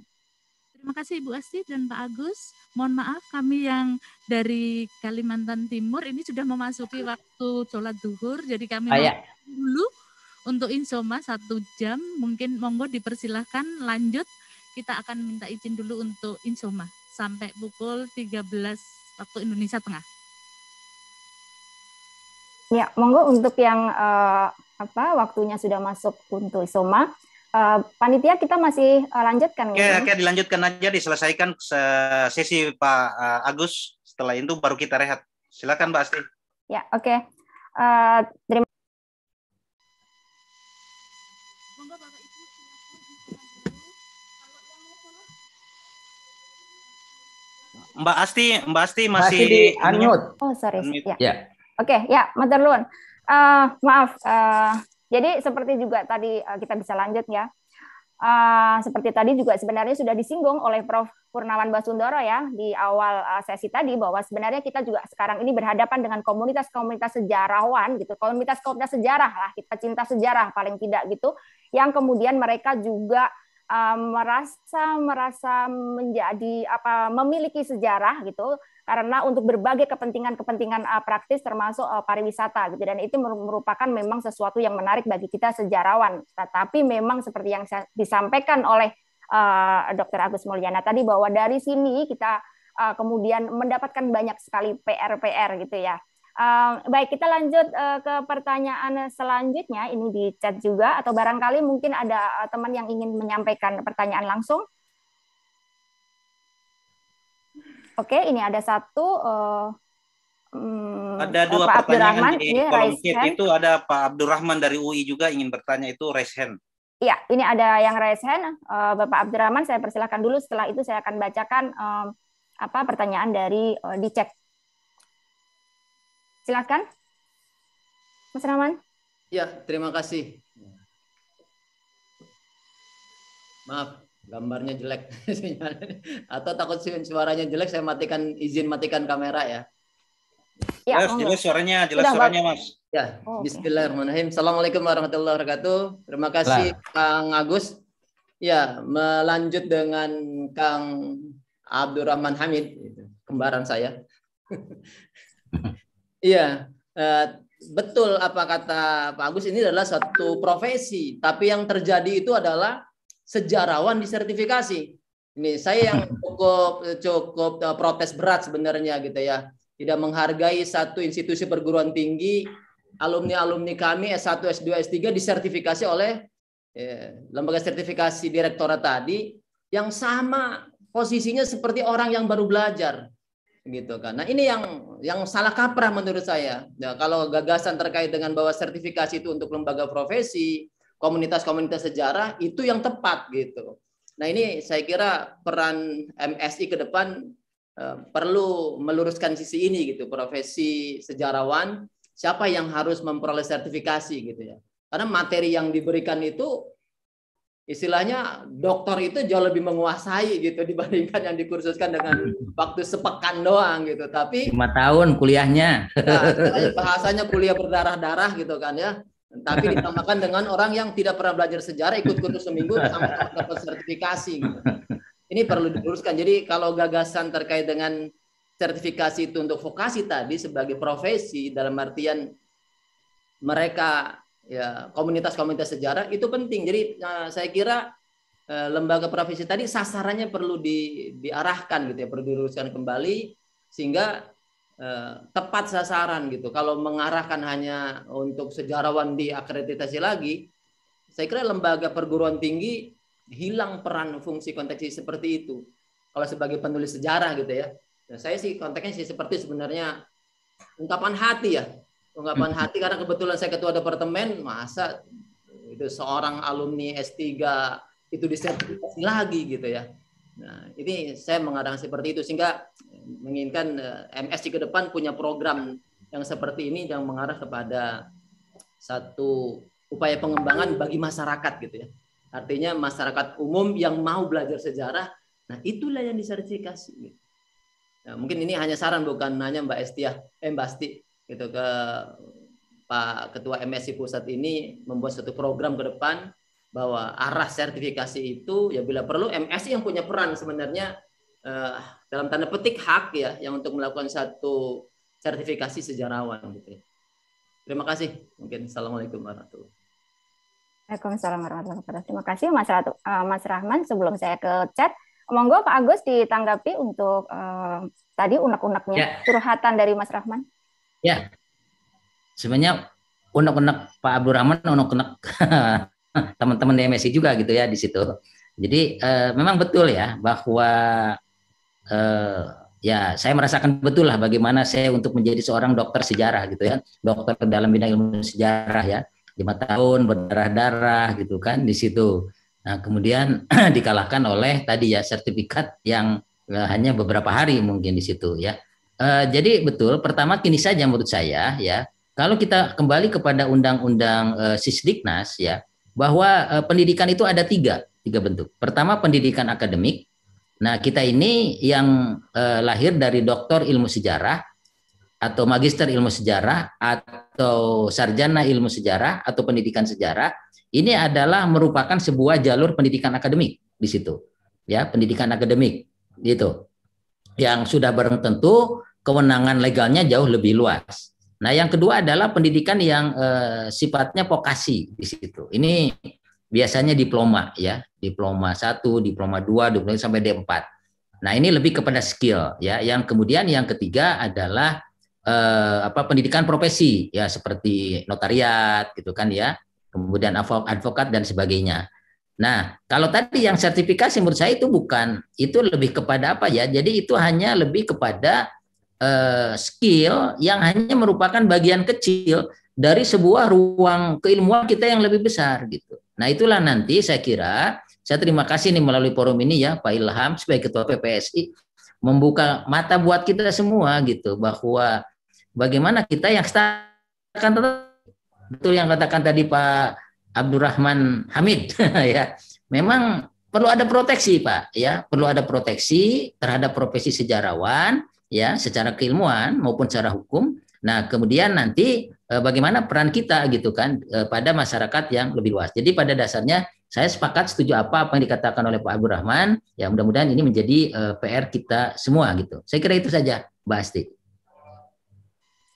Terima kasih Ibu Asti dan Pak Agus. Mohon maaf kami yang dari Kalimantan Timur ini sudah memasuki waktu sholat duhur, jadi kami oh, ya. dulu untuk insoma satu jam. Mungkin monggo dipersilahkan lanjut. Kita akan minta izin dulu untuk insoma sampai pukul 13 waktu Indonesia Tengah. Ya, monggo untuk yang uh, apa waktunya sudah masuk untuk Soma. Uh, panitia kita masih uh, lanjutkan. Oke, ya? oke, dilanjutkan aja, diselesaikan sesi Pak uh, Agus. Setelah itu baru kita rehat. Silakan Mbak Asti. Ya, oke. Okay. Uh, terima Mbak Asti, Mbak Asti masih, masih di unmute. Oh, sorry. Unmute. Ya. ya. Oke, okay, ya, Materlun. Uh, eh, maaf. Uh, jadi seperti juga tadi uh, kita bisa lanjut ya. Uh, seperti tadi juga sebenarnya sudah disinggung oleh Prof. Purnawan Basundoro ya di awal sesi tadi bahwa sebenarnya kita juga sekarang ini berhadapan dengan komunitas-komunitas sejarawan gitu, komunitas-komunitas sejarah lah, kita cinta sejarah paling tidak gitu, yang kemudian mereka juga merasa merasa menjadi apa memiliki sejarah gitu karena untuk berbagai kepentingan-kepentingan uh, praktis termasuk uh, pariwisata gitu dan itu merupakan memang sesuatu yang menarik bagi kita sejarawan tetapi memang seperti yang disampaikan oleh uh, eh, Dr. Agus Mulyana tadi bahwa dari sini kita uh, kemudian mendapatkan banyak sekali PR-PR gitu ya Uh, baik, kita lanjut uh, ke pertanyaan selanjutnya. Ini di chat juga, atau barangkali mungkin ada uh, teman yang ingin menyampaikan pertanyaan langsung. Oke, ini ada satu uh, um, ada dua Pak pertanyaan Abdurrahman, di yeah, kolom chat itu ada Pak Abdurrahman dari UI juga ingin bertanya itu raise hand. Iya, ini ada yang raise hand. Uh, Bapak Abdurrahman, saya persilahkan dulu. Setelah itu saya akan bacakan um, apa pertanyaan dari uh, dicek. Silakan, Mas Rahman. Ya, terima kasih. Maaf, gambarnya jelek atau takut suaranya jelek saya matikan izin matikan kamera ya. Ya, jelas, oh, suaranya, jelas Sudah, suaranya, Mas. Ya, oh, Bismillahirrahmanirrahim. Assalamualaikum warahmatullahi wabarakatuh. Terima kasih nah. Kang Agus. Ya, melanjut dengan Kang Abdurrahman Hamid, kembaran saya. Iya, eh, betul apa kata Pak Agus ini adalah satu profesi, tapi yang terjadi itu adalah sejarawan disertifikasi. Ini saya yang cukup cukup eh, protes berat sebenarnya gitu ya. Tidak menghargai satu institusi perguruan tinggi alumni-alumni kami S1, S2, S3 disertifikasi oleh eh, lembaga sertifikasi direktorat tadi yang sama posisinya seperti orang yang baru belajar gitu kan. Nah, ini yang yang salah kaprah menurut saya. Nah, kalau gagasan terkait dengan bahwa sertifikasi itu untuk lembaga profesi, komunitas-komunitas sejarah itu yang tepat gitu. Nah ini saya kira peran MSI ke depan eh, perlu meluruskan sisi ini gitu profesi sejarawan siapa yang harus memperoleh sertifikasi gitu ya karena materi yang diberikan itu istilahnya doktor itu jauh lebih menguasai gitu dibandingkan yang dikursuskan dengan waktu sepekan doang gitu tapi lima tahun kuliahnya nah, bahasanya kuliah berdarah darah gitu kan ya tapi ditambahkan dengan orang yang tidak pernah belajar sejarah, ikut kursus seminggu, sampai dapat sertifikasi. Ini perlu diluruskan. Jadi kalau gagasan terkait dengan sertifikasi itu untuk vokasi tadi sebagai profesi dalam artian mereka ya komunitas-komunitas sejarah itu penting. Jadi eh, saya kira eh, lembaga profesi tadi sasarannya perlu di, diarahkan gitu ya, perlu diluruskan kembali sehingga Eh, tepat sasaran gitu. Kalau mengarahkan hanya untuk sejarawan diakreditasi lagi, saya kira lembaga perguruan tinggi hilang peran fungsi konteksnya seperti itu. Kalau sebagai penulis sejarah gitu ya. Nah, saya sih konteksnya sih seperti sebenarnya ungkapan hati ya. Ungkapan hmm. hati karena kebetulan saya ketua departemen, masa itu seorang alumni S3 itu disertifikasi lagi gitu ya. Nah, ini saya mengarang seperti itu sehingga menginginkan eh, MSI ke depan punya program yang seperti ini yang mengarah kepada satu upaya pengembangan bagi masyarakat gitu ya. Artinya masyarakat umum yang mau belajar sejarah, nah itulah yang disertifikasi. Nah, mungkin ini hanya saran bukan nanya Mbak Estia, eh Mbak Asti gitu ke Pak Ketua MSI Pusat ini membuat satu program ke depan bahwa arah sertifikasi itu ya bila perlu MSI yang punya peran sebenarnya eh, dalam tanda petik hak ya yang untuk melakukan satu sertifikasi sejarawan gitu ya. Terima kasih. Mungkin assalamualaikum warahmatullahi. assalamualaikum warahmatullahi wabarakatuh. Terima kasih Mas, Ratu, uh, Mas Rahman. Sebelum saya ke chat, monggo Pak Agus ditanggapi untuk uh, tadi unek-uneknya, ya. curhatan dari Mas Rahman. Ya, sebenarnya unek-unek Pak Abdurrahman, unek-unek teman-teman DMSI juga gitu ya di situ. Jadi uh, memang betul ya bahwa Eh, ya saya merasakan betul lah bagaimana saya untuk menjadi seorang dokter sejarah gitu ya dokter dalam bidang ilmu sejarah ya lima tahun berdarah-darah gitu kan di situ nah kemudian dikalahkan oleh tadi ya sertifikat yang eh, hanya beberapa hari mungkin di situ ya eh, jadi betul pertama kini saja menurut saya ya kalau kita kembali kepada undang-undang eh, sisdiknas ya bahwa eh, pendidikan itu ada tiga tiga bentuk pertama pendidikan akademik Nah, kita ini yang eh, lahir dari doktor ilmu sejarah atau magister ilmu sejarah atau sarjana ilmu sejarah atau pendidikan sejarah ini adalah merupakan sebuah jalur pendidikan akademik di situ. Ya, pendidikan akademik gitu. Yang sudah bareng tentu kewenangan legalnya jauh lebih luas. Nah, yang kedua adalah pendidikan yang eh, sifatnya vokasi di situ. Ini biasanya diploma ya, diploma satu diploma dua diploma sampai D4. Nah, ini lebih kepada skill ya. Yang kemudian yang ketiga adalah eh, apa pendidikan profesi ya seperti notariat gitu kan ya. Kemudian advokat dan sebagainya. Nah, kalau tadi yang sertifikasi menurut saya itu bukan itu lebih kepada apa ya? Jadi itu hanya lebih kepada eh, skill yang hanya merupakan bagian kecil dari sebuah ruang keilmuan kita yang lebih besar gitu. Nah itulah nanti saya kira, saya terima kasih nih melalui forum ini ya Pak Ilham sebagai Ketua PPSI membuka mata buat kita semua gitu bahwa bagaimana kita yang akan betul yang katakan tadi Pak Abdurrahman Hamid ya memang perlu ada proteksi Pak ya perlu ada proteksi terhadap profesi sejarawan ya secara keilmuan maupun secara hukum nah kemudian nanti Eh, bagaimana peran kita gitu kan eh, pada masyarakat yang lebih luas. Jadi pada dasarnya saya sepakat setuju apa apa yang dikatakan oleh Pak Abdul Rahman. Ya mudah-mudahan ini menjadi eh, PR kita semua gitu. Saya kira itu saja, Mbak Asti.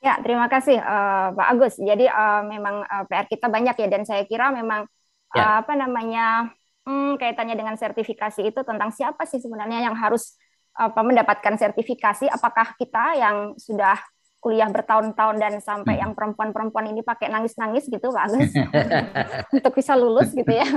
Ya terima kasih Pak Agus. Jadi memang PR kita banyak ya dan saya kira memang ya. apa namanya hmm, kaitannya dengan sertifikasi itu tentang siapa sih sebenarnya yang harus apa mendapatkan sertifikasi apakah kita yang sudah kuliah bertahun-tahun dan sampai yang perempuan-perempuan ini pakai nangis-nangis gitu Pak Agus untuk bisa lulus gitu ya.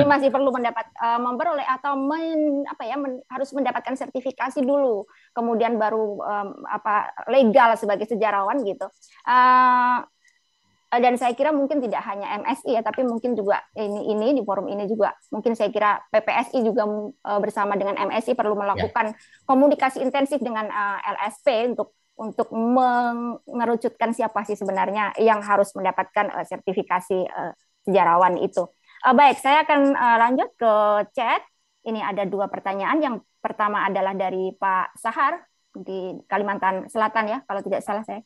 ini masih perlu mendapat uh, memperoleh atau men, apa ya men, harus mendapatkan sertifikasi dulu, kemudian baru um, apa legal sebagai sejarawan gitu. Uh, dan saya kira mungkin tidak hanya MSI ya, tapi mungkin juga ini ini di forum ini juga mungkin saya kira PPSI juga eh, bersama dengan MSI perlu ya. melakukan ya. komunikasi intensif dengan uh, LSP untuk untuk mengerucutkan siapa sih sebenarnya yang harus mendapatkan uh, sertifikasi uh, sejarawan itu. Uh, baik, saya akan uh, lanjut ke chat. Ini ada dua pertanyaan. Yang pertama adalah dari Pak Sahar di Kalimantan Selatan ya, kalau tidak salah saya.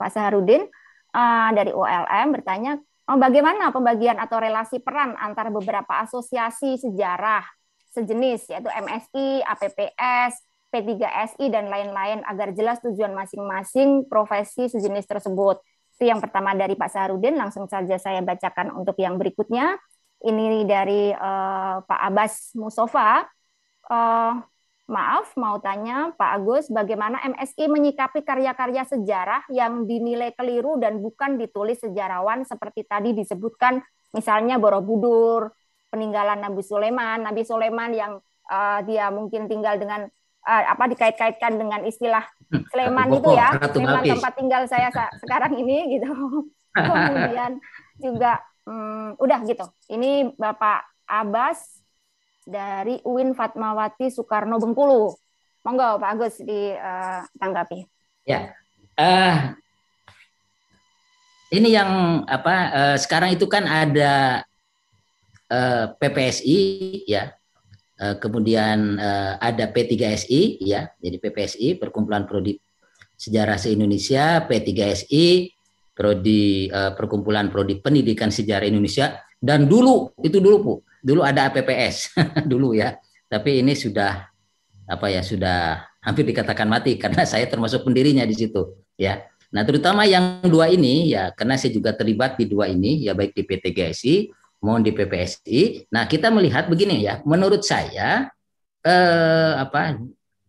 Pak Saharudin uh, dari ULM bertanya, oh, bagaimana pembagian atau relasi peran antara beberapa asosiasi sejarah sejenis yaitu MSI, APPS, P3SI dan lain-lain agar jelas tujuan masing-masing profesi sejenis tersebut. Itu yang pertama dari Pak Saharudin, langsung saja saya bacakan untuk yang berikutnya. Ini dari uh, Pak Abbas Musofa. Uh, eh, maaf, mau tanya Pak Agus, bagaimana MSI menyikapi karya-karya sejarah yang dinilai keliru dan bukan ditulis sejarawan seperti tadi disebutkan, misalnya Borobudur, peninggalan Nabi Sulaiman, Nabi Sulaiman yang uh, dia mungkin tinggal dengan uh, apa dikait-kaitkan dengan istilah hmm, Sleman itu ya, Sleman tempat tinggal saya sekarang ini gitu. Kemudian juga um, udah gitu. Ini Bapak Abbas dari UIN Fatmawati Soekarno Bengkulu. Monggo Pak Agus ditanggapi. Eh, ya. Uh, ini yang apa uh, sekarang itu kan ada uh, PPSI ya Eh, kemudian eh, ada P3SI ya, jadi PPSI Perkumpulan Prodi Sejarah se-Indonesia, P3SI Prodi eh, Perkumpulan Prodi Pendidikan Sejarah Indonesia dan dulu itu dulu Bu, dulu ada APPS dulu ya. Tapi ini sudah apa ya sudah hampir dikatakan mati karena saya termasuk pendirinya di situ ya. Nah, terutama yang dua ini ya karena saya juga terlibat di dua ini ya baik di PT GSI mohon di PPSI. Nah, kita melihat begini ya, menurut saya eh, apa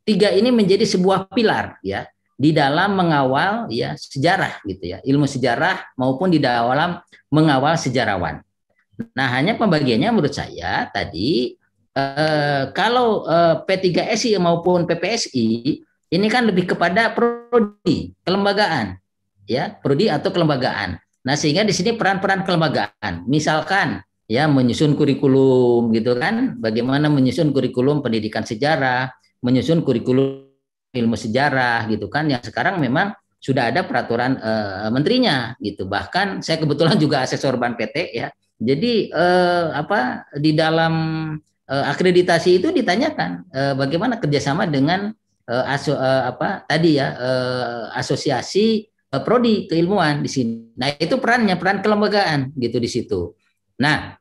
tiga ini menjadi sebuah pilar ya di dalam mengawal ya sejarah gitu ya, ilmu sejarah maupun di dalam mengawal sejarawan. Nah, hanya pembagiannya menurut saya tadi eh, kalau eh, P3SI maupun PPSI ini kan lebih kepada prodi kelembagaan ya prodi atau kelembagaan Nah, sehingga di sini peran-peran kelembagaan. Misalkan ya menyusun kurikulum gitu kan, bagaimana menyusun kurikulum pendidikan sejarah, menyusun kurikulum ilmu sejarah gitu kan yang sekarang memang sudah ada peraturan e, menterinya gitu. Bahkan saya kebetulan juga asesor Ban PT ya. Jadi e, apa di dalam e, akreditasi itu ditanyakan bagaimana kerjasama dengan aso, apa tadi ya asosiasi Eh, prodi keilmuan di sini. Nah, itu perannya peran kelembagaan gitu di situ. Nah,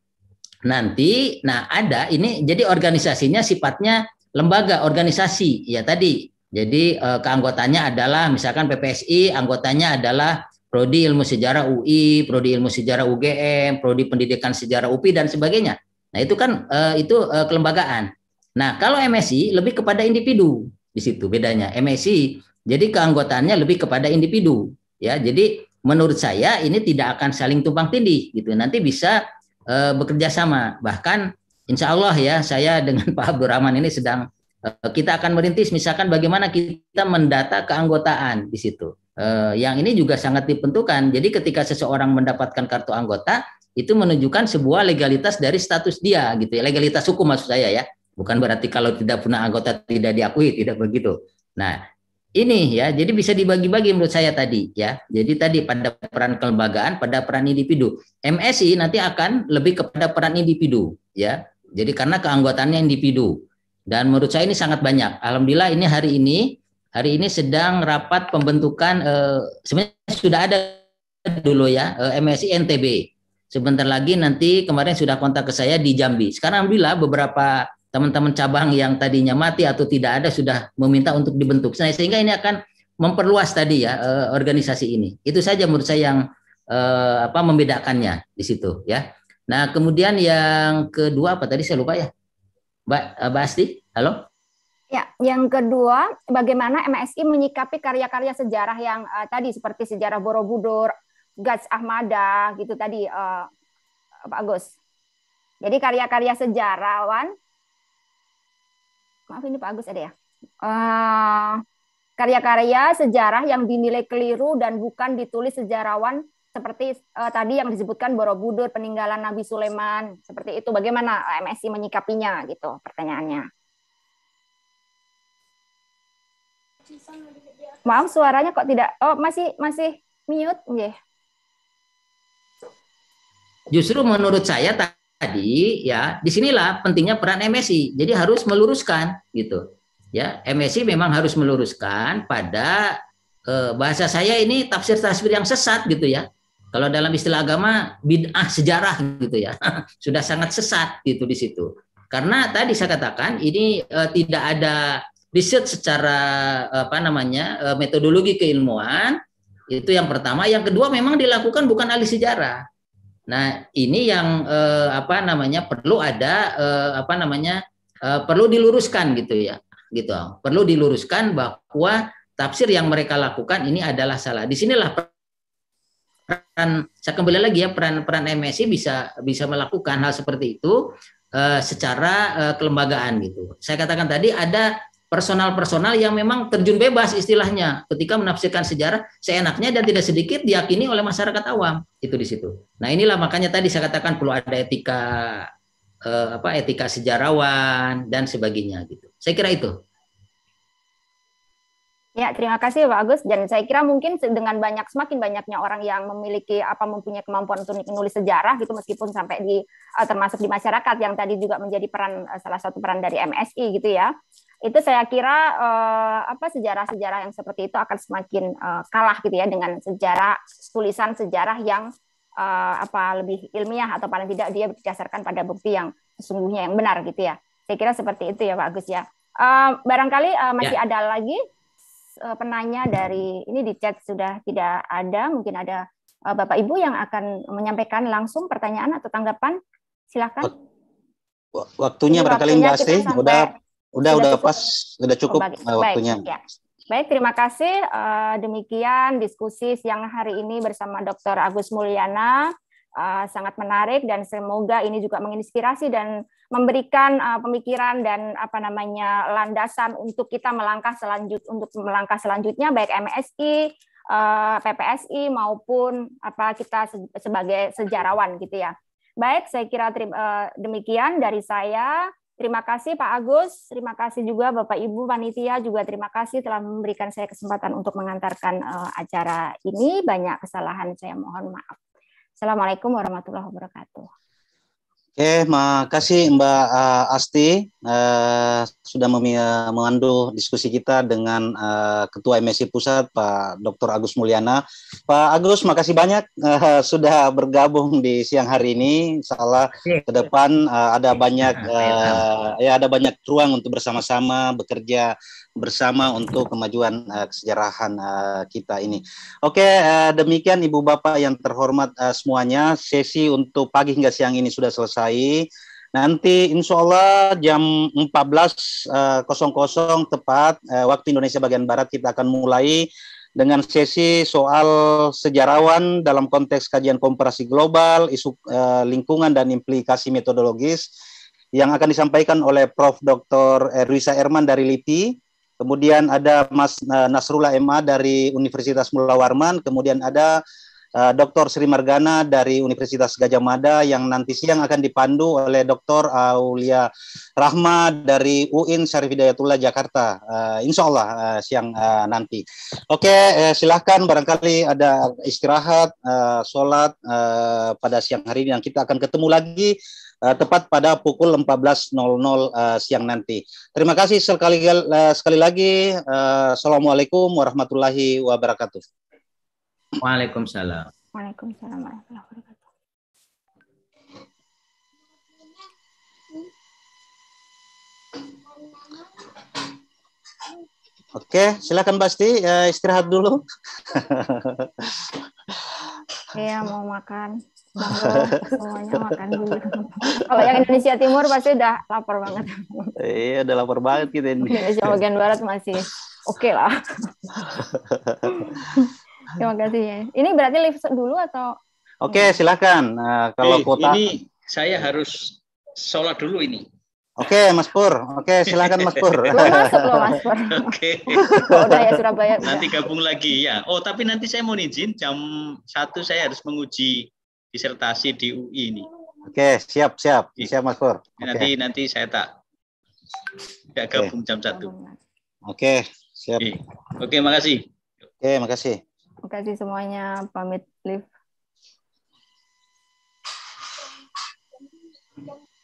nanti nah ada ini jadi organisasinya sifatnya lembaga organisasi ya tadi. Jadi eh, keanggotaannya adalah misalkan PPSI, anggotanya adalah prodi ilmu sejarah UI, prodi ilmu sejarah UGM, prodi pendidikan sejarah UPI dan sebagainya. Nah, itu kan eh, itu eh, kelembagaan. Nah, kalau MSI lebih kepada individu di situ bedanya. MSI jadi keanggotaannya lebih kepada individu. Ya, jadi menurut saya ini tidak akan saling tumpang tindih gitu. Nanti bisa e, bekerja sama. Bahkan insya Allah ya saya dengan Pak Abdurrahman ini sedang e, kita akan merintis misalkan bagaimana kita mendata keanggotaan di situ. E, yang ini juga sangat dipentukan. Jadi ketika seseorang mendapatkan kartu anggota itu menunjukkan sebuah legalitas dari status dia gitu ya. Legalitas hukum maksud saya ya. Bukan berarti kalau tidak punya anggota tidak diakui, tidak begitu. Nah, ini ya. Jadi bisa dibagi-bagi menurut saya tadi ya. Jadi tadi pada peran kelembagaan, pada peran individu. MSI nanti akan lebih kepada peran individu ya. Jadi karena keanggotannya individu. Dan menurut saya ini sangat banyak. Alhamdulillah ini hari ini hari ini sedang rapat pembentukan eh, sebenarnya sudah ada dulu ya eh, MSI NTB. Sebentar lagi nanti kemarin sudah kontak ke saya di Jambi. Sekarang alhamdulillah beberapa teman-teman cabang yang tadinya mati atau tidak ada sudah meminta untuk dibentuk. Nah, sehingga ini akan memperluas tadi ya eh, organisasi ini. Itu saja menurut saya yang eh, apa membedakannya di situ ya. Nah, kemudian yang kedua apa tadi saya lupa ya. Mbak, eh, Basti halo? Ya, yang kedua, bagaimana MSI menyikapi karya-karya sejarah yang eh, tadi seperti sejarah Borobudur, Gats Ahmada, gitu tadi eh, Pak Agus. Jadi karya-karya sejarawan maaf ini Pak Agus ada ya. karya eh, karya-karya sejarah yang dinilai keliru dan bukan ditulis sejarawan seperti uh, tadi yang disebutkan Borobudur, peninggalan Nabi Sulaiman, seperti itu. Bagaimana MSI menyikapinya gitu pertanyaannya. Maaf suaranya kok tidak oh masih masih mute nggih. Ya? Justru menurut saya Tadi ya disinilah pentingnya peran MSI. Jadi harus meluruskan gitu. Ya MSI memang harus meluruskan pada eh, bahasa saya ini tafsir-tafsir yang sesat gitu ya. Kalau dalam istilah agama bid'ah sejarah gitu ya. Sudah sangat sesat gitu di situ. Karena tadi saya katakan ini eh, tidak ada riset secara apa namanya eh, metodologi keilmuan itu yang pertama. Yang kedua memang dilakukan bukan ahli sejarah Nah, ini yang eh, apa namanya perlu ada eh, apa namanya eh, perlu diluruskan gitu ya. Gitu. Perlu diluruskan bahwa tafsir yang mereka lakukan ini adalah salah. Di sinilah peran saya kembali lagi ya peran-peran MSI bisa bisa melakukan hal seperti itu eh, secara eh, kelembagaan gitu. Saya katakan tadi ada personal-personal yang memang terjun bebas istilahnya ketika menafsirkan sejarah seenaknya dan tidak sedikit diyakini oleh masyarakat awam itu di situ. Nah inilah makanya tadi saya katakan perlu ada etika eh, apa etika sejarawan dan sebagainya gitu. Saya kira itu. Ya, terima kasih Pak Agus. Dan saya kira mungkin dengan banyak semakin banyaknya orang yang memiliki apa mempunyai kemampuan untuk menulis sejarah gitu meskipun sampai di eh, termasuk di masyarakat yang tadi juga menjadi peran eh, salah satu peran dari MSI gitu ya itu saya kira uh, apa sejarah-sejarah yang seperti itu akan semakin uh, kalah gitu ya dengan sejarah tulisan sejarah yang uh, apa lebih ilmiah atau paling tidak dia berdasarkan pada bukti yang sesungguhnya yang benar gitu ya. Saya kira seperti itu ya Pak Agus ya. Uh, barangkali uh, masih ya. ada lagi uh, penanya dari ini di chat sudah tidak ada, mungkin ada uh, Bapak Ibu yang akan menyampaikan langsung pertanyaan atau tanggapan. Silakan. Waktunya ini barangkali Mbak Asri, udah Udah sudah udah pas, sudah cukup Baik. waktunya. Baik, ya. Baik, terima kasih. Eh, demikian diskusi siang hari ini bersama Dr. Agus Mulyana. Eh, sangat menarik dan semoga ini juga menginspirasi dan memberikan eh, pemikiran dan apa namanya landasan untuk kita melangkah selanjut untuk melangkah selanjutnya baik MSI, PPSI maupun apa kita sebagai sejarawan gitu ya. Baik, saya kira demikian dari saya. Terima kasih Pak Agus, terima kasih juga Bapak Ibu panitia juga terima kasih telah memberikan saya kesempatan untuk mengantarkan eh, acara ini. Banyak kesalahan saya mohon maaf. Assalamualaikum warahmatullahi wabarakatuh. Oke, makasih Mbak uh, Asti uh, sudah mengandu diskusi kita dengan uh, Ketua MSI Pusat Pak Dr. Agus Mulyana. Pak Agus, makasih banyak uh, sudah bergabung di siang hari ini. Salah ke depan uh, ada banyak uh, ya ada banyak ruang untuk bersama-sama bekerja bersama untuk kemajuan uh, kesejarahan uh, kita ini. Oke, uh, demikian Ibu Bapak yang terhormat uh, semuanya, sesi untuk pagi hingga siang ini sudah selesai selesai. Nanti insya Allah jam 14.00 belas eh, tepat eh, waktu Indonesia bagian Barat kita akan mulai dengan sesi soal sejarawan dalam konteks kajian komparasi global, isu eh, lingkungan dan implikasi metodologis yang akan disampaikan oleh Prof. Dr. Erwisa Erman dari LIPI. Kemudian ada Mas Nasrullah MA dari Universitas Mula Warman, kemudian ada Eh, Dr. Sri Margana dari Universitas Gajah Mada yang nanti siang akan dipandu oleh Dr. Aulia Rahma dari UIN Syarif Hidayatullah Jakarta. Uh, insya Allah uh, siang uh, nanti. Oke, okay, eh, silahkan barangkali ada istirahat, uh, sholat uh, pada siang hari ini. Dan kita akan ketemu lagi tepat pada pukul 14.00 uh, siang nanti. Terima kasih sekali, uh, sekali lagi. Uh, Assalamualaikum warahmatullahi wabarakatuh. Waalaikumsalam. Waalaikumsalam warahmatullahi wabarakatuh. Oke, silakan Basti ya, istirahat dulu. Iya, mau makan. Bangga, semuanya makan dulu. Kalau yang Indonesia Timur pasti udah lapar banget. Iya, udah lapar banget kita ini. Indonesia bagian barat masih oke okay lah. Terima kasih ya. Ini berarti live dulu atau? Oke, okay, silakan. Nah, kalau hey, kota ini saya harus sholat dulu ini. Oke, okay, Mas Pur. Oke, okay, silakan Mas Pur. masuk loh, Mas Pur. Oke. Okay. Oh, udah ya Surabaya. Nanti gabung lagi ya. Oh, tapi nanti saya mau izin jam satu saya harus menguji disertasi di UI ini. Oke, siap, siap. Iya. Siap Mas Pur. Nanti nanti saya tak tidak gabung jam satu. Oke, siap. Oke, makasih. Oke, makasih kasih semuanya. Pamit, Liv. Thank you.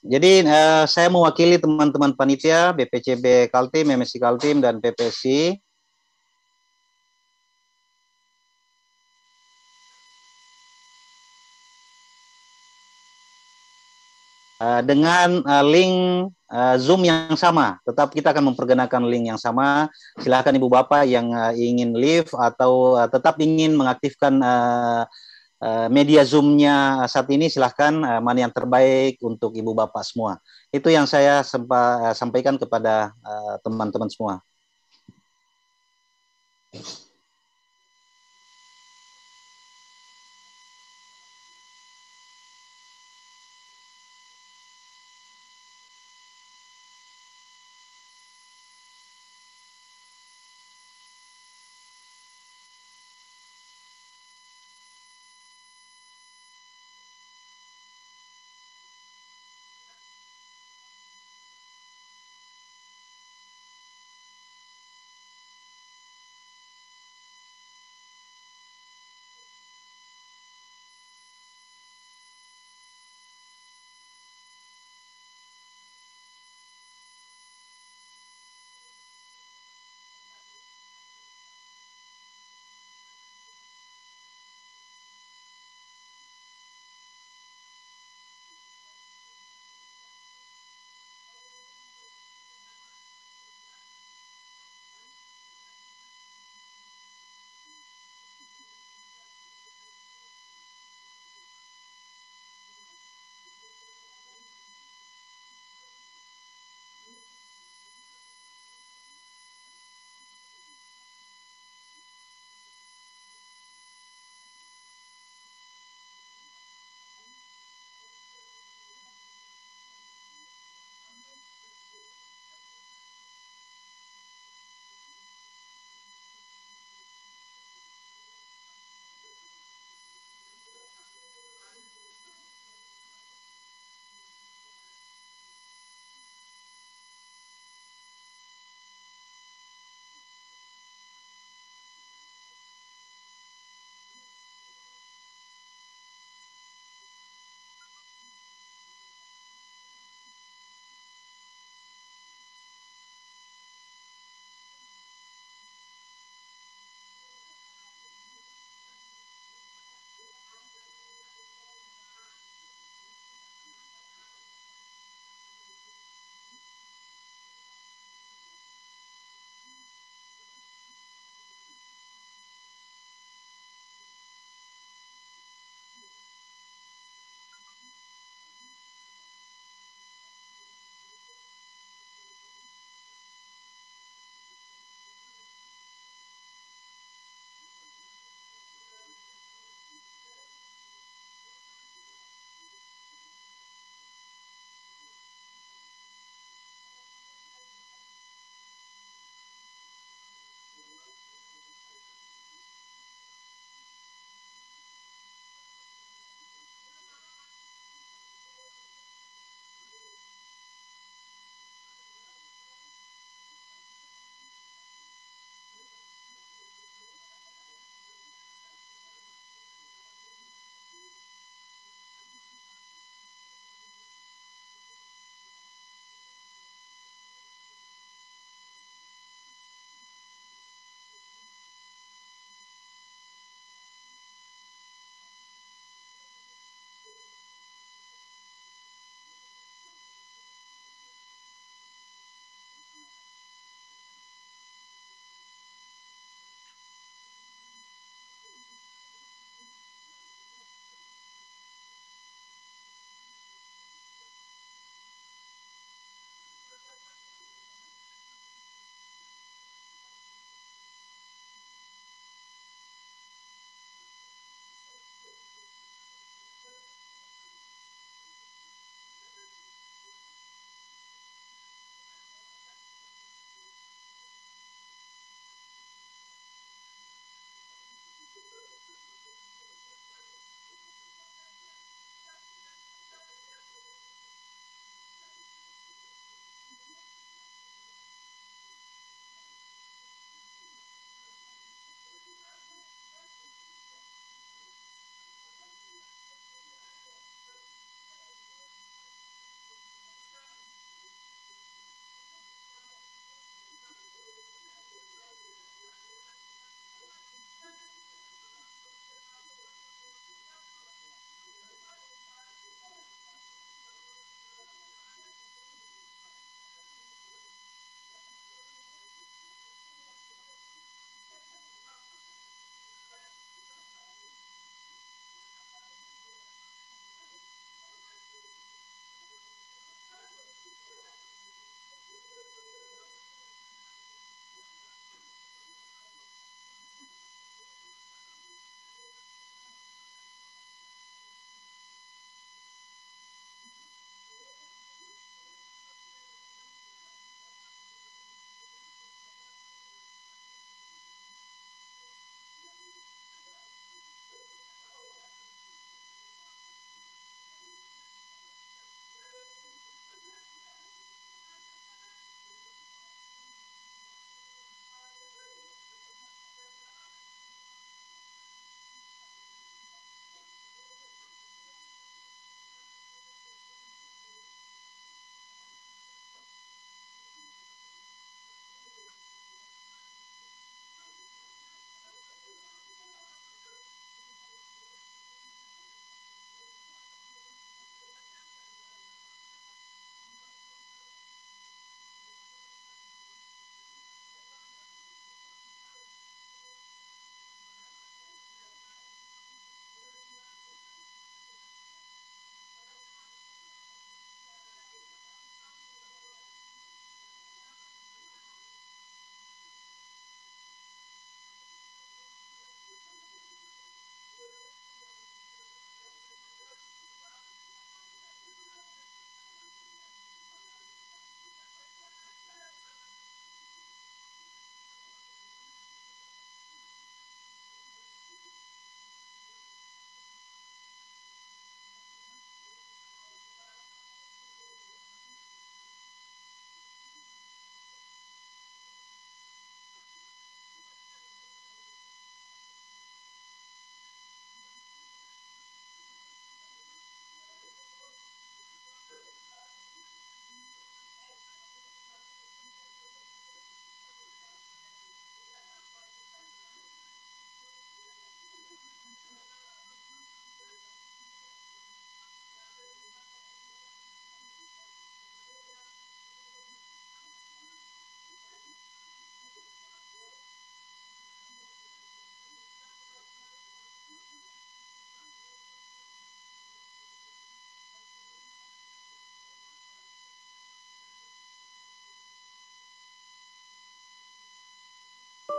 Jadi uh, saya mewakili teman-teman panitia BPCB Kaltim, MSI Kaltim dan PPC Uh, eh, dengan uh, link uh, Zoom yang sama, tetap kita akan mempergunakan link yang sama. Silakan ibu bapak yang uh, ingin live atau uh, tetap ingin mengaktifkan uh, Eh, media zoomnya saat ini silahkan eh, mana yang terbaik untuk ibu bapak semua itu yang saya sempat eh, sampaikan kepada teman-teman semua.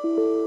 Thank you.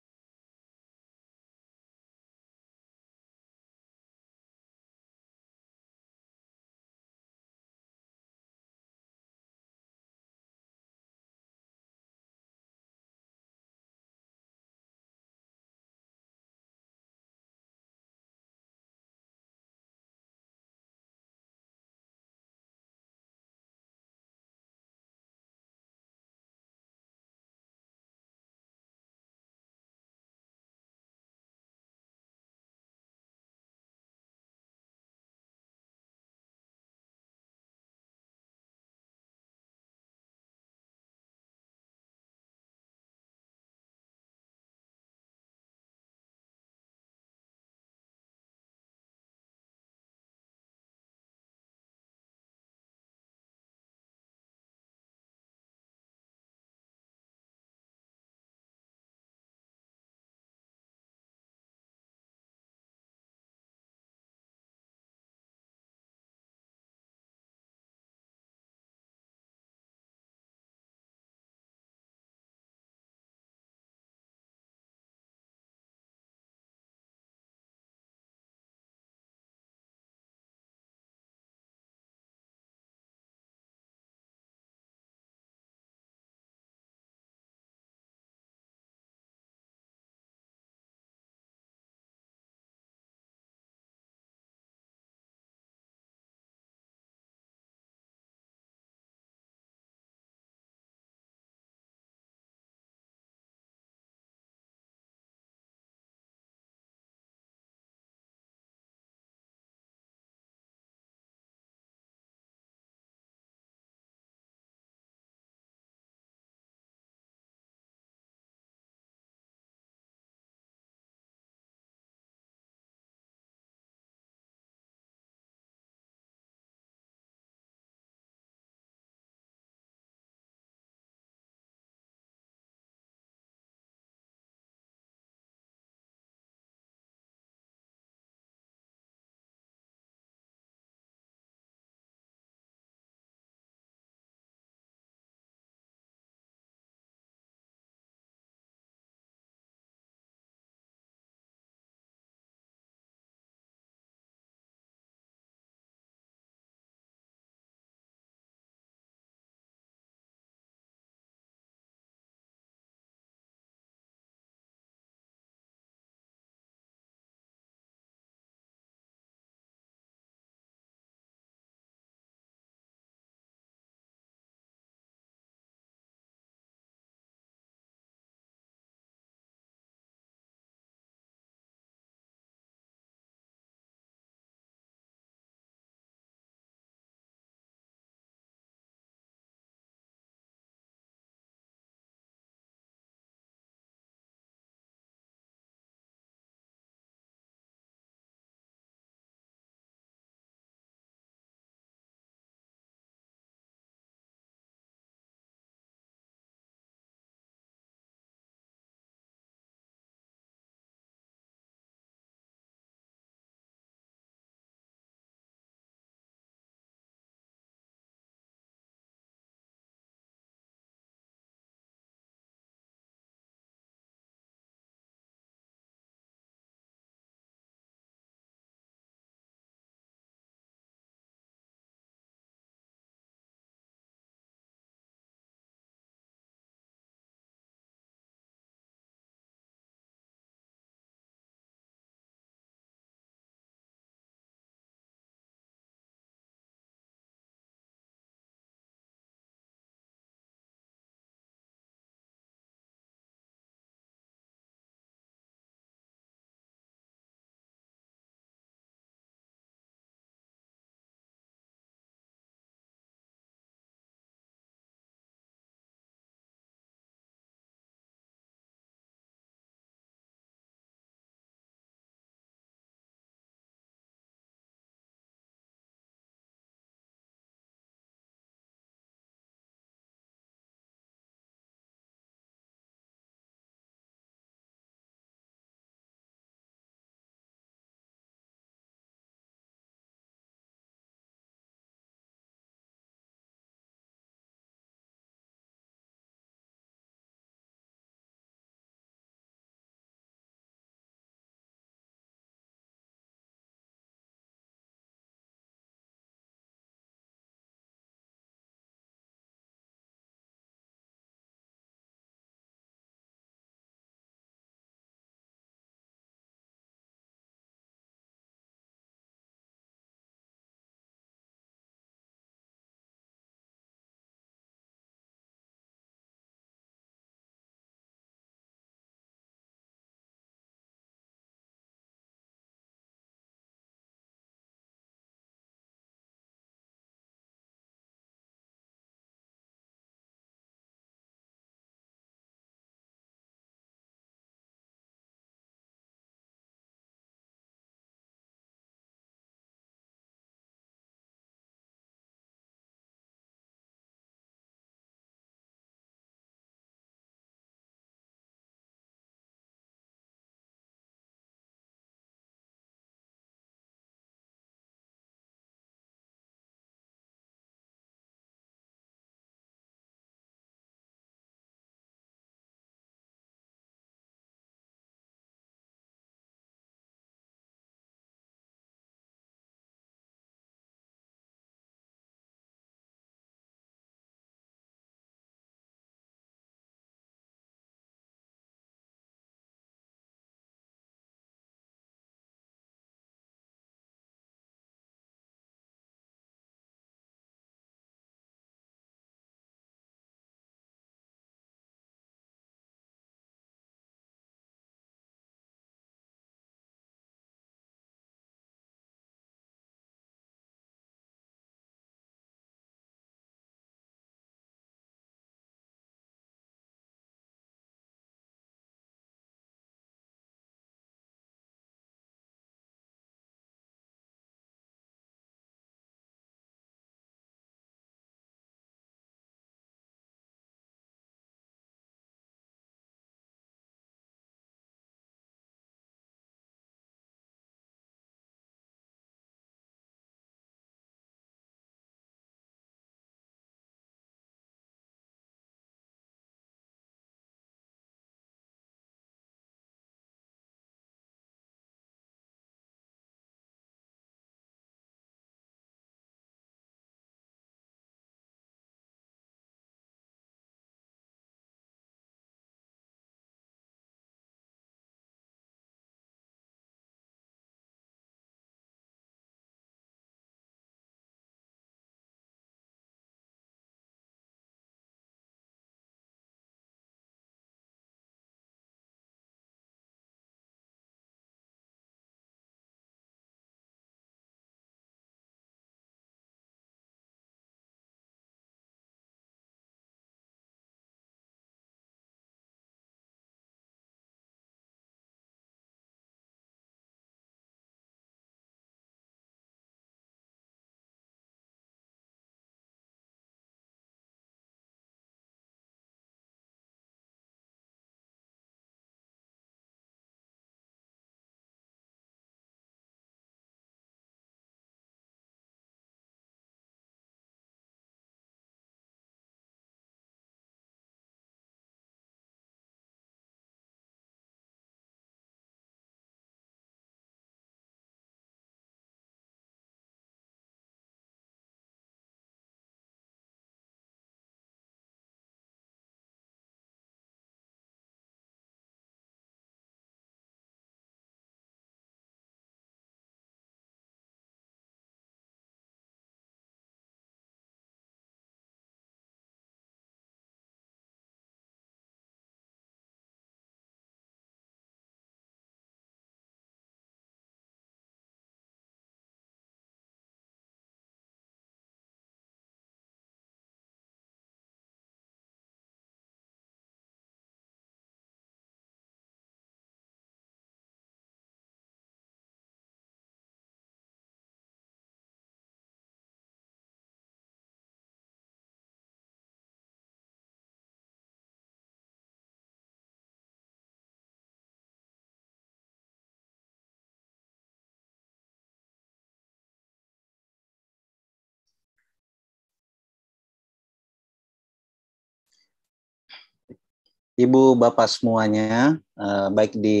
Ibu Bapak semuanya, eh, baik di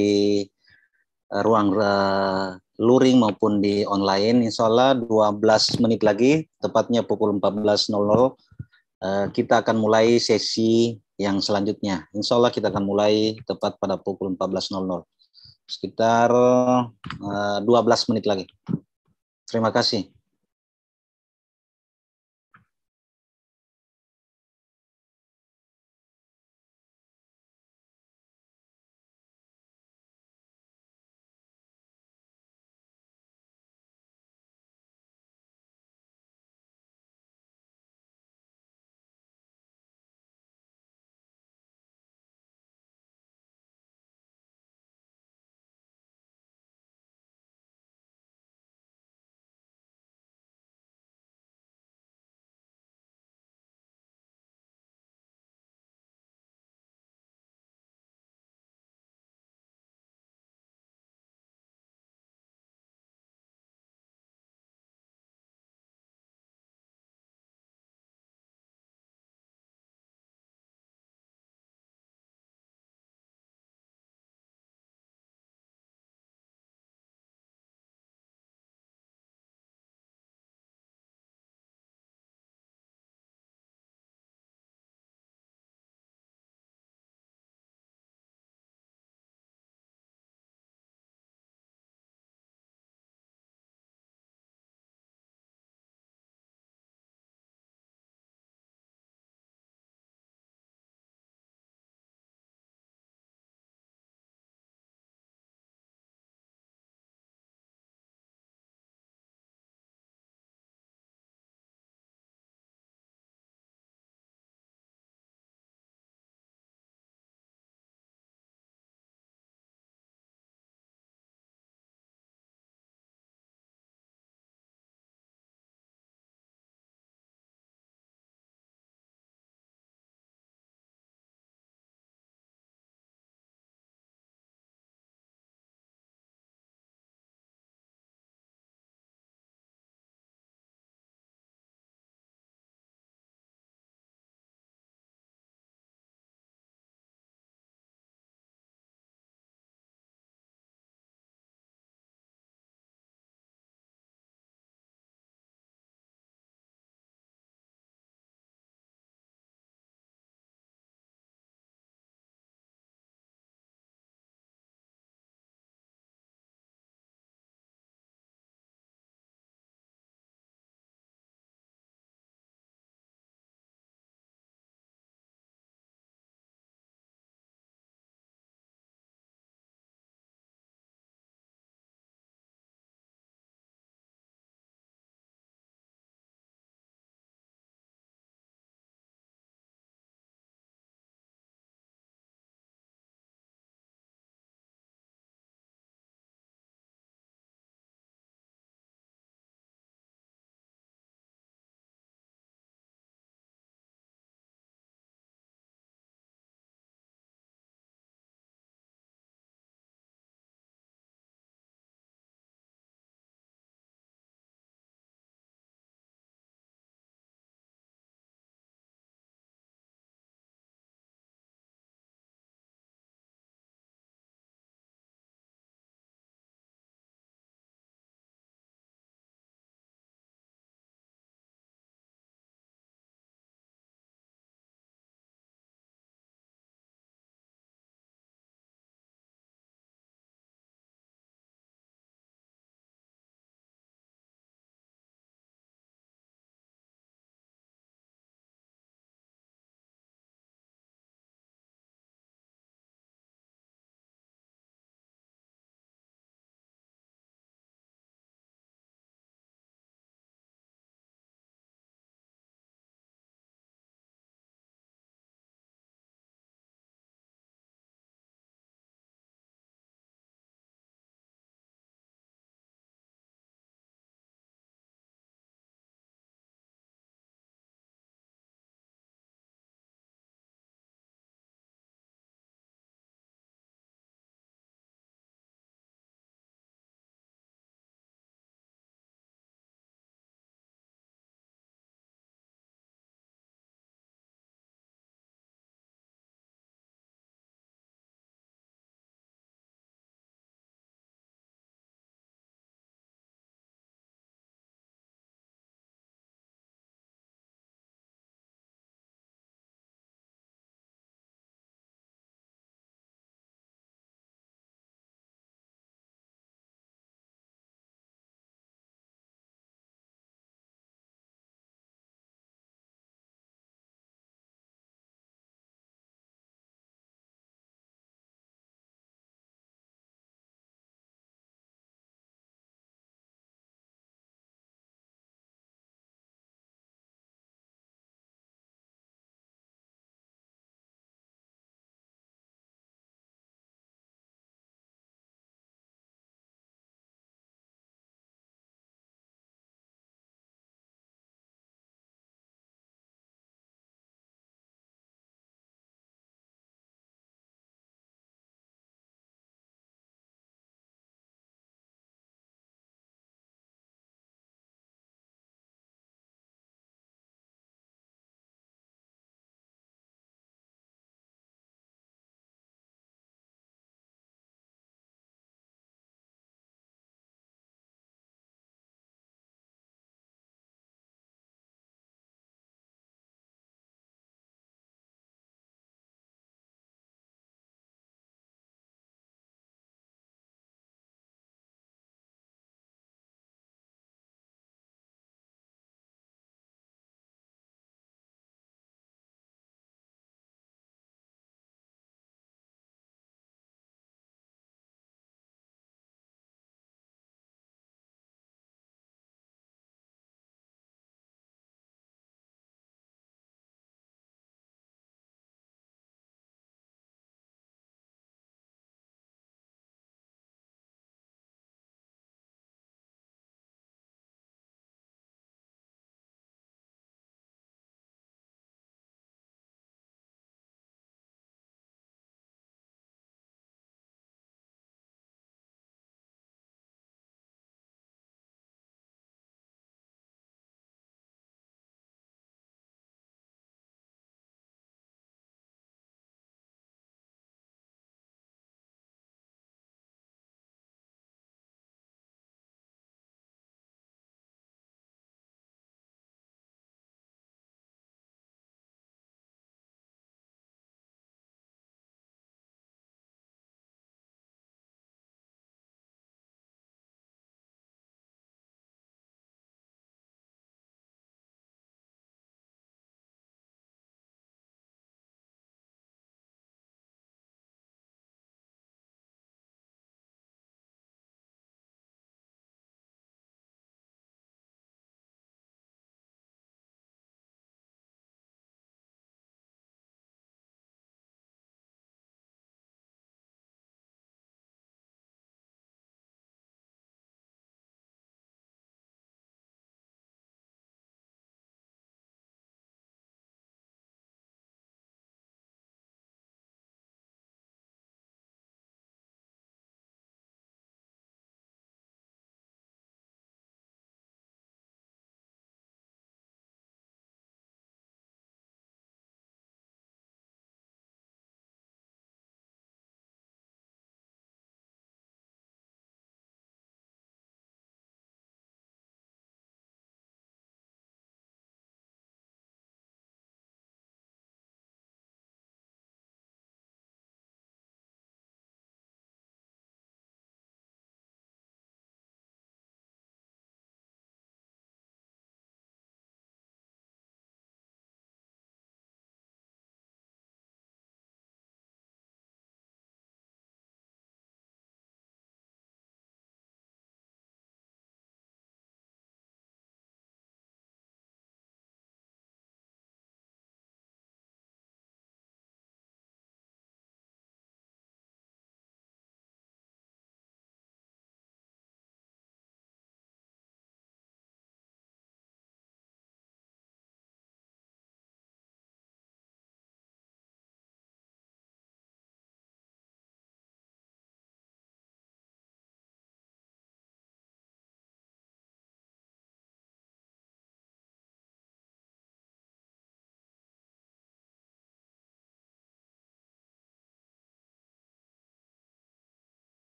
eh, ruang eh, luring maupun di online, insya Allah 12 menit lagi, tepatnya pukul 14.00, eh, kita akan mulai sesi yang selanjutnya. Insya Allah kita akan mulai tepat pada pukul 14.00, sekitar eh, 12 menit lagi. Terima kasih.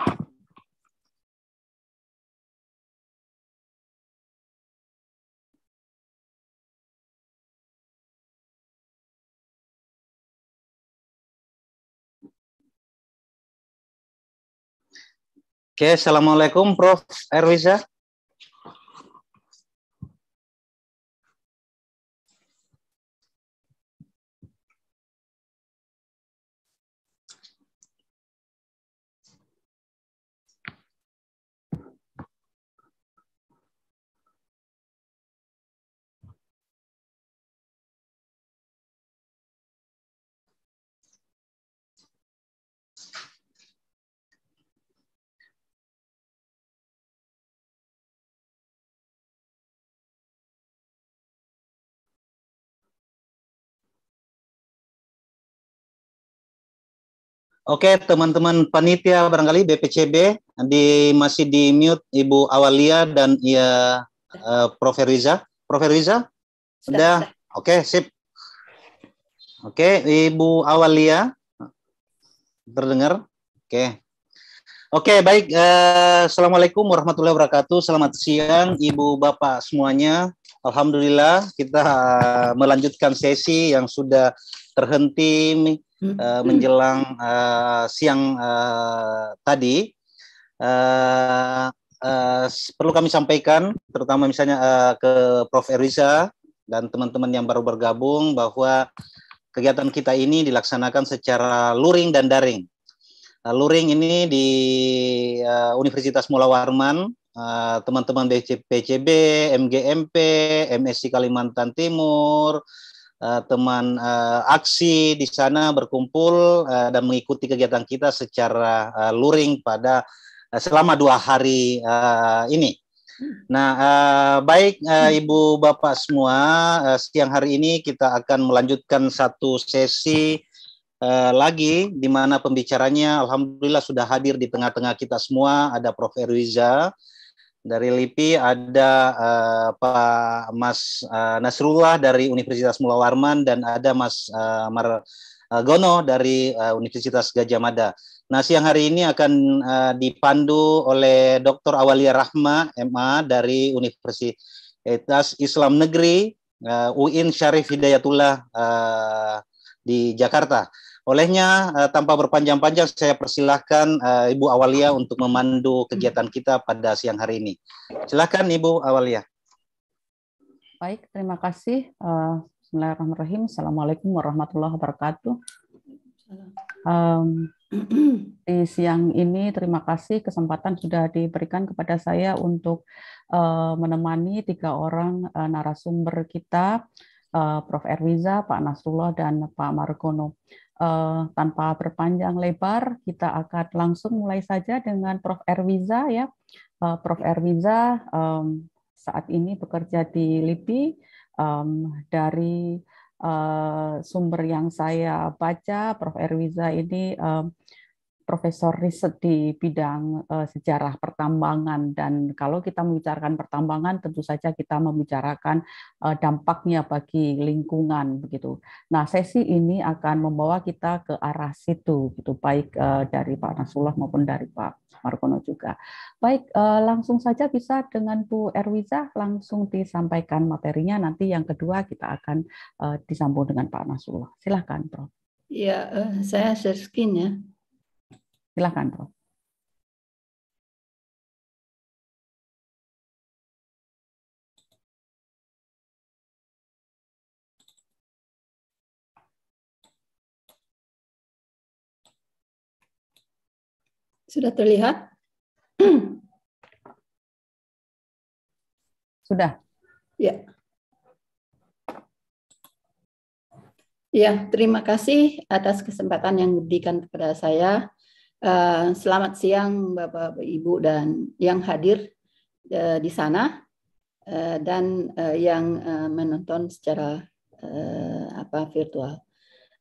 Oke, okay, Assalamualaikum Prof. Erwiza. Oke, teman-teman panitia barangkali BPCB di masih di mute Ibu Awalia dan ya uh, Prof Riza. Prof Riza? Sudah. Oke, sip. Oke, Ibu Awalia terdengar? Oke. Oke, baik. Uh, Assalamualaikum warahmatullahi wabarakatuh. Selamat siang Ibu Bapak semuanya. Alhamdulillah kita melanjutkan sesi yang sudah terhenti uh, menjelang uh, siang uh, tadi. Uh, uh, perlu kami sampaikan, terutama misalnya uh, ke Prof. Eriza dan teman-teman yang baru bergabung bahwa kegiatan kita ini dilaksanakan secara luring dan daring. Uh, luring ini di uh, Universitas Mula Warman teman eh, teman-teman PCB, MGMP, MSC Kalimantan Timur, uh, teman uh, eh, aksi di sana berkumpul uh, dan mengikuti kegiatan kita secara uh, luring pada uh, selama dua hari uh, ini. Nah, uh, baik uh, Ibu Bapak semua, uh, siang hari ini kita akan melanjutkan satu sesi uh, lagi di mana pembicaranya alhamdulillah sudah hadir di tengah-tengah kita semua ada Prof. Erwiza dari LIPI ada uh, Pak Mas uh, Nasrullah dari Universitas Mula Warman dan ada Mas uh, Mar Gono dari uh, Universitas Gajah Mada. Nah, siang hari ini akan uh, dipandu oleh Dr. Awalia Rahma, MA dari Universitas Islam Negeri uh, UIN Syarif Hidayatullah uh, di Jakarta. Olehnya uh, tanpa berpanjang-panjang saya persilahkan uh, Ibu Awalia untuk memandu kegiatan kita pada siang hari ini. silahkan Ibu Awalia. Baik, terima kasih. Uh, Bismillahirrahmanirrahim. Assalamualaikum warahmatullahi wabarakatuh. Um, di siang ini terima kasih kesempatan sudah diberikan kepada saya untuk uh, menemani tiga orang uh, narasumber kita, uh, Prof. Erwiza, Pak Nasrullah, dan Pak Margono. Eh, tanpa berpanjang lebar, kita akan langsung mulai saja dengan Prof. Erwiza ya. Eh, Prof. Erwiza saat ini bekerja di LIPI dari eh, sumber yang saya baca Prof. Erwiza ini profesor riset di bidang eh, sejarah pertambangan dan kalau kita membicarakan pertambangan tentu saja kita membicarakan eh, dampaknya bagi lingkungan begitu. Nah, sesi ini akan membawa kita ke arah situ gitu baik eh, dari Pak Nasullah maupun dari Pak Markono juga. Baik, langsung saja bisa dengan Bu Erwiza langsung disampaikan materinya nanti yang kedua kita akan disambung dengan Pak Nasullah. Silahkan, Prof. Ya, saya share screen ya. Silakan, Prof. Sudah terlihat? Sudah. Ya. Ya, terima kasih atas kesempatan yang diberikan kepada saya. Eh, selamat siang Bapak Ibu dan yang hadir uh, di sana uh, dan uh, yang uh, menonton secara uh, apa virtual.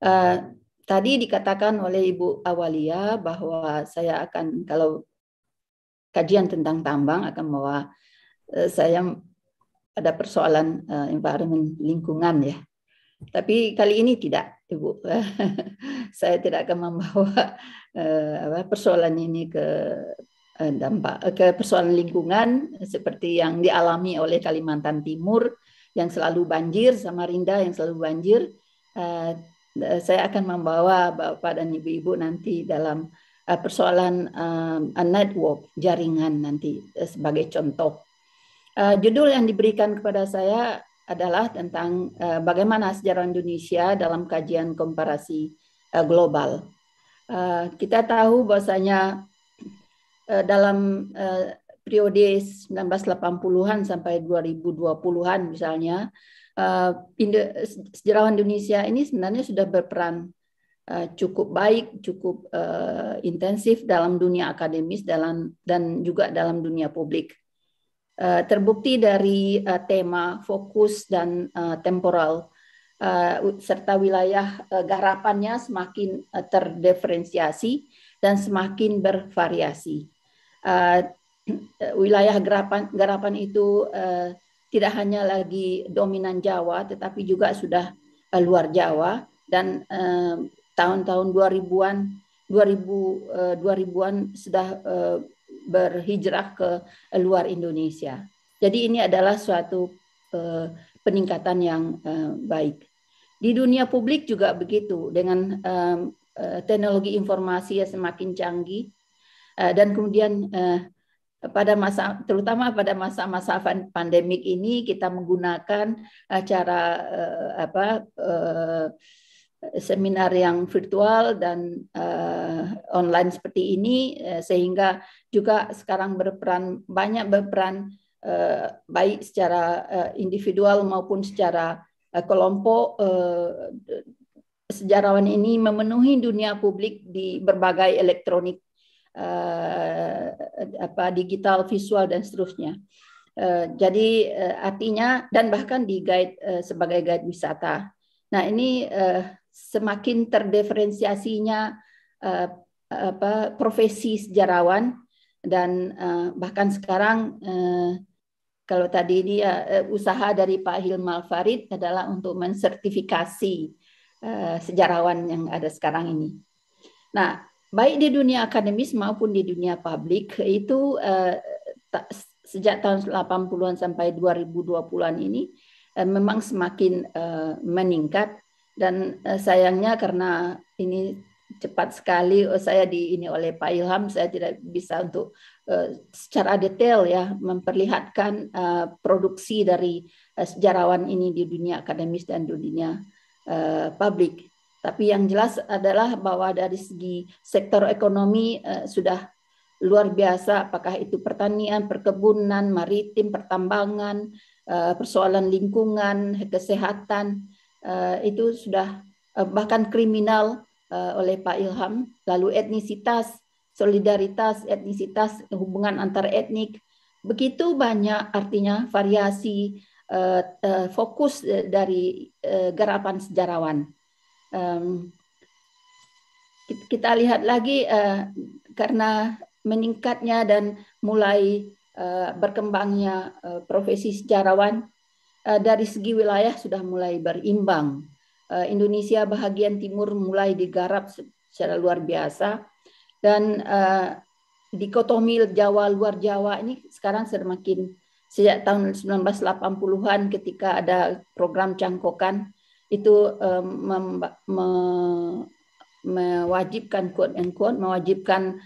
Uh, tadi dikatakan oleh Ibu Awalia bahwa saya akan kalau kajian tentang tambang akan bahwa uh, saya ada persoalan uh, environment lingkungan ya. Tapi kali ini tidak. Ibu. Saya tidak akan membawa eh, apa, persoalan ini ke eh, dampak ke persoalan lingkungan seperti yang dialami oleh Kalimantan Timur yang selalu banjir, Samarinda yang selalu banjir. Eh, saya akan membawa Bapak dan Ibu-ibu nanti dalam persoalan network jaringan nanti sebagai contoh. judul yang diberikan kepada saya adalah tentang uh, bagaimana sejarah Indonesia dalam kajian komparasi uh, global. Uh, kita tahu bahwasanya uh, dalam uh, periode 1980-an sampai 2020-an misalnya uh, sejarawan Indonesia ini sebenarnya sudah berperan cukup baik, cukup uh, intensif dalam dunia akademis dalam dan juga dalam dunia publik Eh, terbukti dari eh, tema fokus dan eh, temporal serta wilayah garapannya semakin terdiferensiasi dan semakin bervariasi. Wilayah garapan, garapan itu tidak hanya lagi dominan Jawa, tetapi juga sudah luar Jawa dan tahun-tahun 2000-an 2000 2000-an sudah berhijrah ke luar Indonesia. Jadi ini adalah suatu eh, peningkatan yang eh, baik. Di dunia publik juga begitu dengan eh, teknologi informasi yang semakin canggih dan kemudian pada masa terutama pada masa-masa pandemik ini kita menggunakan cara apa seminar yang virtual dan uh, online seperti ini uh, sehingga juga sekarang berperan banyak berperan uh, baik secara uh, individual maupun secara uh, kelompok uh, sejarawan ini memenuhi dunia publik di berbagai elektronik uh, apa digital visual dan seterusnya. Uh, jadi uh, artinya dan bahkan di guide uh, sebagai guide wisata. Nah, ini uh, semakin terdiferensiasinya eh, profesi sejarawan dan eh, bahkan sekarang eh, kalau tadi ini usaha dari Pak Hilmal Farid adalah untuk mensertifikasi sejarawan yang ada sekarang ini. Nah, baik di dunia akademis maupun di dunia publik itu sejak tahun 80-an sampai 2020-an ini memang semakin meningkat dan uh, sayangnya karena ini cepat sekali oh, saya di ini oleh Pak Ilham saya tidak bisa untuk uh, secara detail ya memperlihatkan uh, produksi dari uh, sejarawan ini di dunia akademis dan dunia uh, publik tapi yang jelas adalah bahwa dari segi sektor ekonomi uh, sudah luar biasa apakah itu pertanian, perkebunan, maritim, pertambangan, persoalan lingkungan, kesehatan Eh, itu sudah eh, bahkan kriminal eh, oleh Pak Ilham, lalu etnisitas, solidaritas, etnisitas, hubungan antar etnik, begitu banyak artinya variasi fokus dari garapan sejarawan. Kita lihat lagi karena meningkatnya dan mulai berkembangnya profesi sejarawan Eh, dari segi wilayah sudah mulai berimbang. Eh, Indonesia bahagian timur mulai digarap secara luar biasa dan eh, dikotomi Jawa luar Jawa ini sekarang semakin sejak tahun 1980-an ketika ada program cangkokan itu mewajibkan quote and quote mewajibkan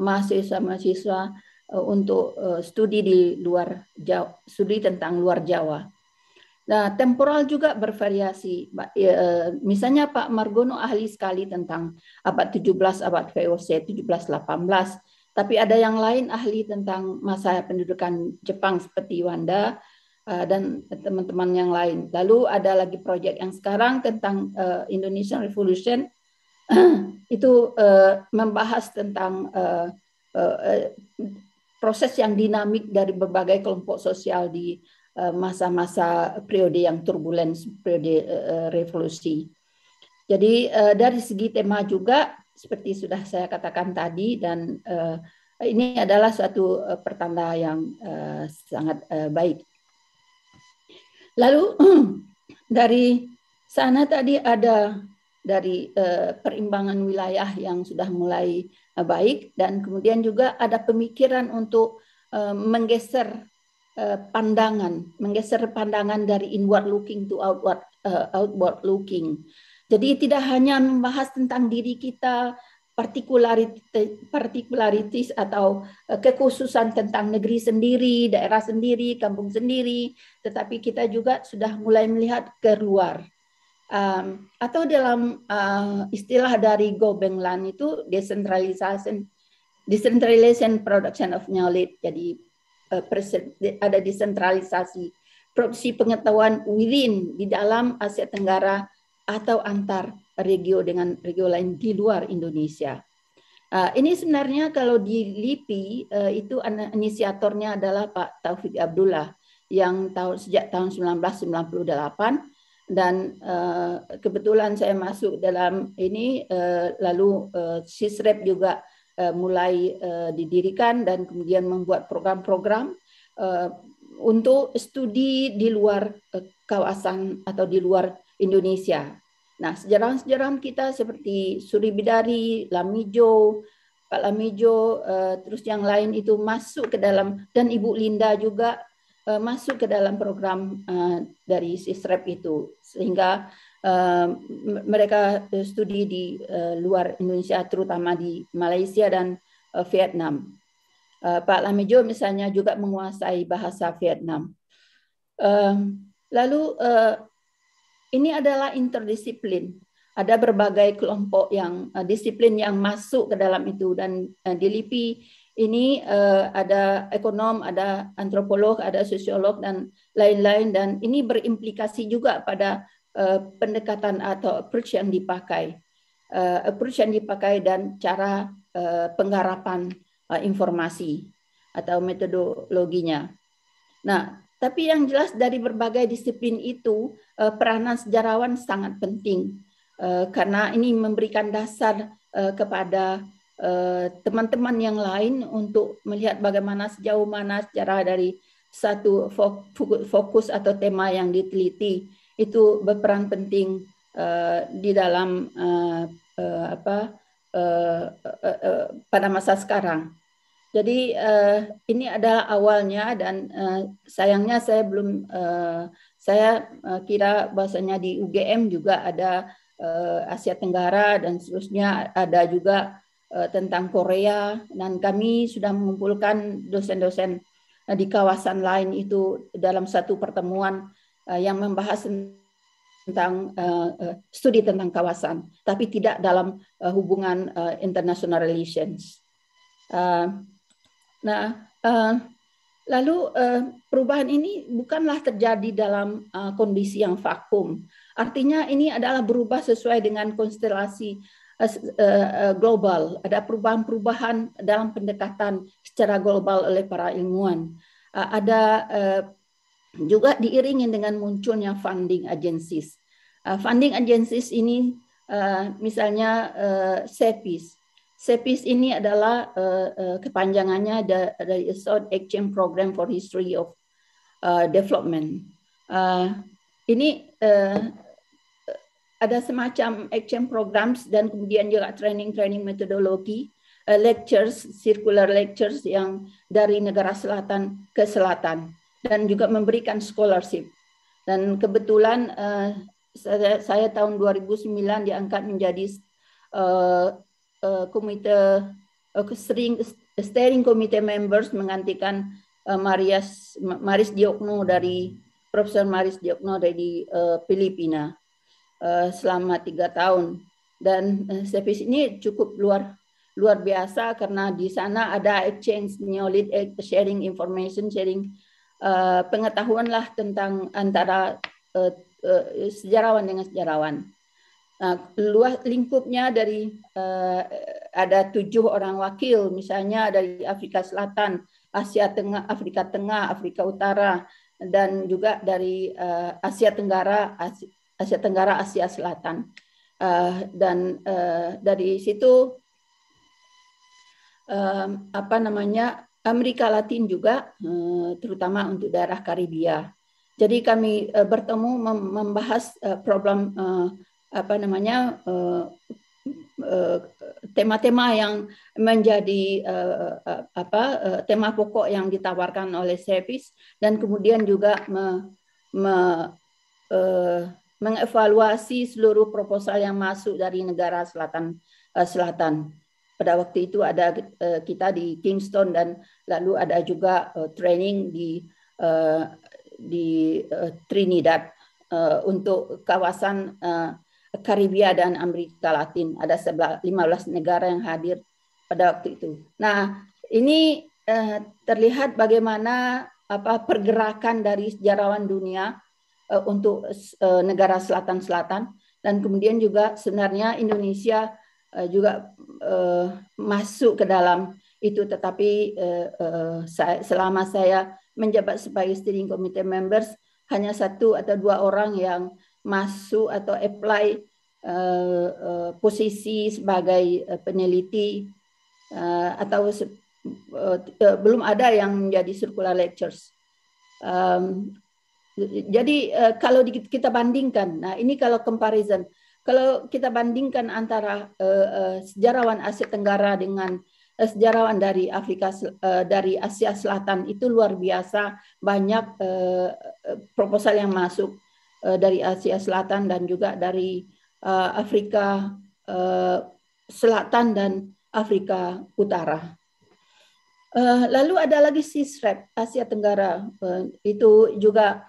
mahasiswa-mahasiswa untuk studi di luar Jawa, studi tentang luar Jawa. Nah, temporal juga bervariasi. Ya, eh, misalnya Pak Margono ahli sekali tentang abad 17, abad VOC 17, 18. Tapi ada yang lain ahli tentang masa pendudukan Jepang seperti Wanda eh, dan teman-teman yang lain. Lalu ada lagi proyek yang sekarang tentang eh, Indonesian Revolution itu membahas tentang proses yang dinamik dari berbagai kelompok sosial di Eh, masa-masa periode yang turbulen periode eh, eh, revolusi. Jadi dari segi tema juga seperti sudah saya katakan tadi dan ini adalah suatu pertanda yang sangat baik. Lalu dari sana tadi ada dari perimbangan wilayah yang sudah mulai baik dan kemudian juga ada pemikiran untuk menggeser Eh, pandangan, menggeser pandangan dari inward looking to outward uh, outward looking. Jadi tidak hanya membahas tentang diri kita, partikularitis atau eh, kekhususan tentang negeri sendiri, daerah sendiri, kampung sendiri, tetapi kita juga sudah mulai melihat luar. Um, atau dalam uh, istilah dari Gobenglan itu decentralization decentralization production of knowledge. Jadi Eh, ada desentralisasi produksi pengetahuan within di dalam Asia Tenggara atau antar regio dengan regio lain di luar Indonesia. Ah, ini sebenarnya kalau di LIPI eh, itu inisiatornya adalah Pak Taufik Abdullah yang tahun sejak tahun 1998 dan eh, kebetulan saya masuk dalam ini lalu Sisrep juga Eh, mulai eh, didirikan dan kemudian membuat program-program eh, untuk studi di luar kawasan atau di luar Indonesia. Nah, sejarah-sejarah kita seperti Suri Bidari, Lamijo, Pak Lamijo, terus yang lain itu masuk ke dalam, dan Ibu Linda juga masuk ke dalam program dari SISREP itu. Sehingga mereka eh, studi di uh, luar Indonesia terutama di Malaysia dan uh, Vietnam. Uh, Pak Lamejo misalnya juga menguasai bahasa Vietnam. Uh, lalu uh, ini adalah interdisiplin. Ada berbagai kelompok yang uh, disiplin yang masuk ke dalam itu dan uh, di LIPI ini uh, ada ekonom, ada antropolog, ada sosiolog dan lain-lain dan ini berimplikasi juga pada Eh, pendekatan atau approach yang dipakai, eh, approach yang dipakai dan cara eh, penggarapan informasi atau metodologinya. Nah, tapi yang jelas dari berbagai disiplin itu peranan sejarawan sangat penting karena ini memberikan dasar kepada teman-teman yang lain untuk melihat bagaimana sejauh mana sejarah dari satu fokus atau tema yang diteliti itu berperan penting uh, di dalam uh, uh, apa uh, uh, uh, pada masa sekarang. Jadi uh, ini adalah awalnya dan uh, sayangnya saya belum uh, saya kira bahasanya di UGM juga ada uh, Asia Tenggara dan seterusnya ada juga uh, tentang Korea dan kami sudah mengumpulkan dosen-dosen di kawasan lain itu dalam satu pertemuan uh, yang membahas tentang uh, studi tentang kawasan, tapi tidak dalam uh, hubungan uh, international relations. Uh, nah, uh, lalu uh, perubahan ini bukanlah terjadi dalam uh, kondisi yang vakum. Artinya ini adalah berubah sesuai dengan konstelasi global, ada perubahan-perubahan dalam pendekatan secara global oleh para ilmuwan. Ada juga diiringi dengan munculnya funding agencies. Uh, funding agencies ini uh, misalnya uh, CEPIS. CEPIS ini adalah uh, uh, kepanjangannya dari South Exchange Program for History of uh, Development. Uh, ini uh, ada semacam action programs dan kemudian juga training-training metodologi, uh, lectures, circular lectures yang dari negara selatan ke selatan dan juga memberikan scholarship. Dan kebetulan uh, saya, saya tahun 2009 diangkat menjadi uh, uh, komite uh, steering, steering committee members menggantikan uh, Marias Maris Diokno dari Profesor Maris Diokno dari uh, Filipina uh, selama tiga tahun dan uh, service ini cukup luar luar biasa karena di sana ada exchange knowledge sharing information sharing pengetahuan pengetahuanlah tentang antara uh, uh, sejarawan dengan sejarawan. Nah, luas lingkupnya dari uh, ada tujuh orang wakil, misalnya dari Afrika Selatan, Asia Tengah, Afrika Tengah, Afrika Utara, dan juga dari uh, Asia Tenggara, Asia, Asia Tenggara, Asia Selatan. Uh, dan uh, dari situ uh, apa namanya Amerika Latin juga, eh, terutama untuk daerah Karibia. Jadi kami eh, bertemu membahas eh, problem apa namanya tema-tema yang menjadi apa tema pokok yang ditawarkan oleh service dan kemudian juga me, me, mengevaluasi seluruh proposal yang masuk dari negara selatan selatan pada waktu itu ada kita di Kingston dan lalu ada juga uh, training di uh, di uh, Trinidad uh, untuk kawasan uh, Karibia dan Amerika Latin. Ada sebelah 15 negara yang hadir pada waktu itu. Nah, ini uh, terlihat bagaimana apa pergerakan dari sejarawan dunia uh, untuk uh, negara selatan-selatan dan kemudian juga sebenarnya Indonesia uh, juga uh, masuk ke dalam itu tetapi uh, eh, uh, eh, saya, selama saya menjabat sebagai steering committee members hanya satu atau dua orang yang masuk atau apply uh, uh, posisi sebagai uh, peneliti uh, atau uh, belum ada yang menjadi circular lectures. Um, jadi uh, kalau di, kita bandingkan, nah ini kalau comparison, kalau kita bandingkan antara uh, uh, sejarawan Asia Tenggara dengan Eh, sejarawan dari Afrika eh, dari Asia Selatan itu luar biasa banyak eh, proposal yang masuk dari Asia Selatan dan juga dari Afrika Selatan dan Afrika Utara. Lalu ada lagi SISREP Asia Tenggara itu juga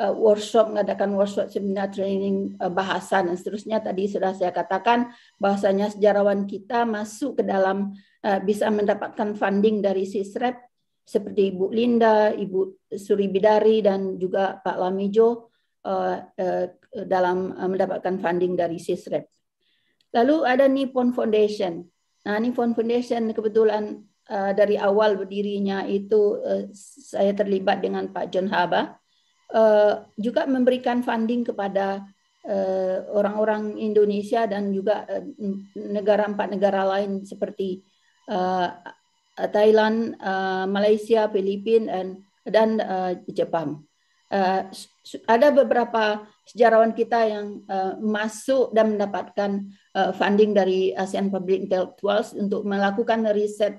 workshop mengadakan workshop seminar training bahasa dan seterusnya tadi sudah saya katakan bahasanya sejarawan kita masuk ke dalam Eh, bisa mendapatkan funding dari SISREP seperti Ibu Linda, Ibu Suri Bidari, dan juga Pak Lamijo uh, uh, dalam mendapatkan funding dari SISREP. Lalu ada Nippon Foundation. Nah, Nippon Foundation kebetulan uh, dari awal berdirinya itu uh, saya terlibat dengan Pak John Haba, uh, juga memberikan funding kepada orang-orang uh, Indonesia dan juga negara empat negara lain seperti uh, Thailand, uh, Malaysia, Filipina, dan uh, Jepang. Uh, ada beberapa sejarawan kita yang uh, masuk dan mendapatkan uh, funding dari ASEAN Public Intellectuals untuk melakukan riset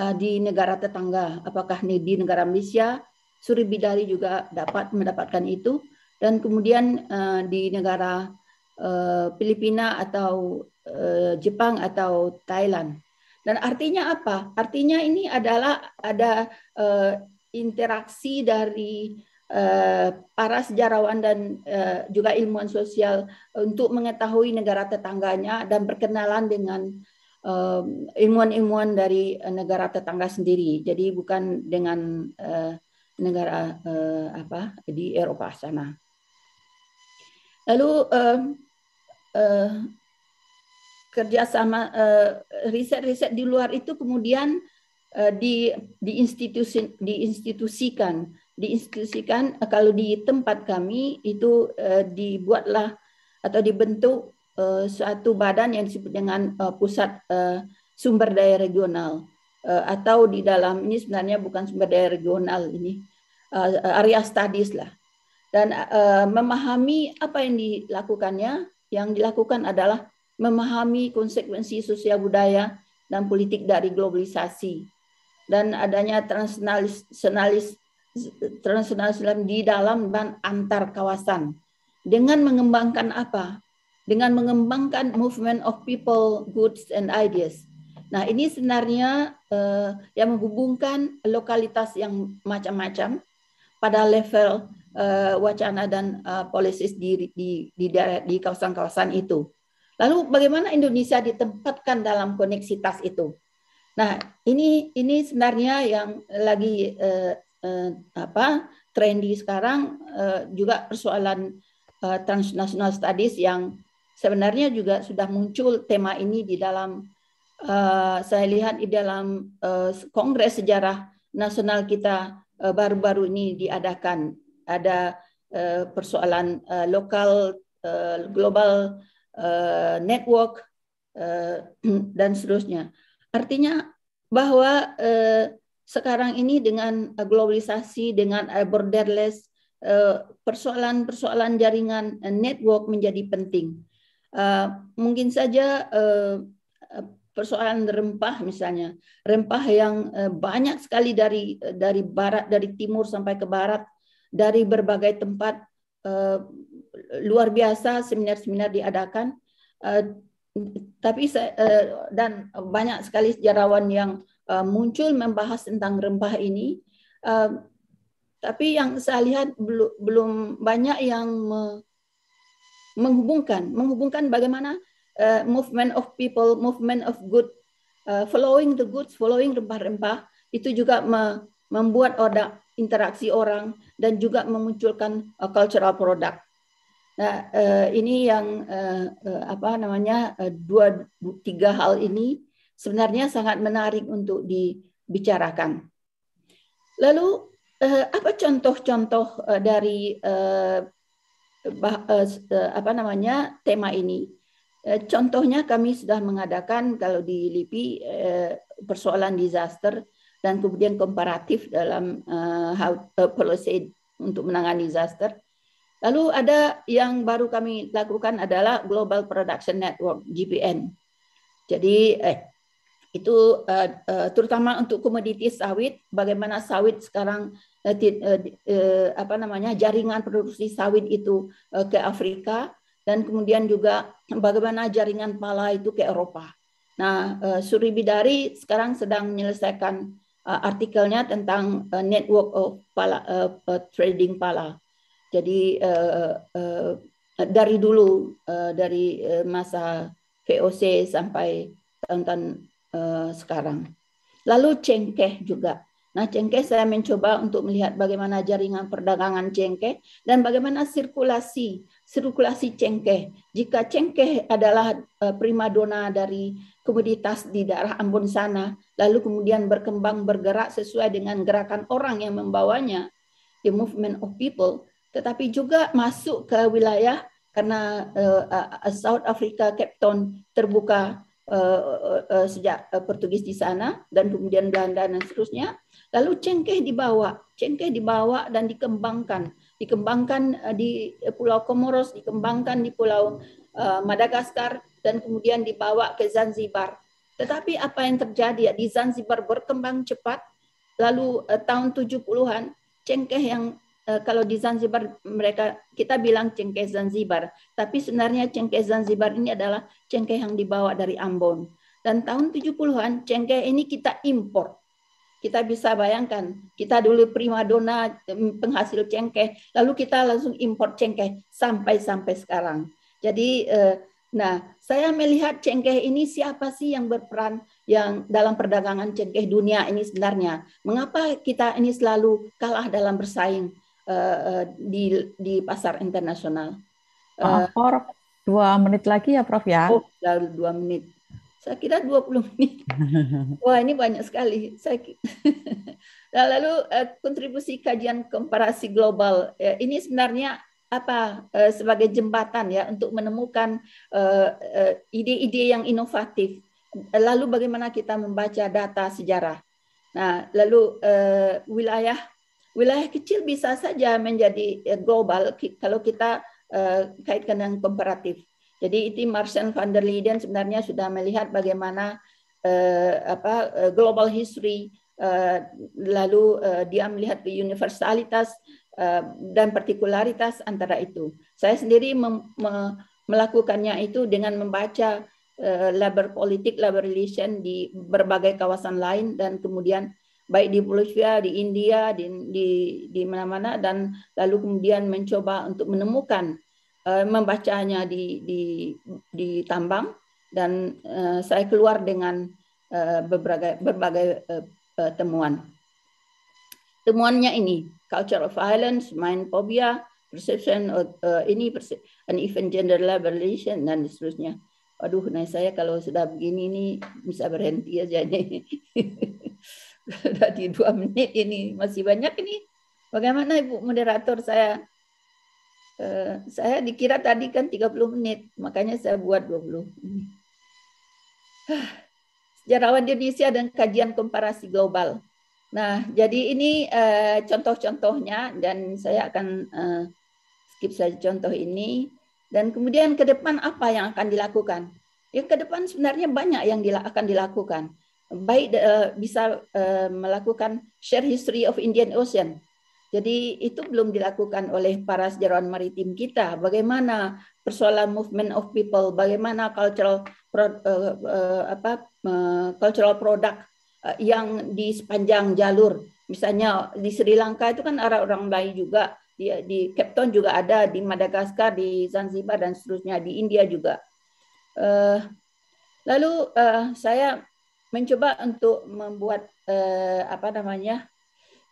uh, di negara tetangga. Apakah di negara Malaysia, Suri Bidari juga dapat mendapatkan itu. Dan kemudian uh, di negara uh, Filipina atau uh, Jepang atau Thailand. Dan artinya apa? Artinya ini adalah ada uh, interaksi dari uh, para sejarawan dan uh, juga ilmuwan sosial untuk mengetahui negara tetangganya dan berkenalan dengan ilmuwan-ilmuwan dari negara tetangga sendiri. Jadi bukan dengan negara apa di Eropa sana. Lalu uh, uh, kerjasama eh, riset-riset di luar itu kemudian eh, di diinstitusi diinstitusikan diinstitusikan eh, kalau di tempat kami itu dibuatlah atau dibentuk suatu badan yang disebut dengan pusat sumber daya regional atau di dalam ini sebenarnya bukan sumber daya regional ini area studies lah dan memahami apa yang dilakukannya yang dilakukan adalah memahami konsekuensi sosial budaya dan politik dari globalisasi dan adanya transnasionalis transnasionalisme di dalam dan antar kawasan dengan mengembangkan apa dengan mengembangkan movement of people goods and ideas Nah, ini sebenarnya uh, yang menghubungkan lokalitas yang macam-macam pada level uh, wacana dan uh, di di di daerah di kawasan-kawasan itu. Lalu bagaimana Indonesia ditempatkan dalam koneksitas itu? Nah, ini ini sebenarnya yang lagi eh, eh, apa trendy sekarang eh, juga persoalan eh, transnational studies yang sebenarnya juga sudah muncul tema ini di dalam eh, saya lihat di dalam eh, kongres sejarah nasional kita eh, baru-baru eh, ini diadakan ada eh, persoalan eh, lokal eh, global uh, network uh, dan seterusnya. Artinya bahwa uh, sekarang ini dengan globalisasi, dengan borderless, persoalan-persoalan jaringan network menjadi penting. Mungkin saja persoalan rempah misalnya, rempah yang banyak sekali dari dari barat, dari timur sampai ke barat, dari berbagai tempat luar biasa seminar-seminar diadakan eh, tapi eh, dan banyak sekali sejarawan yang eh, muncul membahas tentang rempah ini tapi yang saya lihat belum banyak yang menghubungkan menghubungkan bagaimana movement of people movement of good following the goods following rempah-rempah itu juga membuat ada interaksi orang dan juga memunculkan cultural product Nah, eh, ini yang eh, eh, apa namanya dua tiga hal ini sebenarnya sangat menarik untuk dibicarakan. Lalu apa contoh-contoh dari apa namanya tema ini? Contohnya kami sudah mengadakan kalau di LIPI persoalan disaster dan kemudian komparatif dalam how policy untuk menangani disaster Lalu ada yang baru kami lakukan adalah Global Production Network (GPN). Jadi eh, itu eh, eh, terutama untuk komoditi sawit, bagaimana sawit sekarang eh, eh, eh, apa namanya jaringan produksi sawit itu eh, ke Afrika dan kemudian juga bagaimana jaringan pala itu ke Eropa. Nah, eh, Suribidari Suri Bidari sekarang sedang menyelesaikan eh, artikelnya tentang eh, network of pala, eh, trading pala. Jadi eh, eh, dari dulu eh, dari eh, masa VOC sampai tahun-tahun eh, sekarang. Lalu cengkeh juga. Nah, cengkeh saya mencoba untuk melihat bagaimana jaringan perdagangan cengkeh dan bagaimana sirkulasi sirkulasi cengkeh. Jika cengkeh adalah eh, primadona dari komoditas di daerah Ambon sana, lalu kemudian berkembang bergerak sesuai dengan gerakan orang yang membawanya, the movement of people, tetapi juga masuk ke wilayah karena uh, eh, South Africa Cape Town terbuka uh, uh, sejak uh, Portugis di sana dan kemudian Belanda dan seterusnya. Lalu cengkeh dibawa, cengkeh dibawa dan dikembangkan, dikembangkan uh, di Pulau Komoros, dikembangkan di Pulau uh, Madagaskar dan kemudian dibawa ke Zanzibar. Tetapi apa yang terjadi di Zanzibar berkembang cepat. Lalu uh, tahun 70-an cengkeh yang Eh, kalau di Zanzibar mereka kita bilang cengkeh Zanzibar, tapi sebenarnya cengkeh Zanzibar ini adalah cengkeh yang dibawa dari Ambon. Dan tahun 70-an cengkeh ini kita impor. Kita bisa bayangkan, kita dulu primadona penghasil cengkeh, lalu kita langsung impor cengkeh sampai sampai sekarang. Jadi eh, nah, saya melihat cengkeh ini siapa sih yang berperan yang dalam perdagangan cengkeh dunia ini sebenarnya? Mengapa kita ini selalu kalah dalam bersaing? uh, di di pasar internasional. Maaf, eh, Prof. Dua menit lagi ya, Prof ya. Oh, dua menit. Saya kira 20 menit. Wah, ini banyak sekali. Saya nah, lalu kontribusi kajian komparasi global. Ya, ini sebenarnya apa sebagai jembatan ya untuk menemukan ide-ide yang inovatif. Lalu bagaimana kita membaca data sejarah. Nah, lalu wilayah wilayah kecil bisa saja menjadi ya, global kalau kita eh, kaitkan dengan komparatif. Jadi itu Marcel van der Linden sebenarnya sudah melihat bagaimana eh, apa eh, global history lalu dia melihat ke universalitas dan partikularitas antara itu. Saya sendiri melakukannya itu dengan membaca labor politik, labor relation di berbagai kawasan lain dan kemudian baik di Bolivia, di India, di di di mana-mana dan lalu kemudian mencoba untuk menemukan uh, membacanya di di di tambang dan uh, saya keluar dengan uh, berbagai berbagai uh, uh, temuan. Temuannya ini culture of violence, mind phobia, perception of, uh, ini an even gender liberation dan seterusnya. Waduh, nah saya kalau sudah begini ini bisa berhenti aja nih. Tadi dua menit ini masih banyak ini. Bagaimana Ibu moderator saya? uh, saya dikira tadi kan 30 menit, makanya saya buat 20. Sejarawan Indonesia dan kajian komparasi global. Nah, jadi ini uh, contoh-contohnya dan saya akan uh, skip saja contoh ini. Dan kemudian ke depan apa yang akan dilakukan? Ya ke depan sebenarnya banyak yang akan dilakukan baik uh, bisa uh, melakukan share history of Indian Ocean. Jadi itu belum dilakukan oleh para sejarawan maritim kita. Bagaimana persoalan movement of people, bagaimana cultural pro, uh, uh, apa uh, cultural product uh, yang di sepanjang jalur. Misalnya di Sri Lanka itu kan ada orang Melayu juga, di, di Cape Town juga ada, di Madagaskar, di Zanzibar dan seterusnya, di India juga. Uh, lalu uh, saya mencoba untuk membuat eh, apa namanya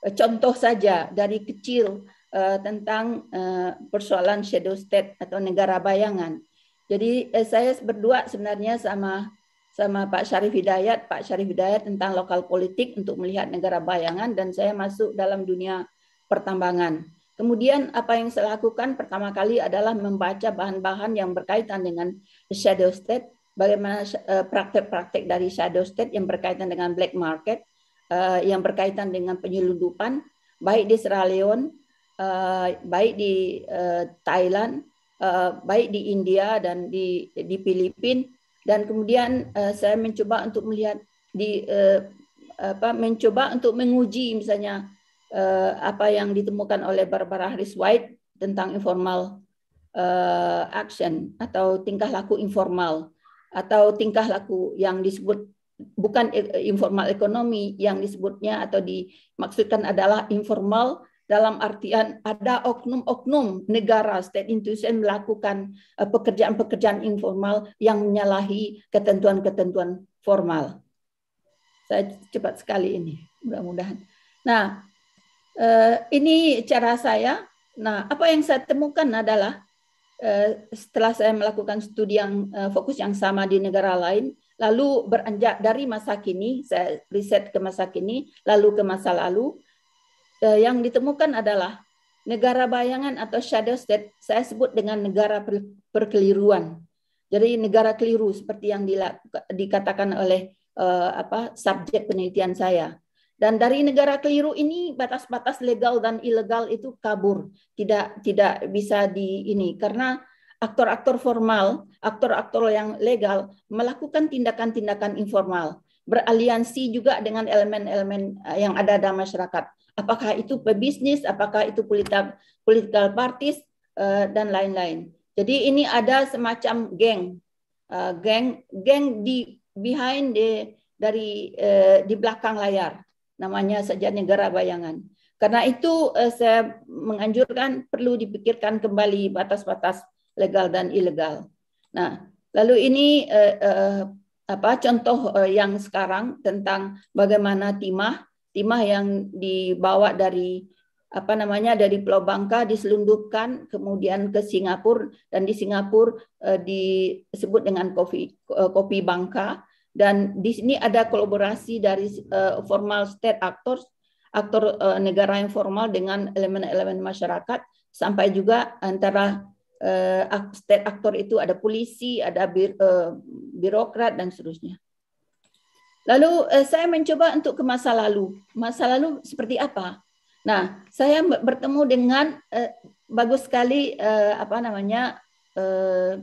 eh, contoh saja dari kecil eh, tentang eh, persoalan shadow state atau negara bayangan. Jadi eh, saya berdua sebenarnya sama sama Pak Syarif Hidayat, Pak Syarif Hidayat tentang lokal politik untuk melihat negara bayangan dan saya masuk dalam dunia pertambangan. Kemudian apa yang saya lakukan pertama kali adalah membaca bahan-bahan yang berkaitan dengan shadow state bagaimana eh, praktek-praktek dari shadow state yang berkaitan dengan black market, eh, yang berkaitan dengan penyelundupan, baik di Sierra Leone, eh, baik di Thailand, baik di India dan di di Filipina. Dan kemudian saya mencoba untuk melihat di apa mencoba untuk menguji misalnya apa yang ditemukan oleh Barbara Harris White tentang informal action atau tingkah laku informal atau tingkah laku yang disebut bukan e-, e-, informal ekonomi yang disebutnya atau dimaksudkan adalah informal dalam artian ada oknum-oknum negara state institution melakukan e, pekerjaan-pekerjaan informal yang menyalahi ketentuan-ketentuan formal. Saya cepat sekali ini, mudah-mudahan. Nah, ini cara saya. Nah, apa yang saya temukan adalah Eh, setelah saya melakukan studi yang eh, fokus yang sama di negara lain, lalu beranjak dari masa kini, saya riset ke masa kini, lalu ke masa lalu, eh, yang ditemukan adalah negara bayangan atau shadow state saya sebut dengan negara perkeliruan. Jadi negara keliru seperti yang dikatakan oleh apa subjek penelitian saya. Dan dari negara keliru ini batas-batas legal dan ilegal itu kabur, tidak tidak bisa di ini karena aktor-aktor formal, aktor-aktor yang legal melakukan tindakan-tindakan informal, beraliansi juga dengan elemen-elemen eh, yang ada dalam masyarakat. Apakah itu pebisnis, apakah itu politik, political parties eh, dan lain-lain. Jadi ini ada semacam geng, eh, geng, geng di behind the dari di belakang layar namanya saja negara bayangan. Karena itu eh, saya menganjurkan perlu dipikirkan kembali batas-batas legal dan ilegal. Nah, lalu ini eh, eh apa contoh eh, yang sekarang tentang bagaimana timah timah yang dibawa dari apa namanya dari Pulau Bangka diselundupkan kemudian ke Singapura dan di Singapura eh, disebut dengan kopi kopi Bangka dan di sini ada kolaborasi dari uh, formal state actors, aktor uh, negara informal dengan elemen-elemen masyarakat, sampai juga antara uh, state aktor itu ada polisi, ada bir, uh, birokrat dan seterusnya. Lalu uh, saya mencoba untuk ke masa lalu. Masa lalu seperti apa? Nah, saya bertemu dengan uh, bagus sekali uh, apa namanya uh,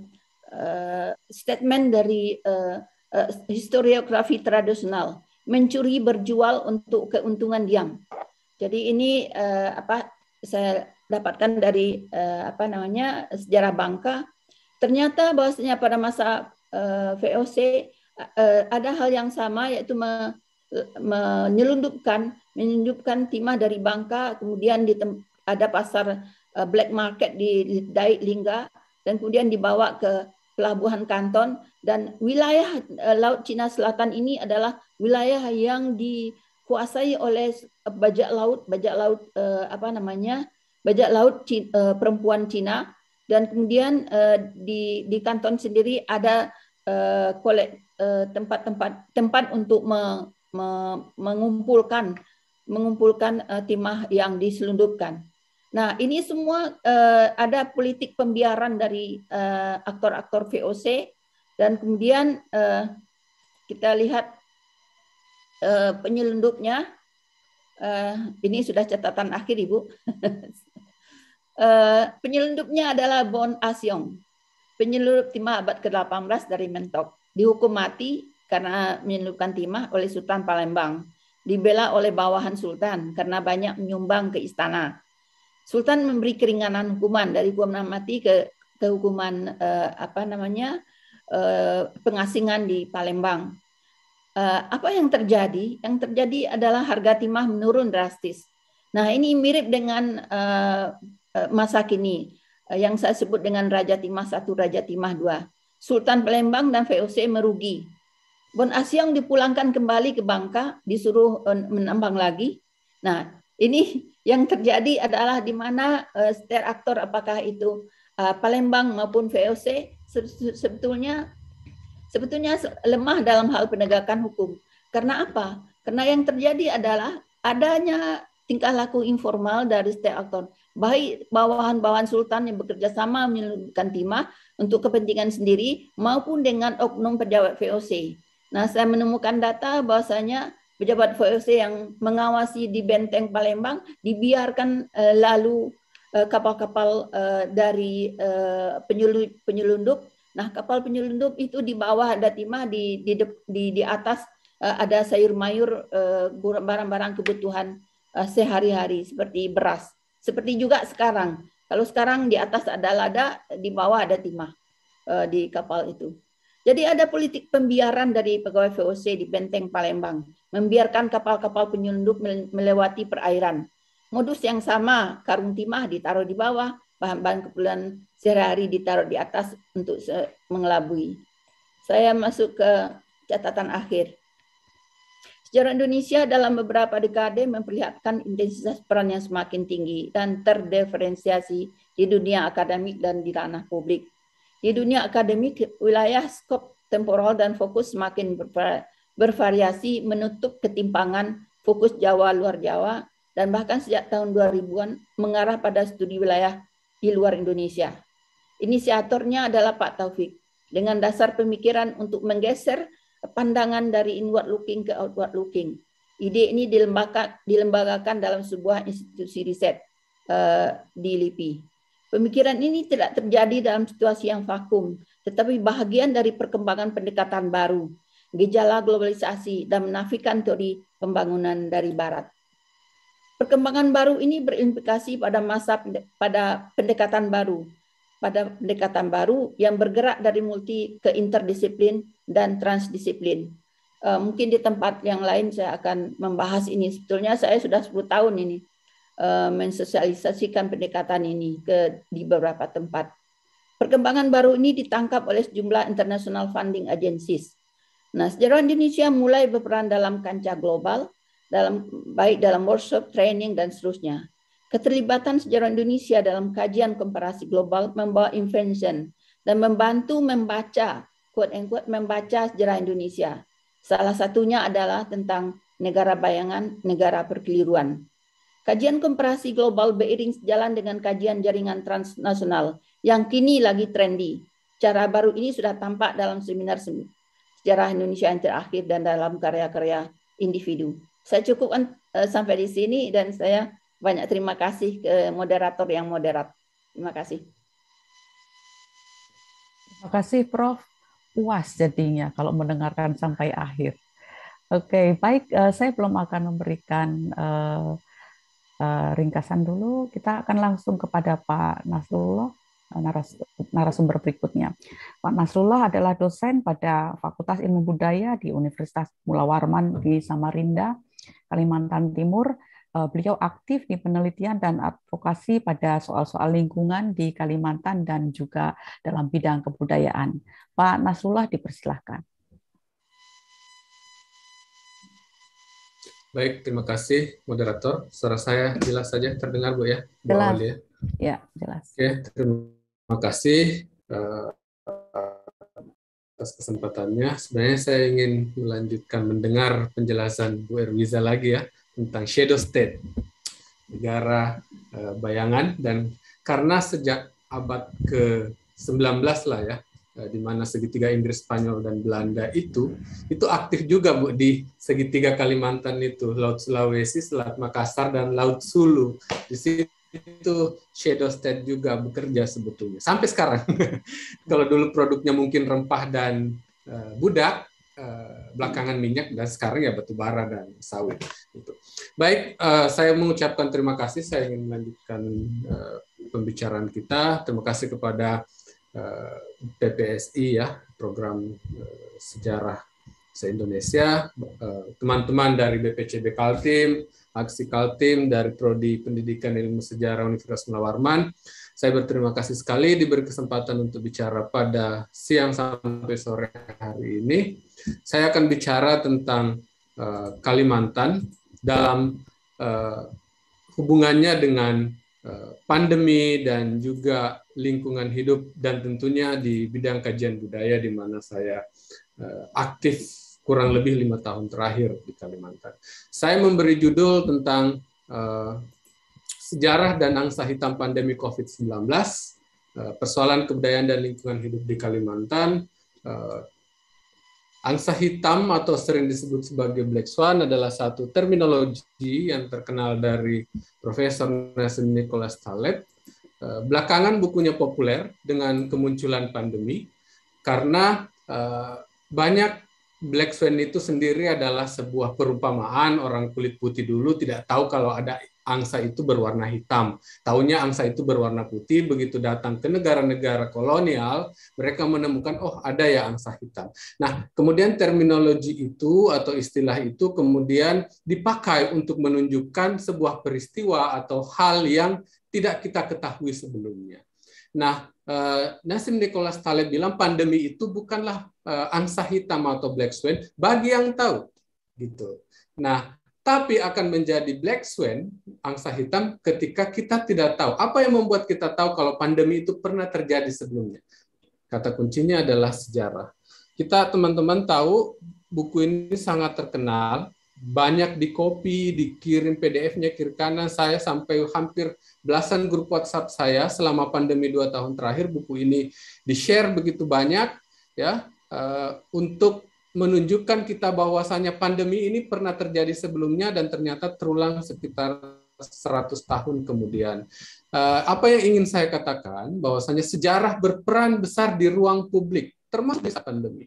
uh, statement dari uh, Eh, historiografi tradisional, mencuri berjual untuk keuntungan diam. Jadi ini uh, apa saya dapatkan dari uh, apa namanya sejarah Bangka, ternyata bahwasanya pada masa uh, VOC uh, ada hal yang sama yaitu me, menyelundupkan menyelundupkan timah dari Bangka kemudian di ada pasar uh, black market di, di Daik Lingga dan kemudian dibawa ke pelabuhan Kanton dan wilayah eh, Laut Cina Selatan ini adalah wilayah yang dikuasai oleh bajak laut bajak laut eh, apa namanya bajak laut eh, perempuan Cina dan kemudian eh, di di Kanton sendiri ada tempat-tempat tempat untuk mengumpulkan mengumpulkan timah yang diselundupkan. Nah, ini semua uh, ada politik pembiaran dari eh, aktor-aktor VOC dan kemudian uh, kita lihat uh, penyelundupnya. Uh, ini sudah catatan akhir, Ibu. uh, penyelundupnya adalah Bon Asyong, ah penyelundup timah abad ke-18 dari Mentok. Dihukum mati karena menyelundupkan timah oleh Sultan Palembang. Dibela oleh bawahan Sultan karena banyak menyumbang ke istana Sultan memberi keringanan hukuman dari hukuman mati ke, ke hukuman eh, apa namanya eh, pengasingan di Palembang. Eh, apa yang terjadi? Yang terjadi adalah harga timah menurun drastis. Nah ini mirip dengan eh, eh masa kini eh, yang saya sebut dengan Raja Timah satu, Raja Timah dua. Sultan Palembang dan VOC merugi. Bon Asiang dipulangkan kembali ke Bangka, disuruh eh, menambang lagi. Nah, ini yang terjadi adalah di mana uh, setiap aktor apakah itu eh, Palembang maupun VOC sebetulnya sebetulnya lemah dalam hal penegakan hukum. Karena apa? Karena yang terjadi adalah adanya tingkah laku informal dari setiap aktor, baik bawahan-bawahan sultan yang bekerja sama menyelundupkan timah untuk kepentingan sendiri maupun dengan oknum pejabat VOC. Nah, saya menemukan data bahwasanya pejabat VOC yang mengawasi di benteng Palembang dibiarkan uh, lalu eh, kapal-kapal uh, dari penyelundup, penyelundup. Nah, kapal penyelundup itu di bawah ada timah, di di di, di atas ada sayur mayur barang-barang kebutuhan sehari-hari seperti beras. Seperti juga sekarang. Kalau sekarang di atas ada lada, di bawah ada timah di kapal itu. Jadi ada politik pembiaran dari pegawai VOC di Benteng Palembang membiarkan kapal-kapal penyunduk melewati perairan. Modus yang sama, karung timah ditaruh di bawah, bahan-bahan keperluan sehari-hari ditaruh di atas untuk mengelabui. Saya masuk ke catatan akhir. Sejarah Indonesia dalam beberapa dekade memperlihatkan intensitas peran yang semakin tinggi dan terdiferensiasi di dunia akademik dan di ranah publik. Di dunia akademik, wilayah skop temporal dan fokus semakin bervariasi menutup ketimpangan fokus Jawa luar Jawa dan bahkan sejak tahun 2000-an mengarah pada studi wilayah di luar Indonesia. Inisiatornya adalah Pak Taufik dengan dasar pemikiran untuk menggeser pandangan dari inward looking ke outward looking. Ide ini dilembaga, dilembagakan dalam sebuah institusi riset uh, di LIPI. Pemikiran ini tidak terjadi dalam situasi yang vakum, tetapi bahagian dari perkembangan pendekatan baru gejala globalisasi dan menafikan teori pembangunan dari Barat. Perkembangan baru ini berimplikasi pada masa pada pendekatan baru, pada pendekatan baru yang bergerak dari multi ke interdisiplin dan transdisiplin. Eh, mungkin di tempat yang lain saya akan membahas ini. Sebetulnya saya sudah 10 tahun ini eh, mensosialisasikan pendekatan ini ke di beberapa tempat. Perkembangan baru ini ditangkap oleh sejumlah international funding agencies Nah, sejarah Indonesia mulai berperan dalam kancah global, dalam baik dalam workshop, training, dan seterusnya. Keterlibatan sejarah Indonesia dalam kajian komparasi global membawa invention dan membantu membaca, quote unquote membaca sejarah Indonesia. Salah satunya adalah tentang negara bayangan, negara perkeliruan. Kajian komparasi global beriring sejalan dengan kajian jaringan transnasional yang kini lagi trendy. Cara baru ini sudah tampak dalam seminar sejarah Indonesia yang terakhir dan dalam karya-karya individu. Saya cukup eh, sampai di sini dan saya banyak terima kasih ke moderator yang moderat. Terima kasih. Terima kasih Prof. Puas jadinya kalau mendengarkan sampai akhir. Oke, okay, baik. Eh, saya belum akan memberikan eh, ringkasan dulu. Kita akan langsung kepada Pak Nasrullah Eh, naras, narasumber berikutnya. Pak Nasrullah adalah dosen pada Fakultas Ilmu Budaya di Universitas Mula Warman di Samarinda, Kalimantan Timur. Eh, beliau aktif di penelitian dan advokasi pada soal-soal lingkungan di Kalimantan dan juga dalam bidang kebudayaan. Pak Nasrullah dipersilahkan. Baik, terima kasih moderator. Suara saya jelas saja terdengar Bu ya? boleh jelas. ya? ya, jelas. Oke, terima Terima kasih eh, atas kesempatannya. Sebenarnya saya ingin melanjutkan mendengar penjelasan Bu Erwiza lagi ya tentang shadow state, negara eh, bayangan dan karena sejak abad ke-19 lah ya eh, di mana segitiga Inggris, Spanyol, dan Belanda itu, itu aktif juga bu di segitiga Kalimantan itu, Laut Sulawesi, Selat Makassar, dan Laut Sulu. Di situ itu shadow state juga bekerja sebetulnya sampai sekarang kalau dulu produknya mungkin rempah dan uh, budak uh, belakangan minyak dan sekarang ya batu bara dan sawit itu baik uh, saya mengucapkan terima kasih saya ingin melanjutkan uh, pembicaraan kita terima kasih kepada uh, PPSI ya program uh, sejarah se-Indonesia, eh, teman-teman dari BPCB Kaltim, Aksi Kaltim dari Prodi Pendidikan Ilmu Sejarah Universitas Melawarman. Saya berterima kasih sekali diberi kesempatan untuk bicara pada siang sampai sore hari ini. Saya akan bicara tentang eh, Kalimantan dalam eh, hubungannya dengan pandemi dan juga lingkungan hidup dan tentunya di bidang kajian budaya di mana saya aktif kurang lebih lima tahun terakhir di Kalimantan. Saya memberi judul tentang uh, sejarah dan angsa hitam pandemi COVID-19, uh, eh, persoalan kebudayaan dan lingkungan hidup di Kalimantan. Uh, angsa hitam atau sering disebut sebagai black swan adalah satu terminologi yang terkenal dari Profesor Nelson Nicholas Taleb. Uh, belakangan bukunya populer dengan kemunculan pandemi karena uh, banyak Black Swan itu sendiri adalah sebuah perumpamaan orang kulit putih dulu tidak tahu kalau ada angsa itu berwarna hitam. Tahunya angsa itu berwarna putih, begitu datang ke negara-negara kolonial, mereka menemukan oh ada ya angsa hitam. Nah, kemudian terminologi itu atau istilah itu kemudian dipakai untuk menunjukkan sebuah peristiwa atau hal yang tidak kita ketahui sebelumnya. Nah, Eh, Nasim Nicholas Taleb bilang pandemi itu bukanlah eh, angsa hitam atau black swan bagi yang tahu gitu. Nah, tapi akan menjadi black swan angsa hitam ketika kita tidak tahu apa yang membuat kita tahu kalau pandemi itu pernah terjadi sebelumnya. Kata kuncinya adalah sejarah. Kita teman-teman tahu buku ini sangat terkenal banyak di copy, dikirim PDF-nya kiri kanan saya sampai hampir belasan grup WhatsApp saya selama pandemi dua tahun terakhir buku ini di share begitu banyak ya uh, untuk menunjukkan kita bahwasannya pandemi ini pernah terjadi sebelumnya dan ternyata terulang sekitar 100 tahun kemudian. Uh, apa yang ingin saya katakan bahwasanya sejarah berperan besar di ruang publik termasuk di pandemi.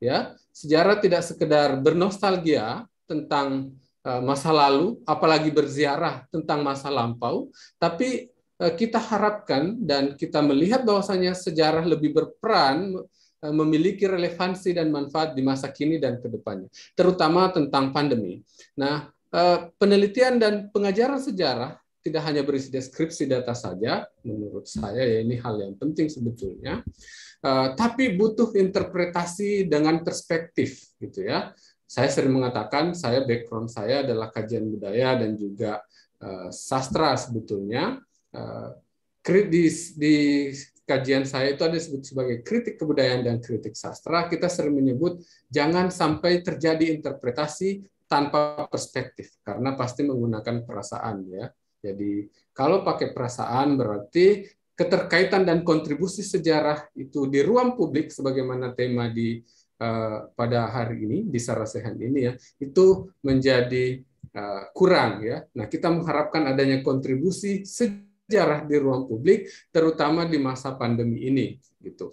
Ya, sejarah tidak sekedar bernostalgia, tentang eh, masa lalu, apalagi berziarah tentang masa lampau, tapi eh, kita harapkan dan kita melihat bahwasanya sejarah lebih berperan eh, memiliki relevansi dan manfaat di masa kini dan ke depannya, terutama tentang pandemi. Nah, penelitian dan pengajaran sejarah tidak hanya berisi deskripsi data saja, menurut saya ya ini hal yang penting sebetulnya, tapi butuh interpretasi dengan perspektif gitu ya saya sering mengatakan saya background saya adalah kajian budaya dan juga uh, sastra sebetulnya. Uh, di, di kajian saya itu ada disebut sebagai kritik kebudayaan dan kritik sastra. Kita sering menyebut jangan sampai terjadi interpretasi tanpa perspektif karena pasti menggunakan perasaan ya. Jadi kalau pakai perasaan berarti keterkaitan dan kontribusi sejarah itu di ruang publik sebagaimana tema di Eh, pada hari ini di Sarasehan ini ya itu menjadi eh, kurang ya. Nah kita mengharapkan adanya kontribusi sejarah di ruang publik terutama di masa pandemi ini gitu.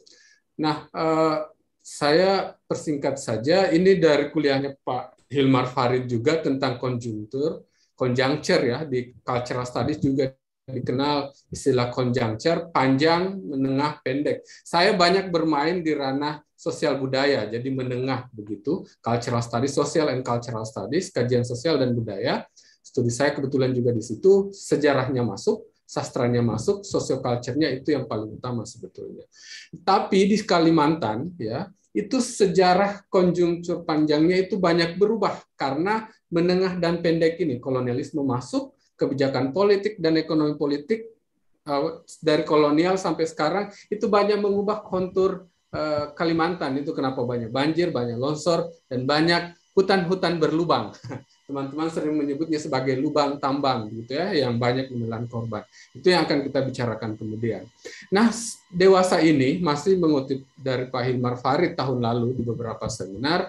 Nah eh, saya persingkat saja ini dari kuliahnya Pak Hilmar Farid juga tentang konjuntur konjungture ya di cultural studies juga dikenal istilah konjungcer panjang, menengah, pendek. Saya banyak bermain di ranah sosial budaya, jadi menengah begitu, cultural studies, social and cultural studies, kajian sosial dan budaya. Studi saya kebetulan juga di situ, sejarahnya masuk, sastranya masuk, sosioculture-nya itu yang paling utama sebetulnya. Tapi di Kalimantan ya, itu sejarah konjungtur panjangnya itu banyak berubah karena menengah dan pendek ini kolonialisme masuk kebijakan politik dan ekonomi politik uh, dari kolonial sampai sekarang itu banyak mengubah kontur uh, Kalimantan itu kenapa banyak banjir, banyak longsor dan banyak hutan-hutan berlubang. Teman-teman sering menyebutnya sebagai lubang tambang gitu ya yang banyak menelan korban. Itu yang akan kita bicarakan kemudian. Nah, dewasa ini masih mengutip dari Pak Hilmar Farid tahun lalu di beberapa seminar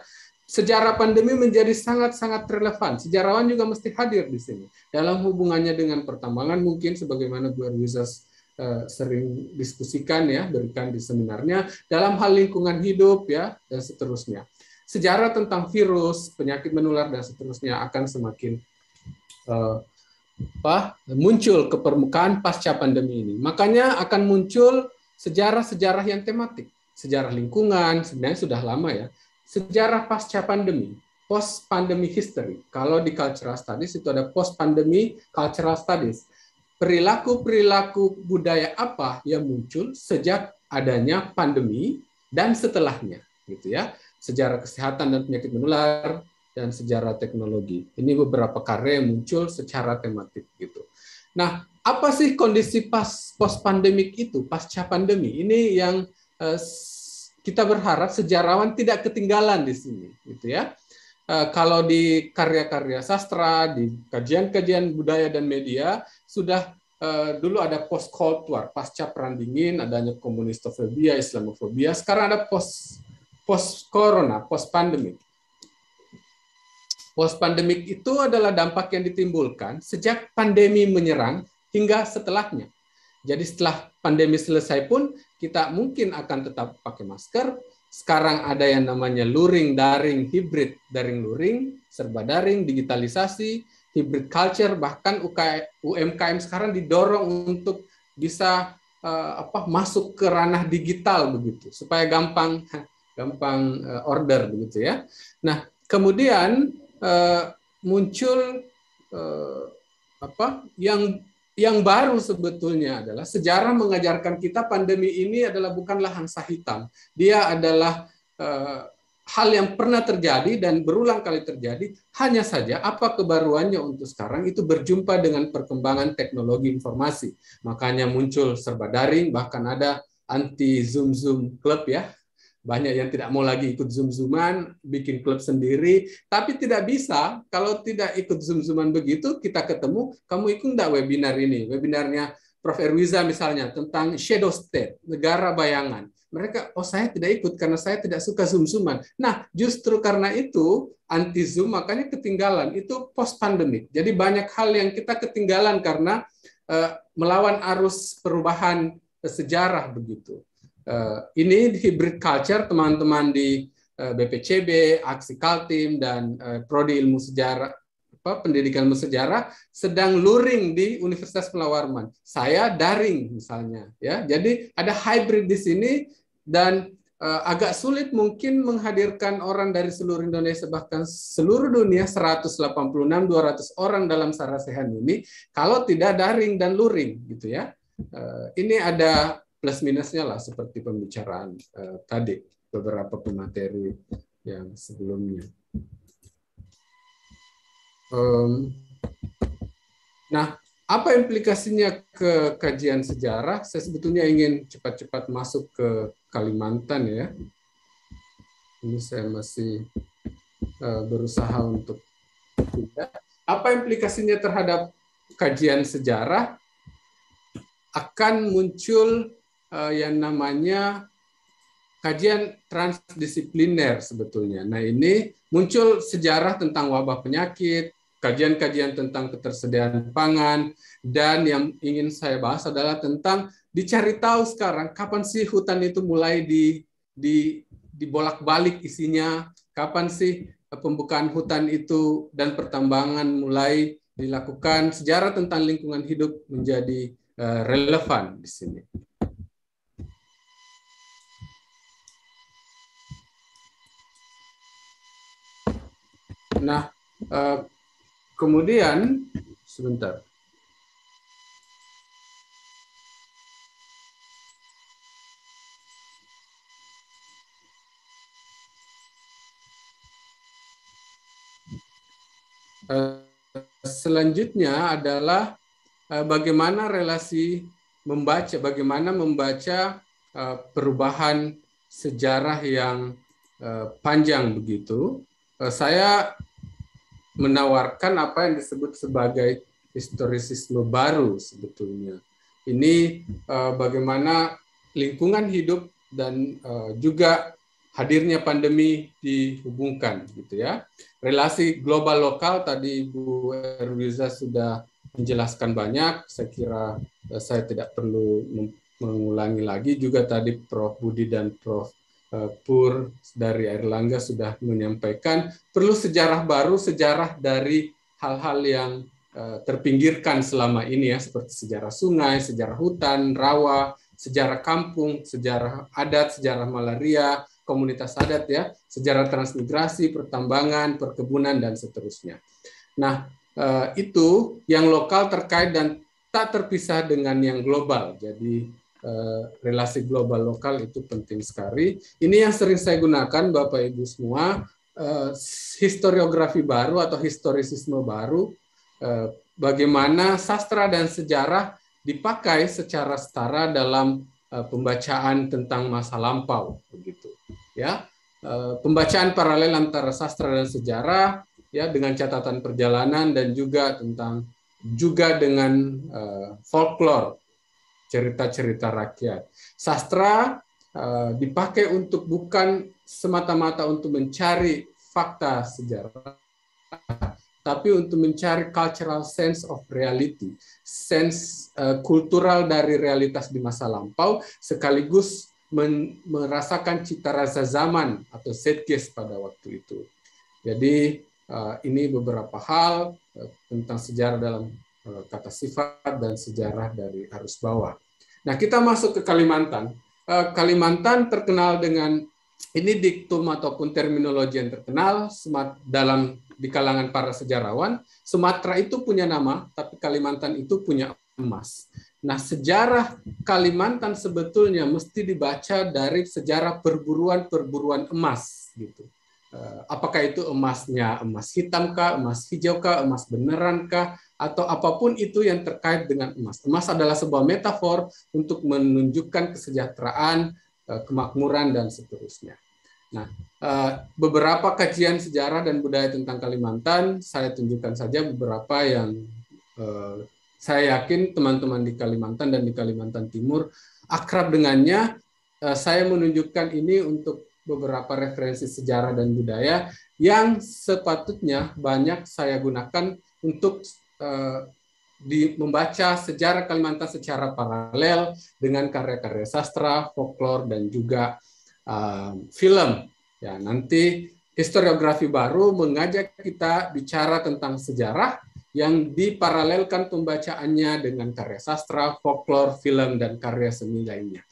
sejarah pandemi menjadi sangat-sangat relevan. Sejarawan juga mesti hadir di sini dalam hubungannya dengan pertambangan mungkin sebagaimana Bu Erwisas eh, sering diskusikan ya, berikan di seminarnya dalam hal lingkungan hidup ya dan seterusnya. Sejarah tentang virus, penyakit menular dan seterusnya akan semakin uh, apa, muncul ke permukaan pasca pandemi ini. Makanya akan muncul sejarah-sejarah yang tematik, sejarah lingkungan sebenarnya sudah lama ya, sejarah pasca pandemi, post pandemi history. Kalau di cultural studies itu ada post pandemi cultural studies. Perilaku-perilaku budaya apa yang muncul sejak adanya pandemi dan setelahnya, gitu ya. Sejarah kesehatan dan penyakit menular dan sejarah teknologi. Ini beberapa karya yang muncul secara tematik gitu. Nah, apa sih kondisi pas post pandemik itu, pasca pandemi? Ini yang eh, kita berharap sejarawan tidak ketinggalan di sini, gitu ya. Uh, kalau di karya-karya sastra, di kajian-kajian budaya dan media sudah uh, dulu ada post Cold War, pasca perang dingin, adanya komunistofobia, islamofobia. Sekarang ada post post corona, post pandemic. Post pandemic itu adalah dampak yang ditimbulkan sejak pandemi menyerang hingga setelahnya. Jadi setelah pandemi selesai pun kita mungkin akan tetap pakai masker. Sekarang ada yang namanya luring, daring, hibrid, daring luring, serba daring, digitalisasi, hybrid culture, bahkan UMKM sekarang didorong untuk bisa uh, apa masuk ke ranah digital begitu supaya gampang gampang uh, order begitu ya. Nah, kemudian uh, muncul uh, apa yang yang baru sebetulnya adalah sejarah mengajarkan kita pandemi ini adalah bukanlah angsa hitam. Dia adalah eh, hal yang pernah terjadi dan berulang kali terjadi, hanya saja apa kebaruannya untuk sekarang itu berjumpa dengan perkembangan teknologi informasi. Makanya muncul serba daring, bahkan ada anti Zoom Zoom Club ya, banyak yang tidak mau lagi ikut zoom-zooman, bikin klub sendiri, tapi tidak bisa kalau tidak ikut zoom-zooman begitu kita ketemu, kamu ikut enggak webinar ini? Webinarnya Prof. Erwiza misalnya tentang shadow state, negara bayangan. Mereka, oh saya tidak ikut karena saya tidak suka zoom-zooman. Nah, justru karena itu anti-zoom makanya ketinggalan. Itu post-pandemic. Jadi banyak hal yang kita ketinggalan karena uh, melawan arus perubahan sejarah begitu. Eh, ini hybrid culture teman-teman di BPCB, eh, Aksi Kaltim dan eh, Prodi Ilmu Sejarah apa, pendidikan ilmu sejarah sedang luring di Universitas Pelawarman. Saya daring misalnya, ya. Jadi ada hybrid di sini dan uh, agak sulit mungkin menghadirkan orang dari seluruh Indonesia bahkan seluruh dunia 186 200 orang dalam sarasehan ini kalau tidak daring dan luring gitu ya. Uh, ini ada plus minusnya lah seperti pembicaraan uh, tadi beberapa pemateri yang sebelumnya. Um, nah, apa implikasinya ke kajian sejarah? Saya sebetulnya ingin cepat-cepat masuk ke Kalimantan ya. Ini saya masih uh, berusaha untuk Apa implikasinya terhadap kajian sejarah? Akan muncul uh, yang namanya kajian transdisipliner sebetulnya. Nah ini muncul sejarah tentang wabah penyakit, kajian-kajian tentang ketersediaan pangan, dan yang ingin saya bahas adalah tentang dicari tahu sekarang kapan sih hutan itu mulai di di dibolak-balik isinya, kapan sih pembukaan hutan itu dan pertambangan mulai dilakukan, sejarah tentang lingkungan hidup menjadi eh, relevan di sini. Nah, eh, kemudian sebentar. Eh, selanjutnya adalah eh, bagaimana relasi membaca, bagaimana membaca perubahan sejarah yang panjang begitu. Eh, saya menawarkan apa yang disebut sebagai historisisme baru sebetulnya. Ini uh, bagaimana lingkungan hidup dan uh, juga hadirnya pandemi dihubungkan gitu ya. Relasi global lokal tadi Bu Erwiza sudah menjelaskan banyak, saya kira uh, saya tidak perlu mengulangi lagi juga tadi Prof Budi dan Prof Eh, pur dari Air Langga sudah menyampaikan perlu sejarah baru, sejarah dari hal-hal yang eh, terpinggirkan selama ini ya seperti sejarah sungai, sejarah hutan, rawa, sejarah kampung, sejarah adat, sejarah malaria, komunitas adat ya, sejarah transmigrasi, pertambangan, perkebunan dan seterusnya. Nah, eh, itu yang lokal terkait dan tak terpisah dengan yang global. Jadi Eh, relasi global lokal itu penting sekali. Ini yang sering saya gunakan Bapak Ibu semua eh, historiografi baru atau historisisme baru eh, bagaimana sastra dan sejarah dipakai secara setara dalam pembacaan tentang masa lampau begitu ya pembacaan paralel antara sastra dan sejarah ya dengan catatan perjalanan dan juga tentang juga dengan folklore cerita-cerita rakyat. Sastra eh, dipakai untuk bukan semata-mata untuk mencari fakta sejarah, tapi untuk mencari cultural sense of reality, sense eh, kultural dari realitas di masa lampau, sekaligus merasakan cita rasa zaman atau zeitgeist pada waktu itu. Jadi eh, ini beberapa hal tentang sejarah dalam Eh, kata sifat dan sejarah dari arus bawah. Nah, kita masuk ke Kalimantan. Eh, Kalimantan terkenal dengan ini diktum ataupun terminologi yang terkenal dalam di kalangan para sejarawan. Sumatera itu punya nama, tapi Kalimantan itu punya emas. Nah, sejarah Kalimantan sebetulnya mesti dibaca dari sejarah perburuan-perburuan emas gitu eh, apakah itu emasnya emas hitamkah, emas hijau emas benerankah, atau apapun itu yang terkait dengan emas. Emas adalah sebuah metafor untuk menunjukkan kesejahteraan, eh, kemakmuran, dan seterusnya. Nah, eh, beberapa kajian sejarah dan budaya tentang Kalimantan, saya tunjukkan saja beberapa yang eh, saya yakin teman-teman di Kalimantan dan di Kalimantan Timur akrab dengannya. Saya menunjukkan ini untuk beberapa referensi sejarah dan budaya yang sepatutnya banyak saya gunakan untuk Eh, di membaca sejarah Kalimantan secara paralel dengan karya-karya sastra, folklore dan juga uh, film. Ya, nanti historiografi baru mengajak kita bicara tentang sejarah yang diparalelkan pembacaannya dengan karya sastra, folklore, film dan karya seni lainnya.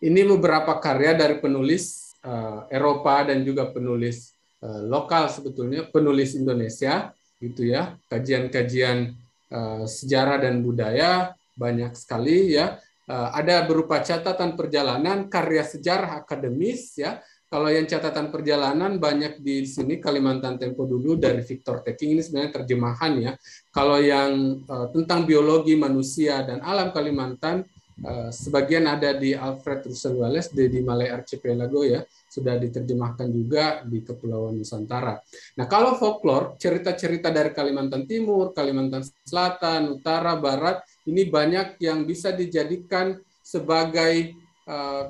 Ini beberapa karya dari penulis uh, Eropa dan juga penulis uh, lokal sebetulnya penulis Indonesia gitu ya kajian-kajian uh, sejarah dan budaya banyak sekali ya uh, ada berupa catatan perjalanan karya sejarah akademis ya kalau yang catatan perjalanan banyak di sini Kalimantan Tempo dulu dari Victor Teking ini sebenarnya terjemahan ya. Kalau yang uh, tentang biologi manusia dan alam Kalimantan uh, sebagian ada di Alfred Russel Wallace di, di Malay Archipelago ya sudah diterjemahkan juga di Kepulauan Nusantara. Nah, kalau folklore, cerita-cerita dari Kalimantan Timur, Kalimantan Selatan, Utara, Barat, ini banyak yang bisa dijadikan sebagai uh,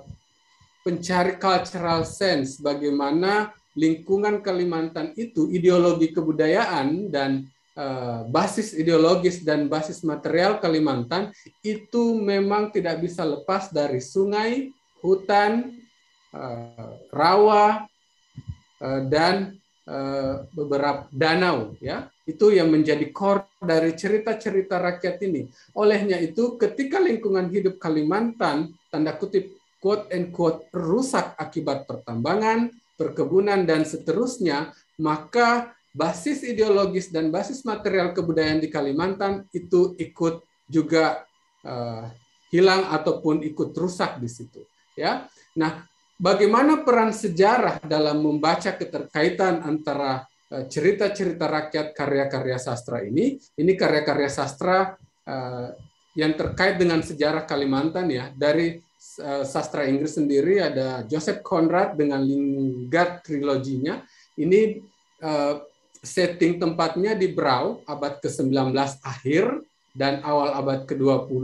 pencari cultural sense bagaimana lingkungan Kalimantan itu ideologi kebudayaan dan eh, basis ideologis dan basis material Kalimantan itu memang tidak bisa lepas dari sungai, hutan, Eh, rawa eh, dan eh, beberapa danau ya itu yang menjadi core dari cerita-cerita rakyat ini olehnya itu ketika lingkungan hidup Kalimantan tanda kutip quote and quote rusak akibat pertambangan perkebunan dan seterusnya maka basis ideologis dan basis material kebudayaan di Kalimantan itu ikut juga uh, hilang ataupun ikut rusak di situ ya nah bagaimana peran sejarah dalam membaca keterkaitan antara eh, cerita-cerita rakyat karya-karya sastra ini ini karya-karya sastra eh, yang terkait dengan sejarah Kalimantan ya dari eh, sastra Inggris sendiri ada Joseph Conrad dengan Lingard triloginya ini setting tempatnya di Brau abad ke-19 akhir dan awal abad ke-20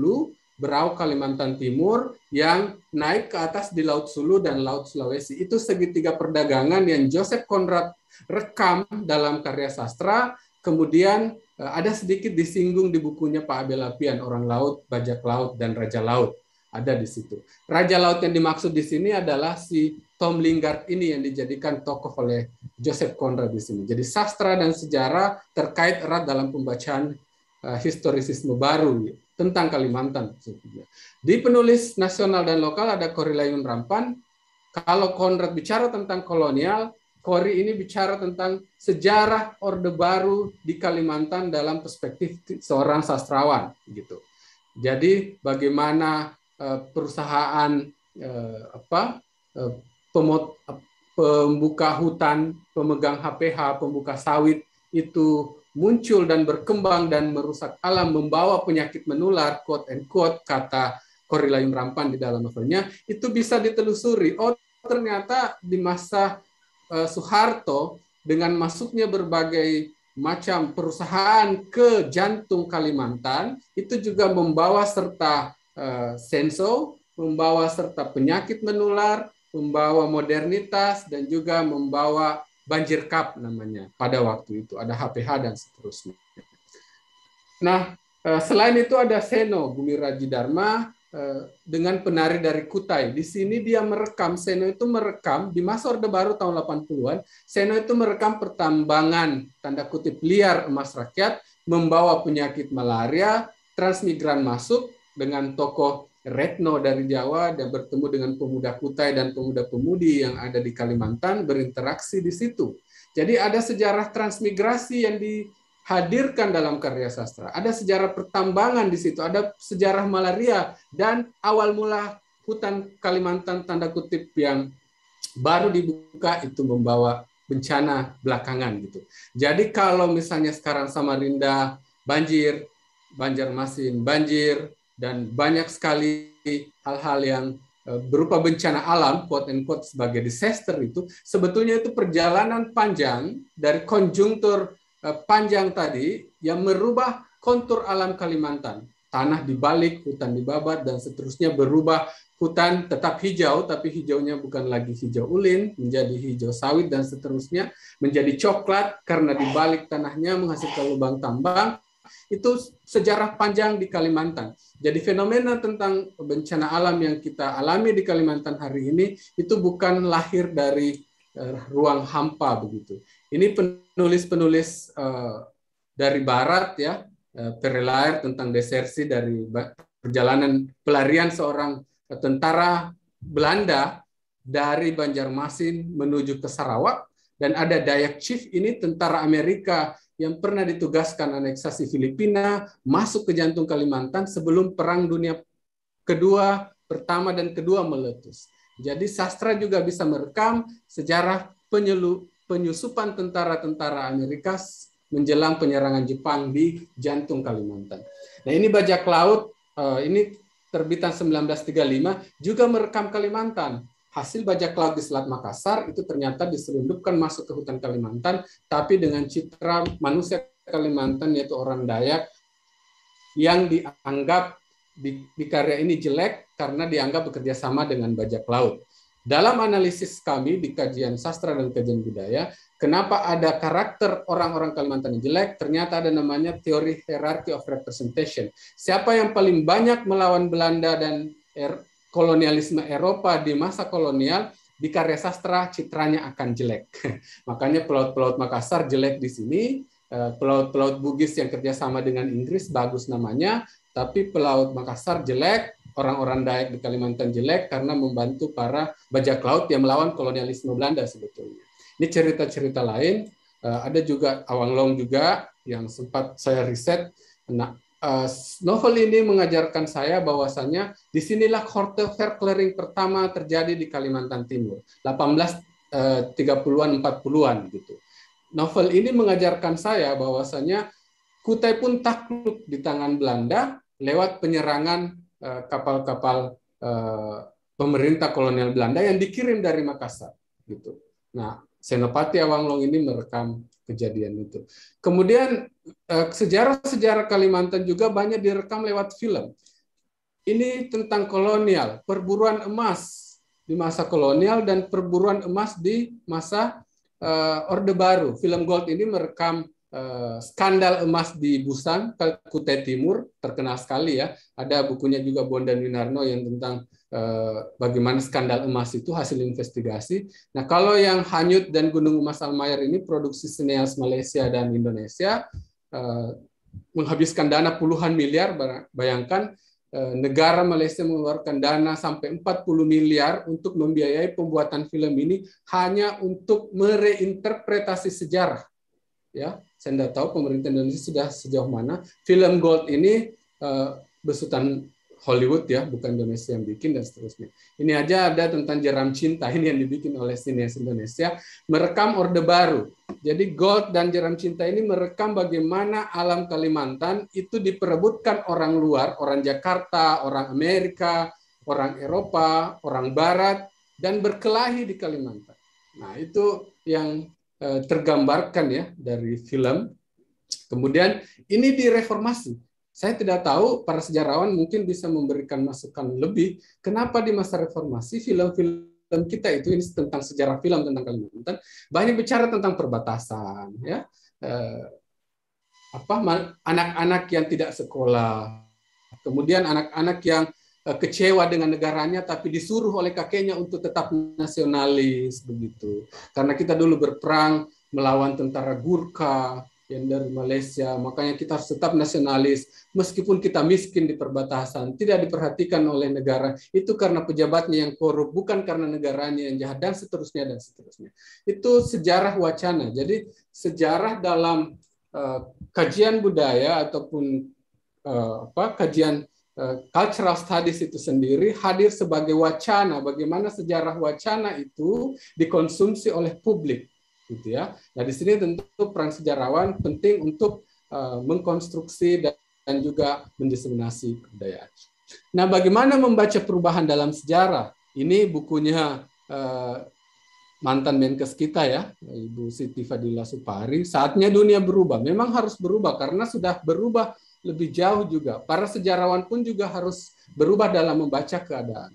Berau Kalimantan Timur yang naik ke atas di Laut Sulu dan Laut Sulawesi. Itu segitiga perdagangan yang Joseph Conrad rekam dalam karya sastra, kemudian eh, ada sedikit disinggung di bukunya Pak Abel Apian, Orang Laut, Bajak Laut, dan Raja Laut. Ada di situ. Raja Laut yang dimaksud di sini adalah si Tom Lingard ini yang dijadikan tokoh oleh Joseph Conrad di sini. Jadi sastra dan sejarah terkait erat dalam pembacaan eh, historisisme baru tentang Kalimantan. Di penulis nasional dan lokal ada Kori Layun Rampan. Kalau Konrad bicara tentang kolonial, Kori ini bicara tentang sejarah Orde Baru di Kalimantan dalam perspektif seorang sastrawan gitu. Jadi bagaimana eh, perusahaan eh, apa eh, pembuka hutan, pemegang HPH, pembuka sawit itu muncul dan berkembang dan merusak alam membawa penyakit menular quote and quote kata Korila Rampan di dalam novelnya itu bisa ditelusuri oh ternyata di masa uh, Soeharto dengan masuknya berbagai macam perusahaan ke jantung Kalimantan itu juga membawa serta uh, senso membawa serta penyakit menular membawa modernitas dan juga membawa banjir kap namanya pada waktu itu ada HPH dan seterusnya. Nah, eh, selain itu ada Seno Bumi Raji eh, dengan penari dari Kutai. Di sini dia merekam, Seno itu merekam di masa Orde Baru tahun 80-an, Seno itu merekam pertambangan tanda kutip liar emas rakyat membawa penyakit malaria, transmigran masuk dengan tokoh Retno dari Jawa dan bertemu dengan pemuda Kutai dan pemuda-pemudi yang ada di Kalimantan berinteraksi di situ. Jadi ada sejarah transmigrasi yang dihadirkan dalam karya sastra. Ada sejarah pertambangan di situ, ada sejarah malaria dan awal mula hutan Kalimantan tanda kutip yang baru dibuka itu membawa bencana belakangan gitu. Jadi kalau misalnya sekarang sama Samarinda banjir, Banjarmasin banjir, dan banyak sekali hal-hal yang eh, berupa bencana alam, quote and quote sebagai disaster itu, sebetulnya itu perjalanan panjang dari konjungtur eh, panjang tadi yang merubah kontur alam Kalimantan. Tanah dibalik, hutan dibabat, dan seterusnya berubah hutan tetap hijau, tapi hijaunya bukan lagi hijau ulin, menjadi hijau sawit, dan seterusnya, menjadi coklat karena dibalik tanahnya menghasilkan lubang tambang, itu sejarah panjang di Kalimantan. Jadi fenomena tentang bencana alam yang kita alami di Kalimantan hari ini itu bukan lahir dari uh, ruang hampa begitu. Ini penulis-penulis uh, dari barat ya, uh, eh, Perelair tentang desersi dari perjalanan pelarian seorang tentara Belanda dari Banjarmasin menuju ke Sarawak dan ada Dayak Chief ini tentara Amerika yang pernah ditugaskan aneksasi Filipina masuk ke jantung Kalimantan sebelum Perang Dunia Kedua, pertama dan kedua meletus. Jadi sastra juga bisa merekam sejarah penyelu, penyusupan tentara-tentara Amerika menjelang penyerangan Jepang di jantung Kalimantan. Nah ini bajak laut, eh, ini terbitan 1935 juga merekam Kalimantan hasil bajak laut di Selat Makassar itu ternyata diselundupkan masuk ke hutan Kalimantan, tapi dengan citra manusia Kalimantan yaitu orang Dayak yang dianggap di, di karya ini jelek karena dianggap bekerja sama dengan bajak laut. Dalam analisis kami di kajian sastra dan kajian budaya, kenapa ada karakter orang-orang Kalimantan yang jelek? Ternyata ada namanya teori hierarchy of representation. Siapa yang paling banyak melawan Belanda dan kolonialisme Eropa di masa kolonial di karya sastra citranya akan jelek. Makanya pelaut-pelaut Makassar jelek di sini, eh, pelaut-pelaut Bugis yang kerjasama dengan Inggris bagus namanya, tapi pelaut Makassar jelek, orang-orang Dayak di Kalimantan jelek karena membantu para bajak laut yang melawan kolonialisme Belanda sebetulnya. Ini cerita-cerita lain. Eh, ada juga Awang Long juga yang sempat saya riset. Nah, Eh, novel ini mengajarkan saya bahwasannya disinilah Korte Verklaring pertama terjadi di Kalimantan Timur 1830-an 40-an eh, gitu. Novel ini mengajarkan saya bahwasanya Kutai pun takluk di tangan Belanda lewat penyerangan eh, kapal-kapal pemerintah kolonial Belanda yang dikirim dari Makassar gitu. Nah, Senopati Awanglong ini merekam kejadian itu. Kemudian eh, sejarah-sejarah Kalimantan juga banyak direkam lewat film. Ini tentang kolonial, perburuan emas di masa kolonial dan perburuan emas di masa eh, Orde Baru. Film Gold ini merekam eh, skandal emas di Busan, Kutai Timur, terkenal sekali ya. Ada bukunya juga Bondan Winarno yang tentang Eh, bagaimana skandal emas itu hasil investigasi. Nah, kalau yang Hanyut dan Gunung Emas Almayer ini produksi sineas Malaysia dan Indonesia eh, menghabiskan dana puluhan miliar, bayangkan eh, negara Malaysia mengeluarkan dana sampai 40 miliar untuk membiayai pembuatan film ini hanya untuk mereinterpretasi sejarah. Ya, saya tidak tahu pemerintah Indonesia sudah sejauh mana. Film Gold ini besutan Hollywood ya, bukan Indonesia yang bikin dan seterusnya. Ini aja ada tentang Jeram Cinta ini yang dibikin oleh sinias Indonesia merekam Orde Baru. Jadi Gold dan Jeram Cinta ini merekam bagaimana alam Kalimantan itu diperebutkan orang luar, orang Jakarta, orang Amerika, orang Eropa, orang Barat dan berkelahi di Kalimantan. Nah, itu yang eh, tergambarkan ya dari film. Kemudian ini direformasi saya tidak tahu para sejarawan mungkin bisa memberikan masukan lebih kenapa di masa reformasi film-film kita itu ini tentang sejarah film tentang Kalimantan banyak bicara tentang perbatasan ya eh, apa anak-anak yang tidak sekolah kemudian anak-anak yang eh, kecewa dengan negaranya tapi disuruh oleh kakeknya untuk tetap nasionalis begitu karena kita dulu berperang melawan tentara Gurkha Gender Malaysia. Makanya kita harus tetap nasionalis. Meskipun kita miskin di perbatasan, tidak diperhatikan oleh negara. Itu karena pejabatnya yang korup, bukan karena negaranya yang jahat, dan seterusnya, dan seterusnya. Itu sejarah wacana. Jadi sejarah dalam uh, kajian budaya ataupun uh, apa kajian uh, cultural studies itu sendiri hadir sebagai wacana. Bagaimana sejarah wacana itu dikonsumsi oleh publik gitu ya. Nah di sini tentu peran sejarawan penting untuk uh, mengkonstruksi dan, dan juga mendiseminasi kebudayaan. Nah bagaimana membaca perubahan dalam sejarah? Ini bukunya uh, mantan Menkes kita ya, Ibu Siti Fadila Supari. Saatnya dunia berubah. Memang harus berubah karena sudah berubah lebih jauh juga. Para sejarawan pun juga harus berubah dalam membaca keadaan.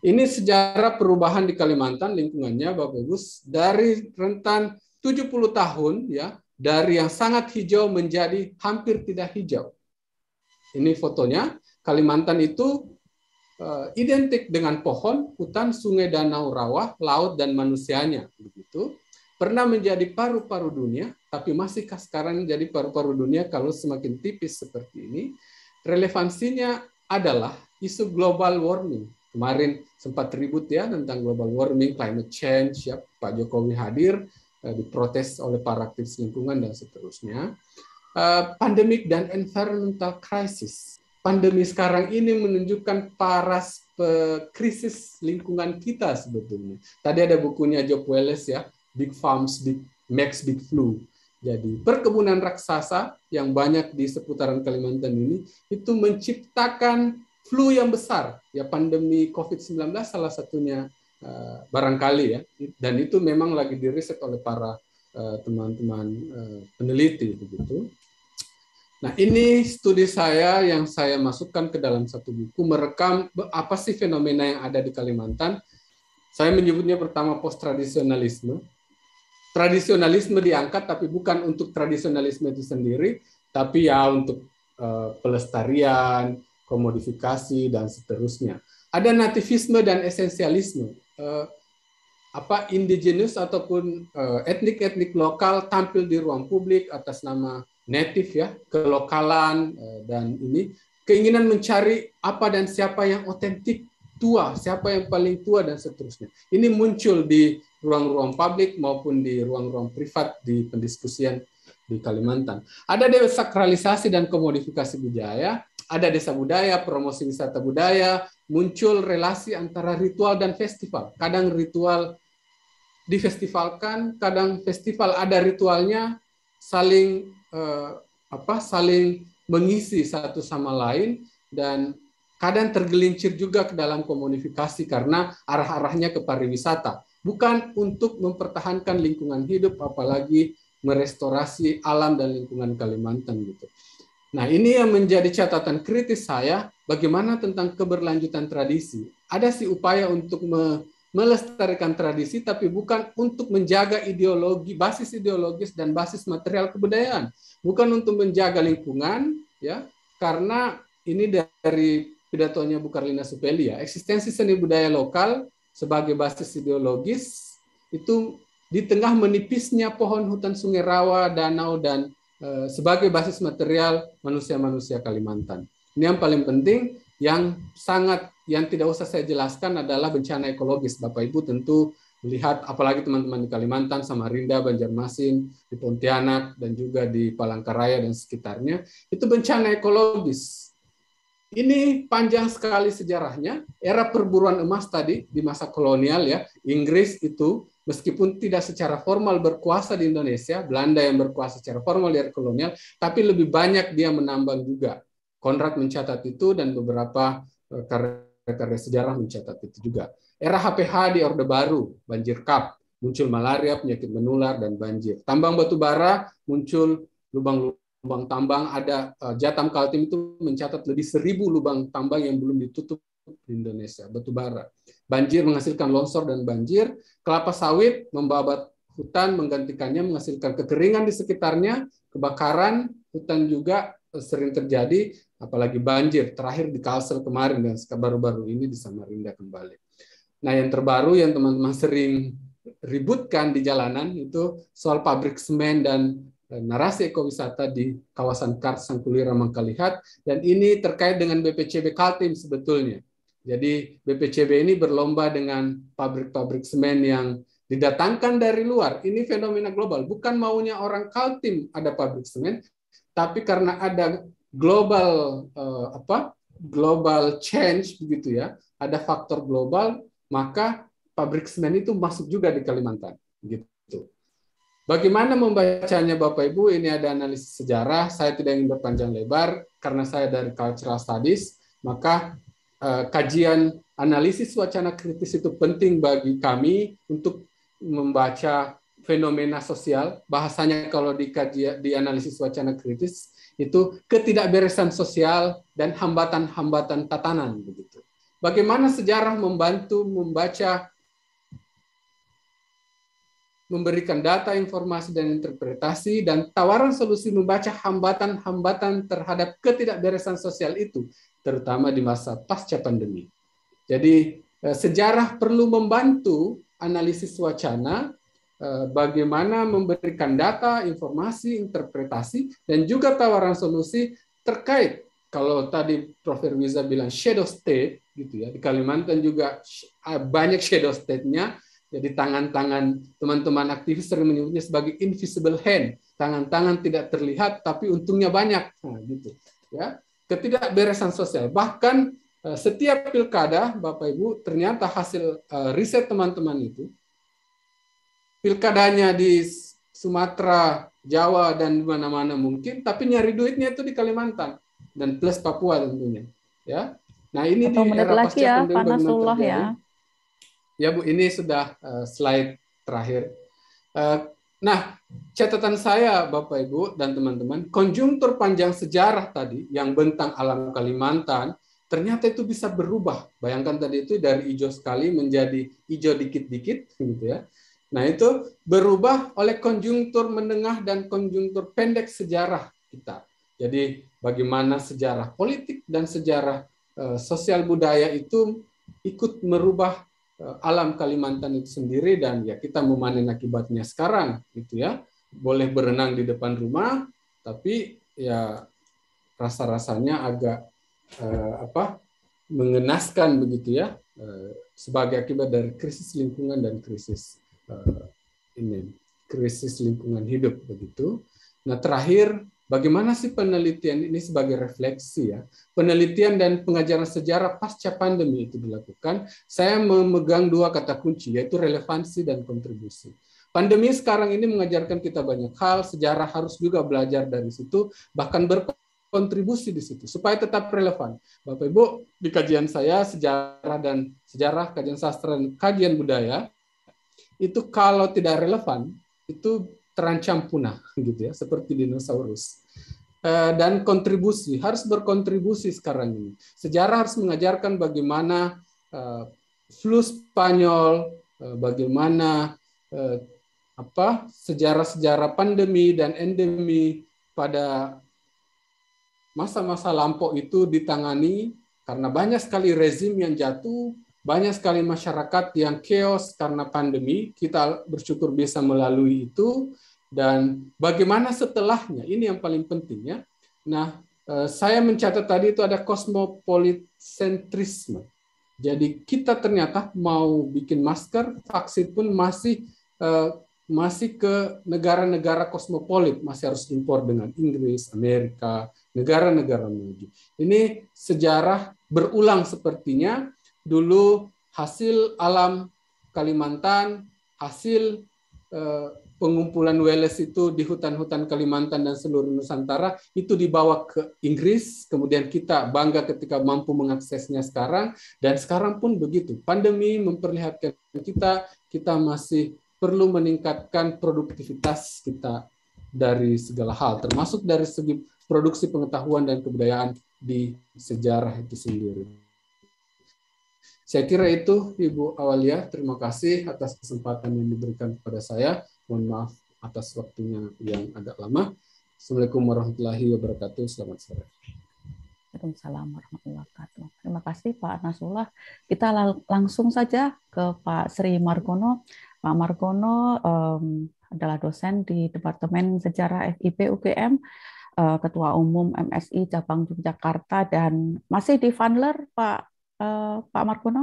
Ini sejarah perubahan di Kalimantan lingkungannya Bapak Ibu dari rentan 70 tahun ya dari yang sangat hijau menjadi hampir tidak hijau. Ini fotonya Kalimantan itu eh, identik dengan pohon, hutan, sungai, danau, rawa, laut dan manusianya begitu. Pernah menjadi paru-paru dunia tapi masih sekarang jadi paru-paru dunia kalau semakin tipis seperti ini? Relevansinya adalah isu global warming Kemarin sempat ribut ya tentang global warming, climate change, ya Pak Jokowi hadir eh, diprotes oleh para aktivis lingkungan dan seterusnya. Eh, Pandemic dan environmental crisis. Pandemi sekarang ini menunjukkan paras krisis lingkungan kita sebetulnya. Tadi ada bukunya Job Welles ya, Big Farms, Big Max, Big Flu. Jadi perkebunan raksasa yang banyak di seputaran Kalimantan ini itu menciptakan flu yang besar ya pandemi COVID-19 salah satunya uh, barangkali ya dan itu memang lagi diriset oleh para eh, teman-teman uh, uh, peneliti begitu. Nah, ini studi saya yang saya masukkan ke dalam satu buku merekam apa sih fenomena yang ada di Kalimantan. Saya menyebutnya pertama post tradisionalisme. Tradisionalisme diangkat tapi bukan untuk tradisionalisme itu sendiri, tapi ya untuk uh, pelestarian, komodifikasi dan seterusnya. Ada nativisme dan esensialisme. Eh, apa indigenous ataupun eh, etnik-etnik lokal tampil di ruang publik atas nama native ya, kelokalan eh, dan ini keinginan mencari apa dan siapa yang otentik tua, siapa yang paling tua dan seterusnya. Ini muncul di ruang-ruang publik maupun di ruang-ruang privat di pendiskusian di Kalimantan. Ada desakralisasi dan komodifikasi budaya, ada desa budaya, promosi wisata budaya, muncul relasi antara ritual dan festival. Kadang ritual difestivalkan, kadang festival ada ritualnya saling eh, apa saling mengisi satu sama lain dan kadang tergelincir juga ke dalam komunifikasi karena arah-arahnya ke pariwisata bukan untuk mempertahankan lingkungan hidup apalagi merestorasi alam dan lingkungan Kalimantan gitu. Nah, ya. ini yang menjadi catatan kritis saya bagaimana tentang keberlanjutan tradisi. Ada sih upaya untuk me melestarikan tradisi tapi bukan untuk menjaga ideologi, basis ideologis dan basis material kebudayaan, bukan untuk menjaga lingkungan ya, karena ini dari pidatonya Bukarlina Supelia, ya. eksistensi seni budaya lokal sebagai basis ideologis itu di tengah menipisnya pohon hutan sungai rawa, danau dan Eh, sebagai basis material manusia-manusia Kalimantan. Ini yang paling penting, yang sangat yang tidak usah saya jelaskan adalah bencana ekologis. Bapak Ibu tentu melihat apalagi teman-teman di Kalimantan, Samarinda, Banjarmasin, di Pontianak dan juga di Palangkaraya dan sekitarnya, itu bencana ekologis. Ini panjang sekali sejarahnya. Era perburuan emas tadi di masa kolonial ya, Inggris itu meskipun tidak secara formal berkuasa di Indonesia, Belanda yang berkuasa secara formal di era kolonial, tapi lebih banyak dia menambang juga. Konrad mencatat itu dan beberapa e, karya-karya sejarah mencatat itu juga. Era HPH di Orde Baru, banjir kap, muncul malaria, penyakit menular, dan banjir. Tambang batu bara muncul lubang-lubang tambang, ada e, Jatam Kaltim itu mencatat lebih seribu lubang tambang yang belum ditutup di Indonesia, batu bara. Banjir menghasilkan longsor dan banjir, Kelapa sawit membabat hutan menggantikannya menghasilkan kekeringan di sekitarnya, kebakaran hutan juga eh, sering terjadi, apalagi banjir terakhir di Kalsel kemarin dan baru-baru ini di Samarinda kembali. Nah, yang terbaru yang teman-teman sering ributkan di jalanan itu soal pabrik semen dan eh, narasi ekowisata di kawasan Kars Sangkulira Mangkalihat dan ini terkait dengan BPCB Kaltim sebetulnya. Jadi BPCB ini berlomba dengan pabrik-pabrik semen yang didatangkan dari luar. Ini fenomena global, bukan maunya orang Kaltim ada pabrik semen, tapi karena ada global uh, apa? global change begitu ya. Ada faktor global, maka pabrik semen itu masuk juga di Kalimantan gitu. Bagaimana membacanya Bapak Ibu? Ini ada analisis sejarah. Saya tidak ingin berpanjang lebar karena saya dari cultural studies, maka Eh, kajian analisis wacana kritis itu penting bagi kami untuk membaca fenomena sosial. Bahasanya kalau di, kajian, di analisis wacana kritis itu ketidakberesan sosial dan hambatan-hambatan tatanan begitu. Bagaimana sejarah membantu membaca memberikan data, informasi, dan interpretasi, dan tawaran solusi membaca hambatan-hambatan terhadap ketidakberesan sosial itu terutama di masa pasca pandemi. Jadi eh, sejarah perlu membantu analisis wacana eh, bagaimana memberikan data, informasi, interpretasi, dan juga tawaran solusi terkait kalau tadi Prof. Wiza bilang shadow state gitu ya di Kalimantan juga ah, banyak shadow state-nya jadi tangan-tangan teman-teman aktivis sering menyebutnya sebagai invisible hand tangan-tangan tidak terlihat tapi untungnya banyak nah, gitu ya ketidakberesan sosial. Bahkan eh, setiap pilkada, Bapak Ibu, ternyata hasil eh, riset teman-teman itu, pilkadanya di Sumatera, Jawa, dan mana-mana mungkin, tapi nyari duitnya itu di Kalimantan dan plus Papua tentunya. Ya, nah ini Atau di era pasca ya, ya. Ya Bu, ini sudah eh, slide terakhir. Nah, catatan saya Bapak Ibu dan teman-teman, konjungtur panjang sejarah tadi yang bentang alam Kalimantan ternyata itu bisa berubah. Bayangkan tadi itu dari hijau sekali menjadi hijau dikit-dikit gitu ya. Nah, itu berubah oleh konjungtur menengah dan konjungtur pendek sejarah kita. Jadi, bagaimana sejarah politik dan sejarah eh, sosial budaya itu ikut merubah Eh, alam Kalimantan itu sendiri dan ya kita memanen akibatnya sekarang gitu ya boleh berenang di depan rumah tapi ya rasa rasanya agak eh, apa mengenaskan begitu ya eh, sebagai akibat dari krisis lingkungan dan krisis eh, ini krisis lingkungan hidup begitu nah terakhir Bagaimana sih penelitian ini sebagai refleksi ya? Penelitian dan pengajaran sejarah pasca pandemi itu dilakukan. Saya memegang dua kata kunci yaitu relevansi dan kontribusi. Pandemi sekarang ini mengajarkan kita banyak hal, sejarah harus juga belajar dari situ, bahkan berkontribusi di situ supaya tetap relevan. Bapak Ibu, di kajian saya sejarah dan sejarah kajian sastra dan kajian budaya itu kalau tidak relevan itu terancam punah gitu ya seperti dinosaurus eh, dan kontribusi harus berkontribusi sekarang ini sejarah harus mengajarkan bagaimana eh, flu Spanyol eh, bagaimana apa sejarah-sejarah pandemi dan endemi pada masa-masa lampau itu ditangani karena banyak sekali rezim yang jatuh banyak sekali masyarakat yang keos karena pandemi, kita bersyukur bisa melalui itu. Dan bagaimana setelahnya, ini yang paling penting ya. Nah, eh, saya mencatat tadi itu ada kosmopolitsentrisme. Jadi kita ternyata mau bikin masker, vaksin pun masih eh, masih ke negara-negara kosmopolit, masih harus impor dengan Inggris, Amerika, negara-negara maju. Ini sejarah berulang sepertinya dulu hasil alam Kalimantan, hasil eh, pengumpulan weles itu di hutan-hutan Kalimantan dan seluruh Nusantara itu dibawa ke Inggris, kemudian kita bangga ketika mampu mengaksesnya sekarang dan sekarang pun begitu. Pandemi memperlihatkan kita kita masih perlu meningkatkan produktivitas kita dari segala hal, termasuk dari segi produksi pengetahuan dan kebudayaan di sejarah itu sendiri. Saya kira itu Ibu Awalia. Terima kasih atas kesempatan yang diberikan kepada saya. Mohon maaf atas waktunya yang agak lama. Assalamualaikum warahmatullahi wabarakatuh. Selamat sore. Assalamualaikum warahmatullahi wabarakatuh. Terima kasih Pak Nasullah Kita langsung saja ke Pak Sri Margono. Pak Margono um, adalah dosen di Departemen Sejarah FIP UGM, uh, eh, Ketua Umum MSI Cabang Yogyakarta, dan masih di Funler Pak Eh, Pak Markono?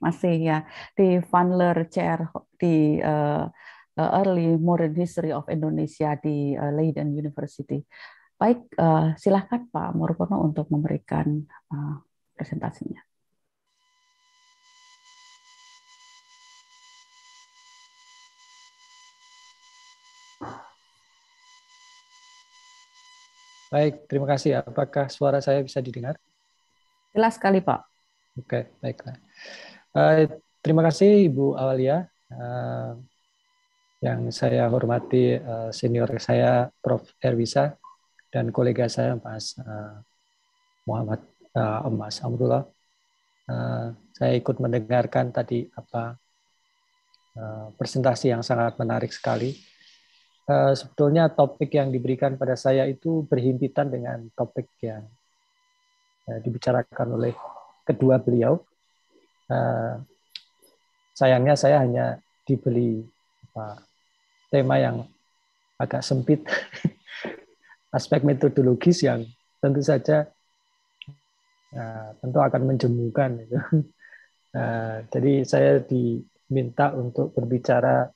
Masih ya di Vanler Chair di uh, Early Modern History of Indonesia di uh, Leiden University. Baik, uh, silakan Pak Markono untuk memberikan uh, presentasinya. Baik, terima kasih. Apakah suara saya bisa didengar? Jelas sekali, Pak. Oke, okay, baiklah. Uh, terima kasih Ibu Awalia. Uh, yang saya hormati uh, senior saya Prof. Erwisa dan kolega saya Mas uh, Muhammad uh, Mas Amrullah. Uh, saya ikut mendengarkan tadi apa uh, presentasi yang sangat menarik sekali. Uh, sebetulnya topik yang diberikan pada saya itu berhimpitan dengan topik yang uh, dibicarakan oleh kedua beliau. Uh, sayangnya saya hanya dibeli apa, tema yang agak sempit, aspek metodologis yang tentu saja uh, tentu akan menjemukan. Gitu. Uh, jadi saya diminta untuk berbicara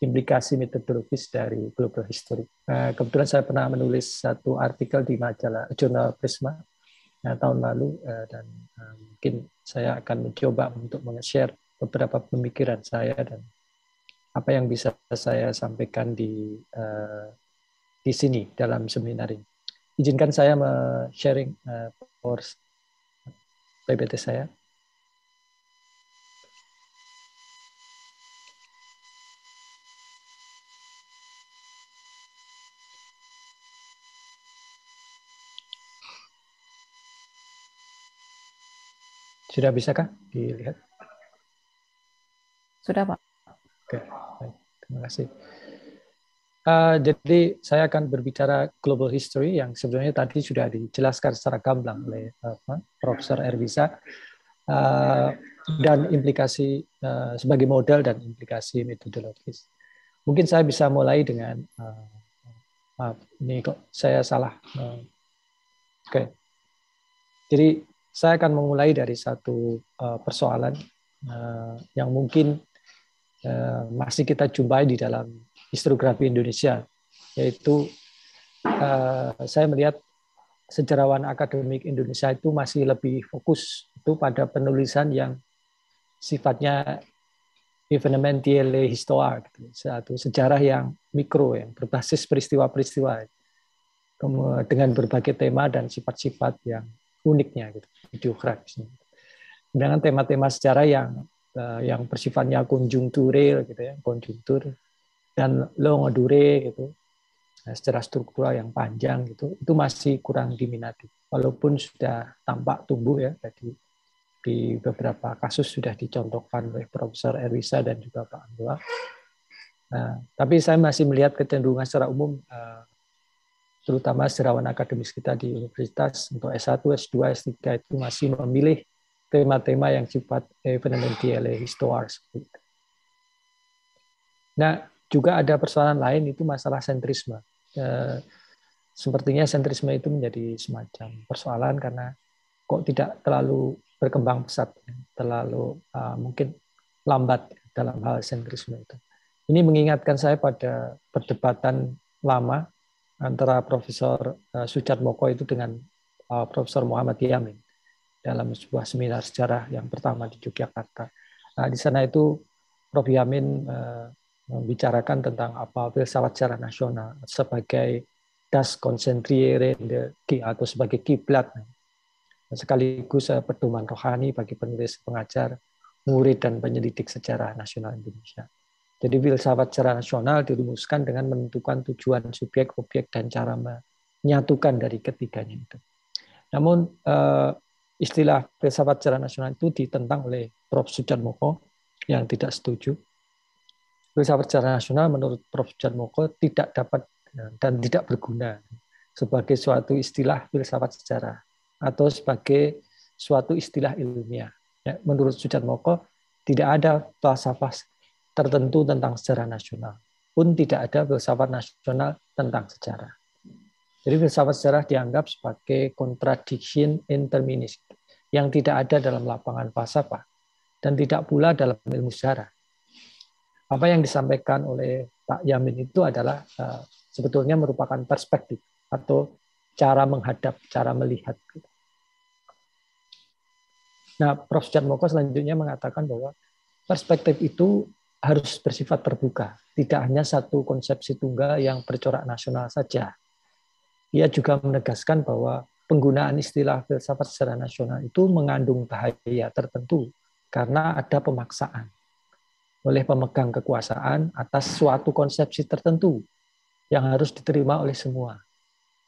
implikasi metodologis dari global history. Kebetulan saya pernah menulis satu artikel di majalah jurnal Prisma ya, tahun lalu uh, dan uh, mungkin saya akan mencoba untuk meng-share beberapa pemikiran saya dan apa yang bisa saya sampaikan di uh, di sini dalam seminar ini. Izinkan saya sharing uh, course PPT saya. Sudah bisa bisakah dilihat? Sudah, Pak. Oke, baik. Terima kasih. Uh, jadi saya akan berbicara global history yang sebenarnya tadi sudah dijelaskan secara gamblang oleh uh, Profesor Erwisa uh, dan implikasi uh, sebagai model dan implikasi metodologis. Mungkin saya bisa mulai dengan uh, maaf ini kok saya salah. Uh, Oke, okay. jadi saya akan memulai dari satu eh, persoalan eh, yang mungkin eh, masih kita jumpai di dalam historiografi Indonesia, yaitu saya melihat sejarawan akademik Indonesia itu masih lebih fokus itu pada penulisan yang sifatnya evenementiele historik, gitu. satu sejarah yang mikro, yang berbasis peristiwa-peristiwa dengan berbagai tema dan sifat-sifat yang uniknya gitu, video Dengan tema-tema sejarah yang eh, yang bersifatnya konjungturil gitu ya, konjungtur dan longo dure gitu. Eh, secara struktural yang panjang gitu, itu masih kurang diminati. Walaupun sudah tampak tumbuh ya, tadi di beberapa kasus sudah dicontohkan oleh Profesor Erwisa dan juga Pak Anwar. Nah, tapi saya masih melihat kecenderungan secara umum uh, terutama sejarawan akademis kita di universitas untuk S1, S2, S3 itu masih memilih tema-tema yang sifat eh, fundamental histoar seperti itu. Nah, juga ada persoalan lain itu masalah sentrisme. Eh, sepertinya sentrisme itu menjadi semacam persoalan karena kok tidak terlalu berkembang pesat, terlalu eh, mungkin lambat dalam hal sentrisme itu. Ini mengingatkan saya pada perdebatan lama antara Profesor eh, Sujat Moko itu dengan eh, Profesor Muhammad Yamin dalam sebuah seminar sejarah yang pertama di Yogyakarta. Nah, di sana itu Prof. Yamin eh, membicarakan tentang apa filsafat sejarah nasional sebagai das concentriere atau sebagai kiblat nah, sekaligus pedoman rohani bagi penulis pengajar murid dan penyelidik sejarah nasional Indonesia. Jadi filsafat secara nasional dirumuskan dengan menentukan tujuan subjek, objek, dan cara menyatukan dari ketiganya itu. Namun eh, istilah filsafat secara nasional itu ditentang oleh Prof. Sujan Moko yang tidak setuju. Filsafat secara nasional menurut Prof. Sujan Moko tidak dapat eh, dan tidak berguna sebagai suatu istilah filsafat sejarah atau sebagai suatu istilah ilmiah. Ya, menurut Sujan Moko, tidak ada filsafat tertentu tentang sejarah nasional. Pun tidak ada filsafat nasional tentang sejarah. Jadi filsafat sejarah dianggap sebagai contradiction in terminis yang tidak ada dalam lapangan falsafah dan tidak pula dalam ilmu sejarah. Apa yang disampaikan oleh Pak Yamin itu adalah eh, sebetulnya merupakan perspektif atau cara menghadap, cara melihat. Nah, Prof. Jan Moko selanjutnya mengatakan bahwa perspektif itu harus bersifat terbuka, tidak hanya satu konsepsi tunggal yang bercorak nasional saja. Ia juga menegaskan bahwa penggunaan istilah filsafat secara nasional itu mengandung bahaya tertentu karena ada pemaksaan oleh pemegang kekuasaan atas suatu konsepsi tertentu yang harus diterima oleh semua.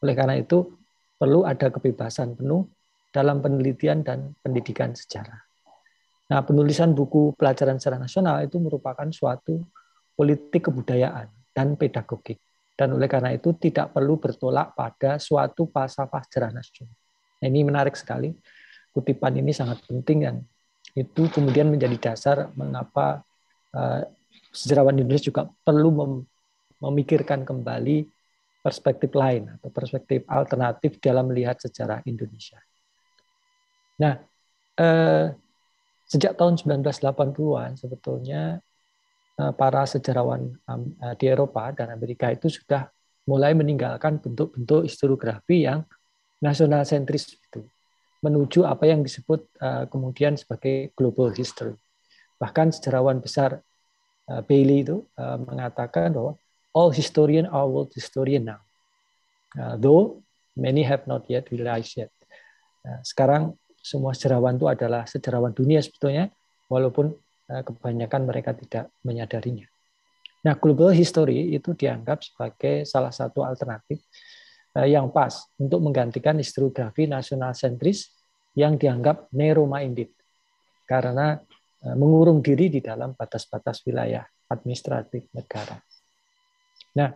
Oleh karena itu, perlu ada kebebasan penuh dalam penelitian dan pendidikan sejarah. Nah, penulisan buku pelajaran secara nasional itu merupakan suatu politik kebudayaan dan pedagogik. Dan oleh karena itu tidak perlu bertolak pada suatu falsafah sejarah nasional. Nah, ini menarik sekali. Kutipan ini sangat penting dan itu kemudian menjadi dasar mengapa uh, sejarawan Indonesia juga perlu mem memikirkan kembali perspektif lain atau perspektif alternatif dalam melihat sejarah Indonesia. Nah, eh, sejak tahun 1980-an sebetulnya eh, para sejarawan eh, di Eropa dan Amerika itu sudah mulai meninggalkan bentuk-bentuk historiografi yang nasional sentris itu menuju apa yang disebut eh, kemudian sebagai global history. Bahkan sejarawan besar Bailey itu mengatakan bahwa all historian are world historian now. Though many have not yet realized yet. Sekarang semua sejarawan itu adalah sejarawan dunia sebetulnya, walaupun eh, kebanyakan mereka tidak menyadarinya. Nah, global history itu dianggap sebagai salah satu alternatif eh, yang pas untuk menggantikan historiografi nasional sentris yang dianggap narrow-minded karena eh, mengurung diri di dalam batas-batas wilayah administratif negara. Nah,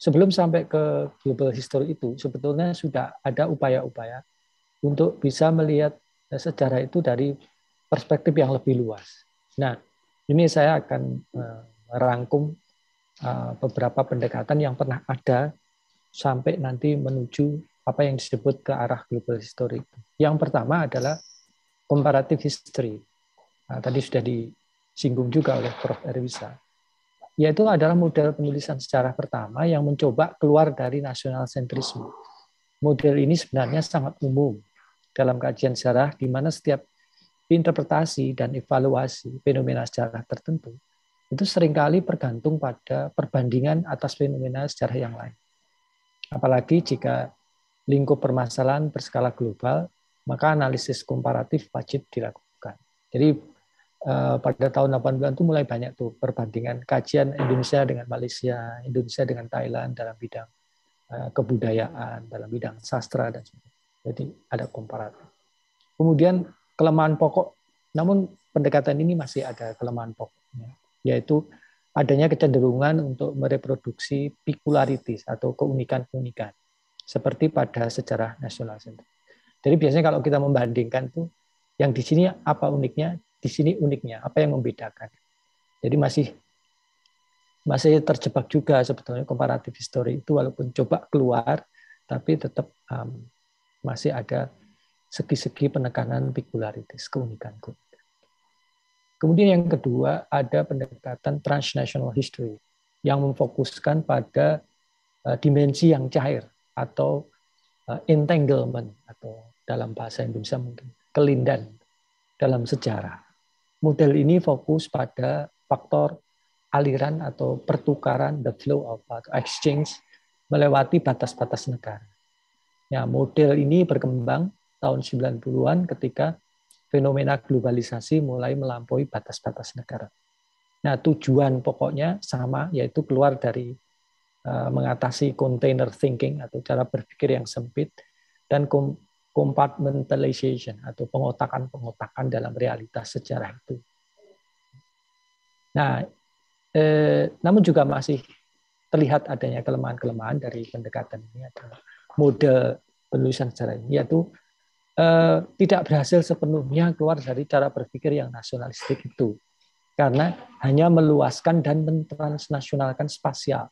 sebelum sampai ke global history itu sebetulnya sudah ada upaya-upaya untuk bisa melihat eh, sejarah itu dari perspektif yang lebih luas. Nah, ini saya akan merangkum eh, eh, beberapa pendekatan yang pernah ada sampai nanti menuju apa yang disebut ke arah global history. Yang pertama adalah comparative history. Nah, tadi sudah disinggung juga oleh Prof. Erwisa. Yaitu adalah model penulisan sejarah pertama yang mencoba keluar dari nasional sentrisme. Model ini sebenarnya sangat umum dalam kajian sejarah di mana setiap interpretasi dan evaluasi fenomena sejarah tertentu itu seringkali bergantung pada perbandingan atas fenomena sejarah yang lain. Apalagi jika lingkup permasalahan berskala global, maka analisis komparatif wajib dilakukan. Jadi eh, pada tahun 80-an itu mulai banyak tuh perbandingan kajian Indonesia dengan Malaysia, Indonesia dengan Thailand dalam bidang eh, kebudayaan, dalam bidang sastra dan sebagainya. Jadi ada komparatif. Kemudian kelemahan pokok, namun pendekatan ini masih ada kelemahan pokoknya, yaitu adanya kecenderungan untuk mereproduksi pikularitis atau keunikan-keunikan seperti pada sejarah nasional Jadi biasanya kalau kita membandingkan tuh yang di sini apa uniknya, di sini uniknya, apa yang membedakan. Jadi masih masih terjebak juga sebetulnya komparatif histori itu walaupun coba keluar tapi tetap um, masih ada segi-segi penekanan pikularitas keunikan kulit. Kemudian yang kedua ada pendekatan transnational history yang memfokuskan pada eh, dimensi yang cair atau eh, entanglement atau dalam bahasa Indonesia mungkin kelindan dalam sejarah. Model ini fokus pada faktor aliran atau pertukaran the flow of exchange melewati batas-batas negara. Ya, model ini berkembang tahun 90-an ketika fenomena globalisasi mulai melampaui batas-batas negara. Nah, tujuan pokoknya sama yaitu keluar dari uh, mengatasi container thinking atau cara berpikir yang sempit dan compartmentalization atau pengotakan-pengotakan dalam realitas sejarah itu. Nah, eh, namun juga masih terlihat adanya kelemahan-kelemahan dari pendekatan ini adalah model penulisan sejarah ini yaitu eh, tidak berhasil sepenuhnya keluar dari cara berpikir yang nasionalistik itu karena hanya meluaskan dan mentransnasionalkan spasial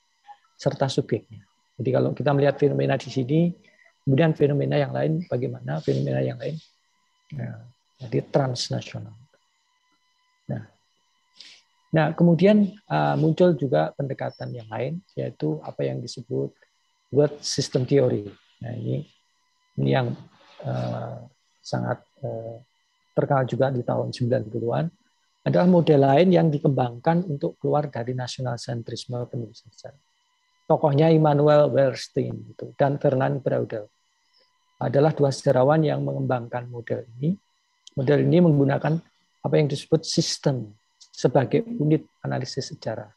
serta subjeknya. Jadi kalau kita melihat fenomena di sini, kemudian fenomena yang lain bagaimana, fenomena yang lain, nah, jadi transnasional. Nah, nah kemudian uh, muncul juga pendekatan yang lain, yaitu apa yang disebut buat sistem teori. Nah, ini ini yang uh, sangat uh, terkenal juga di tahun 90-an adalah model lain yang dikembangkan untuk keluar dari nasional sentrisme penulisan sejarah. Tokohnya Immanuel Wallerstein itu dan Fernand Braudel adalah dua sejarawan yang mengembangkan model ini. Model ini menggunakan apa yang disebut sistem sebagai unit analisis sejarah.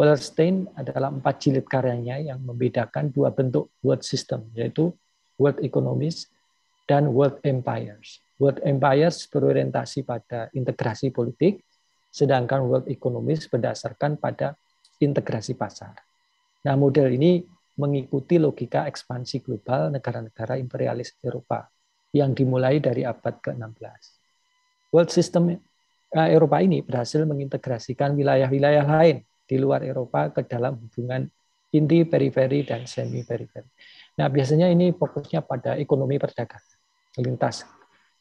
Wallerstein adalah empat jilid karyanya yang membedakan dua bentuk world system, yaitu world economies dan world empires. World empires berorientasi pada integrasi politik, sedangkan world economies berdasarkan pada integrasi pasar. Nah, model ini mengikuti logika ekspansi global negara-negara imperialis Eropa yang dimulai dari abad ke-16. World system eh, Eropa ini berhasil mengintegrasikan wilayah-wilayah lain di luar Eropa ke dalam hubungan inti periferi dan semi periferi. Nah, biasanya ini fokusnya pada ekonomi perdagangan lintas.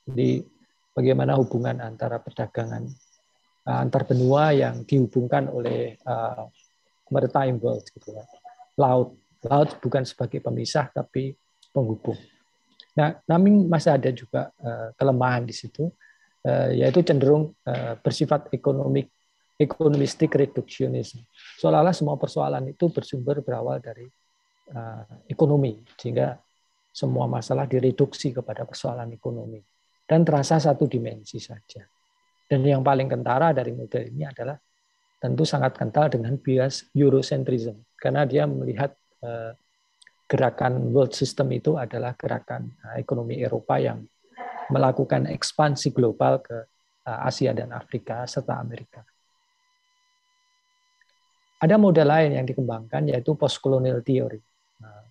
Jadi bagaimana hubungan antara perdagangan eh, antar benua yang dihubungkan oleh uh, maritime world gitu ya. Laut, laut bukan sebagai pemisah tapi penghubung. Nah, namun masih ada juga uh, kelemahan di situ uh, yaitu cenderung uh, bersifat ekonomik ekonomistik reduksionisme. Seolah-olah semua persoalan itu bersumber berawal dari uh, ekonomi, sehingga semua masalah direduksi kepada persoalan ekonomi. Dan terasa satu dimensi saja. Dan yang paling kentara dari model ini adalah tentu sangat kental dengan bias Eurocentrism. Karena dia melihat uh, gerakan world system itu adalah gerakan eh, ekonomi Eropa yang melakukan ekspansi global ke Asia dan Afrika serta Amerika. Ada model lain yang dikembangkan yaitu postkolonial theory nah,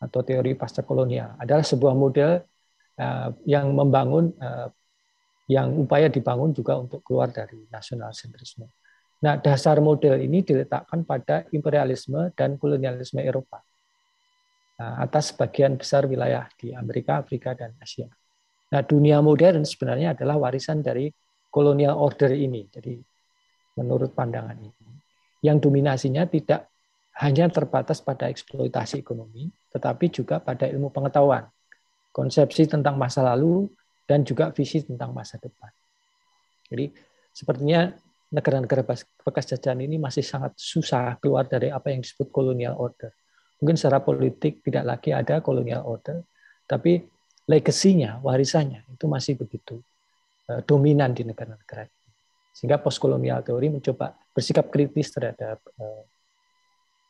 atau teori pasca kolonial adalah sebuah model eh, yang membangun eh, yang upaya dibangun juga untuk keluar dari nasional sentrisme. Nah, dasar model ini diletakkan pada imperialisme dan kolonialisme Eropa nah, atas sebagian besar wilayah di Amerika, Afrika, dan Asia. Nah, dunia modern sebenarnya adalah warisan dari kolonial order ini. Jadi, menurut pandangan ini yang dominasinya tidak hanya terbatas pada eksploitasi ekonomi, tetapi juga pada ilmu pengetahuan, konsepsi tentang masa lalu, dan juga visi tentang masa depan. Jadi sepertinya negara-negara bekas jajahan ini masih sangat susah keluar dari apa yang disebut kolonial order. Mungkin secara politik tidak lagi ada kolonial order, tapi legasinya, warisannya itu masih begitu eh, dominan di negara-negara. ini. Sehingga postkolonial teori mencoba bersikap kritis terhadap eh,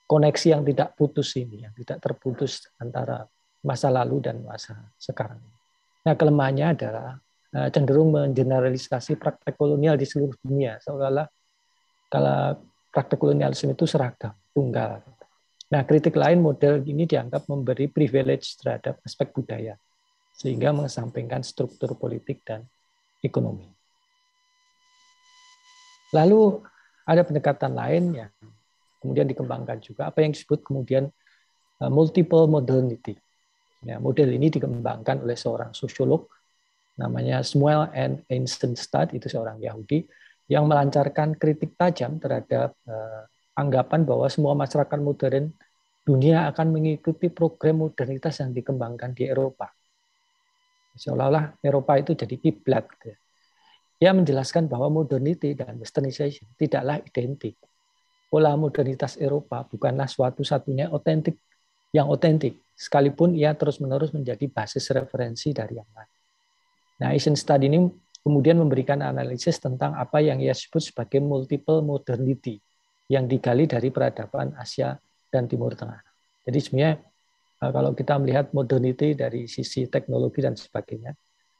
koneksi yang tidak putus ini, yang tidak terputus antara masa lalu dan masa sekarang. Nah, kelemahannya adalah eh, cenderung mengeneralisasi praktek kolonial di seluruh dunia, seolah-olah kalau praktek kolonialisme itu seragam, tunggal. Nah, kritik lain model ini dianggap memberi privilege terhadap aspek budaya, sehingga mengesampingkan struktur politik dan ekonomi. Lalu ada pendekatan lain yang kemudian dikembangkan juga apa yang disebut kemudian eh, multiple modernity. Ya, model ini dikembangkan oleh seorang sosiolog namanya Samuel N. Einstein itu seorang Yahudi yang melancarkan kritik tajam terhadap eh, anggapan bahwa semua masyarakat modern dunia akan mengikuti program modernitas yang dikembangkan di Eropa. Seolah-olah Eropa itu jadi kiblat. Gitu ya. Ia menjelaskan bahwa modernity dan westernization tidaklah identik. Pola modernitas Eropa bukanlah suatu-satunya otentik yang otentik, sekalipun ia terus-menerus menjadi basis referensi dari yang lain. Nah, Asian ini kemudian memberikan analisis tentang apa yang ia sebut sebagai multiple modernity yang digali dari peradaban Asia dan Timur Tengah. Jadi sebenarnya eh, kalau kita melihat modernity dari sisi teknologi dan sebagainya,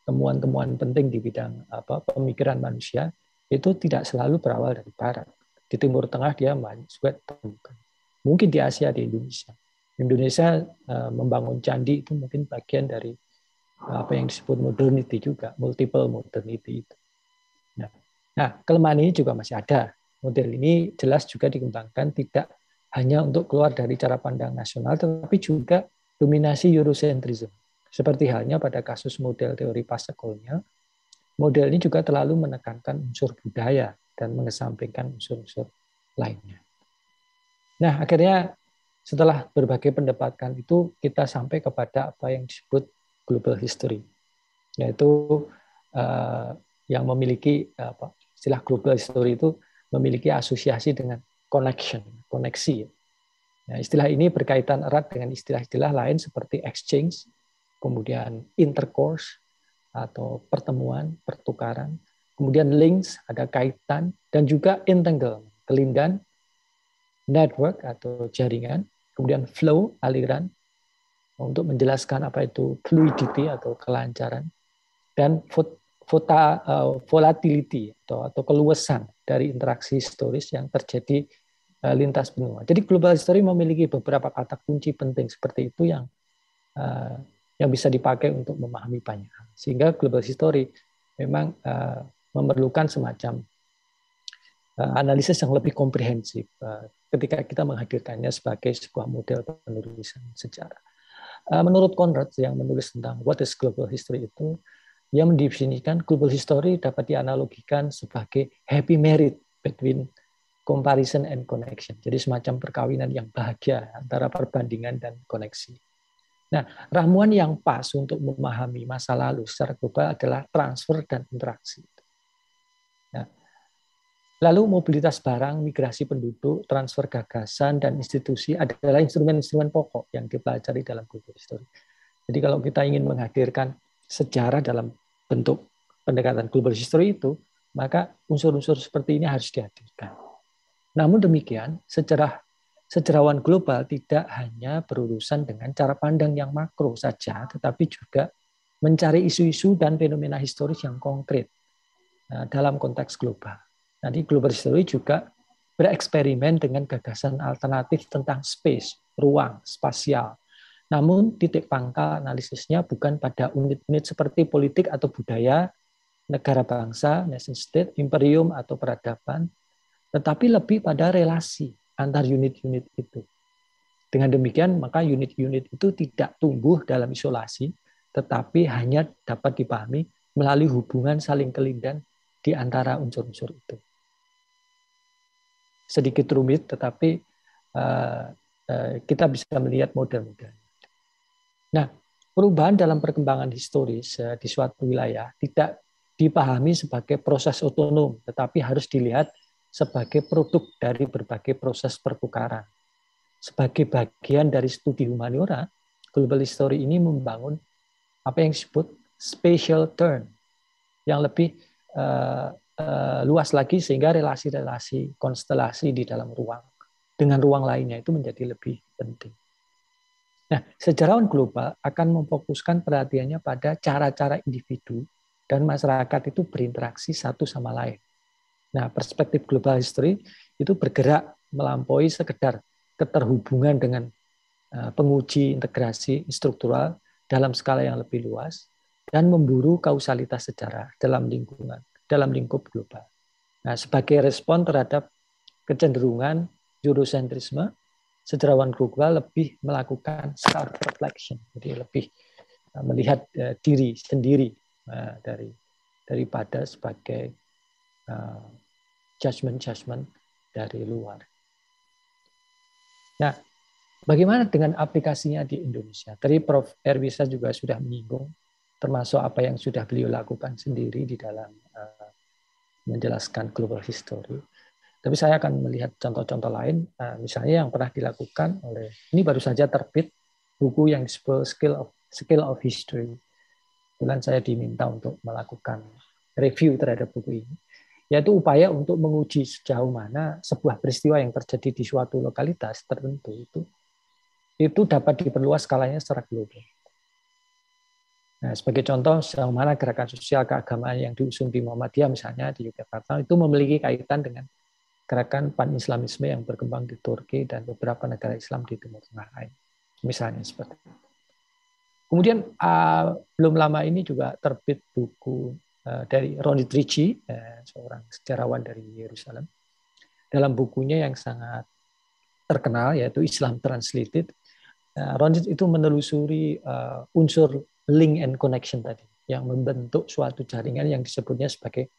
temuan-temuan penting di bidang apa pemikiran manusia itu tidak selalu berawal dari barat. Di Timur Tengah dia juga temukan. Mungkin di Asia di Indonesia. Indonesia eh, membangun candi itu mungkin bagian dari eh, apa yang disebut modernity juga, multiple modernity itu. Nah, nah kelemahan ini juga masih ada. Model ini jelas juga dikembangkan tidak hanya untuk keluar dari cara pandang nasional, tetapi juga dominasi Eurocentrism seperti halnya pada kasus model teori pasca-kolonial, model ini juga terlalu menekankan unsur budaya dan mengesampingkan unsur-unsur lainnya. Nah, akhirnya setelah berbagai pendapatkan itu kita sampai kepada apa yang disebut global history, yaitu eh, yang memiliki eh, apa, istilah global history itu memiliki asosiasi dengan connection, koneksi. Nah, istilah ini berkaitan erat dengan istilah-istilah lain seperti exchange, kemudian intercourse atau pertemuan, pertukaran, kemudian links, ada kaitan, dan juga entangle kelindan, network atau jaringan, kemudian flow, aliran, untuk menjelaskan apa itu fluidity atau kelancaran, dan vota, uh, volatility atau, atau keluasan dari interaksi historis yang terjadi uh, lintas benua. Jadi global history memiliki beberapa kata kunci penting seperti itu yang uh, yang bisa dipakai untuk memahami banyak hal. Sehingga global history memang uh, memerlukan semacam uh, analisis yang lebih komprehensif uh, ketika kita menghadirkannya sebagai sebuah model penulisan sejarah. Uh, menurut Conrad yang menulis tentang what is global history itu, ia mendefinisikan global history dapat dianalogikan sebagai happy marriage between comparison and connection. Jadi semacam perkawinan yang bahagia antara perbandingan dan koneksi. Nah, ramuan yang pas untuk memahami masa lalu secara global adalah transfer dan interaksi. Nah, lalu mobilitas barang, migrasi penduduk, transfer gagasan, dan institusi adalah instrumen-instrumen pokok yang dipelajari dalam kultur History. Jadi kalau kita ingin menghadirkan sejarah dalam bentuk pendekatan global history itu, maka unsur-unsur seperti ini harus dihadirkan. Namun demikian, sejarah sejarawan global tidak hanya berurusan dengan cara pandang yang makro saja, tetapi juga mencari isu-isu dan fenomena historis yang konkret nah, dalam konteks global. Nanti global history juga bereksperimen dengan gagasan alternatif tentang space, ruang, spasial. Namun titik pangkal analisisnya bukan pada unit-unit seperti politik atau budaya, negara bangsa, nation state, imperium atau peradaban, tetapi lebih pada relasi antar unit-unit itu. Dengan demikian, maka unit-unit itu tidak tumbuh dalam isolasi, tetapi hanya dapat dipahami melalui hubungan saling kelindan di antara unsur-unsur itu. Sedikit rumit, tetapi uh, uh, kita bisa melihat model-model. Nah, perubahan dalam perkembangan historis uh, di suatu wilayah tidak dipahami sebagai proses otonom, tetapi harus dilihat sebagai produk dari berbagai proses pertukaran. Sebagai bagian dari studi humaniora, global history ini membangun apa yang disebut spatial turn yang lebih uh, uh, luas lagi sehingga relasi-relasi konstelasi di dalam ruang dengan ruang lainnya itu menjadi lebih penting. Nah, sejarawan global akan memfokuskan perhatiannya pada cara-cara individu dan masyarakat itu berinteraksi satu sama lain Nah, perspektif global history itu bergerak melampaui sekedar keterhubungan dengan eh, penguji integrasi struktural dalam skala yang lebih luas dan memburu kausalitas sejarah dalam lingkungan, dalam lingkup global. Nah, sebagai respon terhadap kecenderungan Eurocentrisme, sejarawan global lebih melakukan self reflection, jadi lebih eh, melihat eh, diri sendiri dari daripada sebagai judgment-judgment dari luar. Nah, bagaimana dengan aplikasinya di Indonesia? Tadi Prof. Erwisa juga sudah menyinggung, termasuk apa yang sudah beliau lakukan sendiri di dalam eh, menjelaskan global history. Tapi saya akan melihat contoh-contoh lain, nah, misalnya yang pernah dilakukan oleh, ini baru saja terbit buku yang disebut Skill of, Skill of History. Kebetulan saya diminta untuk melakukan review terhadap buku ini yaitu upaya untuk menguji sejauh mana sebuah peristiwa yang terjadi di suatu lokalitas tertentu itu itu dapat diperluas skalanya secara global. Nah, sebagai contoh, sejauh mana gerakan sosial keagamaan yang diusung di Muhammadiyah misalnya di Yogyakarta itu memiliki kaitan dengan gerakan pan-islamisme yang berkembang di Turki dan beberapa negara Islam di Timur Tengah lain. Misalnya seperti itu. Kemudian uh, belum lama ini juga terbit buku Eh, dari Ronit Ricci, eh, seorang sejarawan dari Yerusalem, dalam bukunya yang sangat terkenal yaitu Islam Translated, eh, Ronit itu menelusuri unsur link and connection tadi yang membentuk suatu jaringan yang disebutnya sebagai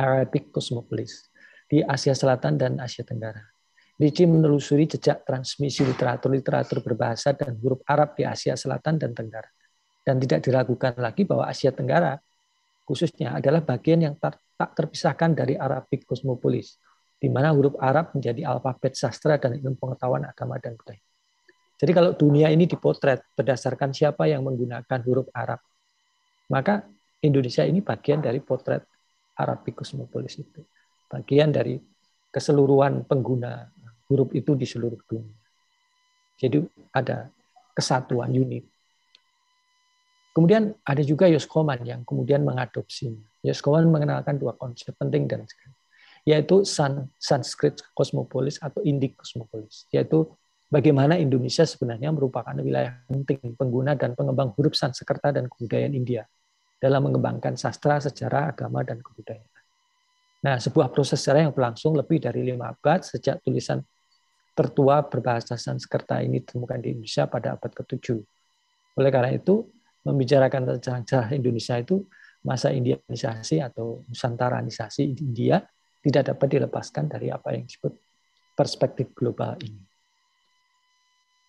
Arabic Cosmopolis di Asia Selatan dan Asia Tenggara. Ricci menelusuri jejak transmisi literatur-literatur berbahasa dan huruf Arab di Asia Selatan dan Tenggara. Dan tidak diragukan lagi bahwa Asia Tenggara khususnya adalah bagian yang tak, tak terpisahkan dari Arabic kosmopolis, di mana huruf Arab menjadi alfabet sastra dan ilmu pengetahuan agama dan budaya. Jadi kalau dunia ini dipotret berdasarkan siapa yang menggunakan huruf Arab, maka Indonesia ini bagian dari potret Arabic kosmopolis itu, bagian dari keseluruhan pengguna huruf itu di seluruh dunia. Jadi ada kesatuan unit Kemudian ada juga Yoskoman yang kemudian mengadopsinya. Yoskoman mengenalkan dua konsep penting dan sekarang, yaitu San, Sanskrit kosmopolis atau Indik kosmopolis, yaitu bagaimana Indonesia sebenarnya merupakan wilayah penting pengguna dan pengembang huruf Sanskerta dan kebudayaan India dalam mengembangkan sastra, sejarah, agama, dan kebudayaan. Nah, sebuah proses sejarah yang berlangsung lebih dari lima abad sejak tulisan tertua berbahasa Sanskerta ini ditemukan di Indonesia pada abad ke-7. Oleh karena itu, membicarakan tentang sejarah Indonesia itu masa Indianisasi atau Nusantaranisasi India tidak dapat dilepaskan dari apa yang disebut perspektif global ini.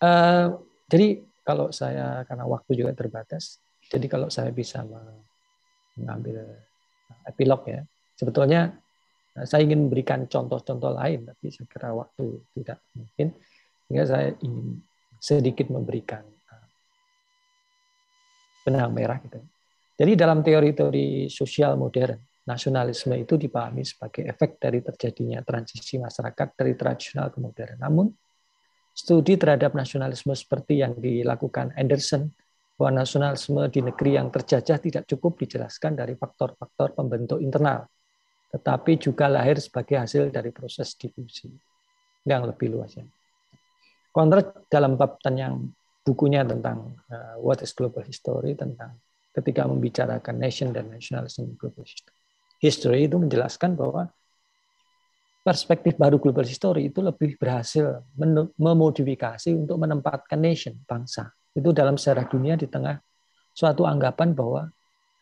Uh, jadi kalau saya karena waktu juga terbatas, jadi kalau saya bisa mengambil epilog ya, sebetulnya eh, saya ingin memberikan contoh-contoh lain, tapi saya kira waktu tidak mungkin, sehingga saya ingin sedikit memberikan benang merah gitu. Jadi dalam teori-teori sosial modern, nasionalisme itu dipahami sebagai efek dari terjadinya transisi masyarakat dari tradisional ke modern. Namun studi terhadap nasionalisme seperti yang dilakukan Anderson bahwa nasionalisme di negeri yang terjajah tidak cukup dijelaskan dari faktor-faktor pembentuk internal, tetapi juga lahir sebagai hasil dari proses difusi yang lebih luasnya. Kontras dalam bab yang bukunya tentang uh, What is Global History tentang ketika membicarakan nation dan nationalism global history. itu menjelaskan bahwa perspektif baru global history itu lebih berhasil memodifikasi untuk menempatkan nation, bangsa. Itu dalam sejarah dunia di tengah suatu anggapan bahwa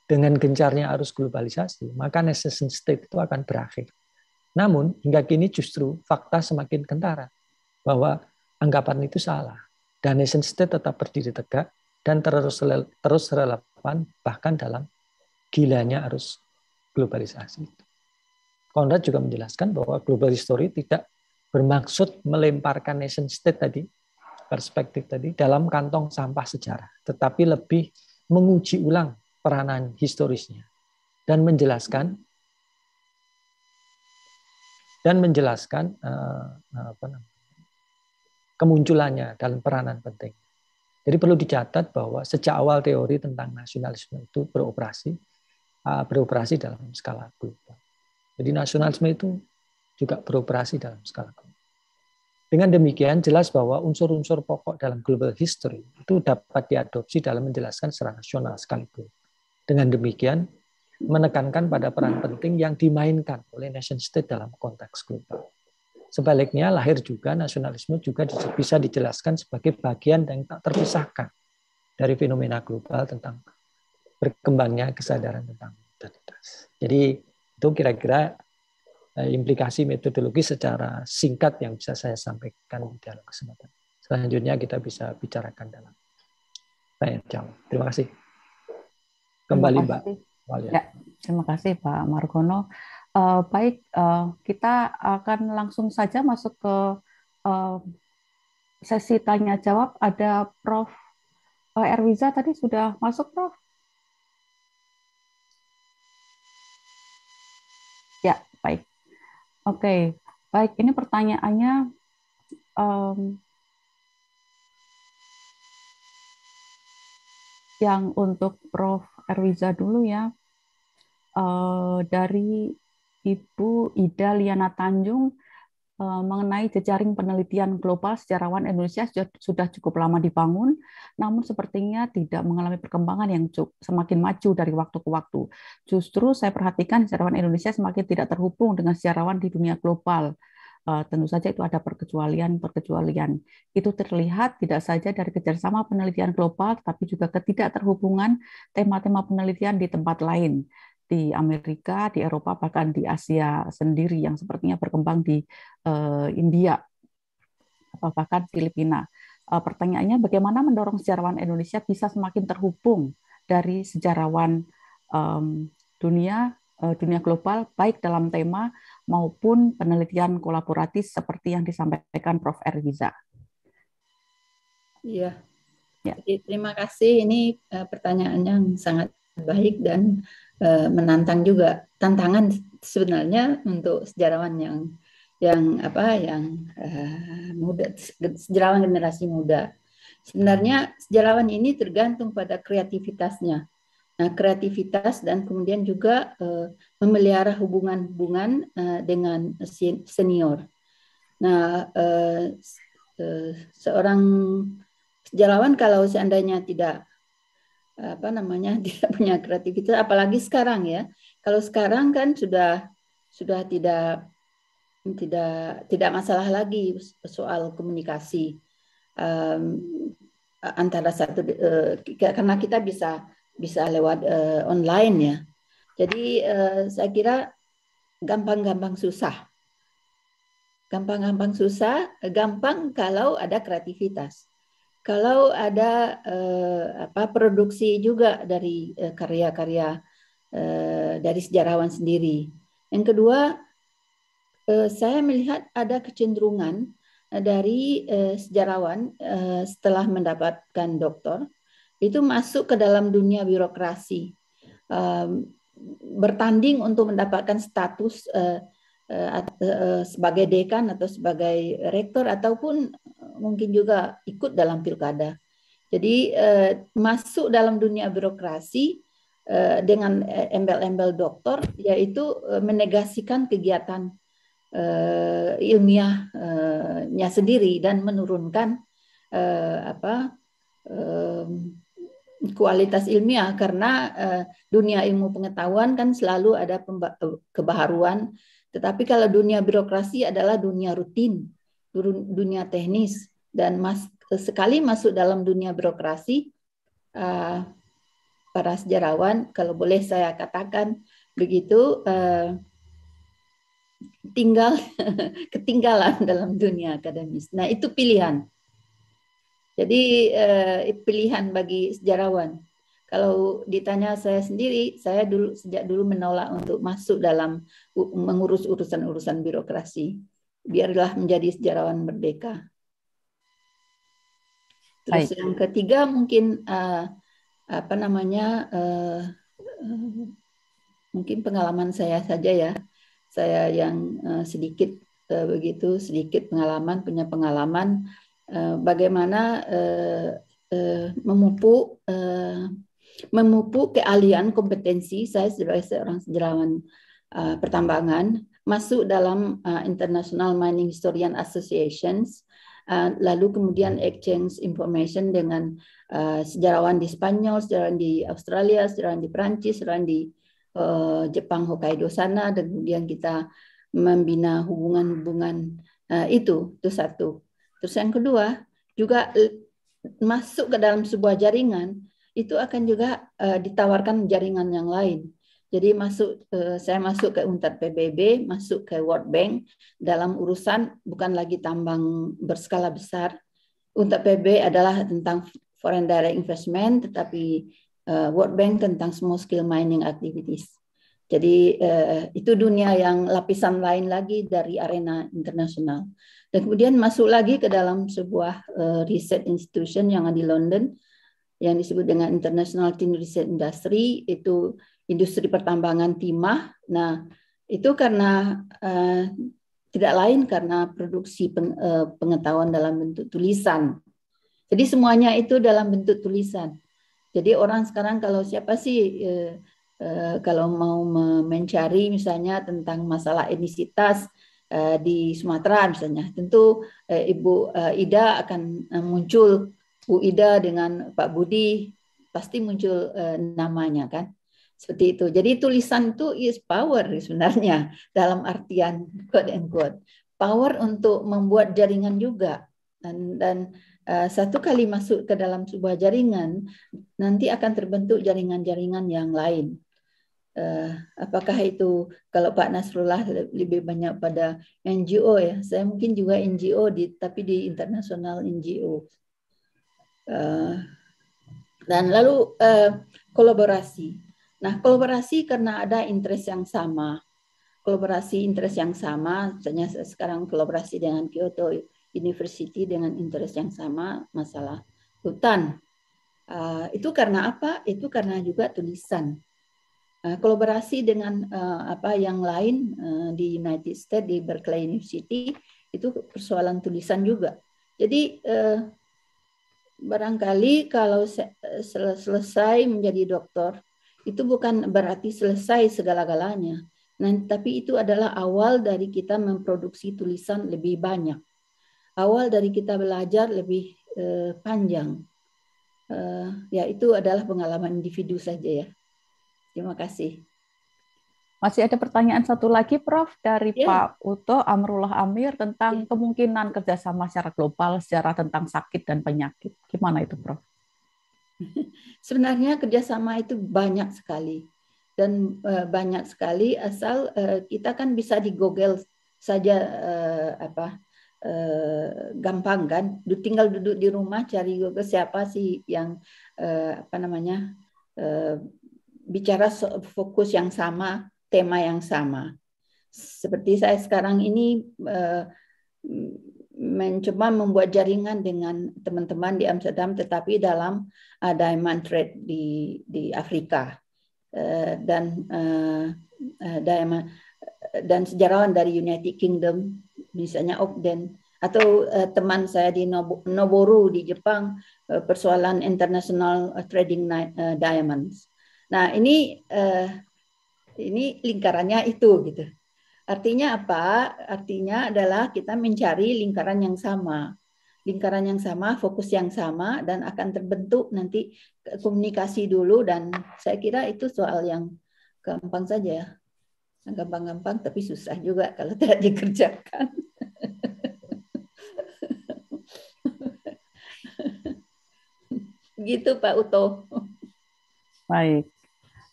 dengan gencarnya arus globalisasi, maka nation state itu akan berakhir. Namun, hingga kini justru fakta semakin kentara bahwa anggapan itu salah dan nation state tetap berdiri tegak dan terus terus relevan bahkan dalam gilanya arus globalisasi. Konrad juga menjelaskan bahwa global history tidak bermaksud melemparkan nation state tadi perspektif tadi dalam kantong sampah sejarah, tetapi lebih menguji ulang peranan historisnya dan menjelaskan dan menjelaskan eh, apa namanya, kemunculannya dalam peranan penting. Jadi perlu dicatat bahwa sejak awal teori tentang nasionalisme itu beroperasi ah, beroperasi dalam skala global. Jadi nasionalisme itu juga beroperasi dalam skala global. Dengan demikian jelas bahwa unsur-unsur pokok dalam global history itu dapat diadopsi dalam menjelaskan secara nasional sekaligus. Dengan demikian menekankan pada peran penting yang dimainkan oleh nation state dalam konteks global. Sebaliknya lahir juga nasionalisme juga bisa dijelaskan sebagai bagian yang tak terpisahkan dari fenomena global tentang berkembangnya kesadaran tentang identitas. Jadi itu kira-kira eh, implikasi metodologi secara singkat yang bisa saya sampaikan di dalam kesempatan. Selanjutnya kita bisa bicarakan dalam tanya jawab. Terima kasih. Kembali Mbak. Ya, terima kasih Pak Margono. Uh, baik, uh, kita akan langsung saja masuk ke uh, sesi tanya jawab. Ada Prof. Erwiza tadi sudah masuk, Prof. Ya, baik. Oke, okay. baik. Ini pertanyaannya. Um, yang untuk Prof. Erwiza dulu ya, uh, dari Ibu Ida Liana Tanjung eh, mengenai jejaring penelitian global sejarawan Indonesia sudah cukup lama dibangun, namun sepertinya tidak mengalami perkembangan yang semakin maju dari waktu ke waktu. Justru saya perhatikan sejarawan Indonesia semakin tidak terhubung dengan sejarawan di dunia global. Eh, tentu saja itu ada perkecualian-perkecualian. Itu terlihat tidak saja dari kerjasama penelitian global, tapi juga ketidakterhubungan tema-tema penelitian di tempat lain di Amerika, di Eropa, bahkan di Asia sendiri yang sepertinya berkembang di uh, India atau bahkan Filipina. Uh, pertanyaannya bagaimana mendorong sejarawan Indonesia bisa semakin terhubung dari sejarawan um, dunia uh, dunia global baik dalam tema maupun penelitian kolaboratif seperti yang disampaikan Prof. Erwiza. Iya. Ya. Terima kasih. Ini pertanyaan yang sangat baik dan Eh, menantang juga tantangan sebenarnya untuk sejarawan yang yang apa yang uh, muda sejarawan generasi muda sebenarnya sejarawan ini tergantung pada kreativitasnya nah kreativitas dan kemudian juga uh, memelihara hubungan-hubungan uh, dengan senior nah uh, uh, seorang sejarawan kalau seandainya tidak apa namanya tidak punya kreativitas apalagi sekarang ya kalau sekarang kan sudah sudah tidak tidak tidak masalah lagi soal komunikasi um, antara satu uh, karena kita bisa bisa lewat uh, online ya jadi uh, saya kira gampang-gampang susah gampang-gampang susah gampang kalau ada kreativitas kalau ada eh, apa produksi juga dari eh, karya-karya eh, dari sejarawan sendiri. Yang kedua, eh, saya melihat ada kecenderungan eh, dari eh, sejarawan eh, setelah mendapatkan doktor itu masuk ke dalam dunia birokrasi, eh, bertanding untuk mendapatkan status eh, Eh, eh, sebagai dekan atau sebagai rektor ataupun eh, mungkin juga ikut dalam pilkada. Jadi masuk dalam dunia birokrasi dengan embel-embel doktor yaitu menegasikan kegiatan ilmiahnya sendiri dan menurunkan apa kualitas ilmiah karena dunia ilmu pengetahuan kan selalu ada kebaharuan tetapi kalau dunia birokrasi adalah dunia rutin, dunia teknis dan mas, sekali masuk dalam dunia birokrasi eh, para sejarawan kalau boleh saya katakan begitu eh, tinggal ketinggalan dalam dunia akademis. Nah, itu pilihan. Jadi eh, pilihan bagi sejarawan kalau ditanya saya sendiri, saya dulu sejak dulu menolak untuk masuk dalam mengurus urusan-urusan birokrasi. Biarlah menjadi sejarawan merdeka. Terus Hai. yang ketiga mungkin uh, apa namanya uh, uh, mungkin pengalaman saya saja ya. Saya yang uh, sedikit uh, begitu sedikit pengalaman punya pengalaman uh, bagaimana uh, uh, memupuk uh, memupuk keahlian kompetensi saya sebagai seorang sejarawan uh, pertambangan masuk dalam uh, International Mining Historian Associations Uh, lalu kemudian exchange information dengan uh, sejarawan di Spanyol, sejarawan di Australia, sejarawan di Perancis, sejarawan di uh, Jepang Hokkaido sana, dan kemudian kita membina hubungan-hubungan uh, itu itu satu. Terus yang kedua juga masuk ke dalam sebuah jaringan itu akan juga uh, ditawarkan jaringan yang lain. Jadi masuk uh, saya masuk ke Untad PBB, masuk ke World Bank dalam urusan bukan lagi tambang berskala besar. Untad PBB adalah tentang foreign direct investment, tetapi uh, World Bank tentang small scale mining activities. Jadi uh, itu dunia yang lapisan lain lagi dari arena internasional. Dan kemudian masuk lagi ke dalam sebuah uh, research institution yang ada di London yang disebut dengan International Tin Research Industry itu industri pertambangan timah. Nah, itu karena eh, tidak lain karena produksi peng, eh, pengetahuan dalam bentuk tulisan. Jadi semuanya itu dalam bentuk tulisan. Jadi orang sekarang kalau siapa sih eh, eh, kalau mau mencari misalnya tentang masalah etnisitas eh, di Sumatera misalnya, tentu eh, Ibu eh, Ida akan muncul Bu Ida dengan Pak Budi pasti muncul eh, namanya kan seperti itu. Jadi tulisan itu is power sebenarnya dalam artian quote and quote power untuk membuat jaringan juga dan dan uh, satu kali masuk ke dalam sebuah jaringan nanti akan terbentuk jaringan-jaringan yang lain. Uh, apakah itu kalau Pak Nasrullah lebih banyak pada NGO ya? Saya mungkin juga NGO di tapi di internasional NGO Eh, dan lalu uh, kolaborasi. Nah, kolaborasi karena ada interest yang sama. Kolaborasi interest yang sama, misalnya sekarang kolaborasi dengan Kyoto University dengan interest yang sama masalah hutan. Uh, itu karena apa? Itu karena juga tulisan. Uh, kolaborasi dengan uh, apa yang lain uh, di United States di Berkeley University itu persoalan tulisan juga. Jadi uh, barangkali kalau selesai menjadi dokter itu bukan berarti selesai segala-galanya. Nah, tapi itu adalah awal dari kita memproduksi tulisan lebih banyak. Awal dari kita belajar lebih uh, panjang. Uh, ya, itu adalah pengalaman individu saja ya. Terima kasih. Masih ada pertanyaan satu lagi, Prof, dari yeah. Pak Uto Amrullah Amir tentang yeah. kemungkinan kerjasama secara global, secara tentang sakit dan penyakit. Gimana itu, Prof? Sebenarnya kerjasama itu banyak sekali dan eh, banyak sekali asal eh, kita kan bisa di Google saja eh, apa gampang kan, tinggal duduk di rumah cari Google siapa sih yang apa namanya bicara fokus yang sama tema yang sama. Seperti saya sekarang ini eh, mencoba membuat jaringan dengan teman-teman di Amsterdam, tetapi dalam eh, diamond trade di di Afrika eh, dan diamond dan sejarawan dari United Kingdom, misalnya Ogden atau teman saya di Noboru di Jepang persoalan international trading diamonds. Nah ini ini lingkarannya itu gitu. Artinya apa? Artinya adalah kita mencari lingkaran yang sama. Lingkaran yang sama, fokus yang sama, dan akan terbentuk nanti komunikasi dulu. Dan saya kira itu soal yang gampang saja ya. Gampang-gampang tapi susah juga kalau tidak dikerjakan. Gitu Pak Uto. Baik,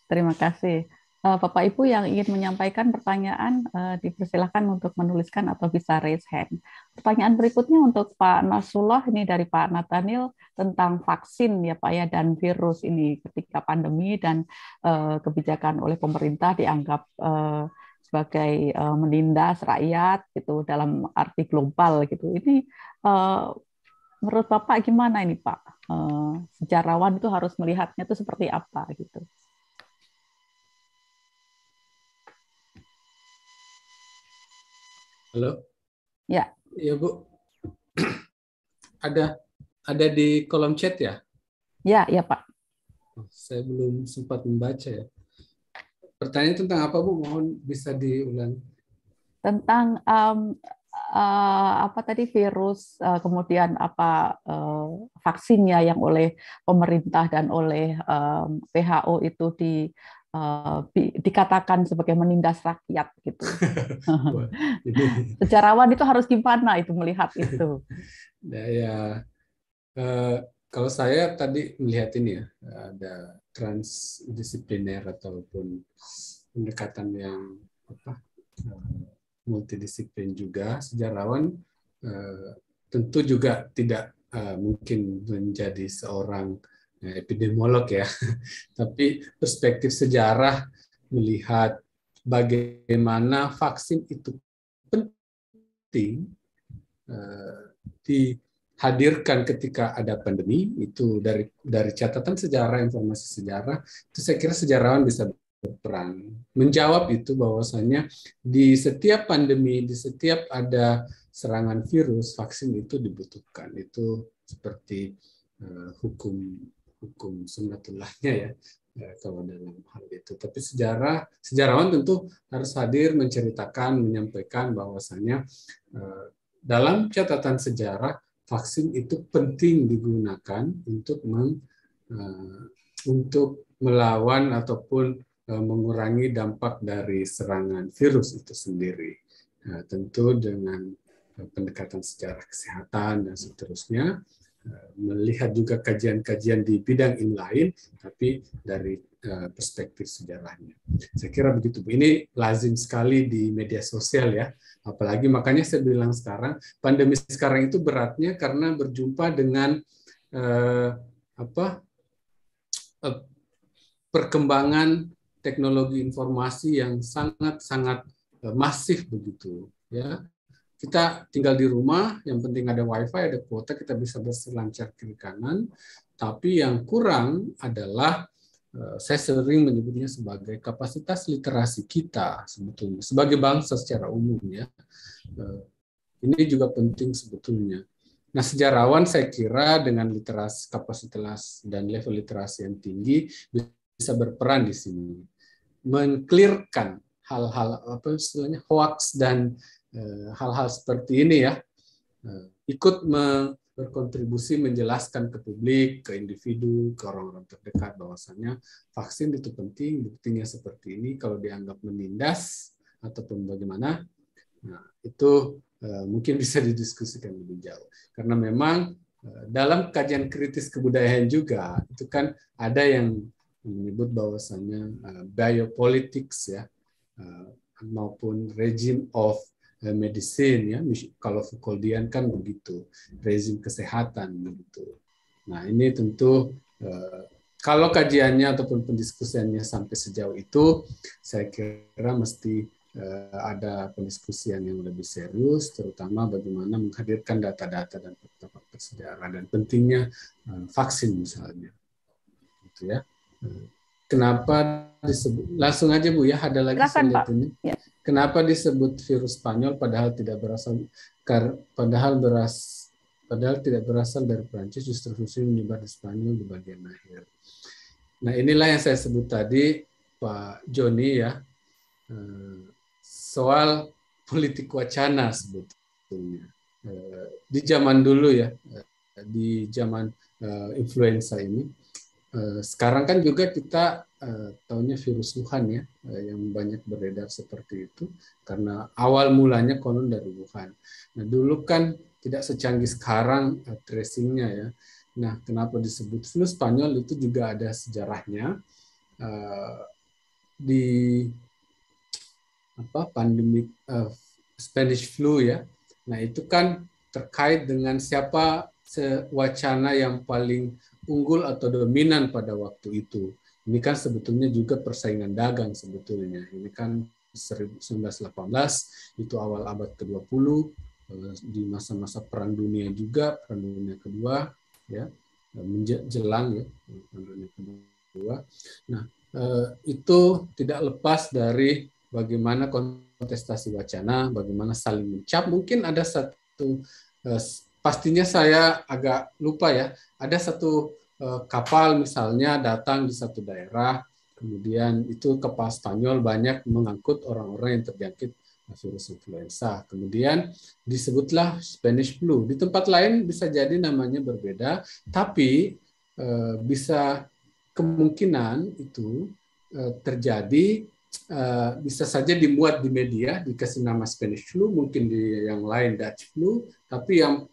terima kasih. Eh, Bapak Ibu yang ingin menyampaikan pertanyaan eh, dipersilahkan untuk menuliskan atau bisa raise hand. Pertanyaan berikutnya untuk Pak Nasrullah ini dari Pak Nathaniel tentang vaksin ya Pak ya dan virus ini ketika pandemi dan eh, kebijakan oleh pemerintah dianggap sebagai menindas rakyat gitu dalam arti global gitu. Ini menurut Bapak gimana ini Pak? Sejarawan itu harus melihatnya itu seperti apa gitu? Halo. Ya. Iya Bu. ada ada di kolom chat ya? Ya, ya Pak. Saya belum sempat membaca ya. Pertanyaan tentang apa Bu? Mohon bisa diulang. Tentang um, uh, apa tadi virus, uh, kemudian apa uh, vaksinnya yang oleh pemerintah dan oleh um, WHO itu di Eh, dikatakan sebagai menindas rakyat gitu. Sejarawan itu harus gimana itu melihat itu? Nah, ya uh, kalau saya tadi melihat ini ya ada transdisipliner ataupun pendekatan yang apa uh, multidisiplin juga sejarawan uh, tentu juga tidak uh, mungkin menjadi seorang epidemiolog ya, tapi perspektif sejarah melihat bagaimana vaksin itu penting eh, dihadirkan ketika ada pandemi itu dari dari catatan sejarah informasi sejarah itu saya kira sejarawan bisa berperan menjawab itu bahwasanya di setiap pandemi di setiap ada serangan virus vaksin itu dibutuhkan itu seperti uh, hukum hukum sunnatullahnya ya eh, kalau dalam hal itu. Tapi sejarah sejarawan tentu harus hadir menceritakan, menyampaikan bahwasannya eh, dalam catatan sejarah vaksin itu penting digunakan untuk meng, eh, untuk melawan ataupun mengurangi dampak dari serangan virus itu sendiri. tentu dengan pendekatan sejarah kesehatan dan seterusnya Eh, melihat juga kajian-kajian di bidang yang lain, tapi dari eh, perspektif sejarahnya. Saya kira begitu. Ini lazim sekali di media sosial ya. Apalagi makanya saya bilang sekarang pandemi sekarang itu beratnya karena berjumpa dengan eh, apa eh, perkembangan teknologi informasi yang sangat-sangat eh, masif begitu ya kita tinggal di rumah, yang penting ada wifi, ada kuota, kita bisa berselancar kiri kanan. Tapi yang kurang adalah eh, saya sering menyebutnya sebagai kapasitas literasi kita sebetulnya sebagai bangsa secara umum ya eh, ini juga penting sebetulnya nah sejarawan saya kira dengan literasi kapasitas dan level literasi yang tinggi bisa berperan di sini mengklirkan hal-hal apa istilahnya hoax dan Eh, hal-hal seperti ini ya eh, ikut berkontribusi menjelaskan ke publik, ke individu, ke orang-orang terdekat bahwasanya vaksin itu penting, buktinya seperti ini kalau dianggap menindas ataupun bagaimana. Nah, itu eh, mungkin bisa didiskusikan lebih jauh. Karena memang dalam kajian kritis kebudayaan juga itu kan ada yang menyebut bahwasanya eh, biopolitics ya maupun regime of Eh, medicine ya kalau Foucauldian kan begitu rezim kesehatan begitu nah ini tentu eh, kalau kajiannya ataupun pendiskusiannya sampai sejauh itu saya kira mesti eh, ada pendiskusian yang lebih serius terutama bagaimana menghadirkan data-data dan fakta-fakta sejarah dan pentingnya vaksin misalnya gitu ya kenapa disebut langsung aja bu ya ada lagi Silahkan, Pak. Kenapa disebut virus Spanyol padahal tidak berasal kar, padahal beras padahal tidak berasal dari Prancis justru ini menyebar di Spanyol di bagian akhir. Nah inilah yang saya sebut tadi Pak Joni ya eh, soal politik wacana sebetulnya eh, di zaman dulu ya eh, di zaman influenza ini sekarang kan juga kita Eh, tahunya virus Wuhan ya eh, yang banyak beredar seperti itu karena awal mulanya konon dari Wuhan. Nah dulu kan tidak secanggih sekarang eh, tracingnya ya. Nah kenapa disebut flu Spanyol itu juga ada sejarahnya di apa pandemi uh, Spanish flu ya. Nah itu kan terkait dengan siapa wacana yang paling unggul atau dominan pada waktu itu. Ini kan sebetulnya juga persaingan dagang sebetulnya. Ini kan 1918 itu awal abad ke-20 eh, di masa-masa perang dunia juga perang dunia kedua ya eh, menjelang ya perang dunia kedua. Nah eh, itu tidak lepas dari bagaimana kontestasi wacana, bagaimana saling mencap. Mungkin ada satu pastinya saya agak lupa ya. Ada satu Eh, kapal misalnya datang di satu daerah, kemudian itu kapal Spanyol banyak mengangkut orang-orang yang terjangkit virus influenza. Kemudian disebutlah Spanish flu. Di tempat lain bisa jadi namanya berbeda, tapi eh, bisa kemungkinan itu eh, terjadi bisa saja dimuat di media dikasih nama Spanish flu, mungkin di yang lain Dutch flu, tapi yang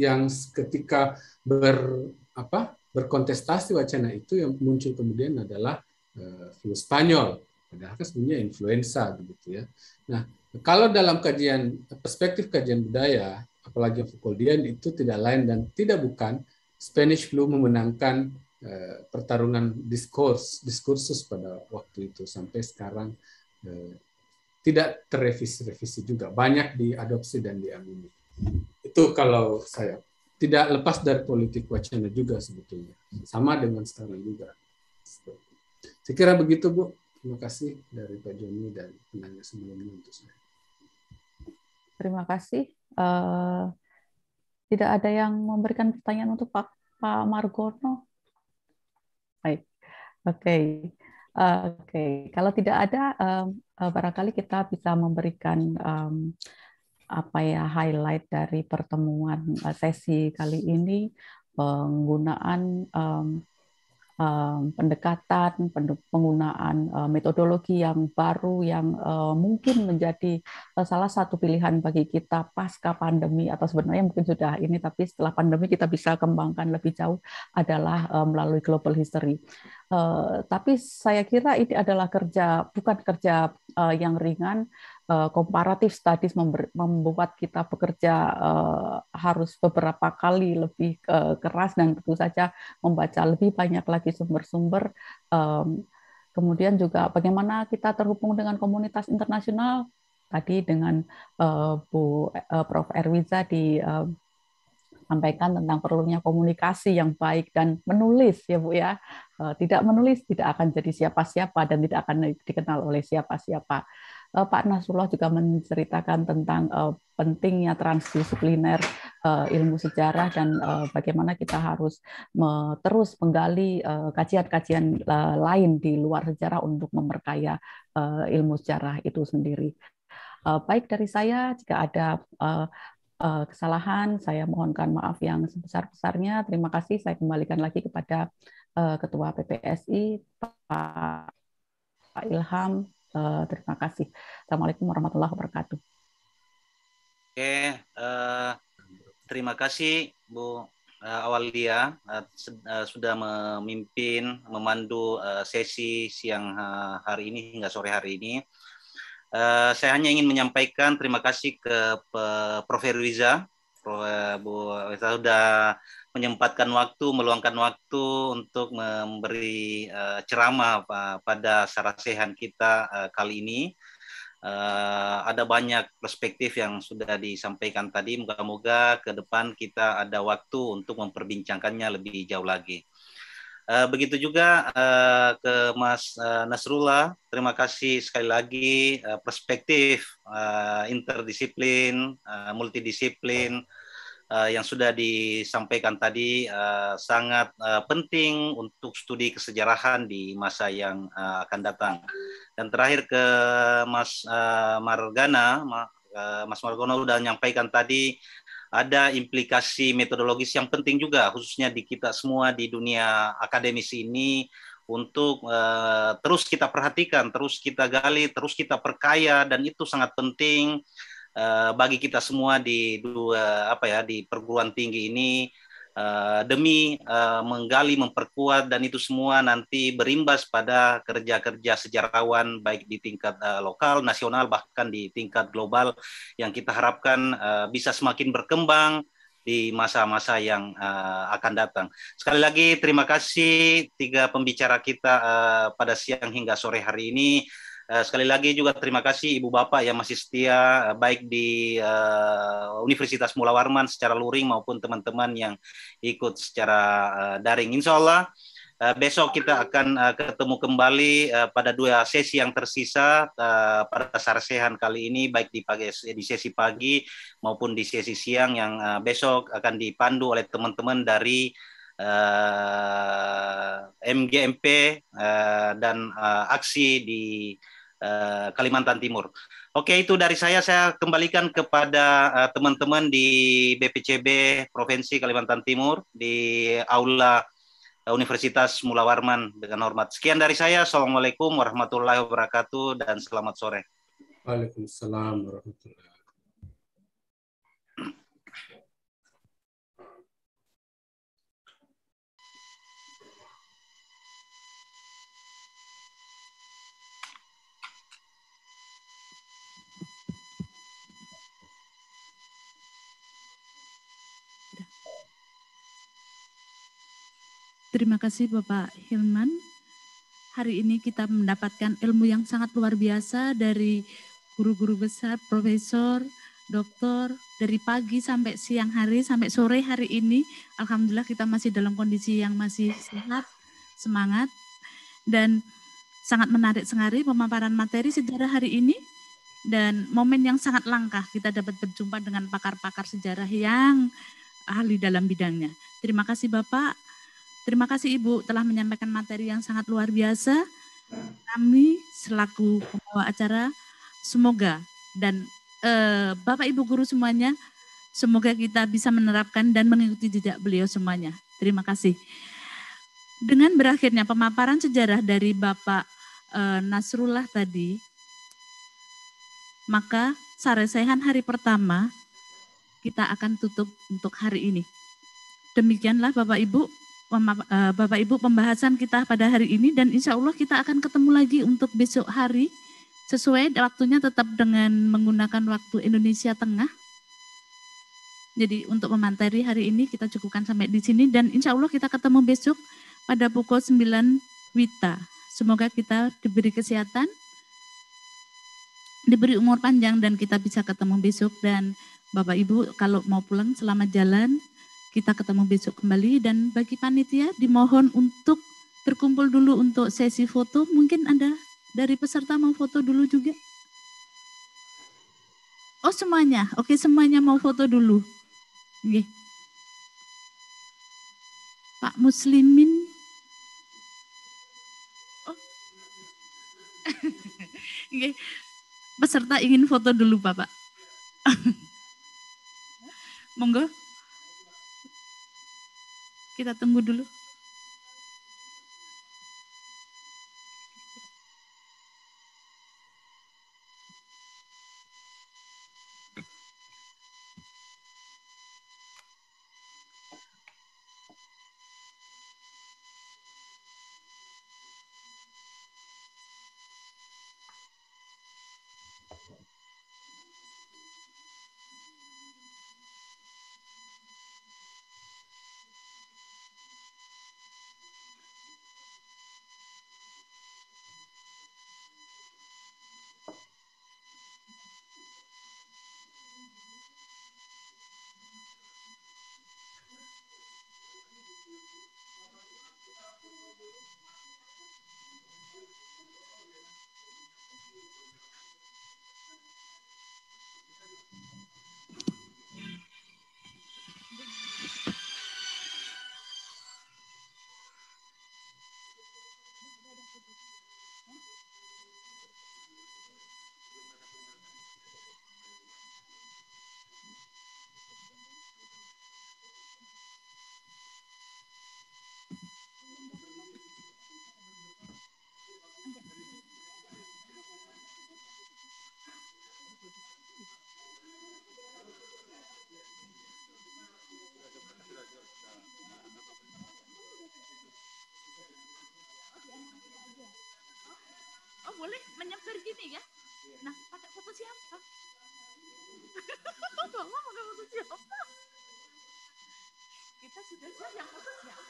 yang ketika ber apa berkontestasi wacana itu yang muncul kemudian adalah flu eh, Spanyol padahal kan sebenarnya influenza begitu ya. Nah, kalau dalam kajian perspektif kajian budaya apalagi Foucauldian itu tidak lain dan tidak bukan Spanish flu memenangkan eh, pertarungan diskurs diskursus pada waktu itu sampai sekarang eh, tidak terrevisi-revisi juga banyak diadopsi dan diamini. Itu kalau saya tidak lepas dari politik wacana juga sebetulnya. Sama dengan sekarang juga. Saya kira begitu, Bu. Terima kasih dari Pak Joni dan penanya sebelumnya untuk saya. Terima kasih. Uh, tidak ada yang memberikan pertanyaan untuk Pak, Pak Margono. Baik. Oke. Okay. Eh, oke. Okay. Kalau tidak ada, eh, barangkali kita bisa memberikan um, apa ya highlight dari pertemuan eh, sesi kali ini penggunaan um, um, pendekatan penggunaan uh, metodologi yang baru yang uh, mungkin menjadi uh, salah satu pilihan bagi kita pasca pandemi atau sebenarnya mungkin sudah ini tapi setelah pandemi kita bisa kembangkan lebih jauh adalah uh, melalui global history. Uh, tapi saya kira ini adalah kerja bukan kerja uh, yang ringan Eh, komparatif uh, studies membuat kita bekerja uh, harus beberapa kali lebih uh, keras dan tentu saja membaca lebih banyak lagi sumber-sumber. Um, kemudian juga bagaimana kita terhubung dengan komunitas internasional tadi dengan uh, Bu uh, Prof Erwiza di uh, sampaikan tentang perlunya komunikasi yang baik dan menulis ya Bu ya. tidak menulis tidak akan jadi siapa-siapa dan tidak akan dikenal oleh siapa-siapa. Eh, Pak Nasrullah juga menceritakan tentang eh, pentingnya transdisipliner eh, ilmu sejarah dan bagaimana kita harus terus menggali kajian-kajian lain di luar sejarah untuk memperkaya ilmu sejarah itu sendiri. Baik dari saya, jika ada kesalahan, saya mohonkan maaf yang sebesar-besarnya. Terima kasih. Saya kembalikan lagi kepada Ketua PPSI, Pak Ilham, Uh, terima kasih. Assalamualaikum warahmatullahi wabarakatuh. Oke, uh, terima kasih Bu uh, Awalia uh, sudah memimpin, memandu uh, sesi siang uh, hari ini hingga sore hari ini. Uh, saya hanya ingin menyampaikan terima kasih ke Prof. Riza, Prof. Bu Riza sudah menyempatkan waktu, meluangkan waktu untuk memberi uh, ceramah uh, pada sarasehan kita uh, kali ini. Uh, ada banyak perspektif yang sudah disampaikan tadi. Moga-moga ke depan kita ada waktu untuk memperbincangkannya lebih jauh lagi. Uh, begitu juga uh, ke Mas uh, Nasrullah, terima kasih sekali lagi uh, perspektif uh, interdisiplin, uh, multidisiplin, uh, yang sudah disampaikan tadi uh, sangat uh, penting untuk studi kesejarahan di masa yang uh, akan datang. Dan terakhir ke Mas uh, Margana, Ma, uh, Mas Margono sudah menyampaikan tadi ada implikasi metodologis yang penting juga khususnya di kita semua di dunia akademis ini untuk uh, terus kita perhatikan, terus kita gali, terus kita perkaya dan itu sangat penting Eh, bagi kita semua di dua apa ya di perguruan tinggi ini uh, demi uh, menggali, memperkuat dan itu semua nanti berimbas pada kerja-kerja sejarawan baik di tingkat uh, lokal, nasional bahkan di tingkat global yang kita harapkan uh, bisa semakin berkembang di masa-masa yang uh, akan datang. Sekali lagi terima kasih tiga pembicara kita uh, pada siang hingga sore hari ini. Eh, sekali lagi juga terima kasih Ibu Bapak yang masih setia eh, baik di uh, Universitas Mula Warman secara luring maupun teman-teman yang ikut secara uh, daring. Insya Allah uh, besok kita akan uh, ketemu kembali uh, pada dua sesi yang tersisa uh, pada sarsehan kali ini baik di pagi di sesi pagi maupun di sesi siang yang uh, besok akan dipandu oleh teman-teman dari Uh, MGMP uh, dan uh, aksi di Eh, Kalimantan Timur. Oke, itu dari saya. Saya kembalikan kepada eh, teman-teman di BPCB Provinsi Kalimantan Timur di aula eh, Universitas Mula Warman dengan hormat. Sekian dari saya. Assalamualaikum warahmatullahi wabarakatuh dan selamat sore. Waalaikumsalam warahmatullahi wabarakatuh. Terima kasih Bapak Hilman. Hari ini kita mendapatkan ilmu yang sangat luar biasa dari guru-guru besar, profesor, dokter, dari pagi sampai siang hari, sampai sore hari ini. Alhamdulillah kita masih dalam kondisi yang masih sehat, semangat, dan sangat menarik sekali pemaparan materi sejarah hari ini dan momen yang sangat langka kita dapat berjumpa dengan pakar-pakar sejarah yang ahli dalam bidangnya. Terima kasih Bapak. Terima kasih Ibu telah menyampaikan materi yang sangat luar biasa. Kami selaku pembawa acara semoga dan e, Bapak Ibu guru semuanya semoga kita bisa menerapkan dan mengikuti jejak beliau semuanya. Terima kasih. Dengan berakhirnya pemaparan sejarah dari Bapak e, Nasrullah tadi, maka saresehan hari pertama kita akan tutup untuk hari ini. Demikianlah Bapak Ibu E, Bapak Ibu pembahasan kita pada hari ini dan insya Allah kita akan ketemu lagi untuk besok hari sesuai waktunya tetap dengan menggunakan waktu Indonesia Tengah. Jadi untuk memantari hari ini kita cukupkan sampai di sini dan insya Allah kita ketemu besok pada pukul 9 Wita. Semoga kita diberi kesehatan, diberi umur panjang dan kita bisa ketemu besok dan Bapak Ibu kalau mau pulang selamat jalan, kita ketemu besok kembali dan bagi panitia dimohon untuk berkumpul dulu untuk sesi foto. Mungkin ada dari peserta mau foto dulu juga. Oh semuanya, oke semuanya mau foto dulu. Oke. Pak Muslimin. Oh. oke. Peserta ingin foto dulu Bapak. Monggo. Kita tunggu dulu. boleh menyebar gini ya, nah pakai foto siapa bapak pakai foto siapa kita sudah siap yang foto siapa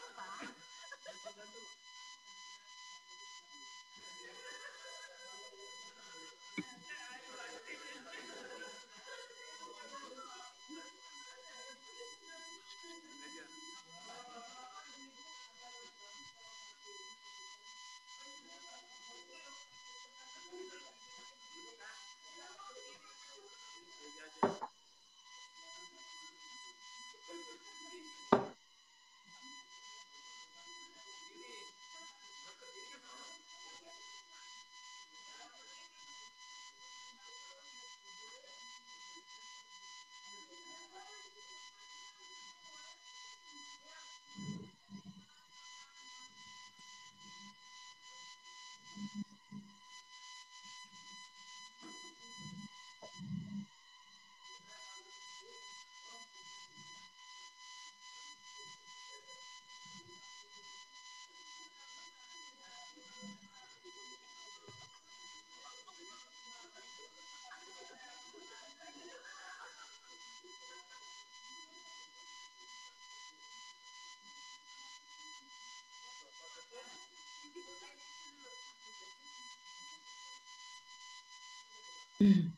Mm.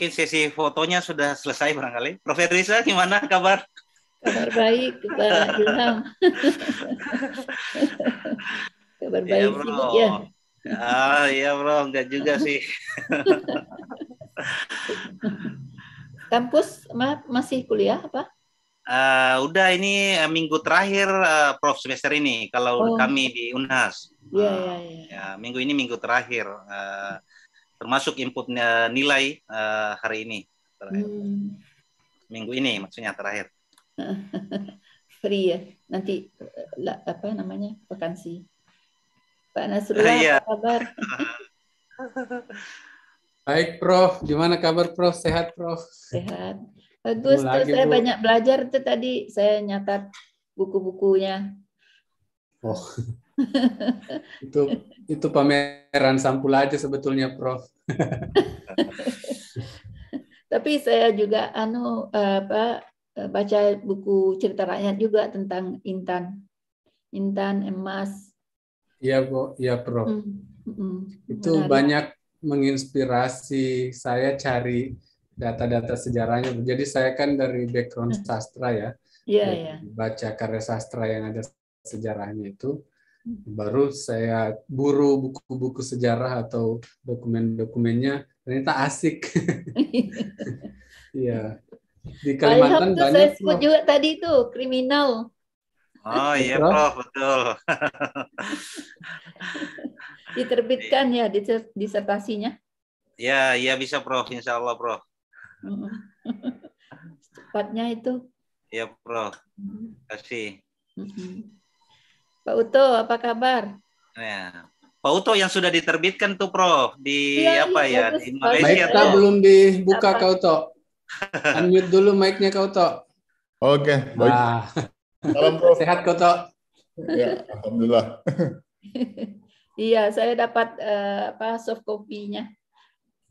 mungkin sesi fotonya sudah selesai barangkali. Prof. Risa, gimana kabar? Kabar baik, Pak Ilham. kabar iya, baik ya, bro. Sih, ya. Ah, iya bro, enggak juga sih. Kampus ma masih kuliah apa? Uh, udah ini uh, minggu terakhir uh, prof semester ini kalau oh. kami di Unhas. Iya yeah, iya uh, ya, minggu ini minggu terakhir. Uh, termasuk inputnya nilai uh, hari ini terakhir. Hmm. minggu ini maksudnya terakhir free ya nanti eh, apa namanya vakansi Pak Nasrullah iya. apa kabar baik Prof gimana kabar Prof sehat Prof sehat bagus tuh saya banyak belajar tuh tadi saya nyatat buku-bukunya Oh. itu itu pameran sampul aja sebetulnya, Prof. Tapi saya juga anu apa baca buku cerita rakyat juga tentang Intan. Intan emas. Iya, Bu. Iya, Prof. Mm -hmm. Itu Benar. banyak menginspirasi saya cari data-data sejarahnya. Jadi saya kan dari background hmm. sastra ya. yeah, Yeah. Baca karya sastra yang ada sejarahnya itu hmm. baru saya buru buku-buku sejarah atau dokumen-dokumennya ternyata asik. Iya. Di Kalimantan banyak. Saya sebut juga tadi itu kriminal. Oh iya Prof, betul. Diterbitkan ya disertasinya. Ya, ya bisa Prof, insya Allah Prof. Hmm. Cepatnya itu. Ya Prof, hmm. kasih. Pak Uto, apa kabar? Nah, ya. Pak Uto yang sudah diterbitkan tuh Prof di ya, apa ya, di Malaysia. Baik, kita belum dibuka apa? Kak Uto. Unmute dulu mic-nya Kak Uto. Oke, baik. Ah. Salam Prof. Sehat Kak Uto. Ya, alhamdulillah. iya, saya dapat uh, apa soft copy-nya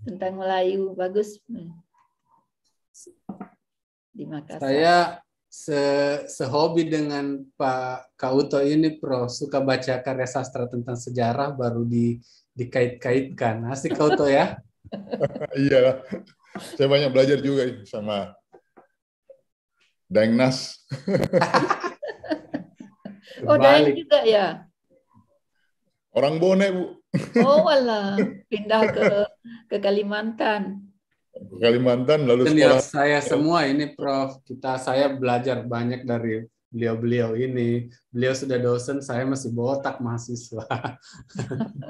tentang Melayu bagus. Di hmm. Makassar. Saya se sehobi dengan Pak Kauto ini Pro suka baca karya sastra tentang sejarah baru di dikait-kaitkan asik Kauto ya iyalah saya banyak belajar juga sama sama Dengnas oh Daeng juga ya orang Bone bu oh wala pindah ke ke Kalimantan Kalimantan lalu ya, Senior saya semua ini Prof. Kita saya belajar banyak dari beliau-beliau ini. Beliau sudah dosen, saya masih botak mahasiswa.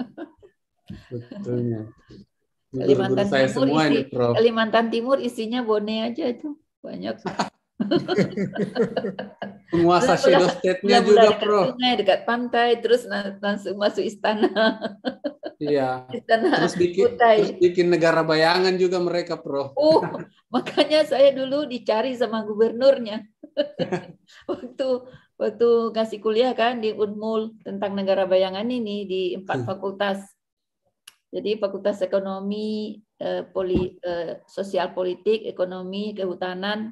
Betulnya. Kalimantan saya Timur semua isi, ini, Prof. Kalimantan Timur isinya bone aja itu banyak. Penguasa Shadow State-nya juga, Prof. dekat pantai, terus langsung masuk istana. Iya. terus bikin, Terus bikin negara bayangan juga mereka, Prof. Oh, uh, makanya saya dulu dicari sama gubernurnya. waktu waktu kasih kuliah kan di Unmul tentang negara bayangan ini di empat hmm. fakultas. Jadi Fakultas Ekonomi, eh, poli, eh, Sosial Politik, Ekonomi, Kehutanan,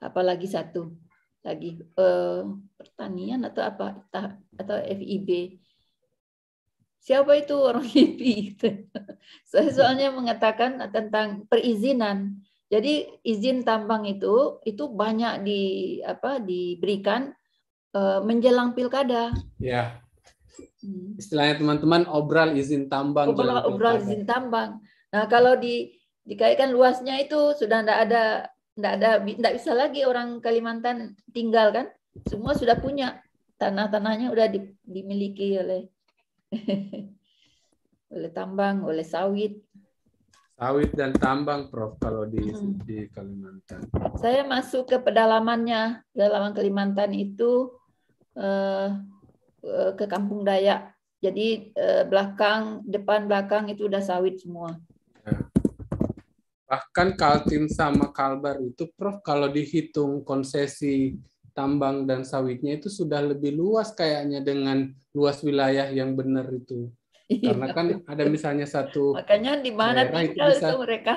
apalagi satu lagi eh, pertanian atau apa atau FIB siapa itu orang hippie gitu. Saya soalnya mengatakan tentang perizinan. Jadi izin tambang itu itu banyak di apa diberikan eh, menjelang pilkada. Ya. Hmm. Istilahnya teman-teman obral izin tambang. Obral, obral izin tambang. Nah, kalau di dikaitkan luasnya itu sudah tidak ada tidak ada tidak bisa lagi orang Kalimantan tinggal kan. Semua sudah punya tanah-tanahnya sudah dimiliki oleh oleh tambang, oleh sawit. Sawit dan tambang, Prof. Kalau di hmm. di Kalimantan. Saya masuk ke pedalamannya, pedalaman Kalimantan itu eh, eh ke kampung Dayak. Jadi eh, belakang, depan belakang itu udah sawit semua. Ya. Bahkan Kaltim sama Kalbar itu, Prof. Kalau dihitung konsesi tambang dan sawitnya itu sudah lebih luas kayaknya dengan luas wilayah yang benar itu. Iya. Karena kan ada misalnya satu Makanya di mana tinggal itu, bisa, itu mereka?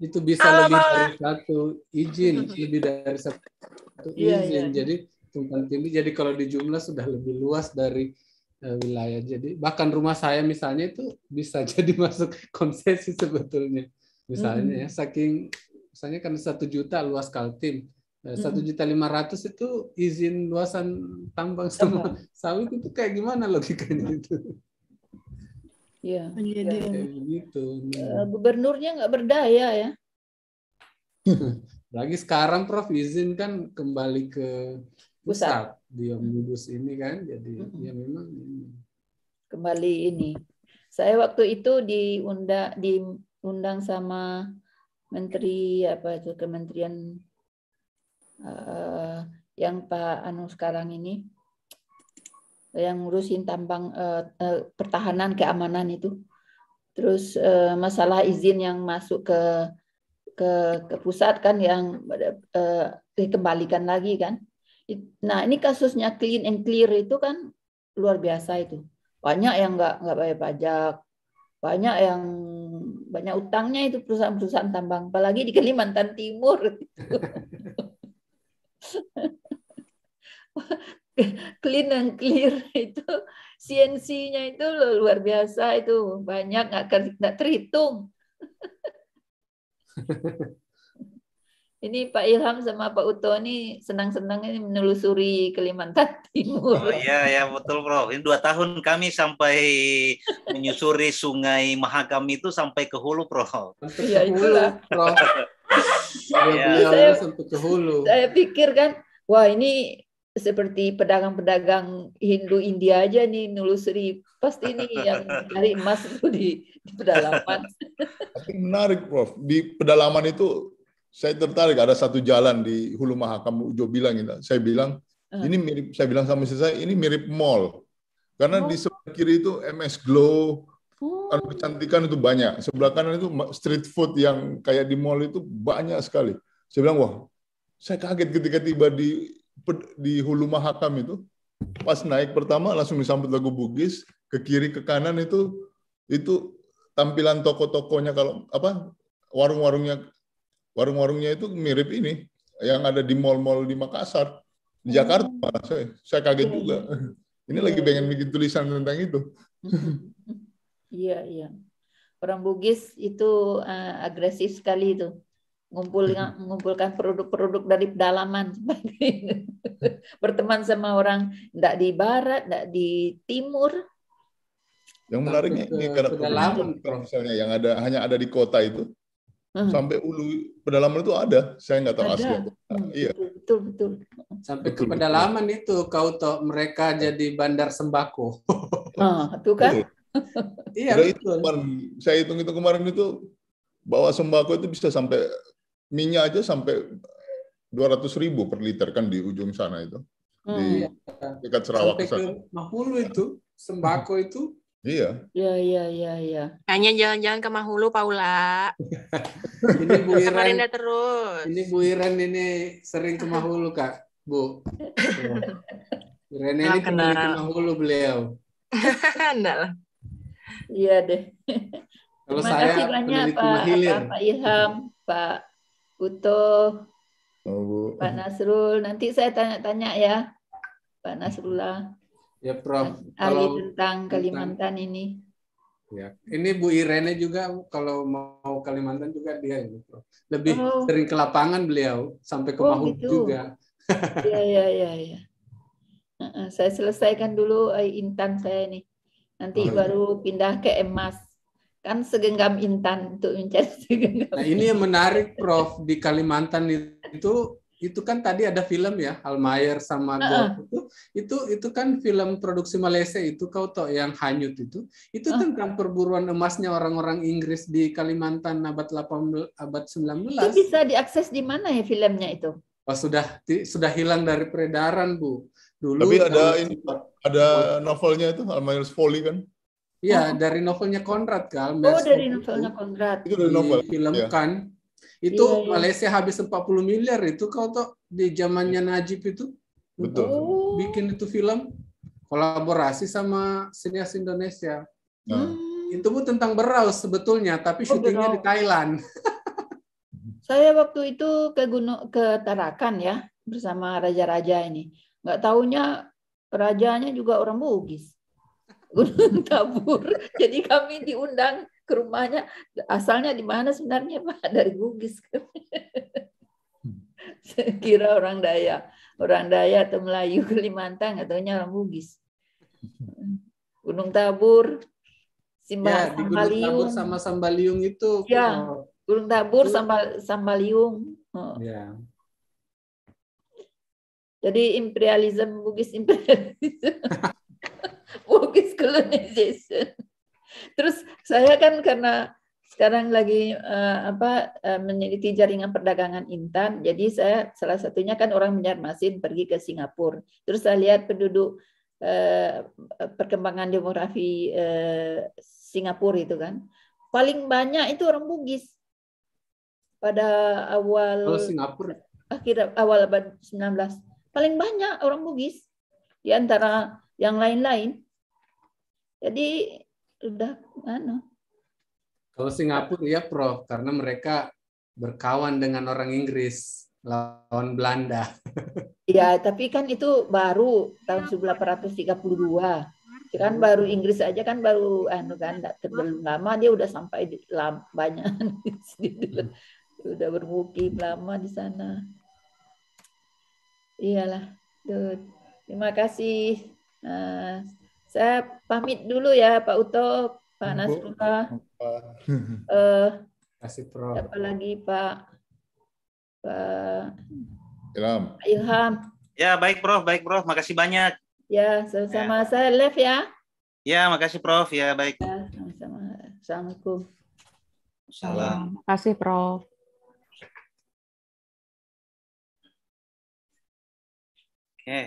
Itu bisa Alam iya, lebih dari satu iya. izin, lebih dari satu izin. Iya, iya. Jadi tumpang tindih jadi kalau di jumlah sudah lebih luas dari uh, wilayah. Jadi bahkan rumah saya misalnya itu bisa jadi masuk konsesi sebetulnya. Misalnya -hmm. ya saking misalnya kan satu juta luas Kaltim Eh, satu juta lima ratus itu izin luasan tambang sama sawit itu kayak gimana logikanya iya. itu? Iya. Menjadi begitu. Nah. Gubernurnya nggak berdaya ya. Lagi sekarang Prof izin kan kembali ke pusat, pusat. di ini kan, jadi hmm. ya memang Kembali ini. Saya waktu itu diundang diundang sama Menteri apa itu Kementerian uh, yang Pak Anu sekarang ini yang ngurusin tambang uh, uh, pertahanan keamanan itu terus uh, masalah izin yang masuk ke ke ke pusat kan yang uh, dikembalikan lagi kan nah ini kasusnya clean and clear itu kan luar biasa itu banyak yang nggak nggak bayar pajak banyak yang banyak utangnya itu perusahaan-perusahaan tambang apalagi di Kalimantan Timur clean and clear itu CNC-nya itu luar biasa itu banyak nggak nggak terhitung Ini Pak Ilham sama Pak Uto ini senang-senang ini menelusuri Kalimantan Timur. Oh iya ya betul Bro. Ini dua tahun kami sampai menyusuri Sungai Mahakam itu sampai ke hulu Bro. Iya itulah. Bro. ya. saya, sampai ke hulu. Saya pikir kan, wah ini seperti pedagang-pedagang Hindu India aja nih menelusuri pasti ini yang cari emas itu di, di pedalaman. Tapi menarik, Prof. Di pedalaman itu saya tertarik ada satu jalan di Hulu Mahakam Ujo bilang gitu. Saya bilang ini mirip saya bilang sama istri saya ini mirip mall. Karena oh. di sebelah kiri itu MS Glow, kan oh. Anu kecantikan itu banyak. Sebelah kanan itu street food yang kayak di mall itu banyak sekali. Saya bilang, "Wah, saya kaget ketika tiba di di Hulu Mahakam itu. Pas naik pertama langsung disambut lagu Bugis, ke kiri ke kanan itu itu tampilan toko-tokonya kalau apa warung-warungnya warung-warungnya itu mirip ini yang ada di mall-mall di Makassar, di hmm. Jakarta malah saya, saya kaget ya, juga. Ya. Ini lagi iya. pengen bikin tulisan tentang itu. Iya iya. Orang Bugis itu uh, agresif sekali itu ngumpul hmm. mengumpulkan produk-produk dari pedalaman berteman sama orang tidak di barat, tidak di timur. Yang menariknya ini karena misalnya yang ada hanya ada di kota itu Hmm. Sampai ulu pedalaman itu ada. Saya nggak tahu ada. asli Hmm. Iya. Betul betul. Sampai betul, ke pedalaman betul. itu kau toh mereka iya. jadi bandar sembako. ah, itu kan. Betul. iya betul. Itu kemarin, saya hitung itu kemarin itu bawa sembako itu bisa sampai minyak aja sampai dua ratus ribu per liter kan di ujung sana itu. Hmm, di iya. dekat Sarawak sampai ke Mahulu itu sembako itu Iya. Iya, iya, iya, iya. Hanya jalan-jalan ke Mahulu, Paula. ini Bu Iren. terus. Ini Bu Iren ini sering ke Mahulu, Kak. Bu. Bu Iren ini ke Mahulu beliau. Enggak lah. Iya deh. Kalau Terima saya kasih banyak Pak, Pak, Pak Ilham, Pak Uto, oh, Bu. Pak Nasrul. Nanti saya tanya-tanya ya, Pak Nasrullah. Ya, Prof. Ali kalau tentang Kalimantan tentang, ini. Ya, ini Bu Irene juga kalau mau Kalimantan juga dia ini, Prof. Lebih oh. sering ke lapangan beliau sampai ke oh, Mahut gitu. juga. Iya, iya, iya, ya. saya selesaikan dulu eh, intan saya ini. Nanti oh, iya. baru ya. pindah ke emas. Kan segenggam intan untuk mencari segenggam. Nah, ini yang menarik Prof di Kalimantan itu itu kan tadi ada film ya Almayer sama uh-uh. itu itu itu kan film produksi Malaysia itu kau tau yang hanyut itu itu uh-huh. tentang perburuan emasnya orang-orang Inggris di Kalimantan abad 18 abad 19 itu bisa diakses di mana ya filmnya itu oh, sudah sudah hilang dari peredaran bu dulu tapi ada ini ada novelnya itu Almayer's Folly kan Iya, oh. dari novelnya Konrad kan. Oh, dari novelnya Konrad. Itu dari novel. Filmkan. Iya. Itu yeah, yeah. Malaysia habis 40 miliar itu kau tuh di zamannya iya. Najib itu. Betul. Oh. Bikin itu film kolaborasi sama sinias Indonesia. Nah. Hmm. Itu pun tentang berau sebetulnya, tapi oh, syutingnya di Thailand. Saya waktu itu ke gunung ke Tarakan ya bersama raja-raja ini. Gak taunya rajanya juga orang Bugis. Gunung Tabur. Jadi kami diundang ke rumahnya asalnya di mana sebenarnya Pak dari Bugis kira orang Daya orang Daya atau Melayu Kalimantan katanya orang Bugis Gunung Tabur Simba ya, di Gunung Tabur sama Sambaliung itu ya Gunung Tabur sama Sambaliung oh. ya jadi imperialisme Bugis imperialisme Bugis colonization Terus saya kan karena sekarang lagi uh, apa uh, meneliti jaringan perdagangan intan. Jadi saya salah satunya kan orang masin pergi ke Singapura. Terus saya lihat penduduk uh, perkembangan demografi uh, Singapura itu kan. Paling banyak itu orang Bugis. Pada awal oh, Singapura akhir awal abad 19. Paling banyak orang Bugis di antara yang lain-lain. Jadi udah mana? Kalau Singapura ya Prof, karena mereka berkawan dengan orang Inggris lawan Belanda. Iya, tapi kan itu baru tahun 1832 kan baru Inggris aja kan baru anu kan terlalu lama dia udah sampai di, lam, banyak hmm. udah bermukim lama di sana iyalah tuh terima kasih Nah, saya pamit dulu ya Pak Uto, Pak Nasrullah. Eh, uh, lagi Pak? Pak Ilham. Pak Ilham. Ya, baik Prof, baik Prof. Makasih banyak. Ya, sama-sama. Ya. Saya live ya. Ya, makasih Prof. Ya, baik. Ya, sama-sama. Assalamualaikum. Salam. Makasih Prof. Oke. Okay.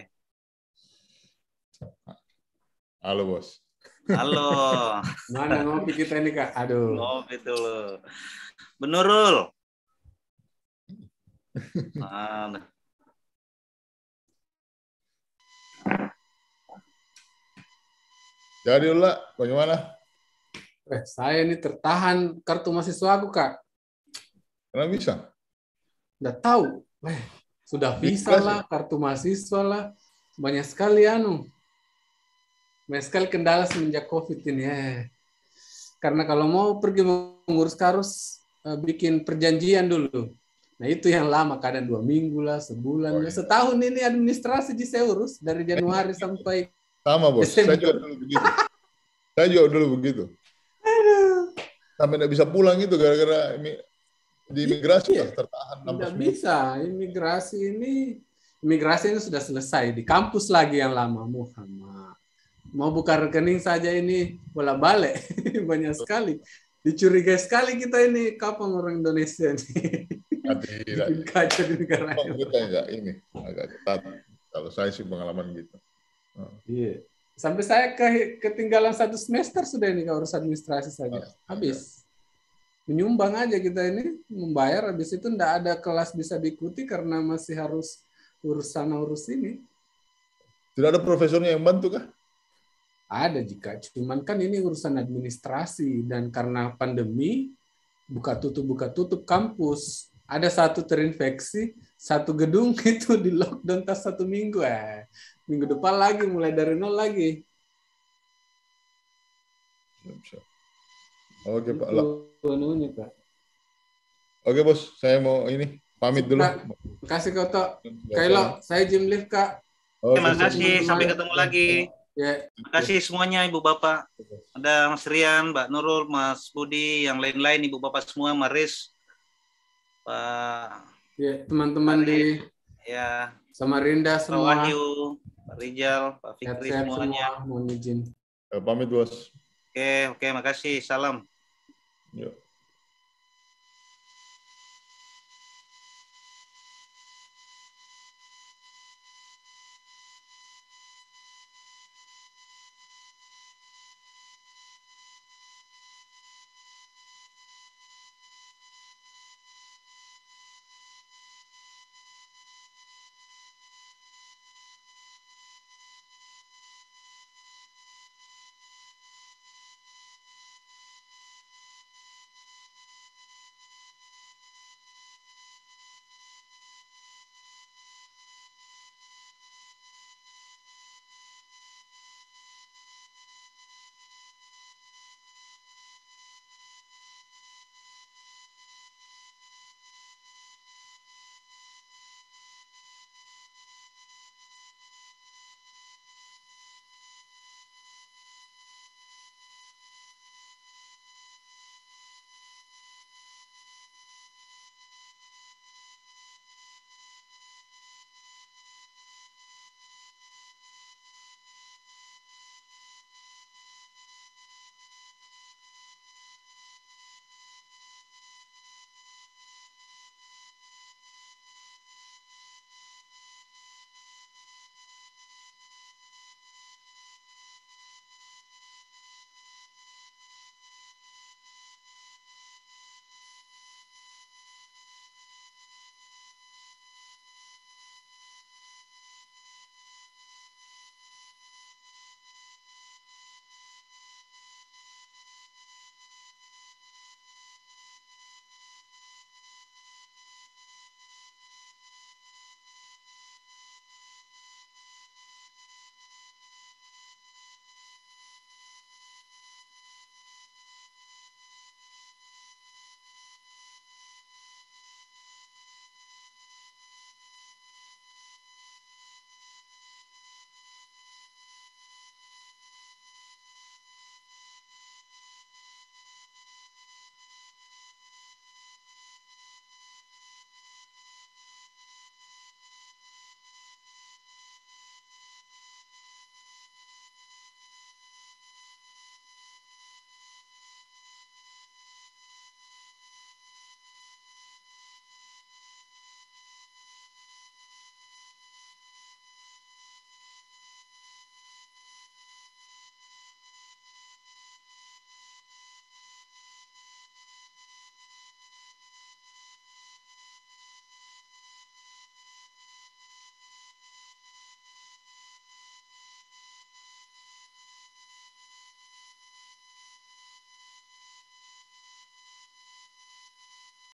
Halo bos. Halo. Mana ngopi kita ini kak? Aduh. Ngopi dulu. Benurul. Mana? Jadi ulah, bagaimana? Eh, saya ini tertahan kartu mahasiswa aku, Kak. Kenapa bisa? Nggak tahu. Eh, sudah bisa lah, ya? kartu mahasiswa lah. Banyak sekali anu meskal kendala semenjak covid ini ya. karena kalau mau pergi mengurus harus eh, bikin perjanjian dulu nah itu yang lama kadang dua minggu lah sebulan oh, iya. setahun ini administrasi di saya urus dari Januari sampai sama bos Desember. saya juga dulu begitu saya juga dulu begitu Aduh. sampai tidak bisa pulang itu gara-gara ini di imigrasi iya. tertahan tidak bisa imigrasi ini imigrasi ini sudah selesai di kampus lagi yang lama Muhammad mau buka rekening saja ini bola balik banyak sekali dicurigai sekali kita ini kapan orang Indonesia ini kacau di negara kita ini agak ketat kalau saya sih pengalaman gitu hmm. iya. sampai saya ke, ketinggalan satu semester sudah ini kalau administrasi saja ah, iya. habis menyumbang aja kita ini membayar habis itu tidak ada kelas bisa diikuti karena masih harus urusan urus ini tidak ada profesornya yang bantu kah ada jika, cuman kan ini urusan administrasi dan karena pandemi buka tutup buka tutup kampus. Ada satu terinfeksi, satu gedung itu di lockdown tas satu minggu eh. Minggu depan lagi mulai dari nol lagi. Oke Pak. Oke bos, saya mau ini pamit dulu. kasih kotak. Kailo, saya Jim Lift kak. Terima kasih, sampai ketemu lagi. Ya. Terima kasih semuanya Ibu Bapak. Ada Mas Rian, Mbak Nurul, Mas Budi, yang lain-lain Ibu Bapak semua, Maris, Pak ya, teman-teman di ya Rinda semua. Pak Wahyu, Pak Rijal, Pak Fikri Sehat semuanya. Semua. Mohon izin. Eh, pamit, Bos. Oke, oke, makasih. Salam. Yuk.